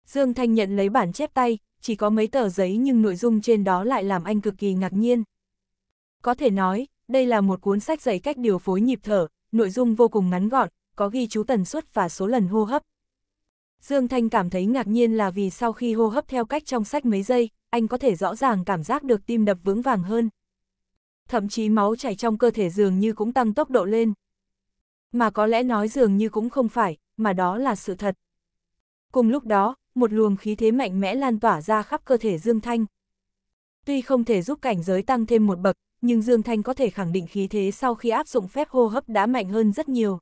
Dương Thanh nhận lấy bản chép tay, chỉ có mấy tờ giấy nhưng nội dung trên đó lại làm anh cực kỳ ngạc nhiên. Có thể nói, đây là một cuốn sách dạy cách điều phối nhịp thở, nội dung vô cùng ngắn gọn, có ghi chú tần suất và số lần hô hấp. Dương Thanh cảm thấy ngạc nhiên là vì sau khi hô hấp theo cách trong sách mấy giây, anh có thể rõ ràng cảm giác được tim đập vững vàng hơn. Thậm chí máu chảy trong cơ thể dường như cũng tăng tốc độ lên. Mà có lẽ nói dường như cũng không phải, mà đó là sự thật. Cùng lúc đó, một luồng khí thế mạnh mẽ lan tỏa ra khắp cơ thể Dương Thanh. Tuy không thể giúp cảnh giới tăng thêm một bậc, nhưng Dương Thanh có thể khẳng định khí thế sau khi áp dụng phép hô hấp đã mạnh hơn rất nhiều.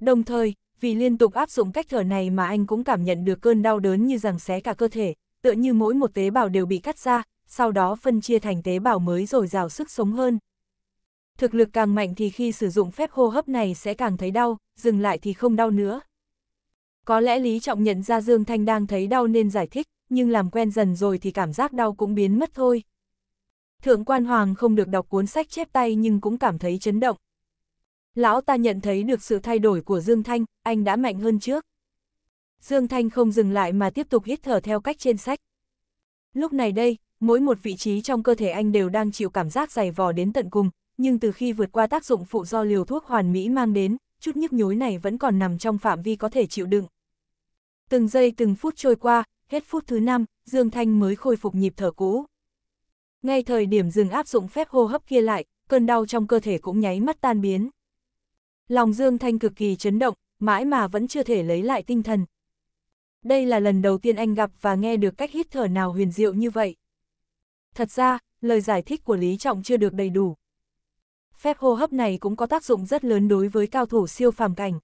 Đồng thời, vì liên tục áp dụng cách thở này mà anh cũng cảm nhận được cơn đau đớn như rằng xé cả cơ thể, tựa như mỗi một tế bào đều bị cắt ra, sau đó phân chia thành tế bào mới rồi rào sức sống hơn. Thực lực càng mạnh thì khi sử dụng phép hô hấp này sẽ càng thấy đau, dừng lại thì không đau nữa. Có lẽ Lý Trọng nhận ra Dương Thanh đang thấy đau nên giải thích, nhưng làm quen dần rồi thì cảm giác đau cũng biến mất thôi. Thượng quan hoàng không được đọc cuốn sách chép tay nhưng cũng cảm thấy chấn động. Lão ta nhận thấy được sự thay đổi của Dương Thanh, anh đã mạnh hơn trước. Dương Thanh không dừng lại mà tiếp tục hít thở theo cách trên sách. Lúc này đây, mỗi một vị trí trong cơ thể anh đều đang chịu cảm giác dày vò đến tận cùng, nhưng từ khi vượt qua tác dụng phụ do liều thuốc hoàn mỹ mang đến, chút nhức nhối này vẫn còn nằm trong phạm vi có thể chịu đựng. Từng giây từng phút trôi qua, hết phút thứ năm, Dương Thanh mới khôi phục nhịp thở cũ. Ngay thời điểm dừng áp dụng phép hô hấp kia lại, cơn đau trong cơ thể cũng nháy mắt tan biến. Lòng Dương Thanh cực kỳ chấn động, mãi mà vẫn chưa thể lấy lại tinh thần. Đây là lần đầu tiên anh gặp và nghe được cách hít thở nào huyền diệu như vậy. Thật ra, lời giải thích của Lý Trọng chưa được đầy đủ. Phép hô hấp này cũng có tác dụng rất lớn đối với cao thủ siêu phàm cảnh.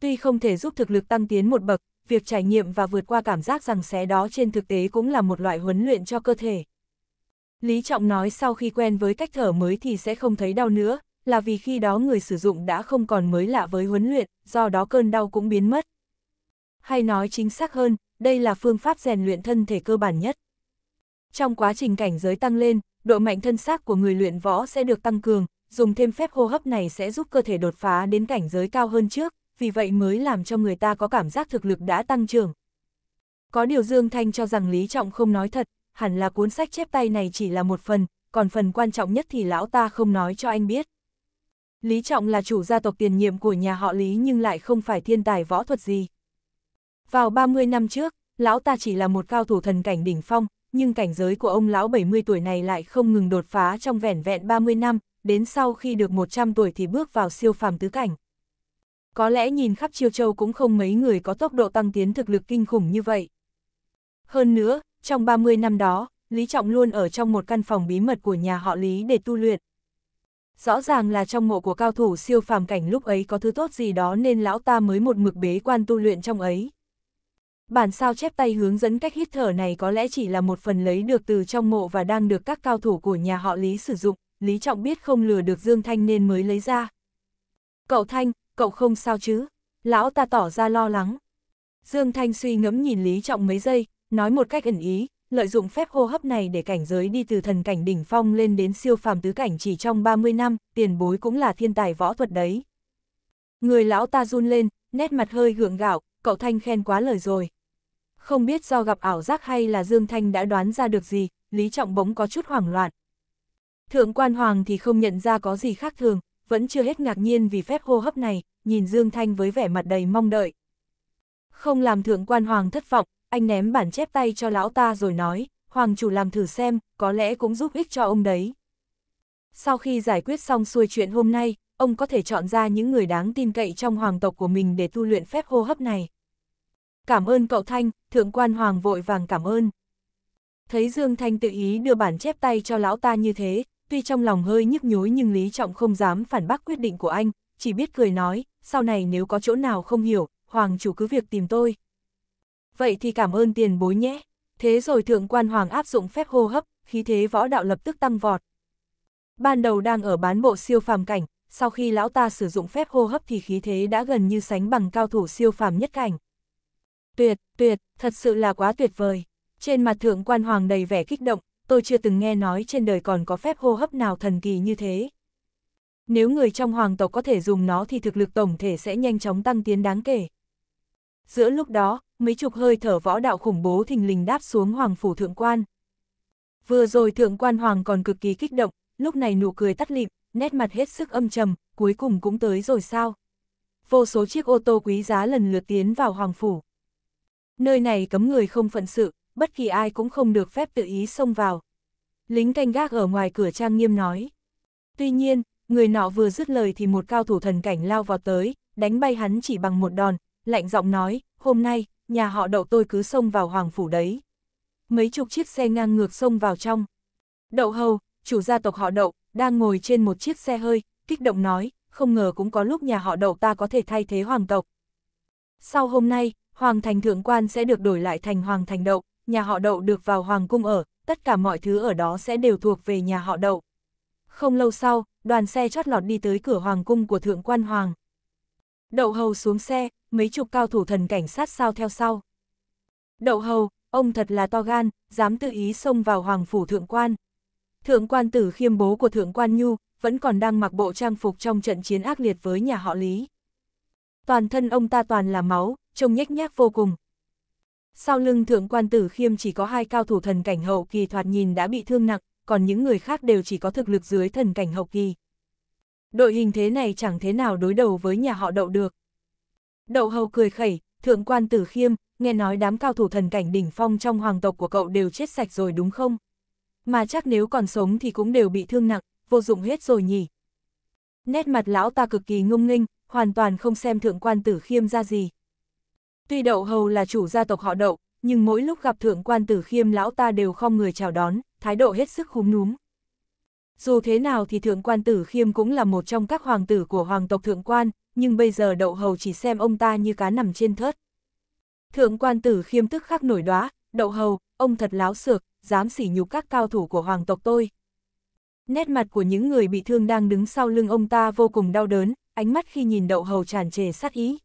Tuy không thể giúp thực lực tăng tiến một bậc, việc trải nghiệm và vượt qua cảm giác rằng xé đó trên thực tế cũng là một loại huấn luyện cho cơ thể. Lý Trọng nói sau khi quen với cách thở mới thì sẽ không thấy đau nữa, là vì khi đó người sử dụng đã không còn mới lạ với huấn luyện, do đó cơn đau cũng biến mất. Hay nói chính xác hơn, đây là phương pháp rèn luyện thân thể cơ bản nhất. Trong quá trình cảnh giới tăng lên, độ mạnh thân xác của người luyện võ sẽ được tăng cường, dùng thêm phép hô hấp này sẽ giúp cơ thể đột phá đến cảnh giới cao hơn trước, vì vậy mới làm cho người ta có cảm giác thực lực đã tăng trưởng. Có điều Dương Thanh cho rằng Lý Trọng không nói thật, hẳn là cuốn sách chép tay này chỉ là một phần, còn phần quan trọng nhất thì lão ta không nói cho anh biết. Lý Trọng là chủ gia tộc tiền nhiệm của nhà họ Lý nhưng lại không phải thiên tài võ thuật gì. Vào 30 năm trước, lão ta chỉ là một cao thủ thần cảnh đỉnh phong, nhưng cảnh giới của ông lão 70 tuổi này lại không ngừng đột phá trong vẻn vẹn 30 năm, đến sau khi được 100 tuổi thì bước vào siêu phàm tứ cảnh. Có lẽ nhìn khắp chiêu châu cũng không mấy người có tốc độ tăng tiến thực lực kinh khủng như vậy. Hơn nữa, trong 30 năm đó, Lý Trọng luôn ở trong một căn phòng bí mật của nhà họ Lý để tu luyện. Rõ ràng là trong mộ của cao thủ siêu phàm cảnh lúc ấy có thứ tốt gì đó nên lão ta mới một mực bế quan tu luyện trong ấy. Bản sao chép tay hướng dẫn cách hít thở này có lẽ chỉ là một phần lấy được từ trong mộ và đang được các cao thủ của nhà họ Lý sử dụng, Lý Trọng biết không lừa được Dương Thanh nên mới lấy ra. Cậu Thanh, cậu không sao chứ? Lão ta tỏ ra lo lắng. Dương Thanh suy ngẫm nhìn Lý Trọng mấy giây, nói một cách ẩn ý, lợi dụng phép hô hấp này để cảnh giới đi từ thần cảnh đỉnh phong lên đến siêu phàm tứ cảnh chỉ trong 30 năm, tiền bối cũng là thiên tài võ thuật đấy. Người lão ta run lên, nét mặt hơi gượng gạo, cậu Thanh khen quá lời rồi. Không biết do gặp ảo giác hay là Dương Thanh đã đoán ra được gì, Lý Trọng bỗng có chút hoảng loạn. Thượng quan hoàng thì không nhận ra có gì khác thường, vẫn chưa hết ngạc nhiên vì phép hô hấp này, nhìn Dương Thanh với vẻ mặt đầy mong đợi. Không làm thượng quan hoàng thất vọng, anh ném bản chép tay cho lão ta rồi nói, hoàng chủ làm thử xem, có lẽ cũng giúp ích cho ông đấy. Sau khi giải quyết xong xuôi chuyện hôm nay, ông có thể chọn ra những người đáng tin cậy trong hoàng tộc của mình để tu luyện phép hô hấp này. Cảm ơn cậu Thanh, thượng quan hoàng vội vàng cảm ơn. Thấy Dương Thanh tự ý đưa bản chép tay cho lão ta như thế, tuy trong lòng hơi nhức nhối nhưng Lý Trọng không dám phản bác quyết định của anh, chỉ biết cười nói, sau này nếu có chỗ nào không hiểu, hoàng chủ cứ việc tìm tôi vậy thì cảm ơn tiền bối nhé. Thế rồi thượng quan hoàng áp dụng phép hô hấp, khí thế võ đạo lập tức tăng vọt. Ban đầu đang ở bán bộ siêu phàm cảnh, sau khi lão ta sử dụng phép hô hấp thì khí thế đã gần như sánh bằng cao thủ siêu phàm nhất cảnh. Tuyệt, tuyệt, thật sự là quá tuyệt vời. Trên mặt thượng quan hoàng đầy vẻ kích động, tôi chưa từng nghe nói trên đời còn có phép hô hấp nào thần kỳ như thế. Nếu người trong hoàng tộc có thể dùng nó thì thực lực tổng thể sẽ nhanh chóng tăng tiến đáng kể. Giữa lúc đó, mấy chục hơi thở võ đạo khủng bố thình lình đáp xuống hoàng phủ thượng quan. Vừa rồi thượng quan hoàng còn cực kỳ kích động, lúc này nụ cười tắt lịm, nét mặt hết sức âm trầm, cuối cùng cũng tới rồi sao. Vô số chiếc ô tô quý giá lần lượt tiến vào hoàng phủ. Nơi này cấm người không phận sự, bất kỳ ai cũng không được phép tự ý xông vào. Lính canh gác ở ngoài cửa trang nghiêm nói. Tuy nhiên, người nọ vừa dứt lời thì một cao thủ thần cảnh lao vào tới, đánh bay hắn chỉ bằng một đòn, lạnh giọng nói, hôm nay, nhà họ đậu tôi cứ xông vào hoàng phủ đấy. Mấy chục chiếc xe ngang ngược xông vào trong. Đậu hầu, chủ gia tộc họ đậu, đang ngồi trên một chiếc xe hơi, kích động nói, không ngờ cũng có lúc nhà họ đậu ta có thể thay thế hoàng tộc. Sau hôm nay, hoàng thành thượng quan sẽ được đổi lại thành hoàng thành đậu, nhà họ đậu được vào hoàng cung ở, tất cả mọi thứ ở đó sẽ đều thuộc về nhà họ đậu. Không lâu sau, đoàn xe chót lọt đi tới cửa hoàng cung của thượng quan hoàng. Đậu hầu xuống xe, mấy chục cao thủ thần cảnh sát sao theo sau. Đậu hầu, ông thật là to gan, dám tự ý xông vào hoàng phủ thượng quan. Thượng quan tử khiêm bố của thượng quan Nhu, vẫn còn đang mặc bộ trang phục trong trận chiến ác liệt với nhà họ Lý. Toàn thân ông ta toàn là máu, trông nhếch nhác vô cùng. Sau lưng thượng quan tử khiêm chỉ có hai cao thủ thần cảnh hậu kỳ thoạt nhìn đã bị thương nặng, còn những người khác đều chỉ có thực lực dưới thần cảnh hậu kỳ. Đội hình thế này chẳng thế nào đối đầu với nhà họ đậu được. Đậu hầu cười khẩy, thượng quan tử khiêm, nghe nói đám cao thủ thần cảnh đỉnh phong trong hoàng tộc của cậu đều chết sạch rồi đúng không? Mà chắc nếu còn sống thì cũng đều bị thương nặng, vô dụng hết rồi nhỉ. Nét mặt lão ta cực kỳ ngông nghênh, hoàn toàn không xem thượng quan tử khiêm ra gì. Tuy đậu hầu là chủ gia tộc họ đậu, nhưng mỗi lúc gặp thượng quan tử khiêm lão ta đều không người chào đón, thái độ hết sức khúm núm. Dù thế nào thì thượng quan tử khiêm cũng là một trong các hoàng tử của hoàng tộc thượng quan, nhưng bây giờ đậu hầu chỉ xem ông ta như cá nằm trên thớt. Thượng quan tử khiêm tức khắc nổi đoá đậu hầu, ông thật láo xược, dám sỉ nhục các cao thủ của hoàng tộc tôi. Nét mặt của những người bị thương đang đứng sau lưng ông ta vô cùng đau đớn, ánh mắt khi nhìn đậu hầu tràn trề sát ý.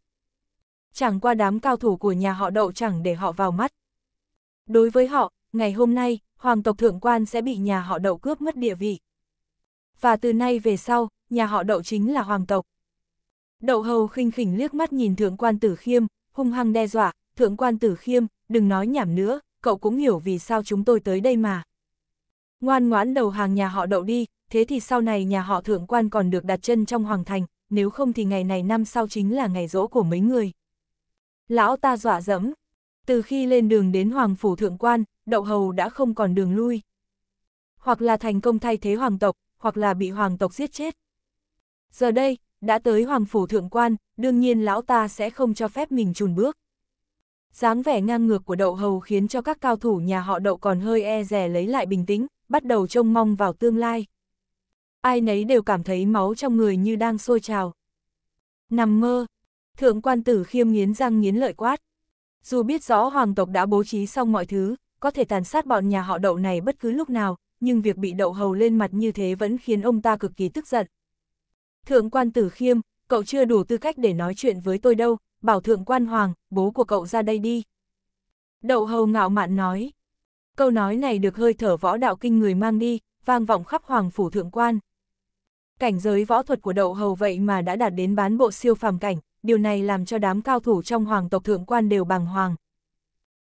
Chẳng qua đám cao thủ của nhà họ đậu chẳng để họ vào mắt. Đối với họ, ngày hôm nay, hoàng tộc thượng quan sẽ bị nhà họ đậu cướp mất địa vị và từ nay về sau, nhà họ đậu chính là hoàng tộc. Đậu hầu khinh khỉnh liếc mắt nhìn thượng quan tử khiêm, hung hăng đe dọa, thượng quan tử khiêm, đừng nói nhảm nữa, cậu cũng hiểu vì sao chúng tôi tới đây mà. Ngoan ngoãn đầu hàng nhà họ đậu đi, thế thì sau này nhà họ thượng quan còn được đặt chân trong hoàng thành, nếu không thì ngày này năm sau chính là ngày rỗ của mấy người. Lão ta dọa dẫm, từ khi lên đường đến hoàng phủ thượng quan, đậu hầu đã không còn đường lui. Hoặc là thành công thay thế hoàng tộc, hoặc là bị hoàng tộc giết chết. Giờ đây, đã tới hoàng phủ thượng quan, đương nhiên lão ta sẽ không cho phép mình chùn bước. dáng vẻ ngang ngược của đậu hầu khiến cho các cao thủ nhà họ đậu còn hơi e rè lấy lại bình tĩnh, bắt đầu trông mong vào tương lai. Ai nấy đều cảm thấy máu trong người như đang sôi trào. Nằm mơ, thượng quan tử khiêm nghiến răng nghiến lợi quát. Dù biết rõ hoàng tộc đã bố trí xong mọi thứ, có thể tàn sát bọn nhà họ đậu này bất cứ lúc nào, nhưng việc bị đậu hầu lên mặt như thế vẫn khiến ông ta cực kỳ tức giận. Thượng quan tử khiêm, cậu chưa đủ tư cách để nói chuyện với tôi đâu, bảo thượng quan hoàng, bố của cậu ra đây đi. Đậu hầu ngạo mạn nói. Câu nói này được hơi thở võ đạo kinh người mang đi, vang vọng khắp hoàng phủ thượng quan. Cảnh giới võ thuật của đậu hầu vậy mà đã đạt đến bán bộ siêu phàm cảnh, điều này làm cho đám cao thủ trong hoàng tộc thượng quan đều bàng hoàng.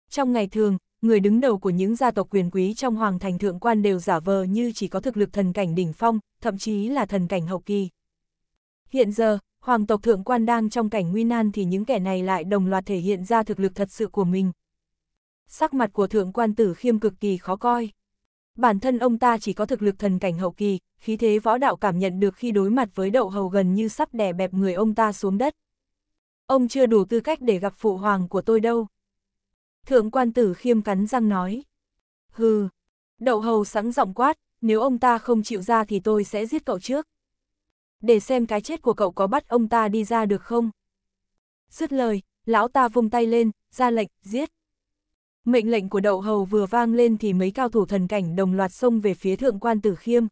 Trong ngày thường, người đứng đầu của những gia tộc quyền quý trong hoàng thành thượng quan đều giả vờ như chỉ có thực lực thần cảnh đỉnh phong, thậm chí là thần cảnh hậu kỳ. Hiện giờ, hoàng tộc thượng quan đang trong cảnh nguy nan thì những kẻ này lại đồng loạt thể hiện ra thực lực thật sự của mình. Sắc mặt của thượng quan tử khiêm cực kỳ khó coi. Bản thân ông ta chỉ có thực lực thần cảnh hậu kỳ, khí thế võ đạo cảm nhận được khi đối mặt với đậu hầu gần như sắp đè bẹp người ông ta xuống đất. Ông chưa đủ tư cách để gặp phụ hoàng của tôi đâu. Thượng quan tử khiêm cắn răng nói. Hừ, đậu hầu sẵn giọng quát, nếu ông ta không chịu ra thì tôi sẽ giết cậu trước. Để xem cái chết của cậu có bắt ông ta đi ra được không? Dứt lời, lão ta vung tay lên, ra lệnh, giết. Mệnh lệnh của đậu hầu vừa vang lên thì mấy cao thủ thần cảnh đồng loạt xông về phía thượng quan tử khiêm.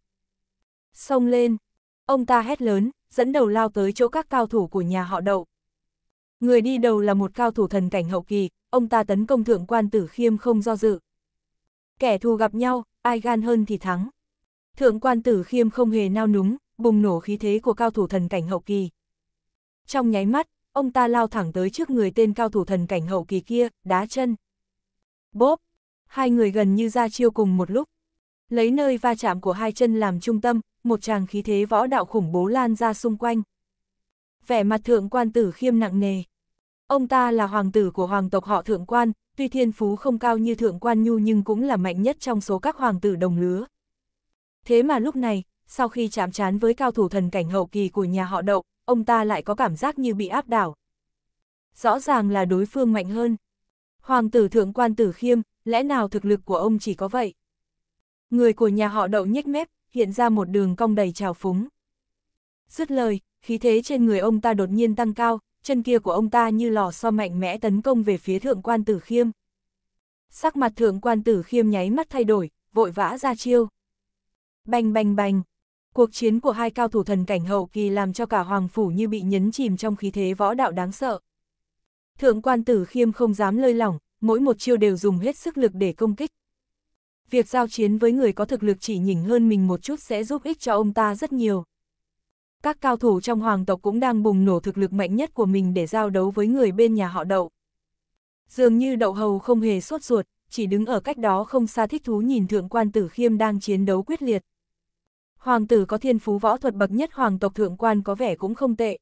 Xông lên, ông ta hét lớn, dẫn đầu lao tới chỗ các cao thủ của nhà họ đậu. Người đi đầu là một cao thủ thần cảnh hậu kỳ, ông ta tấn công thượng quan tử khiêm không do dự. Kẻ thù gặp nhau, ai gan hơn thì thắng. Thượng quan tử khiêm không hề nao núng, bùng nổ khí thế của cao thủ thần cảnh hậu kỳ. Trong nháy mắt, ông ta lao thẳng tới trước người tên cao thủ thần cảnh hậu kỳ kia, đá chân. Bốp, hai người gần như ra chiêu cùng một lúc. Lấy nơi va chạm của hai chân làm trung tâm, một tràng khí thế võ đạo khủng bố lan ra xung quanh vẻ mặt thượng quan tử khiêm nặng nề. Ông ta là hoàng tử của hoàng tộc họ thượng quan, tuy thiên phú không cao như thượng quan nhu nhưng cũng là mạnh nhất trong số các hoàng tử đồng lứa. Thế mà lúc này, sau khi chạm trán với cao thủ thần cảnh hậu kỳ của nhà họ đậu, ông ta lại có cảm giác như bị áp đảo. Rõ ràng là đối phương mạnh hơn. Hoàng tử thượng quan tử khiêm, lẽ nào thực lực của ông chỉ có vậy? Người của nhà họ đậu nhếch mép, hiện ra một đường cong đầy trào phúng. Dứt lời, khí thế trên người ông ta đột nhiên tăng cao, chân kia của ông ta như lò xo mạnh mẽ tấn công về phía thượng quan tử khiêm. Sắc mặt thượng quan tử khiêm nháy mắt thay đổi, vội vã ra chiêu. Bành bành bành, cuộc chiến của hai cao thủ thần cảnh hậu kỳ làm cho cả hoàng phủ như bị nhấn chìm trong khí thế võ đạo đáng sợ. Thượng quan tử khiêm không dám lơi lỏng, mỗi một chiêu đều dùng hết sức lực để công kích. Việc giao chiến với người có thực lực chỉ nhỉnh hơn mình một chút sẽ giúp ích cho ông ta rất nhiều. Các cao thủ trong hoàng tộc cũng đang bùng nổ thực lực mạnh nhất của mình để giao đấu với người bên nhà họ đậu. Dường như đậu hầu không hề sốt ruột, chỉ đứng ở cách đó không xa thích thú nhìn thượng quan tử khiêm đang chiến đấu quyết liệt. Hoàng tử có thiên phú võ thuật bậc nhất hoàng tộc thượng quan có vẻ cũng không tệ.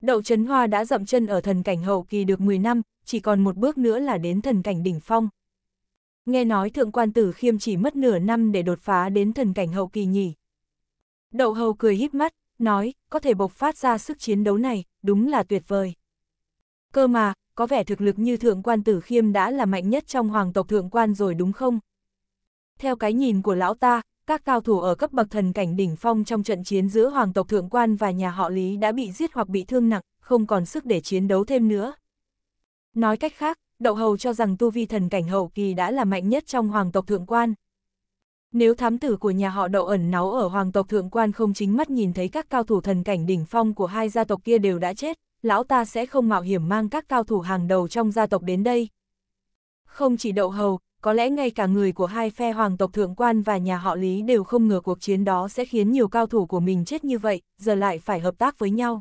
Đậu Trấn Hoa đã dậm chân ở thần cảnh hậu kỳ được 10 năm, chỉ còn một bước nữa là đến thần cảnh đỉnh phong. Nghe nói thượng quan tử khiêm chỉ mất nửa năm để đột phá đến thần cảnh hậu kỳ nhỉ. Đậu hầu cười híp mắt, nói, có thể bộc phát ra sức chiến đấu này, đúng là tuyệt vời. Cơ mà, có vẻ thực lực như thượng quan tử khiêm đã là mạnh nhất trong hoàng tộc thượng quan rồi đúng không? Theo cái nhìn của lão ta, các cao thủ ở cấp bậc thần cảnh đỉnh phong trong trận chiến giữa hoàng tộc thượng quan và nhà họ Lý đã bị giết hoặc bị thương nặng, không còn sức để chiến đấu thêm nữa. Nói cách khác, Đậu Hầu cho rằng tu vi thần cảnh hậu kỳ đã là mạnh nhất trong hoàng tộc thượng quan. Nếu thám tử của nhà họ đậu ẩn náu ở hoàng tộc thượng quan không chính mắt nhìn thấy các cao thủ thần cảnh đỉnh phong của hai gia tộc kia đều đã chết, lão ta sẽ không mạo hiểm mang các cao thủ hàng đầu trong gia tộc đến đây. Không chỉ đậu hầu, có lẽ ngay cả người của hai phe hoàng tộc thượng quan và nhà họ Lý đều không ngờ cuộc chiến đó sẽ khiến nhiều cao thủ của mình chết như vậy, giờ lại phải hợp tác với nhau.